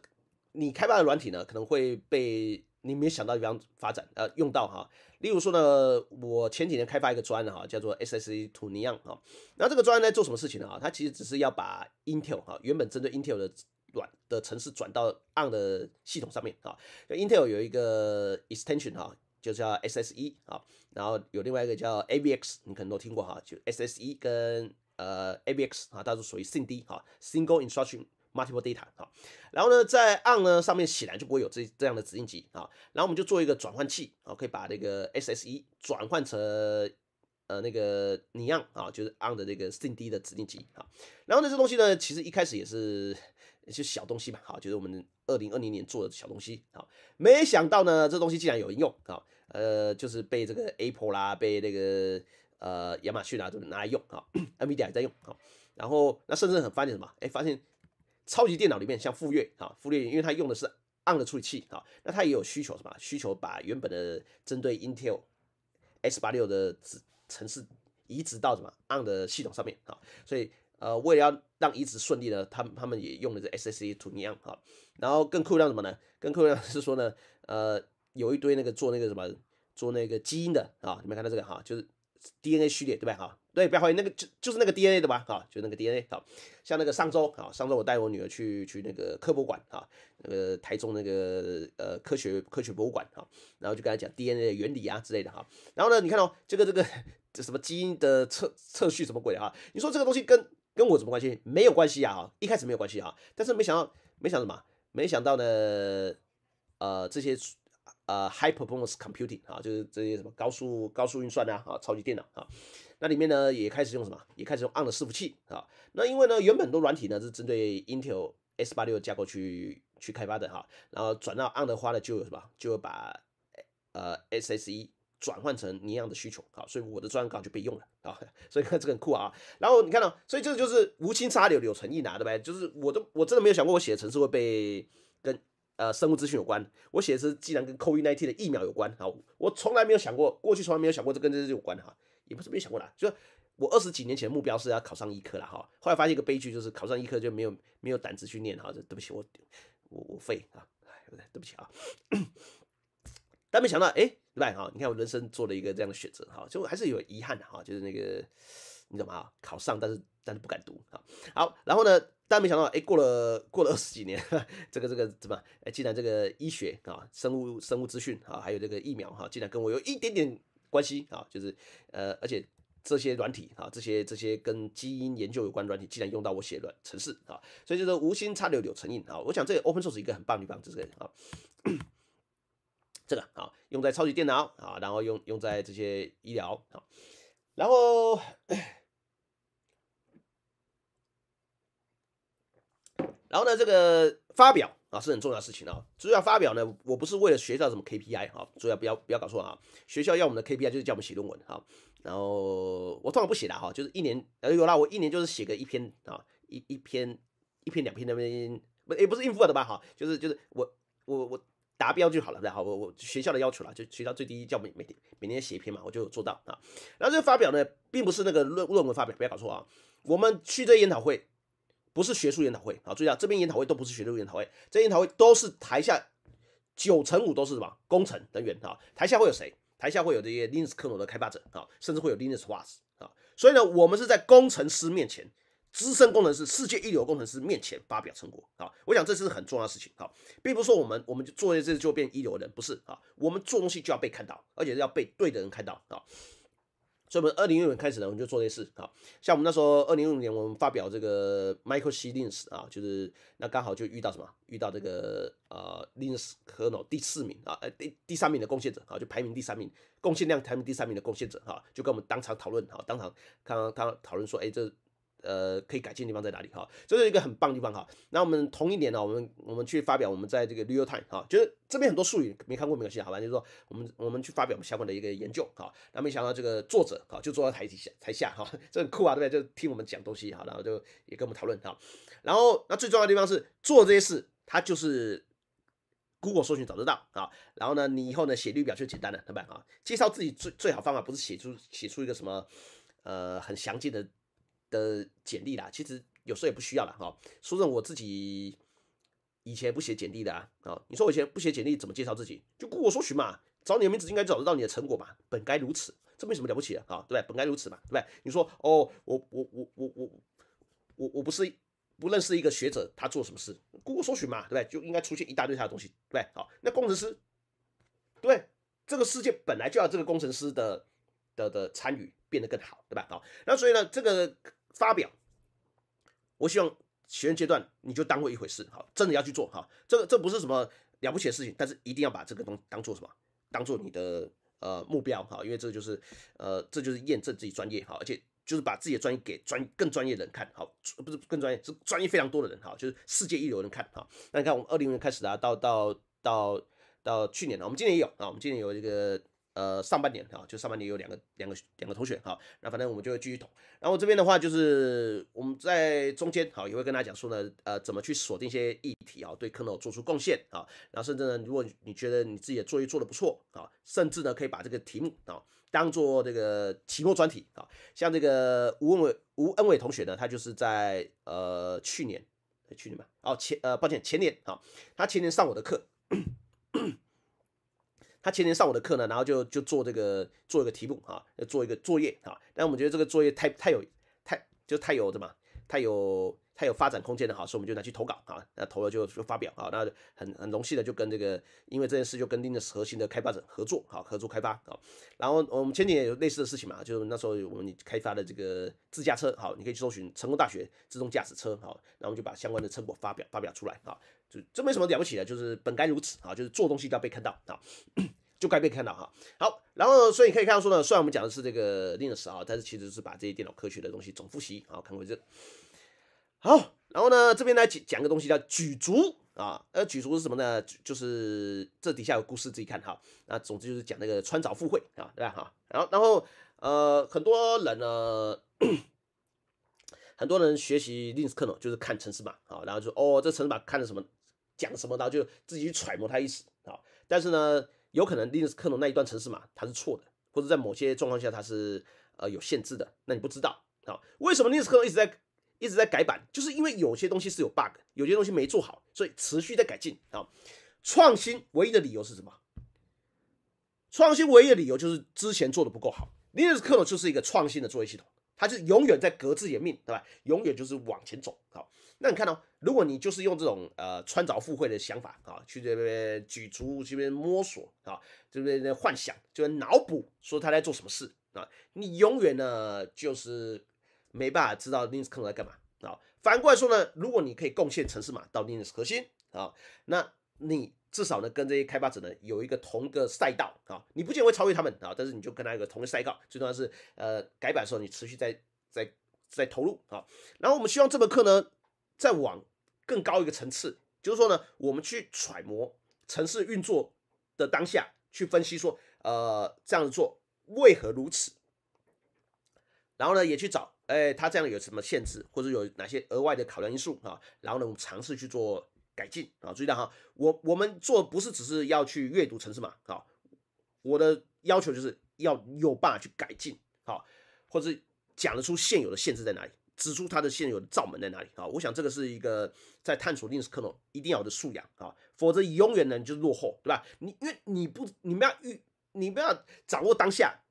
你开发的软体呢，可能会被你没想到地方发展，呃，用到哈。例如说呢，我前几年开发一个专的哈，叫做 SSE t o n o n 哈。那这个专呢在做什么事情呢？哈，它其实只是要把 Intel 哈，原本针对 Intel 的软的程式转到 ARM 的系统上面哈。Intel 有一个 Extension 哈，就叫 SSE 哈，然后有另外一个叫 AVX，你可能都听过哈，就 SSE 跟呃 a b x 啊，它是属于 s i n d 哈，Single Instruction Multiple Data 哈，然后呢，在 on 呢上面显然就不会有这这样的指令集啊，然后我们就做一个转换器啊，可以把这个 SSE 转换成呃那个 Neon 就是 on 的那个 s i n d 的指令集哈，然后呢，这东西呢，其实一开始也是些小东西嘛哈，就是我们2020年做的小东西哈，没想到呢，这东西竟然有应用啊，呃，就是被这个 Apple 啦，被那个。呃，亚马逊啊都拿来用啊，M i D i a 还在用啊，然后那甚至很发现什么？哎，发现超级电脑里面像富岳啊，富岳，因为它用的是 ARM 的处理器啊，那它也有需求什么？需求把原本的针对 Intel S 八六的子城市移植到什么 ARM 的系统上面啊，所以呃，为了要让移植顺利呢，他们他们也用了这 S S C 统一 a r 啊，然后更酷的什么呢？更酷的是说呢，呃，有一堆那个做那个什么做那个基因的啊，你们看到这个哈，就是。DNA 序列对吧？哈？对，不要怀疑那个就就是那个 DNA 的吧，哈，就那个 DNA。好，像那个上周啊，上周我带我女儿去去那个科博馆哈，那个台中那个呃科学科学博物馆哈，然后就跟她讲 DNA 原理啊之类的哈。然后呢，你看哦，这个这个这什么基因的测测序什么鬼哈？你说这个东西跟跟我什么关系？没有关系啊，哈，一开始没有关系哈。但是没想到，没想到什么？没想到呢，呃，这些。呃，high performance computing 啊，就是这些什么高速高速运算啊，啊，超级电脑啊，那里面呢也开始用什么？也开始用 ARM 的伺服器啊。那因为呢，原本的软体呢是针对 Intel S 8 6架构去去开发的哈，然后转到 ARM 的话呢就有什么，就把呃 SSE 转换成一样的需求好，所以我的专案稿就被用了啊，所以看这个很酷啊。然后你看到，所以这就是无心插柳柳成荫，对的呗？就是我都我真的没有想过我写程式会被跟。呃，生物资讯有关。我写的是，既然跟 COVID-19 的疫苗有关，哈，我从来没有想过，过去从来没有想过这跟这些有关的哈，也不是没想过啦。就我二十几年前的目标是要考上医科了哈，后来发现一个悲剧，就是考上医科就没有没有胆子去念哈。对不起，我我我废啊，对不起啊。但没想到，哎，对吧？哈，你看我人生做了一个这样的选择哈，就还是有遗憾的哈，就是那个你怎么考上但是但是不敢读啊。好，然后呢？但没想到，哎，过了过了二十几年，这个这个怎么，哎，竟然这个医学啊，生物生物资讯啊，还有这个疫苗哈，竟然跟我有一点点关系啊，就是呃，而且这些软体啊，这些这些跟基因研究有关软体，竟然用到我写的程式啊，所以就是无心插柳柳成荫啊。我想这个 open source 一个很棒就是这个啊，这个啊，用在超级电脑啊，然后用用在这些医疗啊，然后。然后呢，这个发表啊是很重要的事情啊。主要发表呢，我不是为了学校什么 KPI 啊，主要不要不要搞错啊。学校要我们的 KPI 就是叫我们写论文啊。然后我通常不写的哈，就是一年啊有啦，我一年就是写个一篇啊一一篇一篇两篇那边不也不是应付的吧哈，就是就是我我我达标就好了，然后我我学校的要求了，就学校最低叫我们每天每天写一篇嘛，我就做到啊。然后这个发表呢，并不是那个论论文发表，不要搞错啊。我们去这研讨会。不是学术研讨会啊！注意啊，这边研讨会都不是学术研讨会，这研讨会都是台下九成五都是什么工程人员啊？台下会有谁？台下会有这些 Linux 科罗的开发者啊，甚至会有 Linux w a Watch 啊。所以呢，我们是在工程师面前，资深工程师、世界一流工程师面前发表成果啊！我想这是很重要的事情啊，并不是说我们我们就做这次就变一流人，不是啊？我们做东西就要被看到，而且要被对的人看到啊。所以，我们二零一五年开始呢，我们就做这事。好，像我们那时候二零一五年，我们发表这个 Michael C. Linz 啊，就是那刚好就遇到什么，遇到这个呃 Linz r n l 第四名啊，呃第第三名的贡献者啊，就排名第三名贡献量排名第三名的贡献者啊，就跟我们当场讨论啊，当场刚他讨论说，哎这。呃，可以改进的地方在哪里哈？这是一个很棒的地方哈。那我们同一年呢，我们我们去发表我们在这个《New t i m e 哈，就是这边很多术语没看过没关系，好吧？就是说我们我们去发表我们相关的一个研究哈。那没想到这个作者哈就坐在台底下台下哈，这很酷啊，对不对？就听我们讲东西哈，然后就也跟我们讨论哈。然后那最重要的地方是做这些事，它就是 Google 搜寻找得到啊。然后呢，你以后呢写绿表就简单了，对吧？啊？介绍自己最最好方法不是写出写出一个什么呃很详尽的。的简历啦，其实有时候也不需要了哈。说正，我自己以前不写简历的啊，啊，你说我以前不写简历怎么介绍自己？就故我收取嘛，找你的名字应该找得到你的成果嘛，本该如此，这没什么了不起的啊，对不对？本该如此嘛，对不对？你说哦，我我我我我我我不是不认识一个学者，他做什么事故我收取嘛，对不对？就应该出现一大堆他的东西，对不对？好，那工程师，对这个世界本来就要这个工程师的。的的参与变得更好，对吧？好，那所以呢，这个发表，我希望学生阶段你就当为一回事，好，真的要去做好，这个这不是什么了不起的事情，但是一定要把这个东当做什么？当做你的呃目标哈，因为这就是呃这就是验证自己专业哈，而且就是把自己的专业给专更专业的人看好，不是更专业，是专业非常多的人哈，就是世界一流人看哈。那你看我们二零年开始啊，到到到到去年呢，我们今年也有啊，我们今年有这个。呃，上半年啊，就上半年有两个两个两个同学哈，那反正我们就会继续统。然后这边的话，就是我们在中间好也会跟大家讲说呢，呃，怎么去锁定一些议题啊，对课程做出贡献啊。然后甚至呢，如果你觉得你自己的作业做得不错啊，甚至呢可以把这个题目啊当做这个期末专题啊。像这个吴伟吴恩伟同学呢，他就是在呃去年去年吧，哦前呃抱歉前年啊，他前年上我的课。他前天上我的课呢，然后就就做这个做一个题目啊，做一个作业啊。但我们觉得这个作业太太有太就太有什么，太有太有发展空间了哈，所以我们就拿去投稿啊，那投了就就发表啊。那很很荣幸的就跟这个，因为这件事就跟 Linux 核心的开发者合作啊，合作开发啊。然后我们前几年有类似的事情嘛，就是那时候我们开发的这个自驾车，好，你可以去搜寻成功大学自动驾驶车，好，然后就把相关的成果发表发表出来啊。这没什么了不起的，就是本该如此啊，就是做东西都要被看到啊，就该被看到哈。好，然后所以你可以看到说呢，虽然我们讲的是这个 Linux 啊，但是其实是把这些电脑科学的东西总复习啊，看过这。好，然后呢，这边呢讲讲个东西叫举足啊，呃，举足是什么呢？就是这底下有故事自己看哈。那总之就是讲那个穿凿附会啊，对吧？哈，然后然后呃，很多人呢，很多人学习 Linux kernel 就是看层次码啊，然后就哦，这层次码看的什么？讲什么后就自己去揣摩他意思啊！但是呢，有可能 Linux 克 l 那一段程式码它是错的，或者在某些状况下它是呃有限制的，那你不知道啊！为什么 Linux 克 l 一直在一直在改版？就是因为有些东西是有 bug，有些东西没做好，所以持续在改进啊！创新唯一的理由是什么？创新唯一的理由就是之前做的不够好。Linux Kernel 就是一个创新的作业系统，它就永远在革自己的命，对吧？永远就是往前走啊！那你看哦，如果你就是用这种呃穿凿附会的想法啊，去这边举足这边摸索啊，这边幻想，就是脑补说他在做什么事啊，你永远呢就是没办法知道 l i n u x s 可在干嘛啊。反过来说呢，如果你可以贡献程式码到 l i n u x 核心啊，那你至少呢跟这些开发者呢有一个同个赛道啊，你不仅会超越他们啊，但是你就跟他有个同个赛道，最重要是呃改版的时候你持续在在在投入啊。然后我们希望这门课呢。再往更高一个层次，就是说呢，我们去揣摩城市运作的当下，去分析说，呃，这样子做为何如此？然后呢，也去找，哎，他这样有什么限制，或者有哪些额外的考量因素啊？然后呢，我们尝试去做改进啊！注意到哈，我我们做不是只是要去阅读城市嘛？啊，我的要求就是要有办法去改进啊，或者讲得出现有的限制在哪里。指出他的现有的罩门在哪里啊？我想这个是一个在探索历史过程一定要的素养啊，否则永远呢你就落后，对吧？你因为你不，你不要预，你不要掌握当下，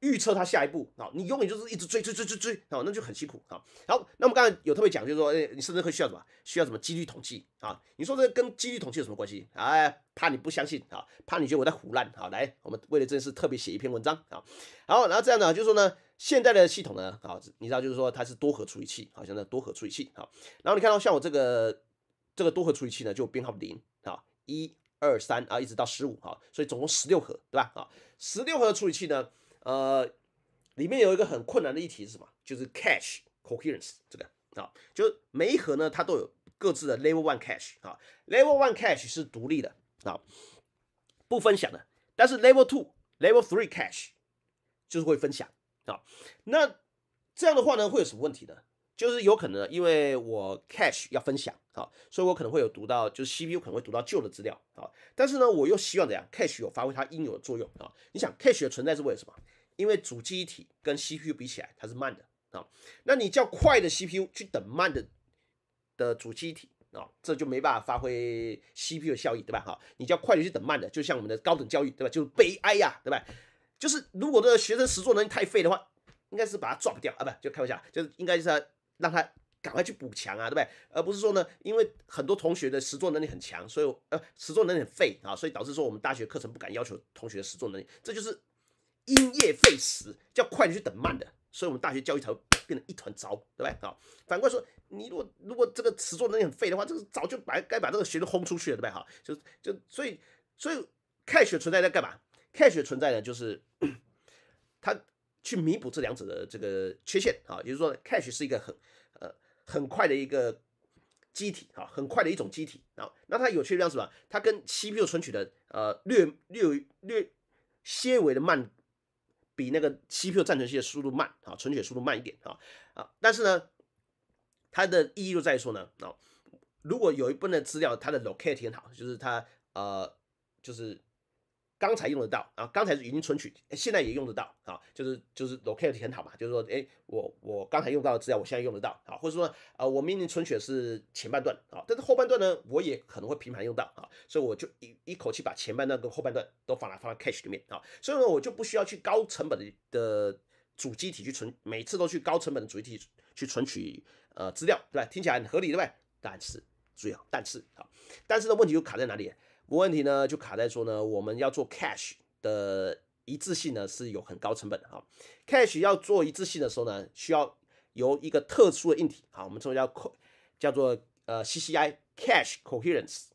预测他下一步啊，你永远就是一直追追追追追啊，那就很辛苦啊。好，那我们刚才有特别讲，就是说，哎，你甚至会需要什么？需要什么几率统计啊？你说这跟几率统计有什么关系？哎，怕你不相信啊，怕你觉得我在胡乱啊？来，我们为了这件事特别写一篇文章啊。好，然后这样呢，就是说呢。现在的系统呢，啊，你知道，就是说它是多核处理器，好，像那多核处理器，好，然后你看到像我这个这个多核处理器呢，就编号零，啊，一二三啊，一直到十五，好，所以总共十六核，对吧？啊，十六核处理器呢，呃，里面有一个很困难的议题是什么？就是 cache coherence 这个，啊，就是每一核呢，它都有各自的 level one cache，啊，level one cache 是独立的，啊，不？不分享的，但是 level two、level three cache 就是会分享。好，那这样的话呢，会有什么问题呢？就是有可能，因为我 cache 要分享好，所以我可能会有读到，就是 CPU 可能会读到旧的资料好，但是呢，我又希望怎样？cache 有发挥它应有的作用啊。你想 cache 的存在是为了什么？因为主机一体跟 CPU 比起来它是慢的啊。那你叫快的 CPU 去等慢的的主机一体啊，这就没办法发挥 CPU 的效益，对吧？哈，你叫快的去等慢的，就像我们的高等教育，对吧？就是悲哀呀，对吧？就是如果这个学生实作能力太废的话，应该是把他撞掉啊，不就开玩笑，就是应该是让他赶快去补强啊，对不对？而不是说呢，因为很多同学的实作能力很强，所以呃实作能力很废啊，所以导致说我们大学课程不敢要求同学实作能力，这就是因噎废食，叫快点去等慢的，所以我们大学教育才会变得一团糟，对不对？啊，反过来说，你如果如果这个实作能力很废的话，这个早就把该把这个学生轰出去了，对不对？哈，就就所以所以开学存在在干嘛？Cache 的存在呢，就是 它去弥补这两者的这个缺陷啊，也就是说，Cache 是一个很呃很快的一个机体啊，很快的一种机体啊。那它有缺点什么？它跟 CPU 存取的呃略略略些微的慢，比那个 CPU 暂存器的速度慢啊，存取速度慢一点啊啊。但是呢，它的意义就在于说呢啊，如果有一部分的资料它的 Locate 很好，就是它呃就是。刚才用得到，啊，刚才是已经存取，现在也用得到啊，就是就是 locate 很好嘛，就是说，哎，我我刚才用到的资料，我现在用得到啊，或者说，呃，我明年存取的是前半段啊，但是后半段呢，我也可能会频繁用到啊，所以我就一一口气把前半段跟后半段都放来放到 cash 里面啊，所以呢，我就不需要去高成本的的主机体去存，每次都去高成本的主机体去存取呃资料，对吧？听起来很合理对吧？但是注意啊，但是啊，但是呢，问题又卡在哪里？无问题呢，就卡在说呢，我们要做 c a s h 的一致性呢，是有很高成本的啊。c a s h 要做一致性的时候呢，需要由一个特殊的硬体啊，我们称为叫叫做呃 CCI cache coherence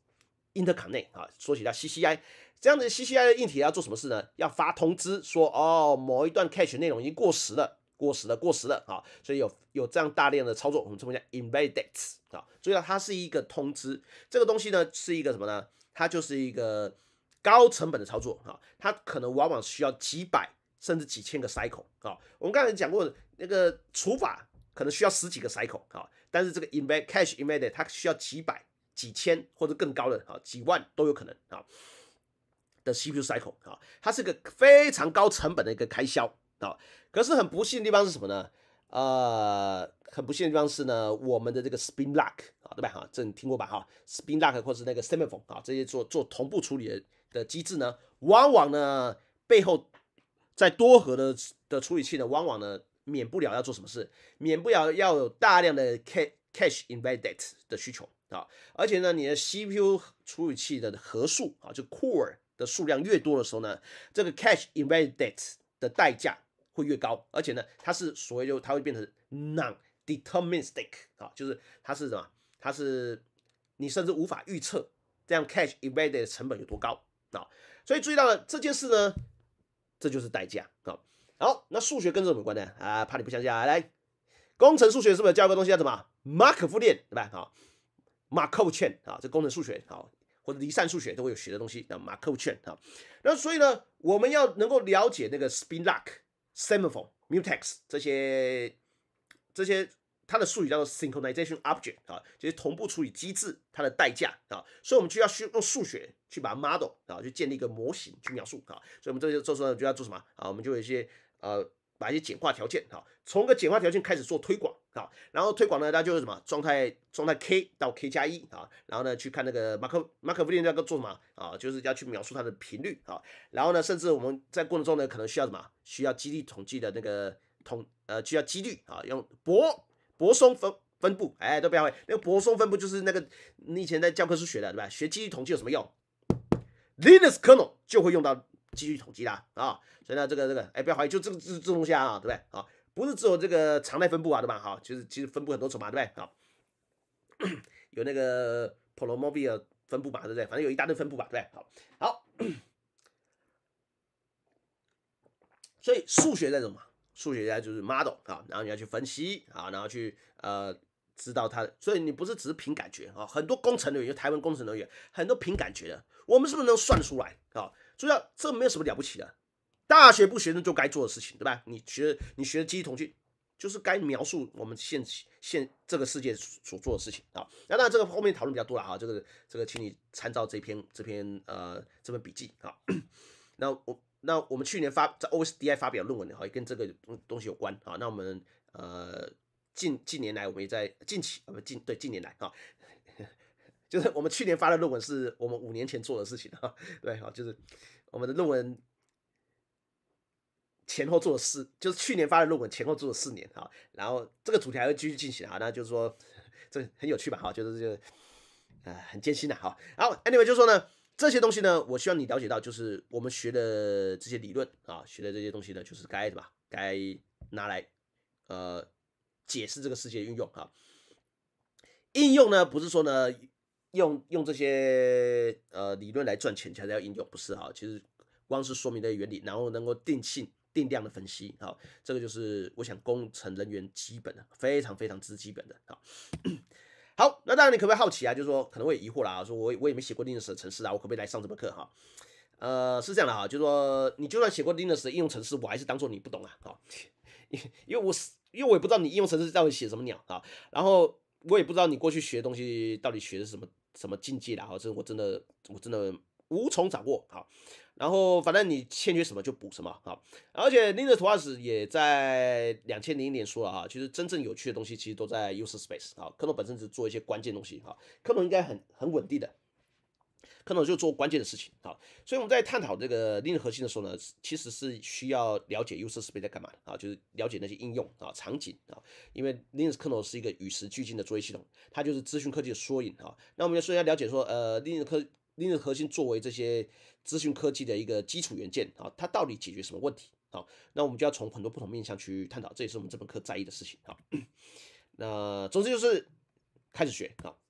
interconnect 啊，缩写叫 CCI 这样的 CCI 的硬体要做什么事呢？要发通知说哦，某一段 cache 内容已经过时了，过时了，过时了啊，所以有有这样大量的操作，我们称为叫 invalidate s 啊。注意到它是一个通知，这个东西呢是一个什么呢？它就是一个高成本的操作啊，它可能往往需要几百甚至几千个 cycle 啊。我们刚才讲过那个除法可能需要十几个 cycle 啊，但是这个 invest cash i n v e s i t e 它需要几百、几千或者更高的啊，几万都有可能啊的 CPU cycle 啊，它是个非常高成本的一个开销啊。可是很不幸的地方是什么呢？呃，很不幸的地方是呢，我们的这个 spin lock。对吧？哈，这你听过吧？哈，spin lock 或是那个 semaphore 啊，这些做做同步处理的的机制呢，往往呢背后在多核的的处理器呢，往往呢免不了要做什么事，免不了要有大量的 cache i n v a l i d t 的需求啊。而且呢，你的 CPU 处理器的核数啊，就 core 的数量越多的时候呢，这个 cache i n v a l i d t 的代价会越高，而且呢，它是所谓就它会变成 non-deterministic 啊，就是它是什么？它是你甚至无法预测这样 cash e v a d e d 的成本有多高啊，所以注意到了这件事呢，这就是代价啊。好，那数学跟这有关呢？啊，怕你不相信啊，来工程数学是不是教过东西叫什么马可夫链对吧？好，马可夫 c 啊，这工程数学好或者离散数学都会有学的东西那马克圈啊。那所以呢，我们要能够了解那个 spin lock、semaphore、mutex 这些这些。它的术语叫做 synchronization object 啊，就是同步处理机制，它的代价啊，所以我们就要需用数学去把 model 啊，去建立一个模型去描述啊，所以我们这些这时候就要做什么啊？我们就有一些呃，把一些简化条件啊，从个简化条件开始做推广啊，然后推广呢，它就是什么状态状态 k 到 k 加一啊，然后呢去看那个马可马可夫链那个做什么啊？就是要去描述它的频率啊，然后呢，甚至我们在过程中呢，可能需要什么？需要几率统计的那个统呃，需要几率啊，用波泊松分分布，哎，都不要会。那个泊松分布就是那个你以前在教科书学的，对吧？学记率统计有什么用？Linux kernel 就会用到记率统计啦，啊！所以呢，这个这个，哎，不要怀疑，就这个这这东西啊，对不对？啊，不是只有这个常态分布啊，对吧？好，其实其实分布很多种嘛，对不对？好，有那个 p o l s m o n 分布嘛，对不对？反正有一大堆分布吧，对不对？好，好。所以数学在什么？数学家就是 model 啊，然后你要去分析啊，然后去呃知道它，所以你不是只是凭感觉啊，很多工程人员，台湾工程人员很多凭感觉的，我们是不是能算出来啊？主要这没有什么了不起的，大学不学生就该做的事情，对吧？你学你学机器统计就是该描述我们现现这个世界所做的事情啊。那当然这个后面讨论比较多了哈，这个这个请你参照这篇这篇呃这份笔记啊。那我。那我们去年发在 OSDI 发表论文的话，跟这个东西有关啊。那我们呃近近年来，我们也在近期啊不近对近年来啊，就是我们去年发的论文是我们五年前做的事情啊。对啊，就是我们的论文前后做了四，就是去年发的论文前后做了四年啊。然后这个主题还会继续进行啊。那就是说这很有趣吧？哈，就是就呃很艰辛的哈。好，anyway 就是说呢。这些东西呢，我希望你了解到，就是我们学的这些理论啊，学的这些东西呢，就是该什么，该拿来，呃，解释这个世界，运用哈。应用呢，不是说呢，用用这些呃理论来赚钱，才叫要应用，不是哈。其实光是说明的原理，然后能够定性、定量的分析，好，这个就是我想工程人员基本的，非常非常之基本的，好。好，那当然你可不可以好奇啊？就是说，可能会疑惑了啊，说我我也没写过 Linux 的程式啊，我可不可以来上这门课哈？呃，是这样的哈，就是说，你就算写过 Linux 的应用程式，我还是当做你不懂啊。好，因为我是因为我也不知道你应用程式到底写什么鸟啊，然后我也不知道你过去学东西到底学的什么什么境界的哈，这我真的我真的无从掌握好，然后反正你欠缺什么就补什么啊！而且 Linux 创始 s 也在两千零一年说了啊，其实真正有趣的东西其实都在 u s e r Space 啊。科农本身只做一些关键东西啊，科农应该很很稳定的，科农就做关键的事情啊。所以我们在探讨这个 Linux 核心的时候呢，其实是需要了解 u s e r Space 在干嘛的啊，就是了解那些应用啊、场景啊，因为 Linux 科农是一个与时俱进的作业系统，它就是资讯科技的缩影啊。那我们就说要了解说，呃，Linux 科你的核心作为这些资讯科技的一个基础元件啊，它到底解决什么问题啊？那我们就要从很多不同面向去探讨，这也是我们这门课在意的事情啊。那总之就是开始学啊。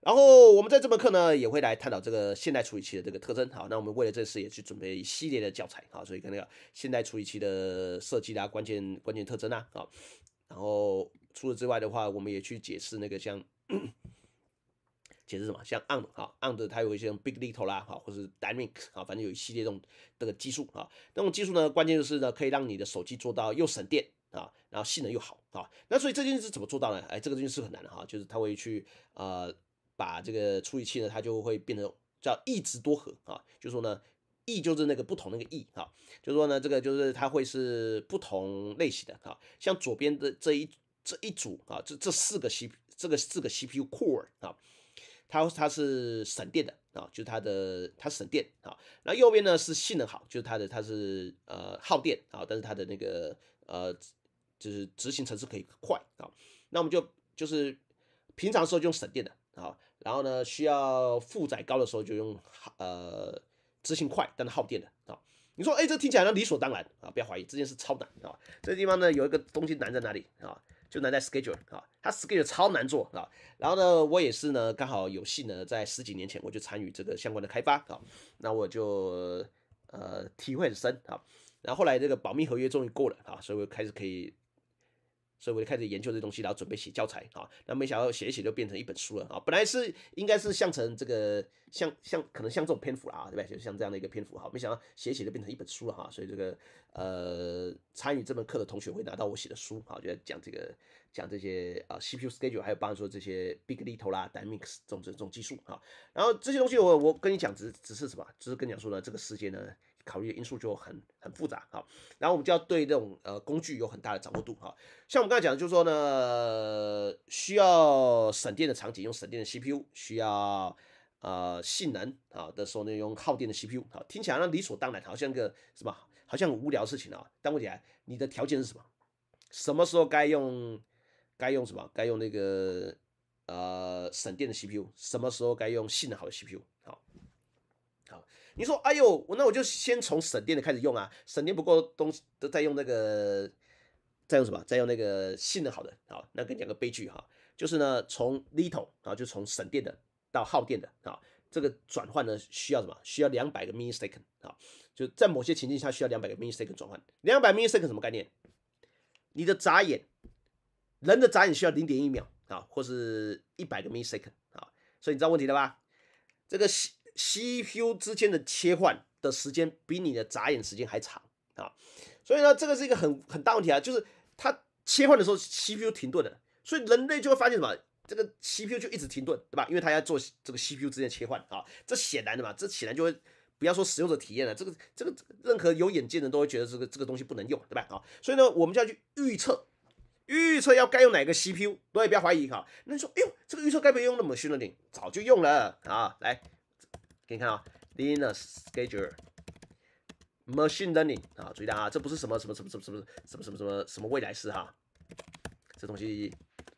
然后我们在这门课呢也会来探讨这个现代处理器的这个特征好，那我们为了这次也去准备一系列的教材啊，所以跟那个现代处理器的设计啊、关键关键特征啊啊。然后除此之外的话，我们也去解释那个像。解释什么？像 on 啊，on 的它有一些 big little 啦，哈，或是 dynamic 啊，反正有一系列这种这个技术啊，那种技术呢，关键就是呢，可以让你的手机做到又省电啊，然后性能又好啊。那所以这件事怎么做到呢？哎，这个东西是很难的哈，就是它会去呃把这个处理器呢，它就会变成叫一直多核啊，就说呢 E 就是那个不同那个 E 哈，就说呢这个就是它会是不同类型的哈，像左边的这一这一组啊，这这四个 C 这个四个 CPU core 啊。它它是省电的啊，就是它的它省电啊。那右边呢是性能好，就是它的它是呃耗电啊，但是它的那个呃就是执行程式可以快啊。那我们就就是平常时候就用省电的啊，然后呢需要负载高的时候就用呃执行快但是耗电的啊。你说哎，这听起来呢理所当然啊，不要怀疑这件事超难啊。这地方呢有一个东西难在哪里啊？就难在 schedule 啊，它 schedule 超难做啊，然后呢，我也是呢，刚好有幸呢，在十几年前我就参与这个相关的开发啊，那我就呃体会很深啊，然后来这个保密合约终于过了啊，所以我开始可以。所以我就开始研究这东西，然后准备写教材啊，那没想到写一写就变成一本书了啊！本来是应该是像成这个像像可能像这种篇幅了啊，对不对？就像这样的一个篇幅哈，没想到写写就变成一本书了哈。所以这个呃，参与这门课的同学会拿到我写的书啊，就讲这个讲这些啊，CPU schedule，还有包括说这些 Big Little 啦、d i m i s 这种这种技术啊，然后这些东西我我跟你讲，只只是什么？只是跟你讲说呢，这个世界呢。考虑的因素就很很复杂啊，然后我们就要对这种呃工具有很大的掌握度哈。像我们刚才讲的，就是说呢，需要省电的场景用省电的 CPU，需要呃性能啊的时候呢用耗电的 CPU，好，听起来那理所当然，好像个什么，好像很无聊的事情啊。但问题来，你的条件是什么？什么时候该用该用什么？该用那个呃省电的 CPU，什么时候该用性能好的 CPU？你说：“哎呦，我那我就先从省电的开始用啊，省电不够东西，再用那个，再用什么？再用那个性能好的。好，那跟讲个悲剧哈，就是呢，从 little 啊，就从省电的到耗电的啊，这个转换呢需要什么？需要两百个 m i l l o s e c o n d 啊，就在某些情境下需要两百个 m i l l o s e c o n d 转换。两百 m i l l o s e c o n d 什么概念？你的眨眼，人的眨眼需要零点一秒啊，或是一百个 m i l l o s e c o n d 啊。所以你知道问题了吧？这个。CPU 之间的切换的时间比你的眨眼时间还长啊，所以呢，这个是一个很很大问题啊，就是它切换的时候 CPU 停顿的，所以人类就会发现什么，这个 CPU 就一直停顿，对吧？因为它要做这个 CPU 之间切换啊，这显然的嘛，这显然就会不要说使用者体验了，这个这个任何有眼见的人都会觉得这个这个东西不能用，对吧？啊，所以呢，我们就要去预测，预测要该用哪个 CPU，各位不要怀疑哈，那你说，哎呦，这个预测该不用那么 n 的，早就用了啊，来。给你看啊，Dinner s c h e d u l e Machine Learning 啊，注意啦啊，这不是什么什么什么什么什么什么什么什么未来式哈，这东西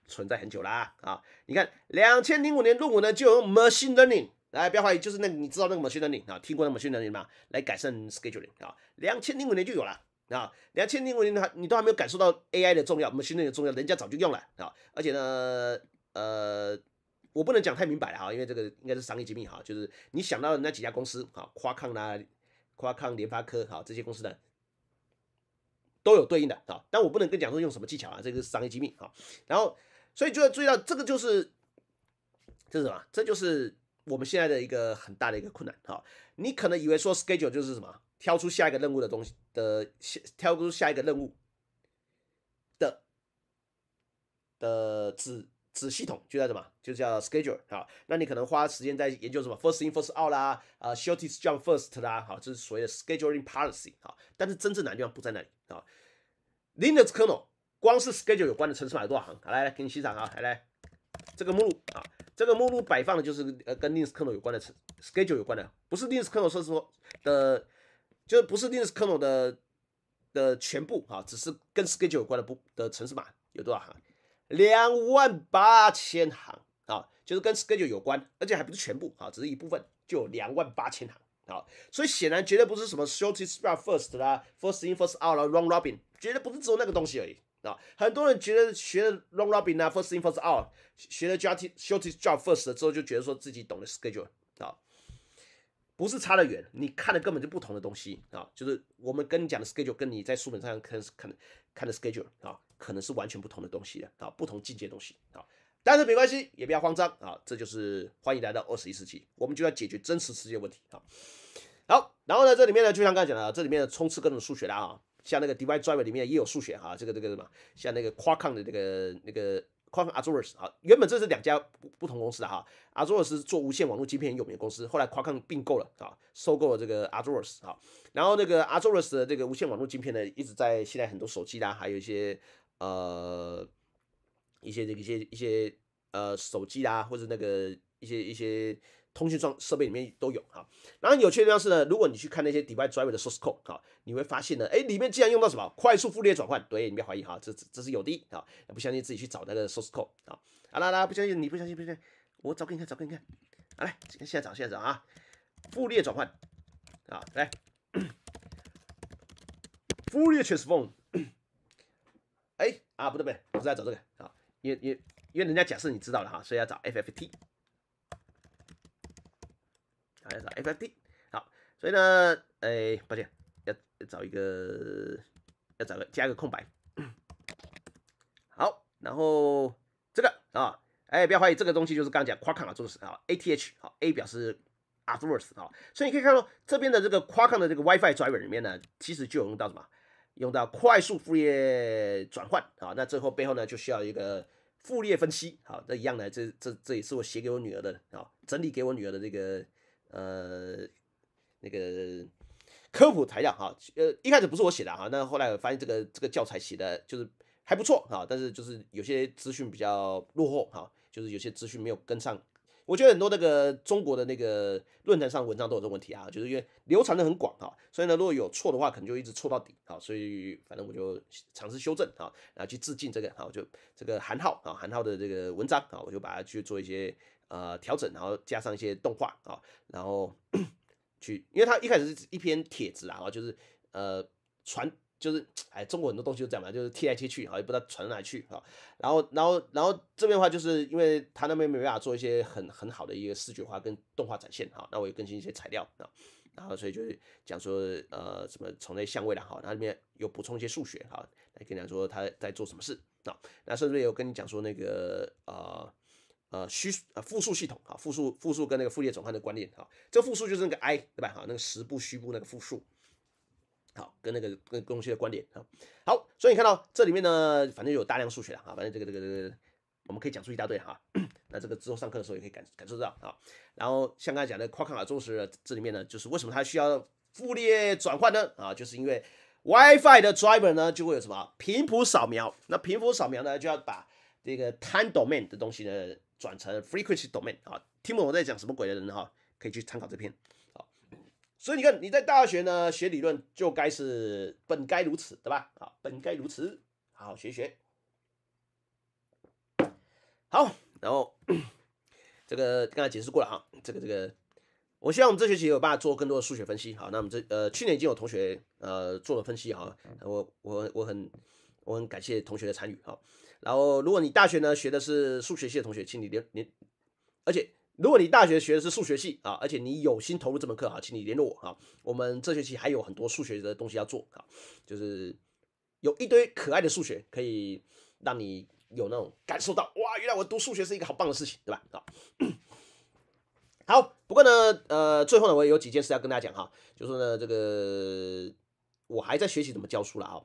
存在很久啦啊！你看，两千零五年入文呢，就用 Machine Learning 来，不要怀疑，就是那你知道那个 Machine Learning 啊，听过那 Machine Learning 吗？来改善 Scheduling 啊，两千零五年就有了啊，两千零五年话，你都还没有感受到 AI 的重要，Machine Learning 重要，人家早就用了啊，而且呢，呃。我不能讲太明白了哈，因为这个应该是商业机密哈。就是你想到的那几家公司啊，夸抗啊、夸抗、联发科啊这些公司呢，都有对应的啊。但我不能跟讲说用什么技巧啊，这个是商业机密哈。然后，所以就要注意到，这个就是这是什么？这就是我们现在的一个很大的一个困难哈。你可能以为说 schedule 就是什么，挑出下一个任务的东西的，挑出下一个任务的的字。子系统就叫什么？就叫 s c h e d u l e 啊。那你可能花时间在研究什么 first in first out 啦，呃 shortest jump first 啦，好，这是所谓的 scheduling policy 啊。但是真正难的地方不在那里啊。Linux kernel 光是 s c h e d u l e 有关的程市码有多少行？来来，给你欣赏啊，来，来，这个目录啊，这个目录摆放的就是呃跟 Linux kernel 有关的 schedule 有关的，不是 Linux kernel 说说的，就是不是 Linux kernel 的的全部啊，只是跟 schedule 有关的不的程市码有多少行？两万八千行啊，就是跟 schedule 有关，而且还不是全部啊，只是一部分，就两万八千行啊，所以显然绝对不是什么 short s job first 啦，first in first out 啦，round robin，绝对不是只有那个东西而已啊。很多人觉得学 w r o n d robin 啦，first in first out，学了 short short job first 了之后，就觉得说自己懂了 schedule 啊，不是差得远，你看的根本就不同的东西啊，就是我们跟你讲的 schedule，跟你在书本上看看看的 schedule 啊。可能是完全不同的东西的啊，不同境界的东西啊，但是没关系，也不要慌张啊，这就是欢迎来到二十一世纪，我们就要解决真实世界问题啊。好，然后呢，这里面呢，就像刚才讲的，这里面充斥各种数学的啊，像那个 Divide Drive r 里面也有数学啊，这个这个什么，像那个 Qualcomm 的那个那个 Qualcomm Azaurus 啊，原本这是两家不同公司的哈，Azaurus 是做无线网络芯片有名的公司，后来 Qualcomm 并购了啊，收购了这个 Azaurus 啊，然后那个 Azaurus 的这个无线网络芯片呢，一直在现在很多手机啦，还有一些。呃，一些这一些一些呃，手机啦，或者那个一些一些通讯装设备里面都有哈。然后有趣的地方是呢，如果你去看那些 device driver 的 source code 哈，你会发现呢，哎，里面竟然用到什么快速复列转换？对，你别怀疑哈，这这是有的啊，不相信自己去找那个 source code 哈。好啦啦，不相信你不相信不相信？我找给你看，找给你看。好来，现在找，现在找啊，复列转换啊，来，复 列 t r a n s f o r m 哎啊，不对不对，不是要找这个啊，因为因为因为人家假设你知道了哈，所以要找 FFT，啊要找 FFT。好，所以呢，哎，抱歉，要要找一个，要找个加个空白。好，然后这个啊，哎，不要怀疑，这个东西就是刚讲 Qualcomm 做的事啊，ATH，好，A 表示 a t r d s 啊，所以你可以看到这边的这个 Qualcomm 的这个 WiFi driver 里面呢，其实就有用到什么？用到快速副业转换啊，那最后背后呢就需要一个副业分析，好，那一样呢，这这这也是我写给我女儿的啊，整理给我女儿的那个呃那个科普材料哈，呃一开始不是我写的哈，那后来我发现这个这个教材写的就是还不错哈，但是就是有些资讯比较落后哈，就是有些资讯没有跟上。我觉得很多那个中国的那个论坛上文章都有这问题啊，就是因为流传的很广啊，所以呢，如果有错的话，可能就一直错到底啊，所以反正我就尝试修正啊，然后去致敬这个啊，我就这个韩浩啊，韩浩的这个文章啊，我就把它去做一些呃调整，然后加上一些动画啊，然后 去，因为他一开始是一篇帖子啊，就是呃传。就是，哎，中国很多东西就这样嘛，就是贴来贴去，好，也不知道传来去啊。然后，然后，然后这边的话，就是因为他那边没办法做一些很很好的一个视觉化跟动画展现，哈，那我也更新一些材料啊，然后所以就是讲说，呃，什么从那相位的好，那里面有补充一些数学啊，来跟你讲说他在做什么事啊。那甚至有跟你讲说那个呃。呃虚呃复数系统啊复数复数跟那个复列转换的观念啊，这复数就是那个 i 对吧？哈，那个实部虚部那个复数。好，跟那个跟东西的观点啊，好，所以你看到这里面呢，反正有大量数学了啊，反正这个这个这个，我们可以讲出一大堆哈。那这个之后上课的时候也可以感感受到啊。然后像刚才讲的夸克尔重视，这里面呢，就是为什么它需要傅立转换呢？啊，就是因为 WiFi 的 driver 呢就会有什么频谱扫描，那频谱扫描呢就要把这个 time domain 的东西呢转成 frequency domain 啊。听不懂我在讲什么鬼的人哈，可以去参考这篇。所以你看，你在大学呢学理论就该是本该如此，对吧？好，本该如此，好好学学。好，然后这个刚才解释过了啊，这个这个，我希望我们这学期有办法做更多的数学分析。好，那我们这呃去年已经有同学呃做了分析哈，我我我很我很感谢同学的参与哈。然后如果你大学呢学的是数学系的同学，请你留你，而且。如果你大学学的是数学系啊，而且你有心投入这门课哈，请你联络我啊。我们这学期还有很多数学的东西要做啊，就是有一堆可爱的数学可以让你有那种感受到哇，原来我读数学是一个好棒的事情，对吧？好，好。不过呢，呃，最后呢，我也有几件事要跟大家讲哈，就是呢，这个我还在学习怎么教书了啊。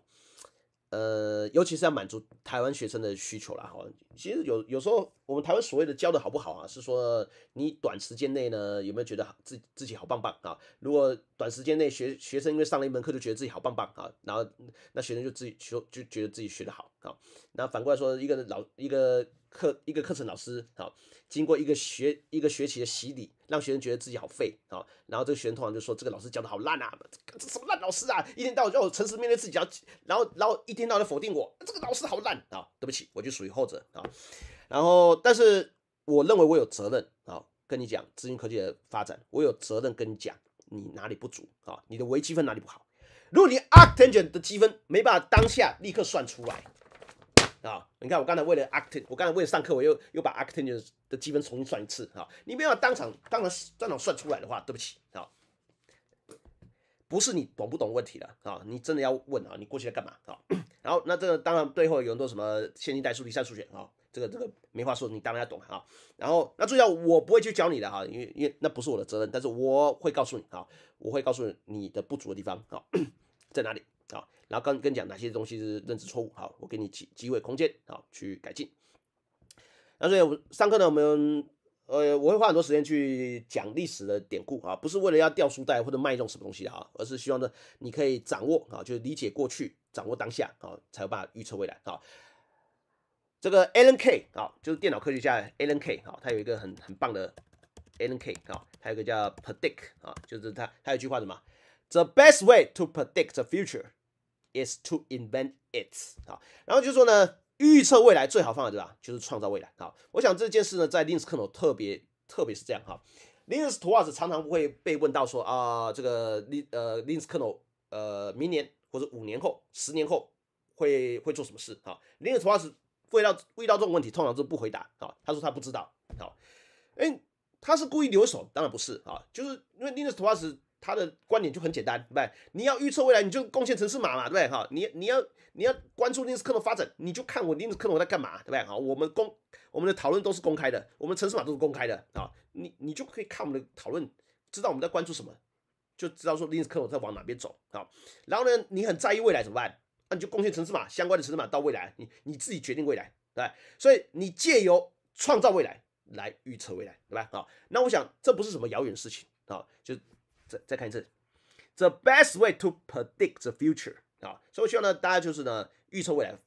呃，尤其是要满足台湾学生的需求了哈。其实有有时候，我们台湾所谓的教的好不好啊，是说你短时间内呢，有没有觉得自自己好棒棒啊？如果短时间内学学生因为上了一门课就觉得自己好棒棒啊，然后那学生就自己学就觉得自己学得好啊。那反过来说，一个老一个。课一个课程老师啊，经过一个学一个学期的洗礼，让学生觉得自己好废啊。然后这个学生通常就说：“这个老师教的好烂啊，这什么烂老师啊？一天到晚叫我诚实面对自己，然后然后一天到晚否定我，这个老师好烂啊！对不起，我就属于后者啊。然后，但是我认为我有责任啊，跟你讲，资讯科技的发展，我有责任跟你讲，你哪里不足啊？你的微积分哪里不好？如果你 arctangent 的积分没办法当下立刻算出来。”啊，你看我刚才为了 actin，我刚才为了上课，我又又把 actin 的积分重新算一次啊。你不要当场，当场当场算出来的话，对不起啊，不是你懂不懂问题了啊。你真的要问啊，你过去在干嘛啊？然后那这个当然最后有人多什么线性代数、离散数学啊，这个这个没话说，你当然要懂啊。然后那注意啊，我不会去教你的哈，因为因为那不是我的责任，但是我会告诉你啊，我会告诉你你的不足的地方啊 在哪里。然后刚跟你讲哪些东西是认知错误，好，我给你机机会空间，好去改进。那所以，我上课呢，我们呃，我会花很多时间去讲历史的典故啊，不是为了要掉书袋或者卖弄什么东西啊，而是希望呢，你可以掌握啊，就是理解过去，掌握当下啊，才有办法预测未来啊。这个 Alan K 啊，就是电脑科学家 Alan K 啊，他有一个很很棒的 Alan K 啊，还有一个叫 Predict 啊，就是他他有一句话什么：The best way to predict the future。is to invent it 啊，然后就说呢，预测未来最好方法对吧？就是创造未来啊。我想这件事呢，在 Linux kernel 特别特别是这样哈。Linux Twas 常常不会被问到说啊，这个 Lin 呃 Linux kernel 呃，明年或者五年后、十年后会会做什么事啊？Linux Twas 遇到遇到这种问题，通常都不回答啊。他说他不知道啊。哎，他是故意留手，当然不是啊，就是因为 Linux Twas。他的观点就很简单，对不对？你要预测未来，你就贡献城市码嘛，对不对？哈，你你要你要关注链式克的发展，你就看我定链克隆在干嘛，对不对？好，我们公我们的讨论都是公开的，我们城市码都是公开的啊，你你就可以看我们的讨论，知道我们在关注什么，就知道说链式克隆在往哪边走啊。然后呢，你很在意未来怎么办？那你就贡献城市码相关的城市码到未来，你你自己决定未来，对。所以你借由创造未来来预测未来，对吧？好，那我想这不是什么遥远的事情啊，就。再看一次，The best way to predict the future 啊，所以我希望呢，大家就是呢，预测未来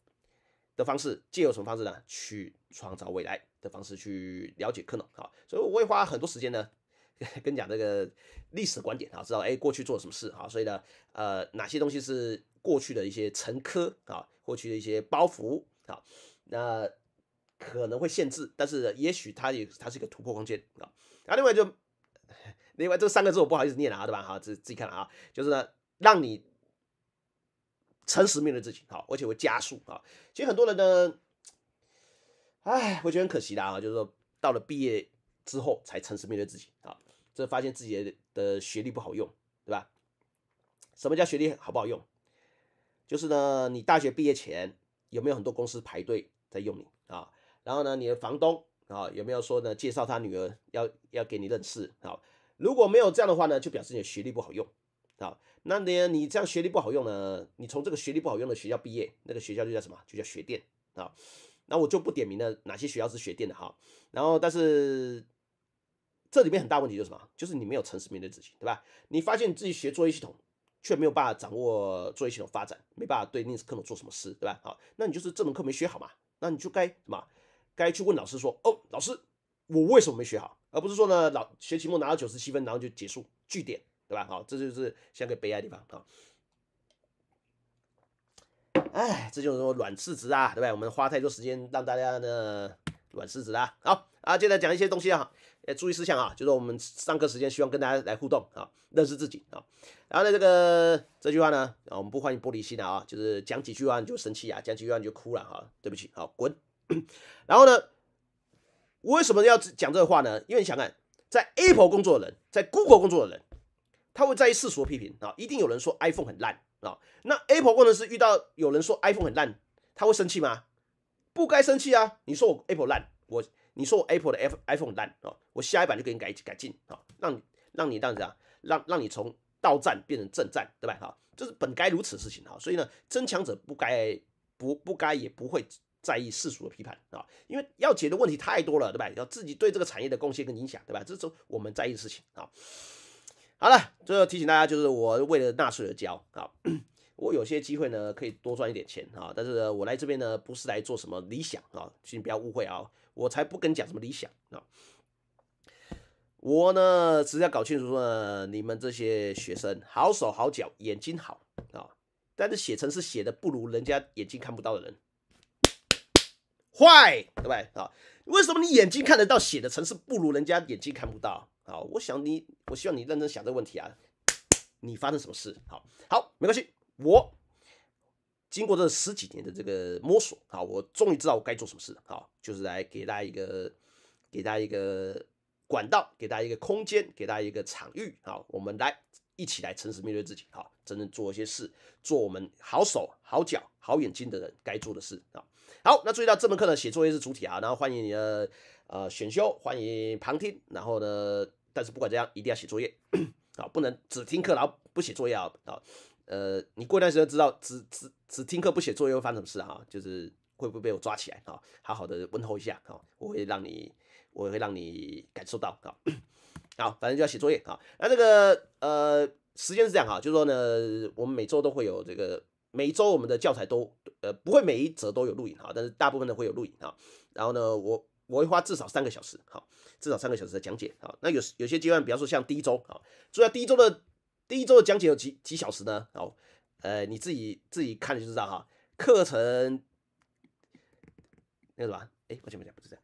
的方式，借由什么方式呢，去创造未来的方式，去了解可能啊，所以我会花很多时间呢，跟你讲这个历史观点啊，知道哎过去做什么事啊，所以呢，呃，哪些东西是过去的一些沉疴啊，过去的一些包袱啊，那可能会限制，但是也许它也它是一个突破空间啊，啊，另外就。另外这三个字我不好意思念了啊，对吧？好，自自己看了啊，就是呢，让你诚实面对自己，好，而且会加速啊。其实很多人呢，哎，我觉得很可惜的啊，就是说到了毕业之后才诚实面对自己啊，这发现自己的学历不好用，对吧？什么叫学历好不好用？就是呢，你大学毕业前有没有很多公司排队在用你啊？然后呢，你的房东啊有没有说呢，介绍他女儿要要给你认识啊？如果没有这样的话呢，就表示你的学历不好用，啊，那你你这样学历不好用呢，你从这个学历不好用的学校毕业，那个学校就叫什么？就叫学电啊，那我就不点名了，哪些学校是学电的哈。然后，但是这里面很大问题就是什么？就是你没有诚实面对自己，对吧？你发现你自己学作业系统，却没有办法掌握作业系统发展，没办法对那一课程做什么事，对吧？好，那你就是这门课没学好嘛，那你就该什么？该去问老师说，哦，老师，我为什么没学好？而不是说呢，老学期末拿到九十七分，然后就结束句点，对吧？好，这就是像个悲哀的地方啊。哎，这就是说软柿子啊，对吧？我们花太多时间让大家呢软柿子啊。好啊，接着讲一些东西啊，呃，注意事项啊，就是我们上课时间希望跟大家来互动啊，认识自己啊。然后呢，这个这句话呢，我们不欢迎玻璃心的啊，就是讲几句话你就生气啊，讲几句话你就哭了啊，对不起，好滚。然后呢？我为什么要讲这个话呢？因为你想看，在 Apple 工作的人，在 Google 工作的人，他会在意世俗批评啊。一定有人说 iPhone 很烂啊。那 Apple 工程师遇到有人说 iPhone 很烂，他会生气吗？不该生气啊。你说我 Apple 烂，我，你说我 Apple 的 iPhone 烂啊，我下一版就给你改改进啊，让你让你样怎样，让让你从到站变成正站，对吧？哈，这是本该如此事情哈。所以呢，争强者不该不不该也不会。在意世俗的批判啊，因为要解的问题太多了，对吧？要自己对这个产业的贡献跟影响，对吧？这是我们在意的事情啊。好了，最后提醒大家，就是我为了纳税而交啊。我有些机会呢，可以多赚一点钱啊。但是我来这边呢，不是来做什么理想啊，请不要误会啊。我才不跟你讲什么理想啊。我呢，只要搞清楚，说你们这些学生好手好脚眼睛好啊，但是写成是写的不如人家眼睛看不到的人。坏对不对啊？为什么你眼睛看得到血的城市，不如人家眼睛看不到啊？我想你，我希望你认真想这个问题啊。你发生什么事？好好，没关系。我经过这十几年的这个摸索啊，我终于知道我该做什么事啊，就是来给大家一个，给大家一个管道，给大家一个空间，给大家一个场域啊。我们来一起来诚实面对自己啊，真正做一些事，做我们好手好脚好眼睛的人该做的事啊。好，那注意到这门课呢，写作业是主体啊。然后欢迎你的呃选修，欢迎旁听。然后呢，但是不管怎样，一定要写作业啊，不能只听课然后不写作业啊。呃，你过一段时间知道，只只只听课不写作业会犯什么事啊，就是会不会被我抓起来啊？好好的问候一下啊，我会让你我会让你感受到啊。好，反正就要写作业啊。那这个呃时间是这样哈，就是说呢，我们每周都会有这个。每周我们的教材都呃不会每一则都有录影哈，但是大部分的会有录影哈。然后呢，我我会花至少三个小时，好，至少三个小时的讲解哈。那有有些阶段，比方说像第一周啊，所以第一周的第一周的讲解有几几小时呢？哦，呃，你自己自己看就知道哈。课程那个什么？哎，我前面讲不是这样。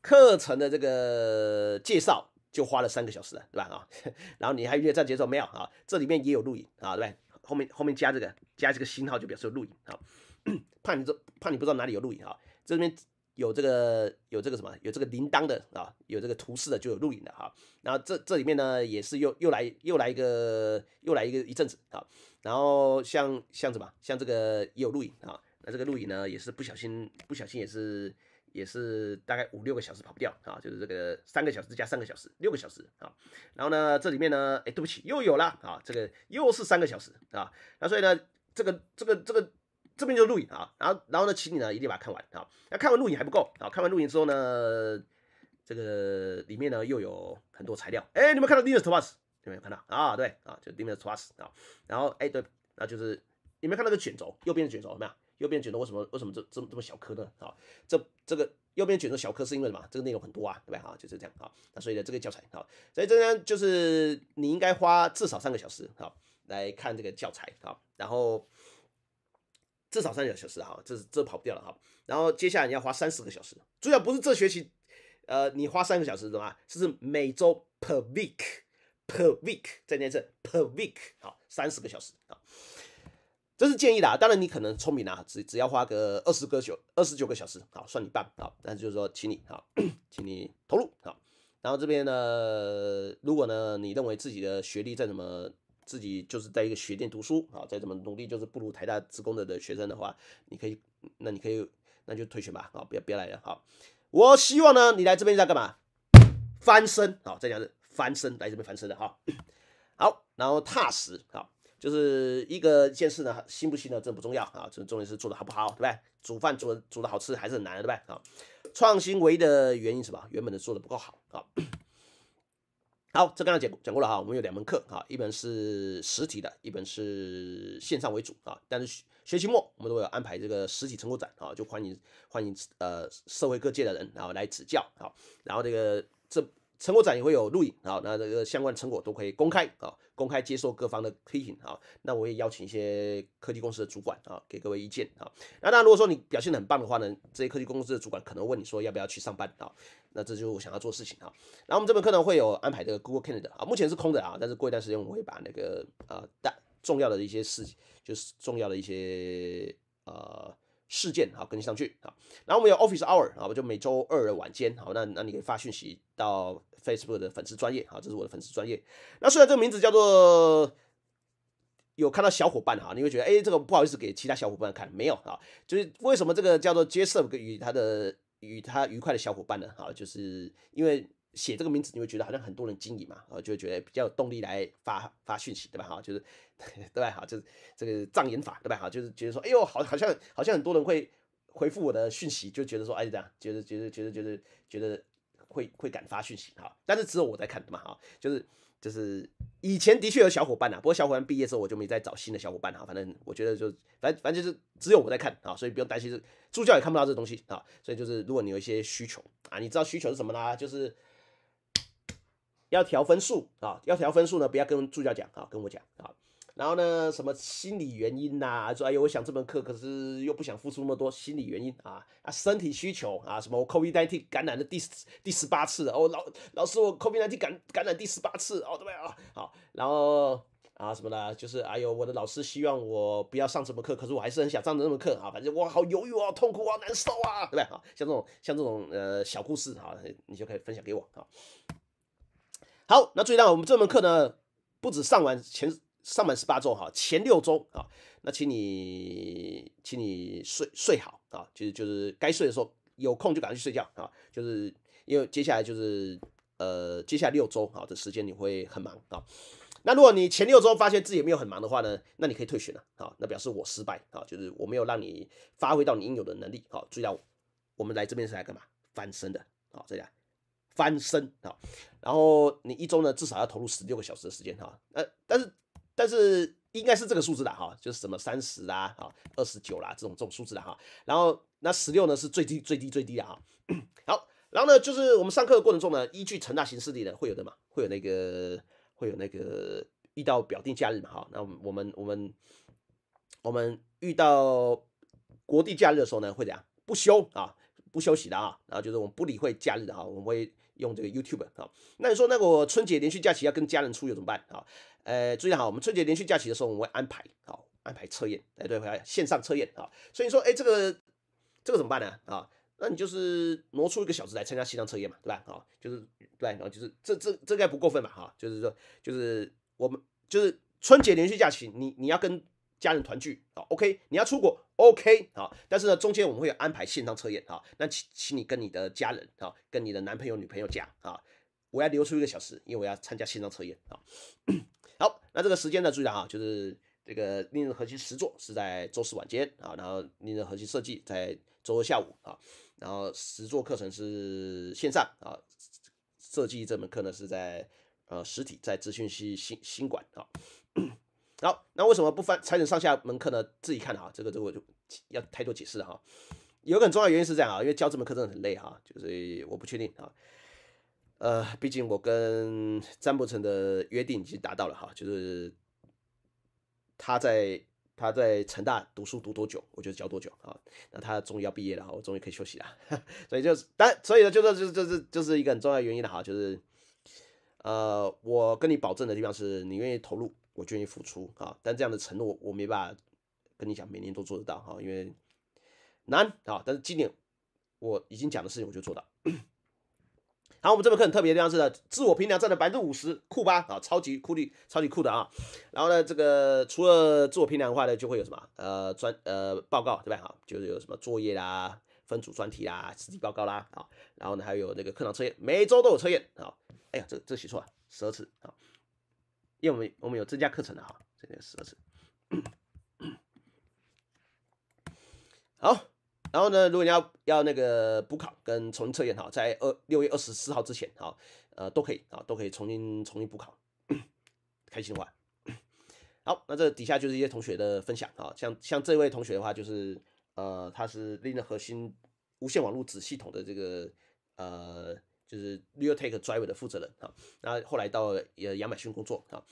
课程的这个介绍就花了三个小时了，对吧？啊，然后你还约战节奏没有啊？这里面也有录影啊，对不对？后面后面加这个加这个星号就表示有录影啊，怕你这怕你不知道哪里有录影啊，这边有这个有这个什么有这个铃铛的啊，有这个图示的就有录影的哈，然后这这里面呢也是又又来又来一个又来一个一阵子啊，然后像像什么像这个也有录影啊，那这个录影呢也是不小心不小心也是。也是大概五六个小时跑不掉啊，就是这个三个小时加三个小时，六个小时啊。然后呢，这里面呢，哎，对不起，又有了啊，这个又是三个小时啊。那所以呢，这个这个这个这边就是录影啊。然后然后呢，请你呢一定把它看完啊。那看完录影还不够啊，看完录影之后呢，这个里面呢又有很多材料。哎，你们看到 d i n n i s t h o a s 有没有看到啊？对啊，就 d i n n i s t h o a s 啊。然后哎对，那就是你没看到个卷轴？右边的卷轴有么有？右边卷的为什么为什么这这么这么小颗呢？啊，这这个右边卷的小颗是因为什么？这个内容很多啊，对吧？啊？就是这样啊。那所以呢，这个教材啊，所以这呢就是你应该花至少三个小时啊来看这个教材啊，然后至少三个小时啊，这是这跑不掉了哈。然后接下来你要花三十个小时，主要不是这学期，呃，你花三个小时怎么啊？是每周 per week per week 再念一次 per week 好，三十个小时啊。这是建议的啊，当然你可能聪明啊，只只要花个二十个小二十九个小时，好，算你棒好。但是就是说，请你好，请你投入好。然后这边呢，如果呢，你认为自己的学历再怎么，自己就是在一个学店读书啊，再怎么努力，就是不如台大、职工的的学生的话，你可以，那你可以，那就退学吧啊，不要不要来了好。我希望呢，你来这边是要干嘛？翻身好，再讲的翻身，来这边翻身的哈。好，然后踏实好。就是一个件事呢，新不新呢？这不重要啊，这重点是做的好不好，对不对？煮饭煮煮的好吃还是很难的，对不对？啊，创新唯一的原因是吧？原本的做的不够好啊。好，这刚刚讲讲过了哈，我们有两门课啊，一门是实体的，一本是线上为主啊，但是学期末我们都有安排这个实体成果展啊，就欢迎欢迎呃社会各界的人然后来指教啊，然后这个这。成果展也会有录影啊，那这个相关的成果都可以公开啊，公开接受各方的批评啊。那我也邀请一些科技公司的主管啊，给各位意见啊。那然，如果说你表现的很棒的话呢，这些科技公司的主管可能问你说要不要去上班啊？那这就我想要做事情啊。那我们这门课呢会有安排这个 Google Calendar 啊，目前是空的啊，但是过一段时间我会把那个啊大重要的一些事情，就是重要的一些呃。事件好跟新上去好，然后我们有 Office Hour 啊，我就每周二的晚间好，那那你可以发讯息到 Facebook 的粉丝专业啊，这是我的粉丝专业。那虽然这个名字叫做，有看到小伙伴哈，你会觉得哎，这个不好意思给其他小伙伴看，没有啊，就是为什么这个叫做接受与他的与他愉快的小伙伴呢？好，就是因为。写这个名字你会觉得好像很多人经营嘛，啊，就会觉得比较有动力来发发讯息，对吧？哈，就是 对吧？哈，就是这个障眼法，对吧？哈，就是觉得说，哎呦，好，好像好像很多人会回复我的讯息，就觉得说，哎，这样，觉得觉得觉得觉得觉得会会敢发讯息，哈。但是只有我在看，嘛？哈，就是就是以前的确有小伙伴呐，不过小伙伴毕业之后我就没再找新的小伙伴哈。反正我觉得就反正反正就是只有我在看啊，所以不用担心，助教也看不到这东西啊。所以就是如果你有一些需求啊，你知道需求是什么呢？就是。要调分数啊！要调分数呢，不要跟助教讲啊，跟我讲啊。然后呢，什么心理原因呐？说哎呦，我想这门课，可是又不想付出那么多，心理原因啊啊，身体需求啊，什么我 COVID-19 感染的第第十八次，哦老老师，我 COVID-19 感感染第十八次，哦，对不对啊？好，然后啊什么呢？就是哎呦，我的老师希望我不要上这门课，可是我还是很想上的那门课啊，反正我好犹豫啊，痛苦啊，难受啊，对不对啊？像这种像这种呃小故事哈，你就可以分享给我啊。好，那注意到我们这门课呢，不止上完前上满十八周哈，前六周啊，那请你请你睡睡好啊，就是就是该睡的时候，有空就赶快去睡觉啊，就是因为接下来就是呃接下来六周啊的时间你会很忙啊。那如果你前六周发现自己没有很忙的话呢，那你可以退学了啊，那表示我失败啊，就是我没有让你发挥到你应有的能力啊。意到我们来这边是来干嘛？翻身的啊，这样。翻身啊，然后你一周呢至少要投入十六个小时的时间哈，呃，但是但是应该是这个数字的哈，就是什么三十啦，啊，二十九啦这种这种数字的哈，然后那十六呢是最低最低最低的哈。好，然后呢就是我们上课的过程中呢，依据成大行事例呢会有的嘛，会有那个会有那个遇到表定假日嘛哈，那我们我们我们遇到国定假日的时候呢会怎样？不休啊，不休息的啊，然后就是我们不理会假日的啊，我们会。用这个 YouTube 啊，那你说，那我春节连续假期要跟家人出游怎么办啊？呃，注意好，我们春节连续假期的时候，我们会安排好安排测验，来对回来线上测验啊。所以你说，哎，这个这个怎么办呢？啊，那你就是挪出一个小时来参加线上测验嘛，对吧？啊，就是对，然后就是这这这该不过分吧？哈，就是说，就是我们就是春节连续假期，你你要跟。家人团聚啊，OK，你要出国 OK 啊，但是呢，中间我们会安排线上测验啊。那请，请你跟你的家人啊，跟你的男朋友、女朋友讲啊，我要留出一个小时，因为我要参加线上测验啊。好，那这个时间呢，注意啊，就是这个令人核心十座是在周四晚间啊，然后令人核心设计在周二下午啊，然后十座课程是线上啊，设计这门课呢是在呃实体在资讯系新新馆啊。那那为什么不翻才成上下门课呢？自己看啊，这个这个我就要太多解释了哈。有个很重要的原因是这样啊，因为教这门课真的很累哈，就是我不确定啊。呃，毕竟我跟詹伯成的约定已经达到了哈，就是他在他在成大读书读多久，我就教多久啊。那他终于要毕业了，我终于可以休息了，所以就是，但所以呢，就是就是就是就是一个很重要的原因的哈，就是呃，我跟你保证的地方是你愿意投入。我愿意付出啊，但这样的承诺我没办法跟你讲每年都做得到哈，因为难啊。但是今年我已经讲的事情我就做到。好，我们这门课很特别的样子，自我评量占了百分之五十，酷吧啊，超级酷的，超级酷的啊。然后呢，这个除了自我评量的话呢，就会有什么呃专呃报告对吧？啊，就是有什么作业啦、分组专题啦、实际报告啦啊。然后呢，还有那个课堂测验，每周都有测验啊。哎呀，这这写错了，二次啊。因为我们我们有增加课程的哈，个十二次。好，然后呢，如果你要要那个补考跟重新测验哈，在二六月二十四号之前啊，呃，都可以啊，都可以重新重新补考，开心玩。好，那这底下就是一些同学的分享啊，像像这位同学的话就是呃，他是令的核心无线网络子系统的这个呃。就是 real take drive 的负责人啊，那后来到呃亚马逊工作啊，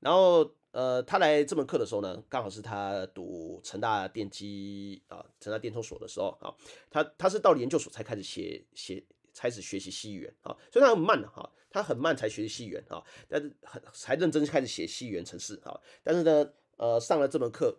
然后呃他来这门课的时候呢，刚好是他读成大电机啊，成大电通所的时候啊，他他是到研究所才开始写写，开始学习西元啊，所以他很慢的哈，他很慢才学习西元啊，但是很才认真开始写西元程式啊，但是呢呃上了这门课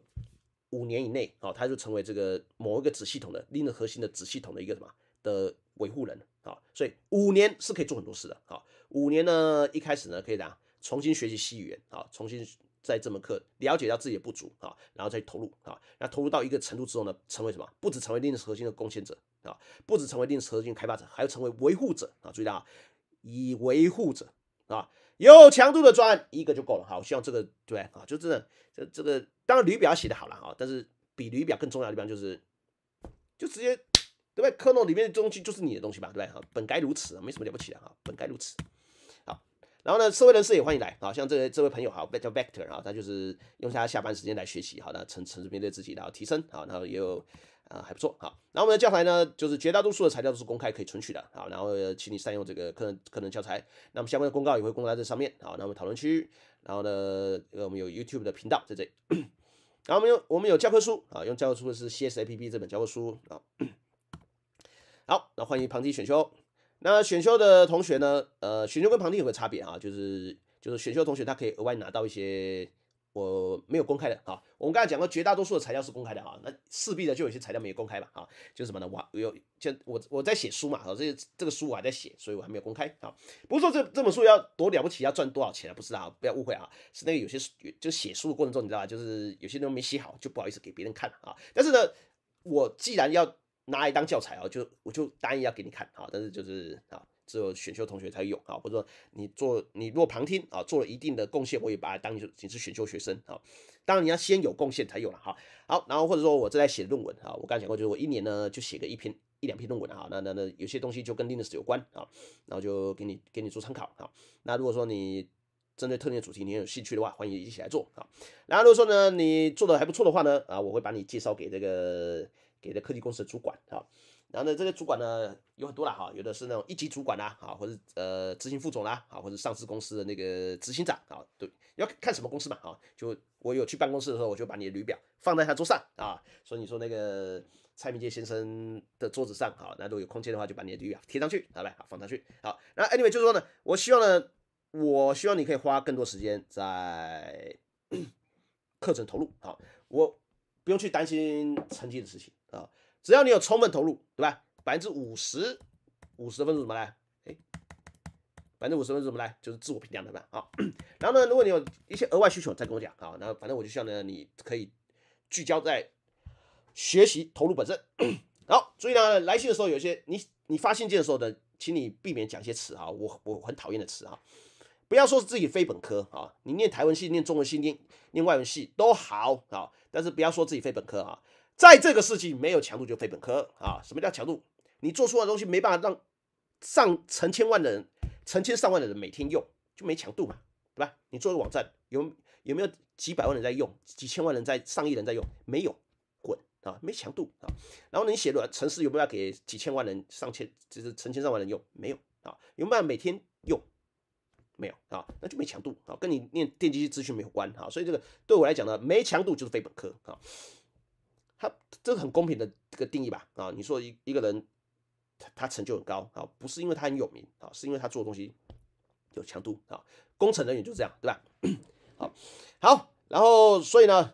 五年以内啊，他就成为这个某一个子系统的 Linux 核心的子系统的一个什么的。维护人啊，所以五年是可以做很多事的啊。五年呢，一开始呢，可以样重新学习西语言啊，重新在这门课了解到自己的不足啊，然后再投入啊。那投入到一个程度之后呢，成为什么？不止成为链的核心的贡献者啊，不止成为链核心开发者，还要成为维护者啊。注意到啊，以维护者啊，有强度的专一个就够了。好，我希望这个对啊，就真的这这个。当然，履表写的好了啊，但是比履表更重要的地方就是，就直接。对不对？克诺里面的东西就是你的东西吧？对不对？哈，本该如此，没什么了不起的啊，本该如此。好，然后呢，社会人士也欢迎来啊，像这这位朋友哈，叫 Vector 啊，他就是用他下班时间来学习，好，那诚诚实面对自己，然后提升，好，然后也有啊还不错，好，那我们的教材呢，就是绝大多数的材料都是公开可以存取的，好，然后请你善用这个科课诺教材，那么相关的公告也会公布在这上面，好，那么讨论区，然后呢，我们有 YouTube 的频道在这里，然后我们有我们有教科书啊，用教科书的是 CSAPP 这本教科书啊。好，那欢迎旁听选修。那选修的同学呢？呃，选修跟旁听有个差别啊，就是就是选修同学他可以额外拿到一些我没有公开的啊。我们刚才讲过，绝大多数的材料是公开的啊，那势必的就有些材料没有公开吧啊？就是什么呢？我有，就我我在写书嘛啊，这这个书我还在写，所以我还没有公开啊。不是说这这本书要多了不起，要赚多少钱啊？不是啊，不要误会啊，是那个有些就写书的过程中，你知道吧？就是有些内容没写好，就不好意思给别人看啊。但是呢，我既然要。拿来当教材啊，就我就答应要给你看啊，但是就是啊，只有选修同学才有啊，或者说你做你若旁听啊，做了一定的贡献，我也把它当你是选修学生啊。当然你要先有贡献才有了，哈。好，然后或者说我正在写论文啊，我刚才讲过，就是我一年呢就写个一篇一两篇论文啊，那那那有些东西就跟 l i n u x 有关啊，然后就给你给你做参考啊。那如果说你针对特定的主题你有兴趣的话，欢迎一起来做啊。然后如果说呢你做的还不错的话呢，啊，我会把你介绍给这个。给的科技公司的主管，啊。然后呢，这个主管呢有很多了，哈，有的是那种一级主管啦，啊，或者呃，执行副总啦，啊，或者上市公司的那个执行长啊，对，要看什么公司嘛，啊，就我有去办公室的时候，我就把你的履表放在他桌上，啊，说你说那个蔡明杰先生的桌子上，好，那如果有空间的话，就把你的履表贴上去，好来，好放上去，好，那 anyway 就是说呢，我希望呢，我希望你可以花更多时间在 课程投入，好，我不用去担心成绩的事情。啊，只要你有充分投入，对吧？百分之五十，五十的分数怎么来？哎，百分之五十分数怎么来？就是自我评价的嘛。好，然后呢，如果你有一些额外需求，再跟我讲啊。然后反正我就希望呢，你可以聚焦在学习投入本身。好，注意呢，来信的时候，有些你你发信件的时候呢，请你避免讲一些词啊，我我很讨厌的词啊，不要说是自己非本科啊，你念台文系、念中文系、念念外文系都好啊，但是不要说自己非本科啊。在这个世纪，没有强度就非本科啊！什么叫强度？你做出来的东西没办法让上成千万的人、成千上万的人每天用，就没强度嘛，对吧？你做个网站，有有没有几百万人在用？几千万人在、上亿人在用？没有，滚啊！没强度啊！然后你写个城市有没有给几千万人、上千就是成千上万人用？没有啊！有没有办法每天用？没有啊！那就没强度啊！跟你念电机资讯没有关啊！所以这个对我来讲呢，没强度就是非本科啊！他这是很公平的这个定义吧？啊，你说一一个人他成就很高啊，不是因为他很有名啊，是因为他做的东西有强度啊。工程人员就这样，对吧？好好，然后所以呢，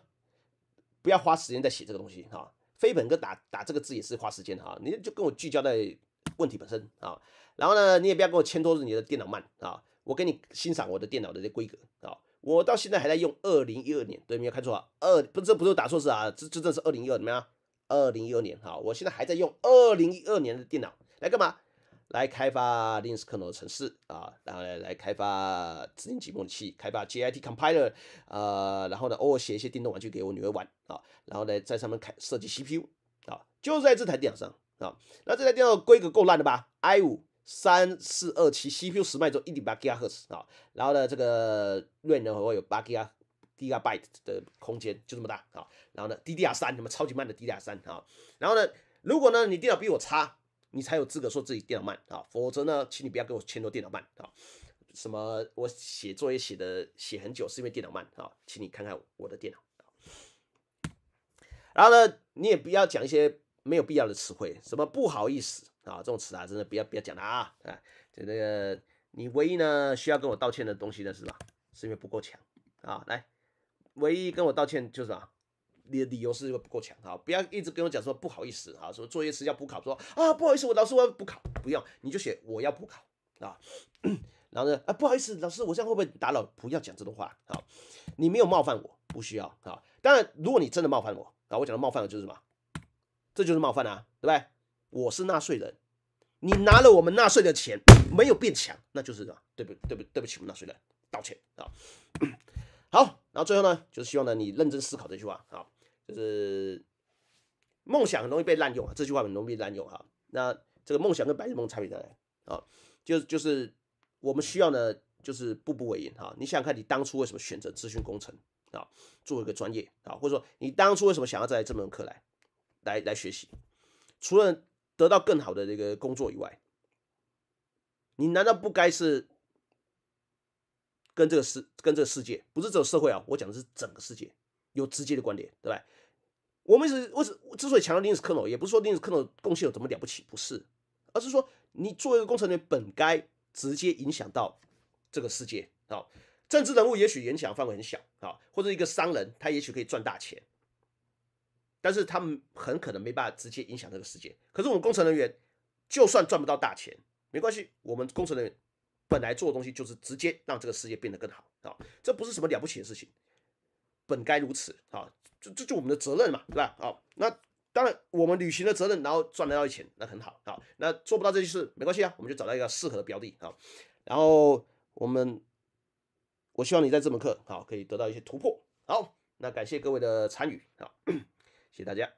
不要花时间在写这个东西啊。非本科打打这个字也是花时间哈，啊。你就跟我聚焦在问题本身啊。然后呢，你也不要跟我牵拖着你的电脑慢啊。我给你欣赏我的电脑的这规格啊。我到现在还在用二零一二年，对，没有看错，啊，二不这不是打错字啊，这这这是二零一二，怎么样？二零一二年，好，我现在还在用二零一二年的电脑来干嘛？来开发 Linux kernel 程式啊，然后来开发指定集模拟器，开发 G I T compiler 啊，然后呢，偶尔写一些电动玩具给我女儿玩啊，然后呢，在上面开设计 C P U 啊，就在这台电脑上啊，那这台电脑规格够烂的吧？i 五。三四二七 CPU 十脉之后一点八吉赫 z 啊，然后呢，这个能存会有八 g 啊吉啊 byte 的空间就这么大啊，然后呢，DDR 三什么超级慢的 DDR 三啊，然后呢，如果呢你电脑比我差，你才有资格说自己电脑慢啊，否则呢，请你不要给我牵着电脑慢啊，什么我写作业写的写很久是因为电脑慢啊，请你看看我的电脑然后呢，你也不要讲一些没有必要的词汇，什么不好意思。啊，这种词啊，真的不要不要讲了啊！啊，就那个，你唯一呢需要跟我道歉的东西呢是吧？是因为不够强啊。来，唯一跟我道歉就是什么？你的理由是因为不够强啊。不要一直跟我讲说不好意思啊，什么作业迟要补考，说啊不好意思，我老师我要补考，不用，你就写我要补考啊。然后呢啊，不好意思，老师，我这样会不会打扰？不要讲这种话啊。你没有冒犯我，不需要啊。当然，如果你真的冒犯我啊，我讲的冒犯的就是什么？这就是冒犯啊，对不对？我是纳税人，你拿了我们纳税的钱没有变强，那就是对不，对不，对不起，我们纳税人道歉啊。好，然后最后呢，就是希望呢，你认真思考这句话啊，就是梦想容易被滥用，这句话很容易被滥用哈。那这个梦想跟白日梦差别在哪？啊，就就是我们需要呢，就是步步为营哈。你想想看，你当初为什么选择咨询工程啊，做一个专业啊，或者说你当初为什么想要在这门课来，来来学习，除了得到更好的这个工作以外，你难道不该是跟这个世跟这个世界，不是这个社会啊？我讲的是整个世界有直接的关联，对吧？我们是为什之所以强调林斯克诺，也不是说林斯克诺贡献有怎么了不起，不是，而是说你作为一个工程员，本该直接影响到这个世界啊。政治人物也许影响范围很小啊，或者一个商人，他也许可以赚大钱。但是他们很可能没办法直接影响这个世界。可是我们工程人员，就算赚不到大钱，没关系。我们工程人员本来做的东西就是直接让这个世界变得更好啊，这不是什么了不起的事情，本该如此啊。这这就我们的责任嘛，对吧？啊，那当然我们履行了责任，然后赚得到钱，那很好啊。那做不到这件事没关系啊，我们就找到一个适合的标的啊。然后我们，我希望你在这门课好可以得到一些突破。好，那感谢各位的参与啊。谢谢大家。